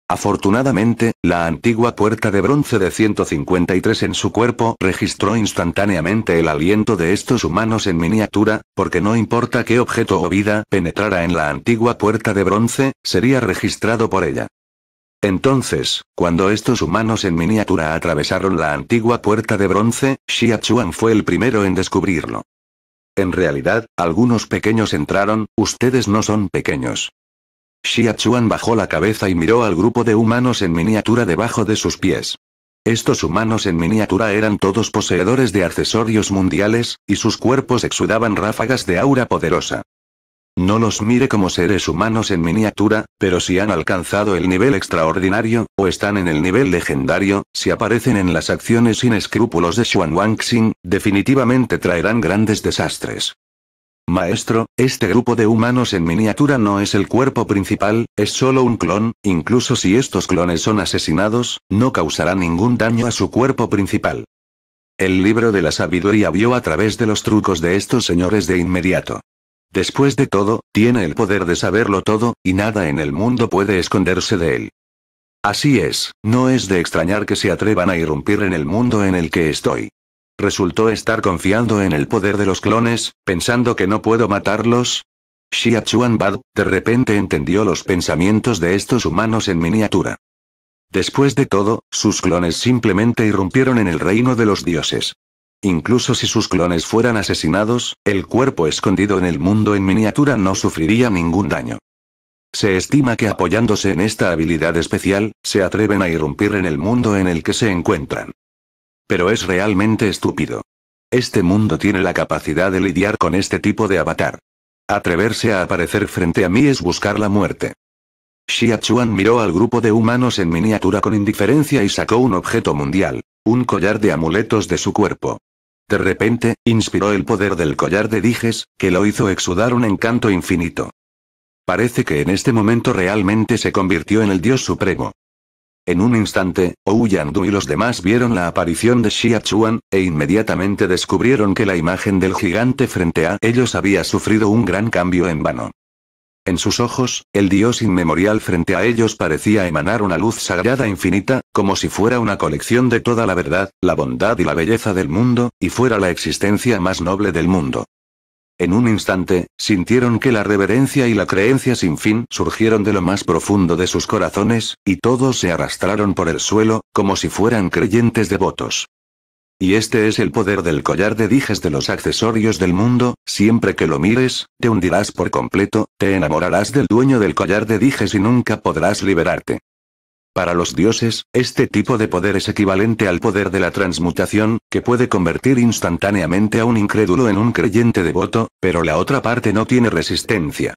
Afortunadamente, la antigua puerta de bronce de 153 en su cuerpo registró instantáneamente el aliento de estos humanos en miniatura, porque no importa qué objeto o vida penetrara en la antigua puerta de bronce, sería registrado por ella. Entonces, cuando estos humanos en miniatura atravesaron la antigua puerta de bronce, Xia Chuan fue el primero en descubrirlo. En realidad, algunos pequeños entraron, ustedes no son pequeños. Xia bajó la cabeza y miró al grupo de humanos en miniatura debajo de sus pies. Estos humanos en miniatura eran todos poseedores de accesorios mundiales, y sus cuerpos exudaban ráfagas de aura poderosa. No los mire como seres humanos en miniatura, pero si han alcanzado el nivel extraordinario, o están en el nivel legendario, si aparecen en las acciones sin escrúpulos de Xuan Wangxing, definitivamente traerán grandes desastres. Maestro, este grupo de humanos en miniatura no es el cuerpo principal, es solo un clon, incluso si estos clones son asesinados, no causará ningún daño a su cuerpo principal. El libro de la sabiduría vio a través de los trucos de estos señores de inmediato. Después de todo, tiene el poder de saberlo todo, y nada en el mundo puede esconderse de él. Así es, no es de extrañar que se atrevan a irrumpir en el mundo en el que estoy. Resultó estar confiando en el poder de los clones, pensando que no puedo matarlos. Xia Chuan Bad, de repente entendió los pensamientos de estos humanos en miniatura. Después de todo, sus clones simplemente irrumpieron en el reino de los dioses. Incluso si sus clones fueran asesinados, el cuerpo escondido en el mundo en miniatura no sufriría ningún daño. Se estima que apoyándose en esta habilidad especial, se atreven a irrumpir en el mundo en el que se encuentran. Pero es realmente estúpido. Este mundo tiene la capacidad de lidiar con este tipo de avatar. Atreverse a aparecer frente a mí es buscar la muerte. Xiachuan miró al grupo de humanos en miniatura con indiferencia y sacó un objeto mundial, un collar de amuletos de su cuerpo. De repente, inspiró el poder del collar de dijes, que lo hizo exudar un encanto infinito. Parece que en este momento realmente se convirtió en el dios supremo. En un instante, Ouyang y los demás vieron la aparición de Xia Chuan, e inmediatamente descubrieron que la imagen del gigante frente a ellos había sufrido un gran cambio en vano. En sus ojos, el dios inmemorial frente a ellos parecía emanar una luz sagrada infinita, como si fuera una colección de toda la verdad, la bondad y la belleza del mundo, y fuera la existencia más noble del mundo. En un instante, sintieron que la reverencia y la creencia sin fin surgieron de lo más profundo de sus corazones, y todos se arrastraron por el suelo, como si fueran creyentes devotos. Y este es el poder del collar de dijes de los accesorios del mundo, siempre que lo mires, te hundirás por completo, te enamorarás del dueño del collar de dijes y nunca podrás liberarte. Para los dioses, este tipo de poder es equivalente al poder de la transmutación, que puede convertir instantáneamente a un incrédulo en un creyente devoto, pero la otra parte no tiene resistencia.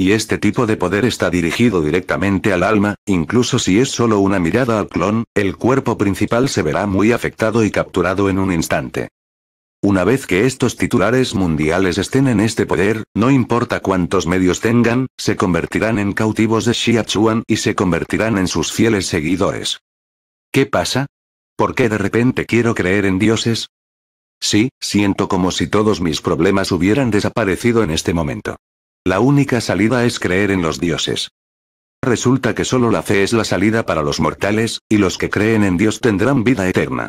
Y este tipo de poder está dirigido directamente al alma, incluso si es solo una mirada al clon, el cuerpo principal se verá muy afectado y capturado en un instante. Una vez que estos titulares mundiales estén en este poder, no importa cuántos medios tengan, se convertirán en cautivos de Xiachuan y se convertirán en sus fieles seguidores. ¿Qué pasa? ¿Por qué de repente quiero creer en dioses? Sí, siento como si todos mis problemas hubieran desaparecido en este momento. La única salida es creer en los dioses. Resulta que solo la fe es la salida para los mortales, y los que creen en Dios tendrán vida eterna.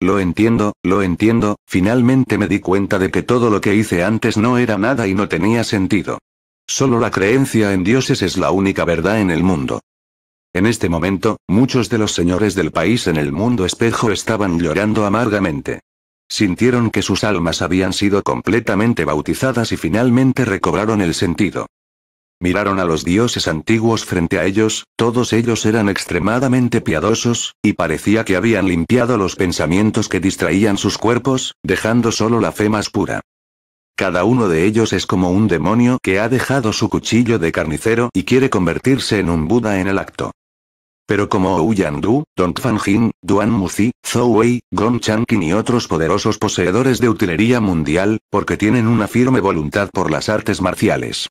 Lo entiendo, lo entiendo, finalmente me di cuenta de que todo lo que hice antes no era nada y no tenía sentido. Solo la creencia en dioses es la única verdad en el mundo. En este momento, muchos de los señores del país en el mundo espejo estaban llorando amargamente. Sintieron que sus almas habían sido completamente bautizadas y finalmente recobraron el sentido. Miraron a los dioses antiguos frente a ellos, todos ellos eran extremadamente piadosos, y parecía que habían limpiado los pensamientos que distraían sus cuerpos, dejando solo la fe más pura. Cada uno de ellos es como un demonio que ha dejado su cuchillo de carnicero y quiere convertirse en un Buda en el acto. Pero como Ouyang Du, Dong Jin, Duan Muzi, Zhou Wei, Gong Kin y otros poderosos poseedores de utilería mundial, porque tienen una firme voluntad por las artes marciales.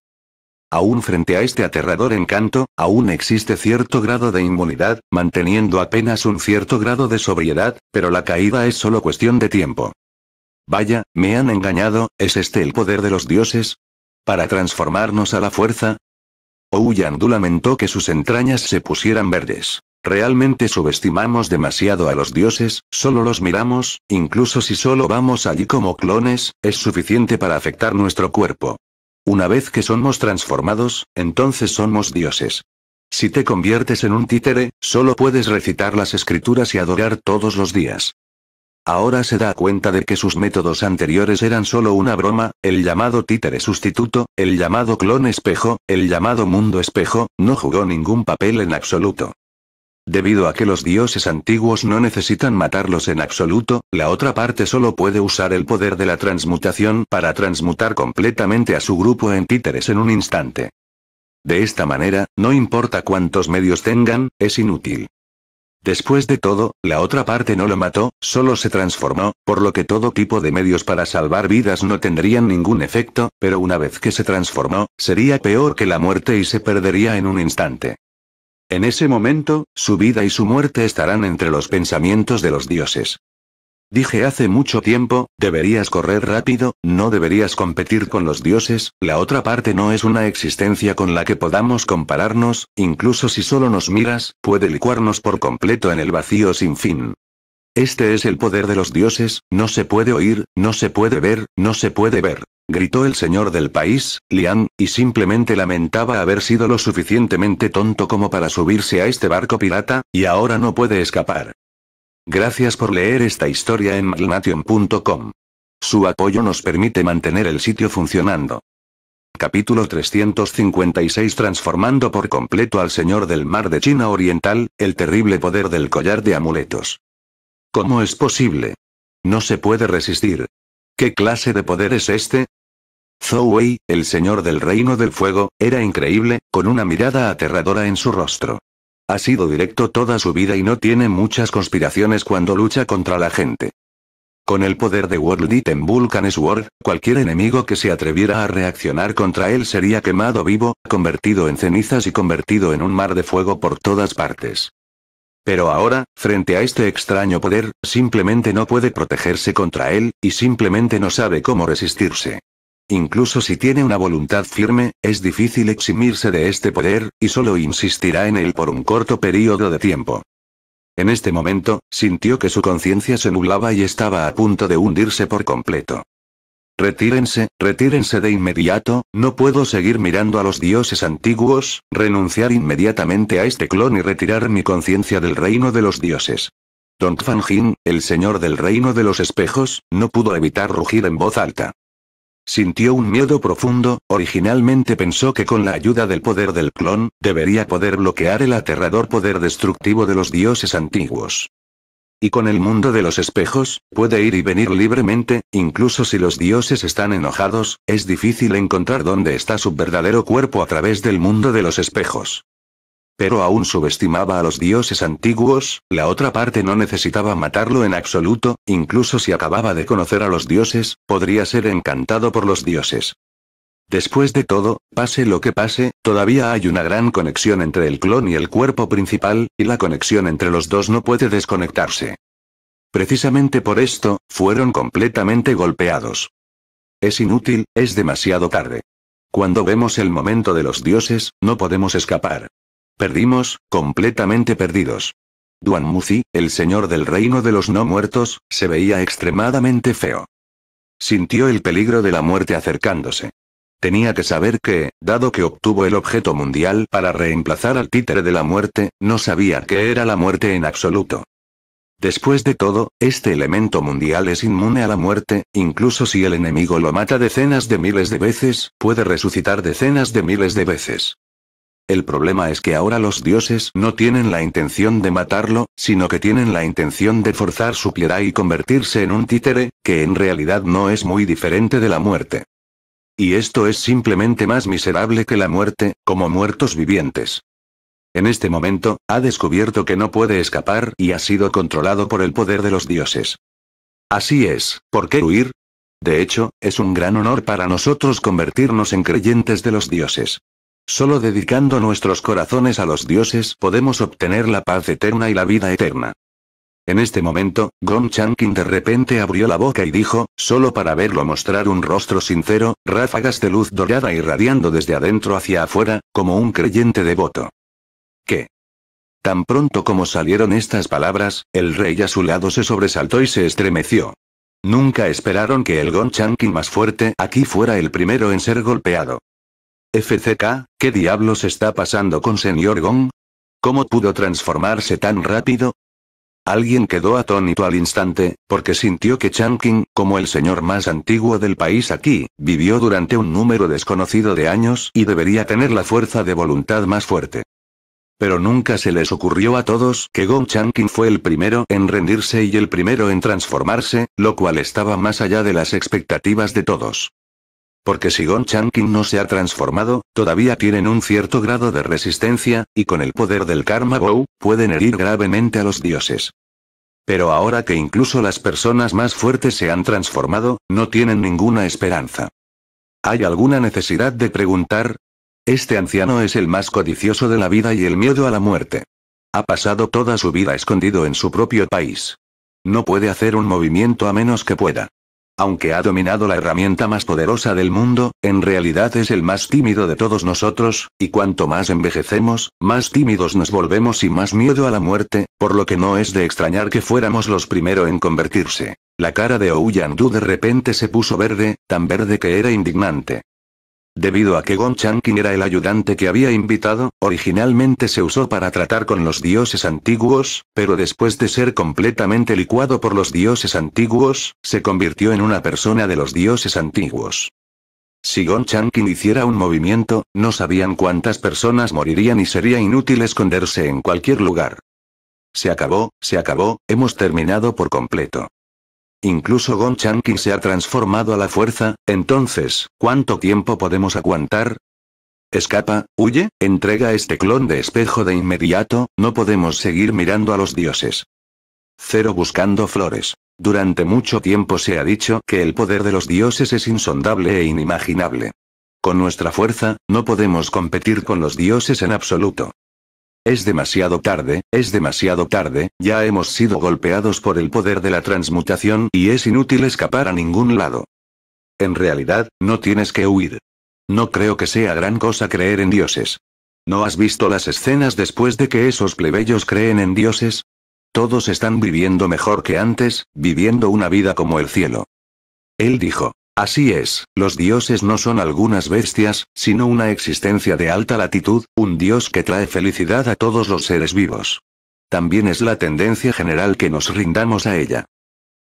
Aún frente a este aterrador encanto, aún existe cierto grado de inmunidad, manteniendo apenas un cierto grado de sobriedad, pero la caída es solo cuestión de tiempo. Vaya, me han engañado, ¿es este el poder de los dioses? Para transformarnos a la fuerza, Uyandu lamentó que sus entrañas se pusieran verdes. Realmente subestimamos demasiado a los dioses, solo los miramos, incluso si solo vamos allí como clones, es suficiente para afectar nuestro cuerpo. Una vez que somos transformados, entonces somos dioses. Si te conviertes en un títere, solo puedes recitar las escrituras y adorar todos los días. Ahora se da cuenta de que sus métodos anteriores eran solo una broma, el llamado títere sustituto, el llamado clon espejo, el llamado mundo espejo, no jugó ningún papel en absoluto. Debido a que los dioses antiguos no necesitan matarlos en absoluto, la otra parte solo puede usar el poder de la transmutación para transmutar completamente a su grupo en títeres en un instante. De esta manera, no importa cuántos medios tengan, es inútil. Después de todo, la otra parte no lo mató, solo se transformó, por lo que todo tipo de medios para salvar vidas no tendrían ningún efecto, pero una vez que se transformó, sería peor que la muerte y se perdería en un instante. En ese momento, su vida y su muerte estarán entre los pensamientos de los dioses. Dije hace mucho tiempo, deberías correr rápido, no deberías competir con los dioses, la otra parte no es una existencia con la que podamos compararnos, incluso si solo nos miras, puede licuarnos por completo en el vacío sin fin. Este es el poder de los dioses, no se puede oír, no se puede ver, no se puede ver. Gritó el señor del país, Lian, y simplemente lamentaba haber sido lo suficientemente tonto como para subirse a este barco pirata, y ahora no puede escapar. Gracias por leer esta historia en malnation.com. Su apoyo nos permite mantener el sitio funcionando. Capítulo 356 Transformando por completo al Señor del Mar de China Oriental, el terrible poder del collar de amuletos. ¿Cómo es posible? No se puede resistir. ¿Qué clase de poder es este? Zhou Wei, el señor del reino del fuego, era increíble, con una mirada aterradora en su rostro. Ha sido directo toda su vida y no tiene muchas conspiraciones cuando lucha contra la gente. Con el poder de World Item Vulcan Sword, cualquier enemigo que se atreviera a reaccionar contra él sería quemado vivo, convertido en cenizas y convertido en un mar de fuego por todas partes. Pero ahora, frente a este extraño poder, simplemente no puede protegerse contra él, y simplemente no sabe cómo resistirse. Incluso si tiene una voluntad firme, es difícil eximirse de este poder, y solo insistirá en él por un corto periodo de tiempo. En este momento, sintió que su conciencia se nublaba y estaba a punto de hundirse por completo. Retírense, retírense de inmediato, no puedo seguir mirando a los dioses antiguos, renunciar inmediatamente a este clon y retirar mi conciencia del reino de los dioses. Don Fan el señor del reino de los espejos, no pudo evitar rugir en voz alta. Sintió un miedo profundo, originalmente pensó que con la ayuda del poder del clon, debería poder bloquear el aterrador poder destructivo de los dioses antiguos. Y con el mundo de los espejos, puede ir y venir libremente, incluso si los dioses están enojados, es difícil encontrar dónde está su verdadero cuerpo a través del mundo de los espejos. Pero aún subestimaba a los dioses antiguos, la otra parte no necesitaba matarlo en absoluto, incluso si acababa de conocer a los dioses, podría ser encantado por los dioses. Después de todo, pase lo que pase, todavía hay una gran conexión entre el clon y el cuerpo principal, y la conexión entre los dos no puede desconectarse. Precisamente por esto, fueron completamente golpeados. Es inútil, es demasiado tarde. Cuando vemos el momento de los dioses, no podemos escapar. Perdimos, completamente perdidos. Duan Muzi, el señor del reino de los no muertos, se veía extremadamente feo. Sintió el peligro de la muerte acercándose. Tenía que saber que, dado que obtuvo el objeto mundial para reemplazar al títere de la muerte, no sabía qué era la muerte en absoluto. Después de todo, este elemento mundial es inmune a la muerte, incluso si el enemigo lo mata decenas de miles de veces, puede resucitar decenas de miles de veces. El problema es que ahora los dioses no tienen la intención de matarlo, sino que tienen la intención de forzar su piedad y convertirse en un títere, que en realidad no es muy diferente de la muerte. Y esto es simplemente más miserable que la muerte, como muertos vivientes. En este momento, ha descubierto que no puede escapar y ha sido controlado por el poder de los dioses. Así es, ¿por qué huir? De hecho, es un gran honor para nosotros convertirnos en creyentes de los dioses. Solo dedicando nuestros corazones a los dioses podemos obtener la paz eterna y la vida eterna. En este momento, Gong Chankin de repente abrió la boca y dijo, solo para verlo mostrar un rostro sincero, ráfagas de luz dorada irradiando desde adentro hacia afuera, como un creyente devoto. ¿Qué? Tan pronto como salieron estas palabras, el rey a su lado se sobresaltó y se estremeció. Nunca esperaron que el Gong Chankin más fuerte aquí fuera el primero en ser golpeado. FCK, ¿qué diablos está pasando con señor Gong? ¿Cómo pudo transformarse tan rápido? Alguien quedó atónito al instante, porque sintió que Chanking, como el señor más antiguo del país aquí, vivió durante un número desconocido de años y debería tener la fuerza de voluntad más fuerte. Pero nunca se les ocurrió a todos que Gong Chanking fue el primero en rendirse y el primero en transformarse, lo cual estaba más allá de las expectativas de todos. Porque si Gon Chankin no se ha transformado, todavía tienen un cierto grado de resistencia, y con el poder del Karma Bow, pueden herir gravemente a los dioses. Pero ahora que incluso las personas más fuertes se han transformado, no tienen ninguna esperanza. ¿Hay alguna necesidad de preguntar? Este anciano es el más codicioso de la vida y el miedo a la muerte. Ha pasado toda su vida escondido en su propio país. No puede hacer un movimiento a menos que pueda. Aunque ha dominado la herramienta más poderosa del mundo, en realidad es el más tímido de todos nosotros, y cuanto más envejecemos, más tímidos nos volvemos y más miedo a la muerte, por lo que no es de extrañar que fuéramos los primero en convertirse. La cara de Ouyandu de repente se puso verde, tan verde que era indignante. Debido a que Gon Chankin era el ayudante que había invitado, originalmente se usó para tratar con los dioses antiguos, pero después de ser completamente licuado por los dioses antiguos, se convirtió en una persona de los dioses antiguos. Si Gon Chankin hiciera un movimiento, no sabían cuántas personas morirían y sería inútil esconderse en cualquier lugar. Se acabó, se acabó, hemos terminado por completo. Incluso quien se ha transformado a la fuerza, entonces, ¿cuánto tiempo podemos aguantar? Escapa, huye, entrega este clon de espejo de inmediato, no podemos seguir mirando a los dioses. Cero buscando flores. Durante mucho tiempo se ha dicho que el poder de los dioses es insondable e inimaginable. Con nuestra fuerza, no podemos competir con los dioses en absoluto. Es demasiado tarde, es demasiado tarde, ya hemos sido golpeados por el poder de la transmutación y es inútil escapar a ningún lado. En realidad, no tienes que huir. No creo que sea gran cosa creer en dioses. ¿No has visto las escenas después de que esos plebeyos creen en dioses? Todos están viviendo mejor que antes, viviendo una vida como el cielo. Él dijo. Así es, los dioses no son algunas bestias, sino una existencia de alta latitud, un dios que trae felicidad a todos los seres vivos. También es la tendencia general que nos rindamos a ella.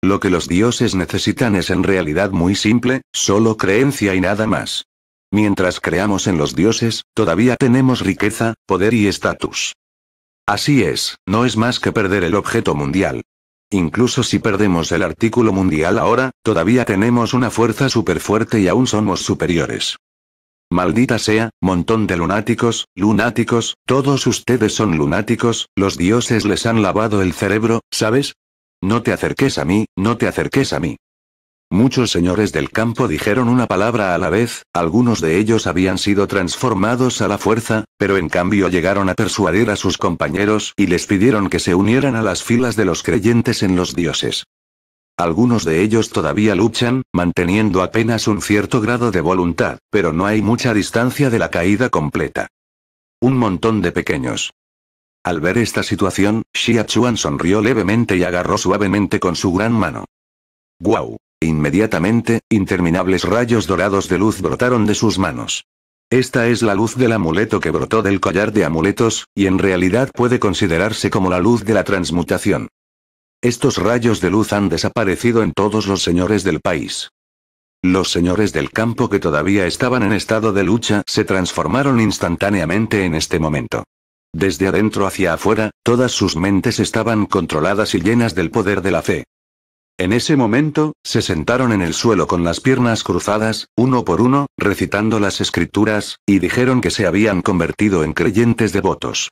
Lo que los dioses necesitan es en realidad muy simple, solo creencia y nada más. Mientras creamos en los dioses, todavía tenemos riqueza, poder y estatus. Así es, no es más que perder el objeto mundial. Incluso si perdemos el artículo mundial ahora, todavía tenemos una fuerza fuerte y aún somos superiores. Maldita sea, montón de lunáticos, lunáticos, todos ustedes son lunáticos, los dioses les han lavado el cerebro, ¿sabes? No te acerques a mí, no te acerques a mí. Muchos señores del campo dijeron una palabra a la vez, algunos de ellos habían sido transformados a la fuerza, pero en cambio llegaron a persuadir a sus compañeros y les pidieron que se unieran a las filas de los creyentes en los dioses. Algunos de ellos todavía luchan, manteniendo apenas un cierto grado de voluntad, pero no hay mucha distancia de la caída completa. Un montón de pequeños, al ver esta situación, Xia sonrió levemente y agarró suavemente con su gran mano. ¡Guau! Inmediatamente, interminables rayos dorados de luz brotaron de sus manos. Esta es la luz del amuleto que brotó del collar de amuletos, y en realidad puede considerarse como la luz de la transmutación. Estos rayos de luz han desaparecido en todos los señores del país. Los señores del campo que todavía estaban en estado de lucha se transformaron instantáneamente en este momento. Desde adentro hacia afuera, todas sus mentes estaban controladas y llenas del poder de la fe. En ese momento, se sentaron en el suelo con las piernas cruzadas, uno por uno, recitando las escrituras, y dijeron que se habían convertido en creyentes devotos.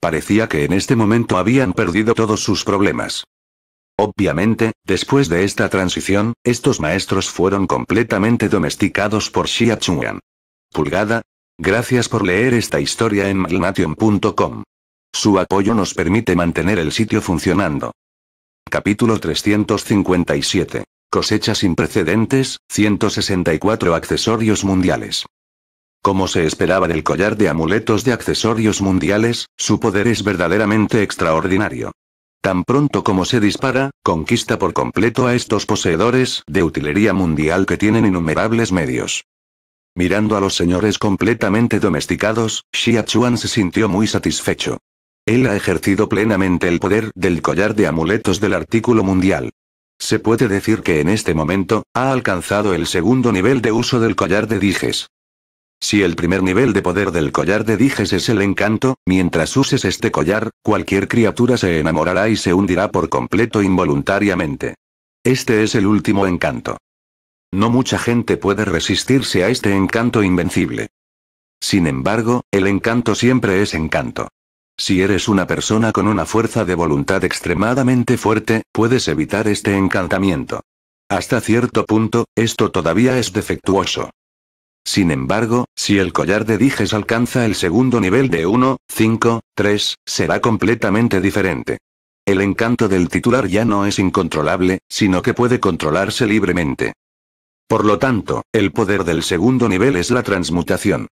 Parecía que en este momento habían perdido todos sus problemas. Obviamente, después de esta transición, estos maestros fueron completamente domesticados por Xia Chuan. Pulgada. Gracias por leer esta historia en magnation.com. Su apoyo nos permite mantener el sitio funcionando. Capítulo 357. Cosecha sin precedentes, 164 accesorios mundiales. Como se esperaba del collar de amuletos de accesorios mundiales, su poder es verdaderamente extraordinario. Tan pronto como se dispara, conquista por completo a estos poseedores de utilería mundial que tienen innumerables medios. Mirando a los señores completamente domesticados, Xia Chuan se sintió muy satisfecho. Él ha ejercido plenamente el poder del collar de amuletos del artículo mundial. Se puede decir que en este momento, ha alcanzado el segundo nivel de uso del collar de dijes. Si el primer nivel de poder del collar de dijes es el encanto, mientras uses este collar, cualquier criatura se enamorará y se hundirá por completo involuntariamente. Este es el último encanto. No mucha gente puede resistirse a este encanto invencible. Sin embargo, el encanto siempre es encanto. Si eres una persona con una fuerza de voluntad extremadamente fuerte, puedes evitar este encantamiento. Hasta cierto punto, esto todavía es defectuoso. Sin embargo, si el collar de dijes alcanza el segundo nivel de 1, 5, 3, será completamente diferente. El encanto del titular ya no es incontrolable, sino que puede controlarse libremente. Por lo tanto, el poder del segundo nivel es la transmutación.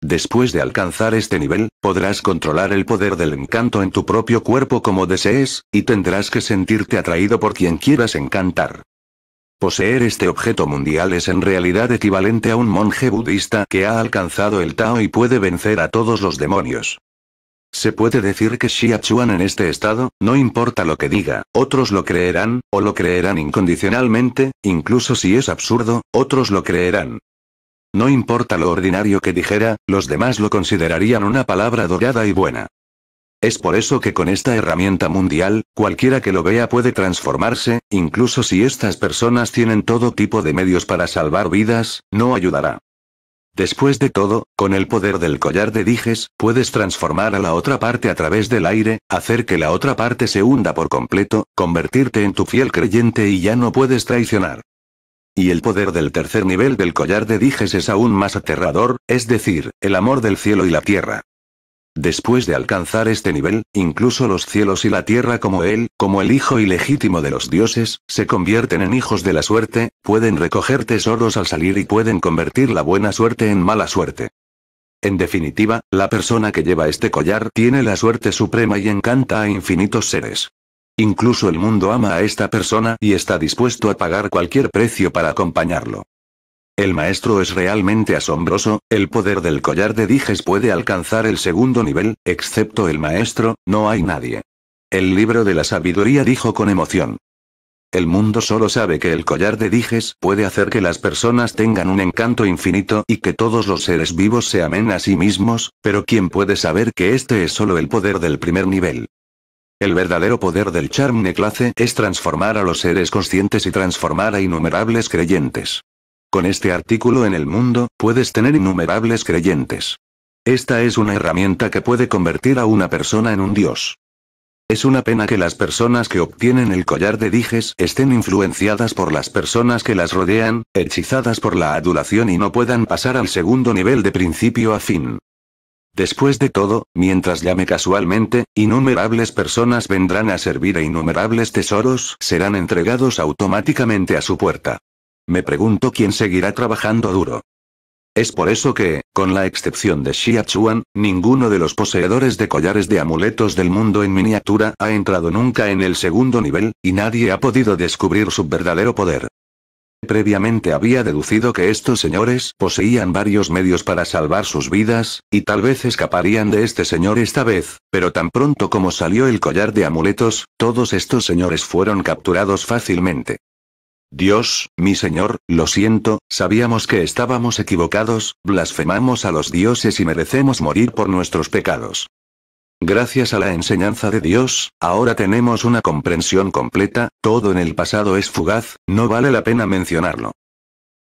Después de alcanzar este nivel, podrás controlar el poder del encanto en tu propio cuerpo como desees, y tendrás que sentirte atraído por quien quieras encantar. Poseer este objeto mundial es en realidad equivalente a un monje budista que ha alcanzado el Tao y puede vencer a todos los demonios. Se puede decir que Xiachuan en este estado, no importa lo que diga, otros lo creerán, o lo creerán incondicionalmente, incluso si es absurdo, otros lo creerán. No importa lo ordinario que dijera, los demás lo considerarían una palabra dorada y buena. Es por eso que con esta herramienta mundial, cualquiera que lo vea puede transformarse, incluso si estas personas tienen todo tipo de medios para salvar vidas, no ayudará. Después de todo, con el poder del collar de dijes, puedes transformar a la otra parte a través del aire, hacer que la otra parte se hunda por completo, convertirte en tu fiel creyente y ya no puedes traicionar. Y el poder del tercer nivel del collar de dijes es aún más aterrador, es decir, el amor del cielo y la tierra. Después de alcanzar este nivel, incluso los cielos y la tierra como él, como el hijo ilegítimo de los dioses, se convierten en hijos de la suerte, pueden recoger tesoros al salir y pueden convertir la buena suerte en mala suerte. En definitiva, la persona que lleva este collar tiene la suerte suprema y encanta a infinitos seres. Incluso el mundo ama a esta persona y está dispuesto a pagar cualquier precio para acompañarlo. El maestro es realmente asombroso, el poder del collar de dijes puede alcanzar el segundo nivel, excepto el maestro, no hay nadie. El libro de la sabiduría dijo con emoción. El mundo solo sabe que el collar de dijes puede hacer que las personas tengan un encanto infinito y que todos los seres vivos se amen a sí mismos, pero ¿quién puede saber que este es solo el poder del primer nivel? El verdadero poder del Charm clase es transformar a los seres conscientes y transformar a innumerables creyentes. Con este artículo en el mundo, puedes tener innumerables creyentes. Esta es una herramienta que puede convertir a una persona en un dios. Es una pena que las personas que obtienen el collar de dijes estén influenciadas por las personas que las rodean, hechizadas por la adulación y no puedan pasar al segundo nivel de principio a fin. Después de todo, mientras llame casualmente, innumerables personas vendrán a servir e innumerables tesoros serán entregados automáticamente a su puerta. Me pregunto quién seguirá trabajando duro. Es por eso que, con la excepción de Xia Chuan, ninguno de los poseedores de collares de amuletos del mundo en miniatura ha entrado nunca en el segundo nivel, y nadie ha podido descubrir su verdadero poder. Previamente había deducido que estos señores poseían varios medios para salvar sus vidas, y tal vez escaparían de este señor esta vez, pero tan pronto como salió el collar de amuletos, todos estos señores fueron capturados fácilmente. Dios, mi señor, lo siento, sabíamos que estábamos equivocados, blasfemamos a los dioses y merecemos morir por nuestros pecados. Gracias a la enseñanza de Dios, ahora tenemos una comprensión completa, todo en el pasado es fugaz, no vale la pena mencionarlo.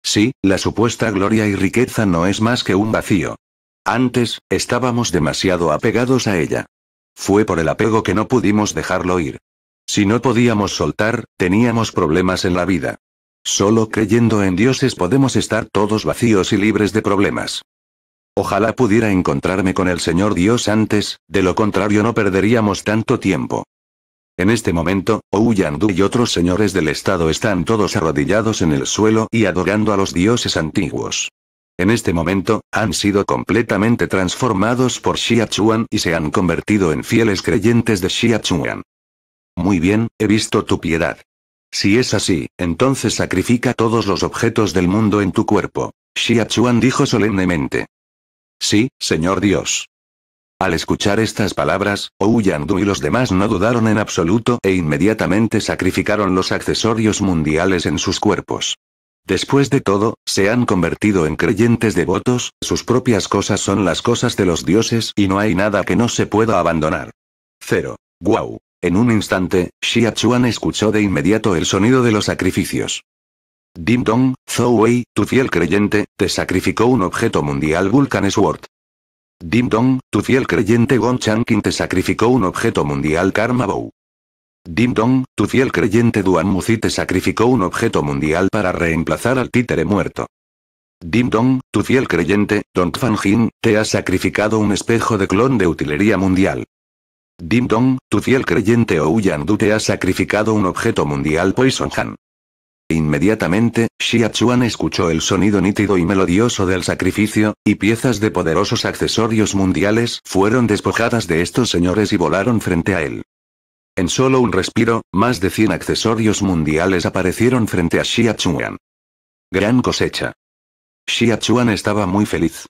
Sí, la supuesta gloria y riqueza no es más que un vacío. Antes, estábamos demasiado apegados a ella. Fue por el apego que no pudimos dejarlo ir. Si no podíamos soltar, teníamos problemas en la vida. Solo creyendo en dioses podemos estar todos vacíos y libres de problemas. Ojalá pudiera encontrarme con el Señor Dios antes, de lo contrario no perderíamos tanto tiempo. En este momento, Ouyandu y otros señores del Estado están todos arrodillados en el suelo y adorando a los dioses antiguos. En este momento, han sido completamente transformados por Xiachuan y se han convertido en fieles creyentes de Xiachuan. Muy bien, he visto tu piedad. Si es así, entonces sacrifica todos los objetos del mundo en tu cuerpo. Xiachuan dijo solemnemente. Sí, Señor Dios. Al escuchar estas palabras, Du y los demás no dudaron en absoluto e inmediatamente sacrificaron los accesorios mundiales en sus cuerpos. Después de todo, se han convertido en creyentes devotos, sus propias cosas son las cosas de los dioses y no hay nada que no se pueda abandonar. 0. Guau. En un instante, Xia Chuan escuchó de inmediato el sonido de los sacrificios. Dim Dong, Zou Wei, tu fiel creyente, te sacrificó un objeto mundial Vulcan Sword. Dim Dong, tu fiel creyente Gon Changqing te sacrificó un objeto mundial Karma Bow. Dim Dong, tu fiel creyente Duan Muzi te sacrificó un objeto mundial para reemplazar al títere muerto. Dim Dong, tu fiel creyente, Don Fan Jin, te ha sacrificado un espejo de clon de utilería mundial. Dim Dong, tu fiel creyente Ouyang Yan-Du te ha sacrificado un objeto mundial Poison Han. Inmediatamente, Xia escuchó el sonido nítido y melodioso del sacrificio, y piezas de poderosos accesorios mundiales fueron despojadas de estos señores y volaron frente a él. En solo un respiro, más de 100 accesorios mundiales aparecieron frente a Xia Gran cosecha. Xia estaba muy feliz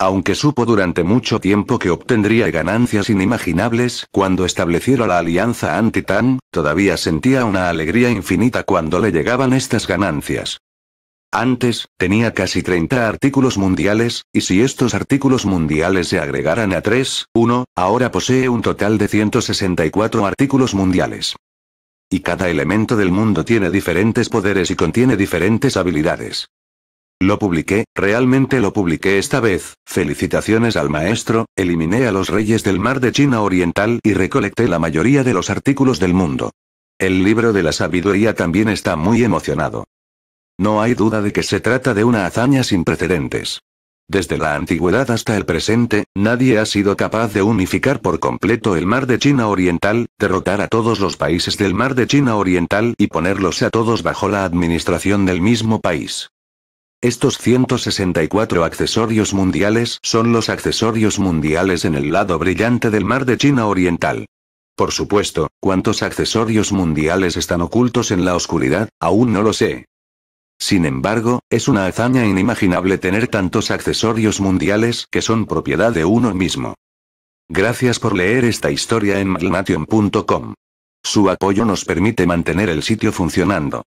aunque supo durante mucho tiempo que obtendría ganancias inimaginables cuando estableciera la alianza anti-Tan, todavía sentía una alegría infinita cuando le llegaban estas ganancias. Antes, tenía casi 30 artículos mundiales, y si estos artículos mundiales se agregaran a 3, 1, ahora posee un total de 164 artículos mundiales. Y cada elemento del mundo tiene diferentes poderes y contiene diferentes habilidades. Lo publiqué, realmente lo publiqué esta vez, felicitaciones al maestro, eliminé a los reyes del mar de China Oriental y recolecté la mayoría de los artículos del mundo. El libro de la sabiduría también está muy emocionado. No hay duda de que se trata de una hazaña sin precedentes. Desde la antigüedad hasta el presente, nadie ha sido capaz de unificar por completo el mar de China Oriental, derrotar a todos los países del mar de China Oriental y ponerlos a todos bajo la administración del mismo país. Estos 164 accesorios mundiales son los accesorios mundiales en el lado brillante del mar de China Oriental. Por supuesto, cuántos accesorios mundiales están ocultos en la oscuridad, aún no lo sé. Sin embargo, es una hazaña inimaginable tener tantos accesorios mundiales que son propiedad de uno mismo. Gracias por leer esta historia en magnation.com. Su apoyo nos permite mantener el sitio funcionando.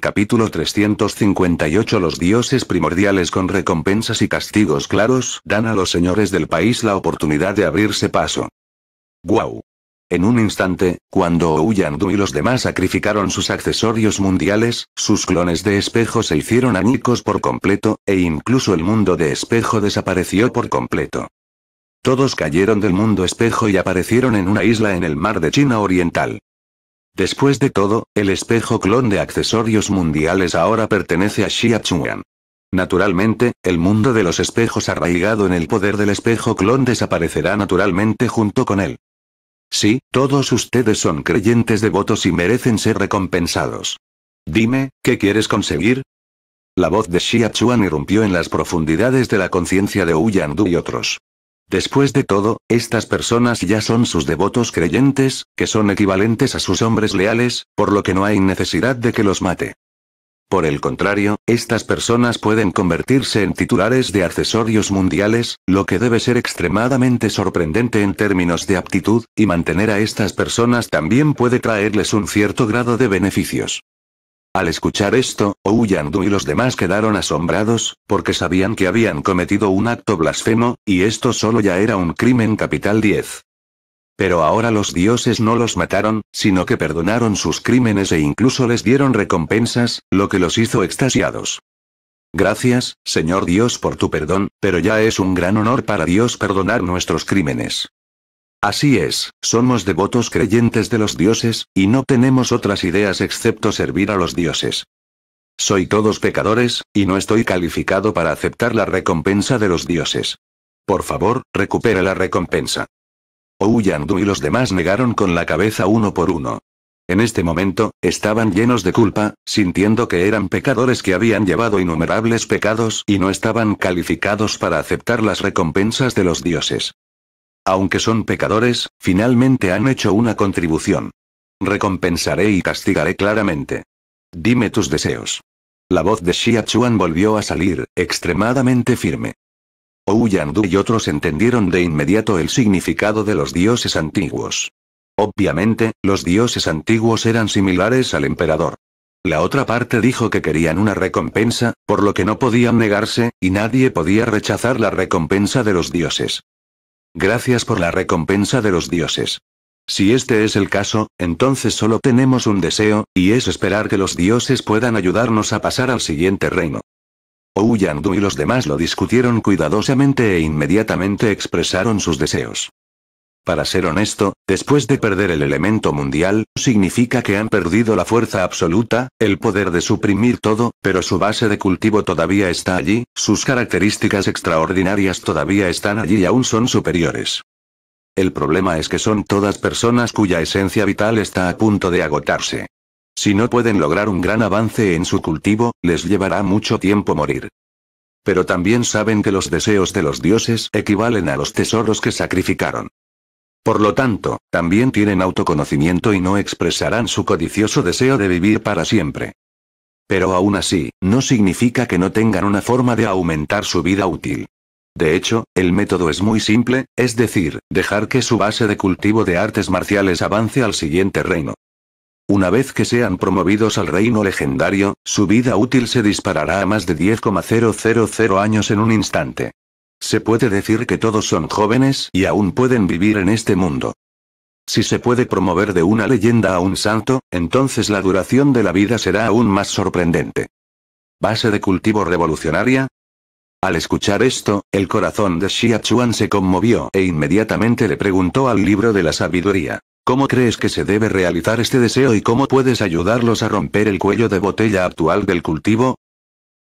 Capítulo 358 Los dioses primordiales con recompensas y castigos claros dan a los señores del país la oportunidad de abrirse paso. ¡Guau! En un instante, cuando Ouyandu y los demás sacrificaron sus accesorios mundiales, sus clones de espejo se hicieron añicos por completo, e incluso el mundo de espejo desapareció por completo. Todos cayeron del mundo espejo y aparecieron en una isla en el mar de China Oriental. Después de todo, el espejo clon de accesorios mundiales ahora pertenece a Xia Chuan. Naturalmente, el mundo de los espejos arraigado en el poder del espejo clon desaparecerá naturalmente junto con él. Sí, todos ustedes son creyentes devotos y merecen ser recompensados. Dime, ¿qué quieres conseguir? La voz de Xia Chuan irrumpió en las profundidades de la conciencia de Wu Yandu y otros. Después de todo, estas personas ya son sus devotos creyentes, que son equivalentes a sus hombres leales, por lo que no hay necesidad de que los mate. Por el contrario, estas personas pueden convertirse en titulares de accesorios mundiales, lo que debe ser extremadamente sorprendente en términos de aptitud, y mantener a estas personas también puede traerles un cierto grado de beneficios. Al escuchar esto, Ouyandu y los demás quedaron asombrados, porque sabían que habían cometido un acto blasfemo, y esto solo ya era un crimen capital 10. Pero ahora los dioses no los mataron, sino que perdonaron sus crímenes e incluso les dieron recompensas, lo que los hizo extasiados. Gracias, Señor Dios, por tu perdón, pero ya es un gran honor para Dios perdonar nuestros crímenes. Así es, somos devotos creyentes de los dioses, y no tenemos otras ideas excepto servir a los dioses. Soy todos pecadores, y no estoy calificado para aceptar la recompensa de los dioses. Por favor, recupera la recompensa. Ouyandu y los demás negaron con la cabeza uno por uno. En este momento, estaban llenos de culpa, sintiendo que eran pecadores que habían llevado innumerables pecados y no estaban calificados para aceptar las recompensas de los dioses aunque son pecadores, finalmente han hecho una contribución. Recompensaré y castigaré claramente. Dime tus deseos. La voz de Xia Chuan volvió a salir, extremadamente firme. Ou Du y otros entendieron de inmediato el significado de los dioses antiguos. Obviamente, los dioses antiguos eran similares al emperador. La otra parte dijo que querían una recompensa, por lo que no podían negarse, y nadie podía rechazar la recompensa de los dioses. Gracias por la recompensa de los dioses. Si este es el caso, entonces solo tenemos un deseo, y es esperar que los dioses puedan ayudarnos a pasar al siguiente reino. Ouyang Du y los demás lo discutieron cuidadosamente e inmediatamente expresaron sus deseos. Para ser honesto, después de perder el elemento mundial, significa que han perdido la fuerza absoluta, el poder de suprimir todo, pero su base de cultivo todavía está allí, sus características extraordinarias todavía están allí y aún son superiores. El problema es que son todas personas cuya esencia vital está a punto de agotarse. Si no pueden lograr un gran avance en su cultivo, les llevará mucho tiempo morir. Pero también saben que los deseos de los dioses equivalen a los tesoros que sacrificaron. Por lo tanto, también tienen autoconocimiento y no expresarán su codicioso deseo de vivir para siempre. Pero aún así, no significa que no tengan una forma de aumentar su vida útil. De hecho, el método es muy simple, es decir, dejar que su base de cultivo de artes marciales avance al siguiente reino. Una vez que sean promovidos al reino legendario, su vida útil se disparará a más de 10,000 años en un instante. Se puede decir que todos son jóvenes y aún pueden vivir en este mundo. Si se puede promover de una leyenda a un santo, entonces la duración de la vida será aún más sorprendente. Base de cultivo revolucionaria. Al escuchar esto, el corazón de Xia Chuan se conmovió e inmediatamente le preguntó al libro de la sabiduría. ¿Cómo crees que se debe realizar este deseo y cómo puedes ayudarlos a romper el cuello de botella actual del cultivo?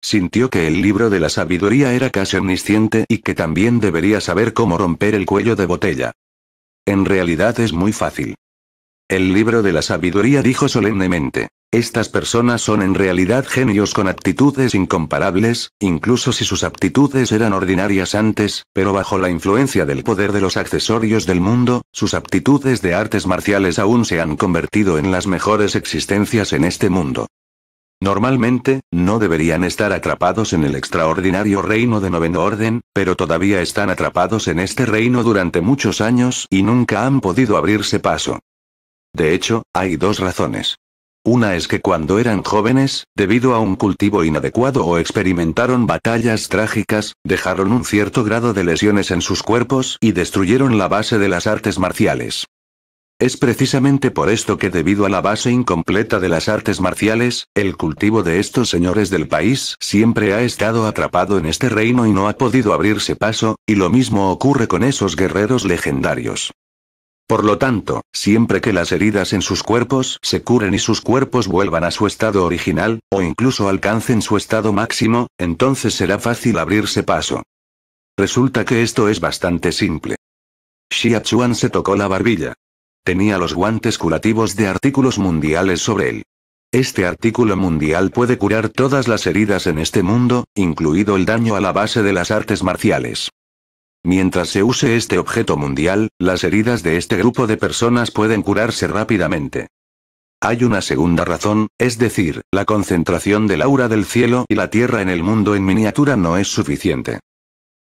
Sintió que el libro de la sabiduría era casi omnisciente y que también debería saber cómo romper el cuello de botella. En realidad es muy fácil. El libro de la sabiduría dijo solemnemente. Estas personas son en realidad genios con aptitudes incomparables, incluso si sus aptitudes eran ordinarias antes, pero bajo la influencia del poder de los accesorios del mundo, sus aptitudes de artes marciales aún se han convertido en las mejores existencias en este mundo. Normalmente, no deberían estar atrapados en el extraordinario reino de noveno orden, pero todavía están atrapados en este reino durante muchos años y nunca han podido abrirse paso. De hecho, hay dos razones. Una es que cuando eran jóvenes, debido a un cultivo inadecuado o experimentaron batallas trágicas, dejaron un cierto grado de lesiones en sus cuerpos y destruyeron la base de las artes marciales. Es precisamente por esto que debido a la base incompleta de las artes marciales, el cultivo de estos señores del país siempre ha estado atrapado en este reino y no ha podido abrirse paso, y lo mismo ocurre con esos guerreros legendarios. Por lo tanto, siempre que las heridas en sus cuerpos se curen y sus cuerpos vuelvan a su estado original, o incluso alcancen su estado máximo, entonces será fácil abrirse paso. Resulta que esto es bastante simple. Xiachuan se tocó la barbilla. Tenía los guantes curativos de artículos mundiales sobre él. Este artículo mundial puede curar todas las heridas en este mundo, incluido el daño a la base de las artes marciales. Mientras se use este objeto mundial, las heridas de este grupo de personas pueden curarse rápidamente. Hay una segunda razón, es decir, la concentración del aura del cielo y la tierra en el mundo en miniatura no es suficiente.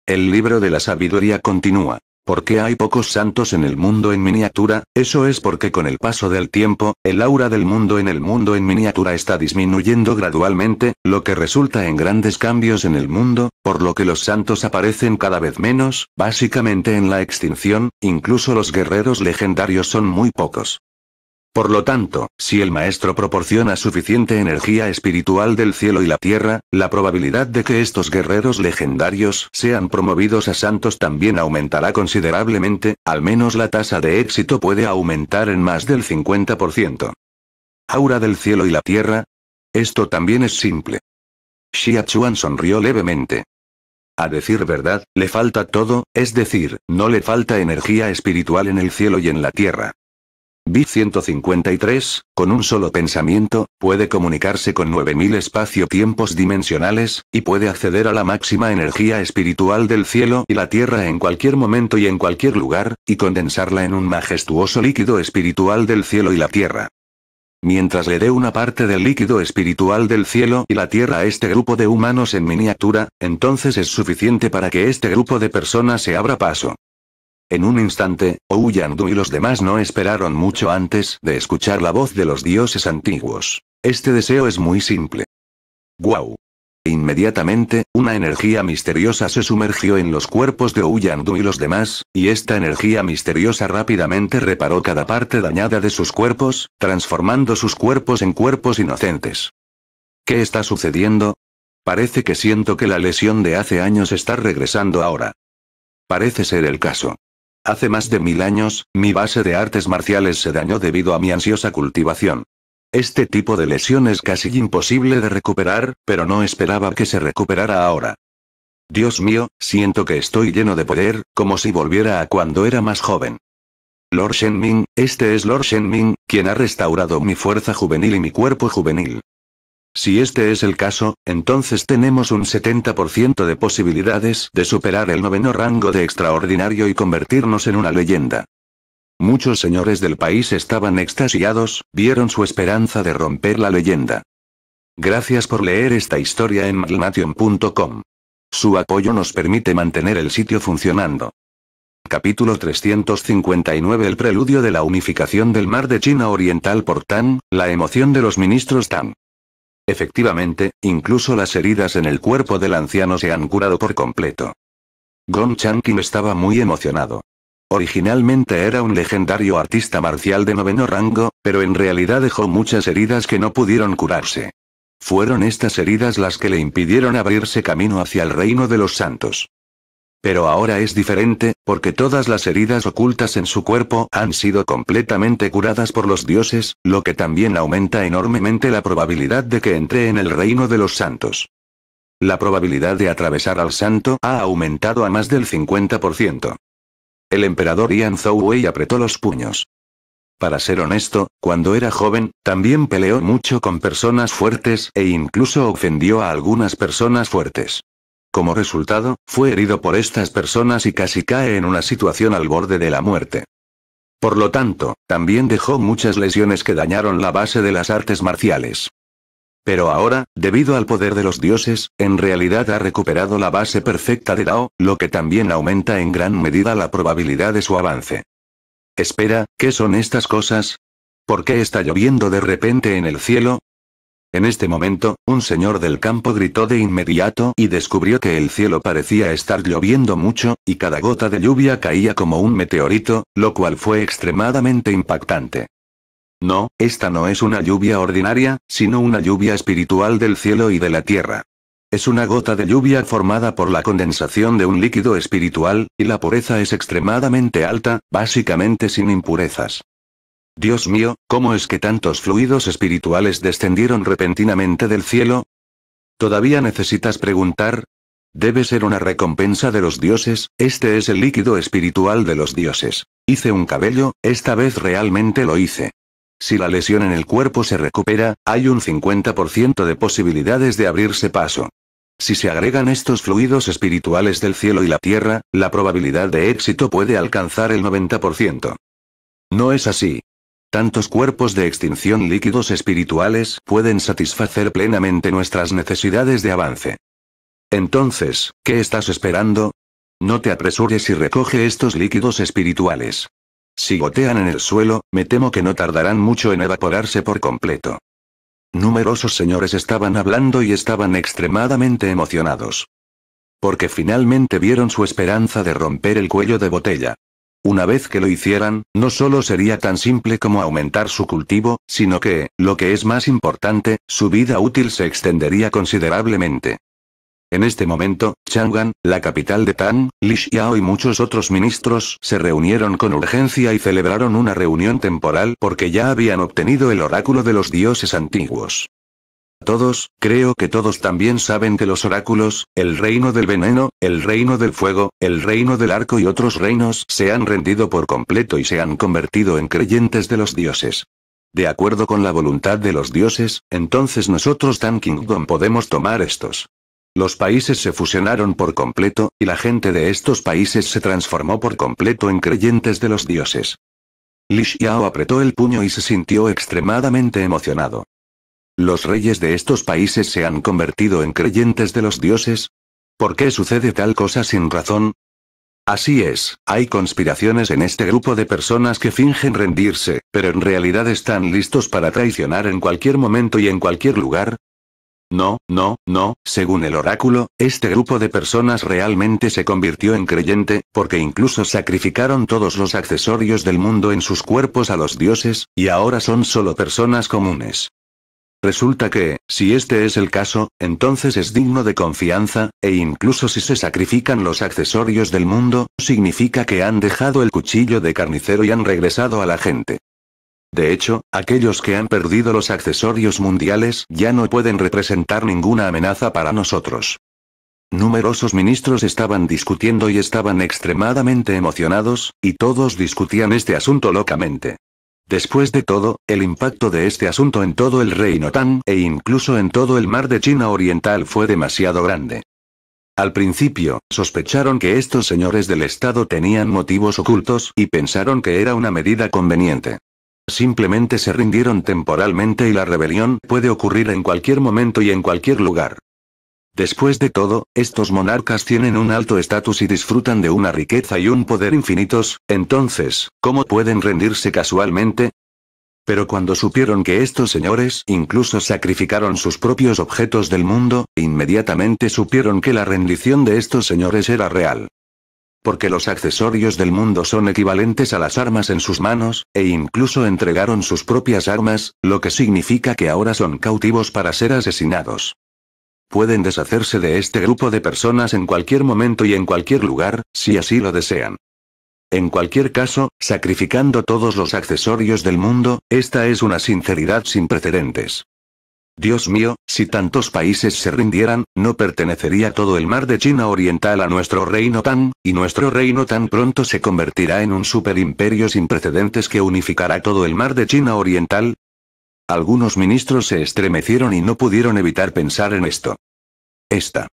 El libro de la sabiduría continúa qué hay pocos santos en el mundo en miniatura? Eso es porque con el paso del tiempo, el aura del mundo en el mundo en miniatura está disminuyendo gradualmente, lo que resulta en grandes cambios en el mundo, por lo que los santos aparecen cada vez menos, básicamente en la extinción, incluso los guerreros legendarios son muy pocos. Por lo tanto, si el maestro proporciona suficiente energía espiritual del cielo y la tierra, la probabilidad de que estos guerreros legendarios sean promovidos a santos también aumentará considerablemente, al menos la tasa de éxito puede aumentar en más del 50%. Aura del cielo y la tierra. Esto también es simple. Xia sonrió levemente. A decir verdad, le falta todo, es decir, no le falta energía espiritual en el cielo y en la tierra b 153, con un solo pensamiento, puede comunicarse con 9000 espacio-tiempos dimensionales, y puede acceder a la máxima energía espiritual del cielo y la tierra en cualquier momento y en cualquier lugar, y condensarla en un majestuoso líquido espiritual del cielo y la tierra. Mientras le dé una parte del líquido espiritual del cielo y la tierra a este grupo de humanos en miniatura, entonces es suficiente para que este grupo de personas se abra paso. En un instante, Du y los demás no esperaron mucho antes de escuchar la voz de los dioses antiguos. Este deseo es muy simple. ¡Guau! Inmediatamente, una energía misteriosa se sumergió en los cuerpos de Du y los demás, y esta energía misteriosa rápidamente reparó cada parte dañada de sus cuerpos, transformando sus cuerpos en cuerpos inocentes. ¿Qué está sucediendo? Parece que siento que la lesión de hace años está regresando ahora. Parece ser el caso. Hace más de mil años, mi base de artes marciales se dañó debido a mi ansiosa cultivación. Este tipo de lesión es casi imposible de recuperar, pero no esperaba que se recuperara ahora. Dios mío, siento que estoy lleno de poder, como si volviera a cuando era más joven. Lord Shenming, este es Lord Shenming, quien ha restaurado mi fuerza juvenil y mi cuerpo juvenil. Si este es el caso, entonces tenemos un 70% de posibilidades de superar el noveno rango de extraordinario y convertirnos en una leyenda. Muchos señores del país estaban extasiados, vieron su esperanza de romper la leyenda. Gracias por leer esta historia en magnation.com. Su apoyo nos permite mantener el sitio funcionando. Capítulo 359 El preludio de la unificación del mar de China Oriental por Tan, la emoción de los ministros Tan. Efectivamente, incluso las heridas en el cuerpo del anciano se han curado por completo. Gong Chankin estaba muy emocionado. Originalmente era un legendario artista marcial de noveno rango, pero en realidad dejó muchas heridas que no pudieron curarse. Fueron estas heridas las que le impidieron abrirse camino hacia el reino de los santos. Pero ahora es diferente, porque todas las heridas ocultas en su cuerpo han sido completamente curadas por los dioses, lo que también aumenta enormemente la probabilidad de que entre en el reino de los santos. La probabilidad de atravesar al santo ha aumentado a más del 50%. El emperador Ian Wei apretó los puños. Para ser honesto, cuando era joven, también peleó mucho con personas fuertes e incluso ofendió a algunas personas fuertes. Como resultado, fue herido por estas personas y casi cae en una situación al borde de la muerte. Por lo tanto, también dejó muchas lesiones que dañaron la base de las artes marciales. Pero ahora, debido al poder de los dioses, en realidad ha recuperado la base perfecta de Dao, lo que también aumenta en gran medida la probabilidad de su avance. Espera, ¿qué son estas cosas? ¿Por qué está lloviendo de repente en el cielo? En este momento, un señor del campo gritó de inmediato y descubrió que el cielo parecía estar lloviendo mucho, y cada gota de lluvia caía como un meteorito, lo cual fue extremadamente impactante. No, esta no es una lluvia ordinaria, sino una lluvia espiritual del cielo y de la tierra. Es una gota de lluvia formada por la condensación de un líquido espiritual, y la pureza es extremadamente alta, básicamente sin impurezas. Dios mío, ¿cómo es que tantos fluidos espirituales descendieron repentinamente del cielo? ¿Todavía necesitas preguntar? Debe ser una recompensa de los dioses, este es el líquido espiritual de los dioses. Hice un cabello, esta vez realmente lo hice. Si la lesión en el cuerpo se recupera, hay un 50% de posibilidades de abrirse paso. Si se agregan estos fluidos espirituales del cielo y la tierra, la probabilidad de éxito puede alcanzar el 90%. No es así, Tantos cuerpos de extinción líquidos espirituales pueden satisfacer plenamente nuestras necesidades de avance. Entonces, ¿qué estás esperando? No te apresures y recoge estos líquidos espirituales. Si gotean en el suelo, me temo que no tardarán mucho en evaporarse por completo. Numerosos señores estaban hablando y estaban extremadamente emocionados. Porque finalmente vieron su esperanza de romper el cuello de botella. Una vez que lo hicieran, no solo sería tan simple como aumentar su cultivo, sino que, lo que es más importante, su vida útil se extendería considerablemente. En este momento, Chang'an, la capital de Tan, Li Xiao y muchos otros ministros se reunieron con urgencia y celebraron una reunión temporal porque ya habían obtenido el oráculo de los dioses antiguos. Todos, creo que todos también saben que los oráculos, el reino del veneno, el reino del fuego, el reino del arco y otros reinos se han rendido por completo y se han convertido en creyentes de los dioses. De acuerdo con la voluntad de los dioses, entonces nosotros tan Kingdom podemos tomar estos. Los países se fusionaron por completo, y la gente de estos países se transformó por completo en creyentes de los dioses. Li Xiao apretó el puño y se sintió extremadamente emocionado. Los reyes de estos países se han convertido en creyentes de los dioses. ¿Por qué sucede tal cosa sin razón? Así es, hay conspiraciones en este grupo de personas que fingen rendirse, pero en realidad están listos para traicionar en cualquier momento y en cualquier lugar. No, no, no, según el oráculo, este grupo de personas realmente se convirtió en creyente, porque incluso sacrificaron todos los accesorios del mundo en sus cuerpos a los dioses, y ahora son solo personas comunes. Resulta que, si este es el caso, entonces es digno de confianza, e incluso si se sacrifican los accesorios del mundo, significa que han dejado el cuchillo de carnicero y han regresado a la gente. De hecho, aquellos que han perdido los accesorios mundiales ya no pueden representar ninguna amenaza para nosotros. Numerosos ministros estaban discutiendo y estaban extremadamente emocionados, y todos discutían este asunto locamente. Después de todo, el impacto de este asunto en todo el reino Tang e incluso en todo el mar de China Oriental fue demasiado grande. Al principio, sospecharon que estos señores del Estado tenían motivos ocultos y pensaron que era una medida conveniente. Simplemente se rindieron temporalmente y la rebelión puede ocurrir en cualquier momento y en cualquier lugar. Después de todo, estos monarcas tienen un alto estatus y disfrutan de una riqueza y un poder infinitos, entonces, ¿cómo pueden rendirse casualmente? Pero cuando supieron que estos señores incluso sacrificaron sus propios objetos del mundo, inmediatamente supieron que la rendición de estos señores era real. Porque los accesorios del mundo son equivalentes a las armas en sus manos, e incluso entregaron sus propias armas, lo que significa que ahora son cautivos para ser asesinados. Pueden deshacerse de este grupo de personas en cualquier momento y en cualquier lugar, si así lo desean. En cualquier caso, sacrificando todos los accesorios del mundo, esta es una sinceridad sin precedentes. Dios mío, si tantos países se rindieran, no pertenecería todo el mar de China Oriental a nuestro reino tan, y nuestro reino tan pronto se convertirá en un superimperio sin precedentes que unificará todo el mar de China Oriental, algunos ministros se estremecieron y no pudieron evitar pensar en esto. Esta.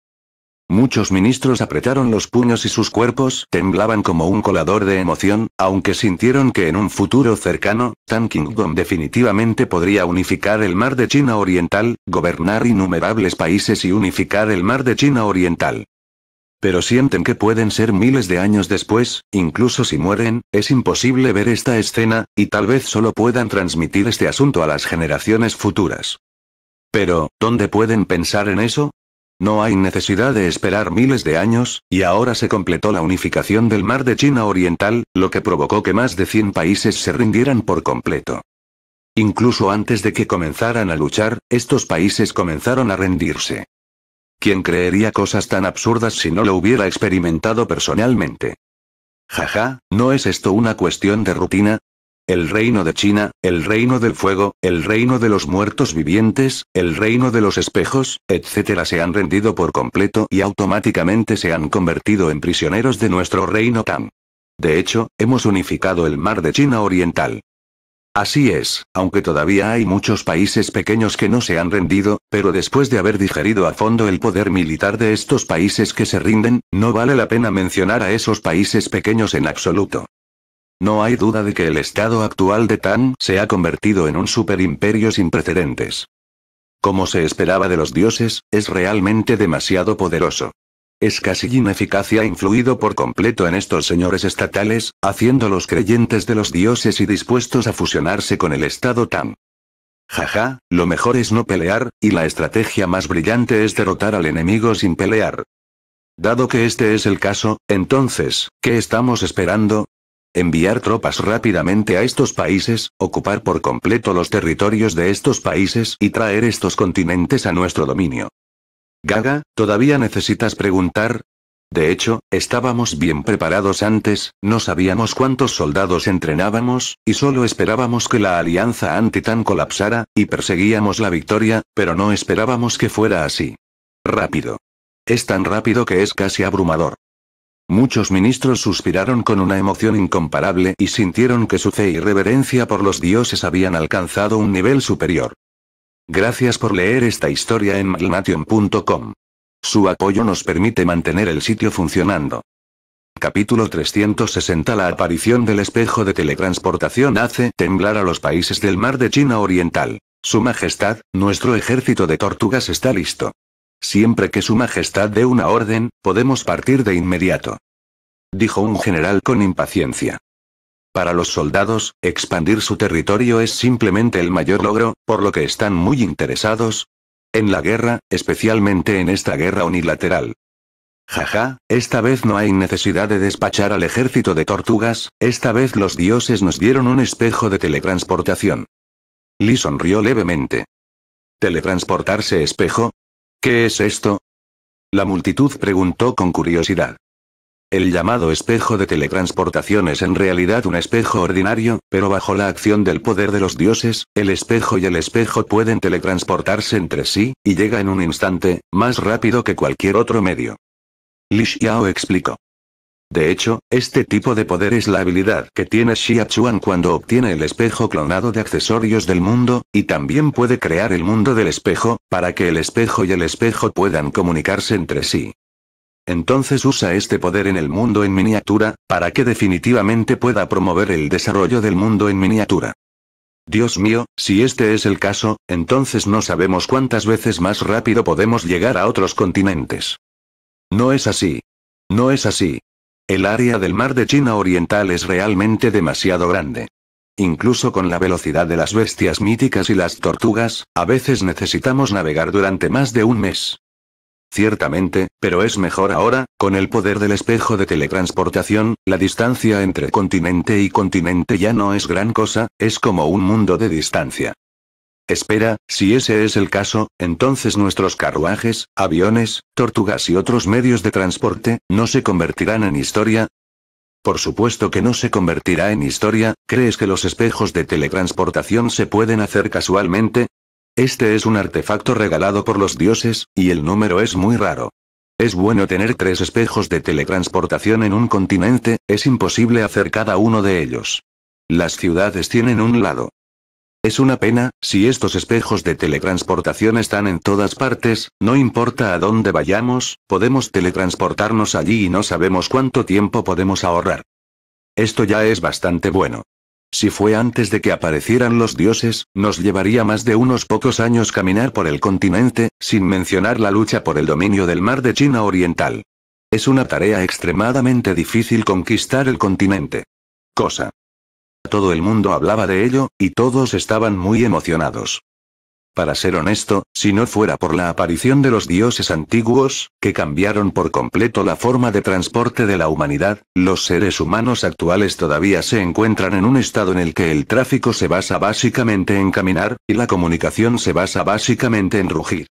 Muchos ministros apretaron los puños y sus cuerpos temblaban como un colador de emoción, aunque sintieron que en un futuro cercano, Tan Kingdom definitivamente podría unificar el mar de China Oriental, gobernar innumerables países y unificar el mar de China Oriental. Pero sienten que pueden ser miles de años después, incluso si mueren, es imposible ver esta escena, y tal vez solo puedan transmitir este asunto a las generaciones futuras. Pero, ¿dónde pueden pensar en eso? No hay necesidad de esperar miles de años, y ahora se completó la unificación del mar de China Oriental, lo que provocó que más de 100 países se rindieran por completo. Incluso antes de que comenzaran a luchar, estos países comenzaron a rendirse. ¿Quién creería cosas tan absurdas si no lo hubiera experimentado personalmente? Jaja, ¿no es esto una cuestión de rutina? El reino de China, el reino del fuego, el reino de los muertos vivientes, el reino de los espejos, etc. se han rendido por completo y automáticamente se han convertido en prisioneros de nuestro reino Tang. De hecho, hemos unificado el mar de China Oriental. Así es, aunque todavía hay muchos países pequeños que no se han rendido, pero después de haber digerido a fondo el poder militar de estos países que se rinden, no vale la pena mencionar a esos países pequeños en absoluto. No hay duda de que el estado actual de Tan se ha convertido en un superimperio sin precedentes. Como se esperaba de los dioses, es realmente demasiado poderoso es casi ineficaz influido por completo en estos señores estatales, haciéndolos creyentes de los dioses y dispuestos a fusionarse con el Estado Tam. Jaja, lo mejor es no pelear, y la estrategia más brillante es derrotar al enemigo sin pelear. Dado que este es el caso, entonces, ¿qué estamos esperando? enviar tropas rápidamente a estos países, ocupar por completo los territorios de estos países y traer estos continentes a nuestro dominio. Gaga, ¿todavía necesitas preguntar? De hecho, estábamos bien preparados antes, no sabíamos cuántos soldados entrenábamos, y solo esperábamos que la alianza anti colapsara, y perseguíamos la victoria, pero no esperábamos que fuera así. Rápido. Es tan rápido que es casi abrumador. Muchos ministros suspiraron con una emoción incomparable y sintieron que su fe y reverencia por los dioses habían alcanzado un nivel superior. Gracias por leer esta historia en magination.com Su apoyo nos permite mantener el sitio funcionando. Capítulo 360 La aparición del espejo de teletransportación hace temblar a los países del mar de China Oriental. Su Majestad, nuestro ejército de tortugas está listo. Siempre que Su Majestad dé una orden, podemos partir de inmediato. Dijo un general con impaciencia. Para los soldados, expandir su territorio es simplemente el mayor logro, por lo que están muy interesados en la guerra, especialmente en esta guerra unilateral. Jaja, esta vez no hay necesidad de despachar al ejército de tortugas, esta vez los dioses nos dieron un espejo de teletransportación. Lee sonrió levemente. ¿Teletransportarse espejo? ¿Qué es esto? La multitud preguntó con curiosidad. El llamado espejo de teletransportación es en realidad un espejo ordinario, pero bajo la acción del poder de los dioses, el espejo y el espejo pueden teletransportarse entre sí, y llega en un instante, más rápido que cualquier otro medio. Li Xiao explicó. De hecho, este tipo de poder es la habilidad que tiene Xia Chuan cuando obtiene el espejo clonado de accesorios del mundo, y también puede crear el mundo del espejo, para que el espejo y el espejo puedan comunicarse entre sí. Entonces usa este poder en el mundo en miniatura, para que definitivamente pueda promover el desarrollo del mundo en miniatura. Dios mío, si este es el caso, entonces no sabemos cuántas veces más rápido podemos llegar a otros continentes. No es así. No es así. El área del mar de China Oriental es realmente demasiado grande. Incluso con la velocidad de las bestias míticas y las tortugas, a veces necesitamos navegar durante más de un mes. Ciertamente, pero es mejor ahora, con el poder del espejo de teletransportación, la distancia entre continente y continente ya no es gran cosa, es como un mundo de distancia. Espera, si ese es el caso, entonces nuestros carruajes, aviones, tortugas y otros medios de transporte, ¿no se convertirán en historia? Por supuesto que no se convertirá en historia, ¿crees que los espejos de teletransportación se pueden hacer casualmente? Este es un artefacto regalado por los dioses, y el número es muy raro. Es bueno tener tres espejos de teletransportación en un continente, es imposible hacer cada uno de ellos. Las ciudades tienen un lado. Es una pena, si estos espejos de teletransportación están en todas partes, no importa a dónde vayamos, podemos teletransportarnos allí y no sabemos cuánto tiempo podemos ahorrar. Esto ya es bastante bueno. Si fue antes de que aparecieran los dioses, nos llevaría más de unos pocos años caminar por el continente, sin mencionar la lucha por el dominio del mar de China Oriental. Es una tarea extremadamente difícil conquistar el continente. Cosa. Todo el mundo hablaba de ello, y todos estaban muy emocionados. Para ser honesto, si no fuera por la aparición de los dioses antiguos, que cambiaron por completo la forma de transporte de la humanidad, los seres humanos actuales todavía se encuentran en un estado en el que el tráfico se basa básicamente en caminar, y la comunicación se basa básicamente en rugir.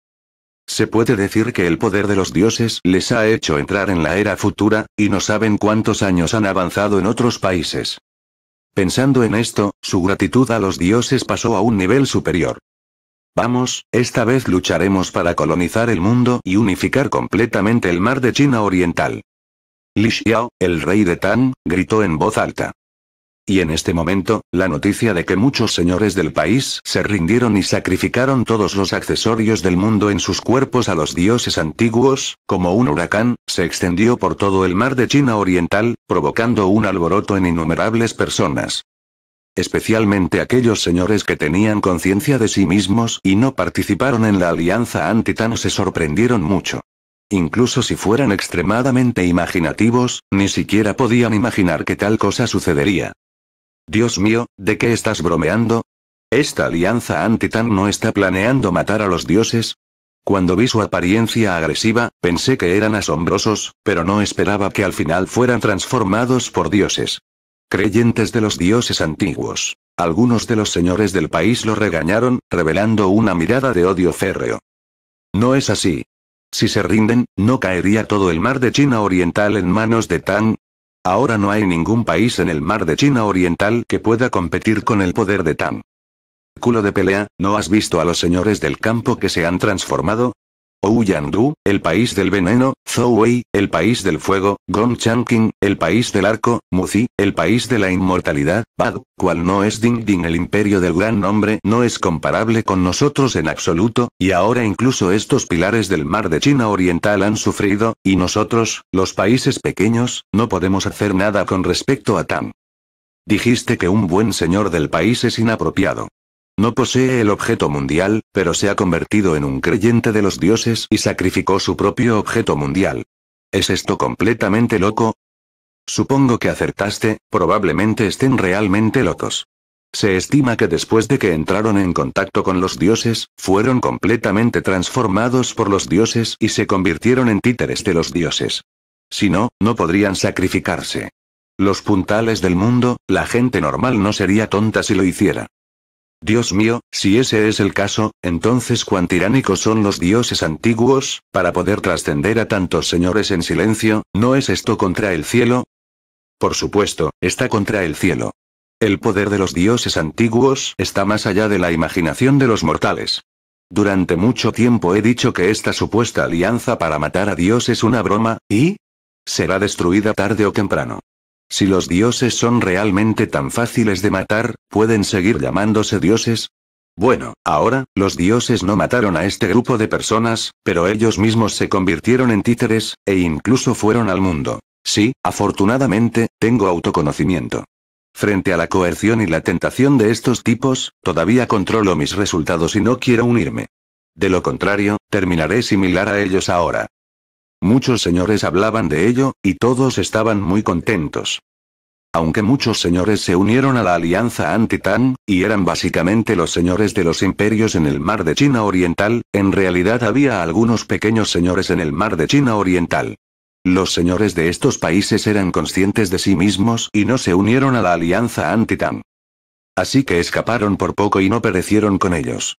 Se puede decir que el poder de los dioses les ha hecho entrar en la era futura, y no saben cuántos años han avanzado en otros países. Pensando en esto, su gratitud a los dioses pasó a un nivel superior. Vamos, esta vez lucharemos para colonizar el mundo y unificar completamente el mar de China Oriental. Li Xiao, el rey de Tan, gritó en voz alta. Y en este momento, la noticia de que muchos señores del país se rindieron y sacrificaron todos los accesorios del mundo en sus cuerpos a los dioses antiguos, como un huracán, se extendió por todo el mar de China Oriental, provocando un alboroto en innumerables personas especialmente aquellos señores que tenían conciencia de sí mismos y no participaron en la alianza anti se sorprendieron mucho. Incluso si fueran extremadamente imaginativos, ni siquiera podían imaginar que tal cosa sucedería. Dios mío, ¿de qué estás bromeando? ¿Esta alianza antitan no está planeando matar a los dioses? Cuando vi su apariencia agresiva, pensé que eran asombrosos, pero no esperaba que al final fueran transformados por dioses creyentes de los dioses antiguos. Algunos de los señores del país lo regañaron, revelando una mirada de odio férreo. No es así. Si se rinden, ¿no caería todo el mar de China Oriental en manos de Tang? Ahora no hay ningún país en el mar de China Oriental que pueda competir con el poder de Tang. Culo de pelea, ¿no has visto a los señores del campo que se han transformado? Ouyangdu, el país del veneno, Wei, el país del fuego, Gongchangqing, el país del arco, Muzi, el país de la inmortalidad, Bad, cual no es Ding Ding el imperio del gran nombre no es comparable con nosotros en absoluto, y ahora incluso estos pilares del mar de China Oriental han sufrido, y nosotros, los países pequeños, no podemos hacer nada con respecto a Tang. Dijiste que un buen señor del país es inapropiado. No posee el objeto mundial, pero se ha convertido en un creyente de los dioses y sacrificó su propio objeto mundial. ¿Es esto completamente loco? Supongo que acertaste, probablemente estén realmente locos. Se estima que después de que entraron en contacto con los dioses, fueron completamente transformados por los dioses y se convirtieron en títeres de los dioses. Si no, no podrían sacrificarse. Los puntales del mundo, la gente normal no sería tonta si lo hiciera. Dios mío, si ese es el caso, entonces cuán tiránicos son los dioses antiguos, para poder trascender a tantos señores en silencio, ¿no es esto contra el cielo? Por supuesto, está contra el cielo. El poder de los dioses antiguos está más allá de la imaginación de los mortales. Durante mucho tiempo he dicho que esta supuesta alianza para matar a Dios es una broma, y... será destruida tarde o temprano. Si los dioses son realmente tan fáciles de matar, ¿pueden seguir llamándose dioses? Bueno, ahora, los dioses no mataron a este grupo de personas, pero ellos mismos se convirtieron en títeres, e incluso fueron al mundo. Sí, afortunadamente, tengo autoconocimiento. Frente a la coerción y la tentación de estos tipos, todavía controlo mis resultados y no quiero unirme. De lo contrario, terminaré similar a ellos ahora. Muchos señores hablaban de ello, y todos estaban muy contentos. Aunque muchos señores se unieron a la alianza anti y eran básicamente los señores de los imperios en el mar de China Oriental, en realidad había algunos pequeños señores en el mar de China Oriental. Los señores de estos países eran conscientes de sí mismos y no se unieron a la alianza anti Así que escaparon por poco y no perecieron con ellos.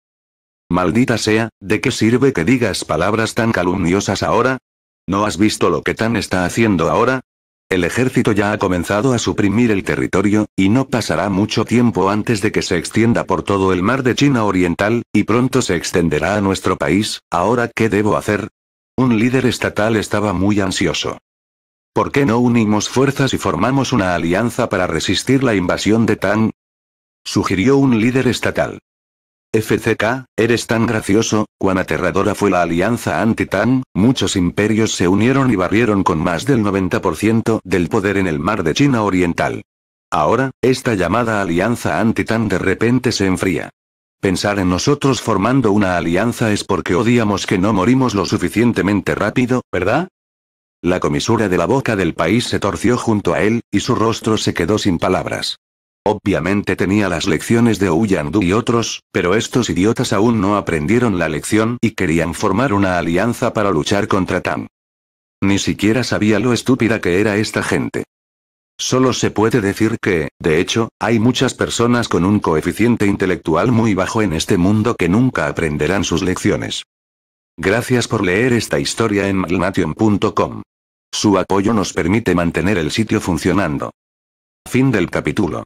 Maldita sea, ¿de qué sirve que digas palabras tan calumniosas ahora? ¿No has visto lo que Tan está haciendo ahora? El ejército ya ha comenzado a suprimir el territorio, y no pasará mucho tiempo antes de que se extienda por todo el mar de China Oriental, y pronto se extenderá a nuestro país, ahora ¿qué debo hacer? Un líder estatal estaba muy ansioso. ¿Por qué no unimos fuerzas y formamos una alianza para resistir la invasión de Tang? Sugirió un líder estatal. FCK, eres tan gracioso, cuán aterradora fue la alianza anti-TAN, muchos imperios se unieron y barrieron con más del 90% del poder en el mar de China Oriental. Ahora, esta llamada alianza anti-TAN de repente se enfría. Pensar en nosotros formando una alianza es porque odiamos que no morimos lo suficientemente rápido, ¿verdad? La comisura de la boca del país se torció junto a él, y su rostro se quedó sin palabras. Obviamente tenía las lecciones de Du y otros, pero estos idiotas aún no aprendieron la lección y querían formar una alianza para luchar contra Tam. Ni siquiera sabía lo estúpida que era esta gente. Solo se puede decir que, de hecho, hay muchas personas con un coeficiente intelectual muy bajo en este mundo que nunca aprenderán sus lecciones. Gracias por leer esta historia en malnation.com. Su apoyo nos permite mantener el sitio funcionando. Fin del capítulo.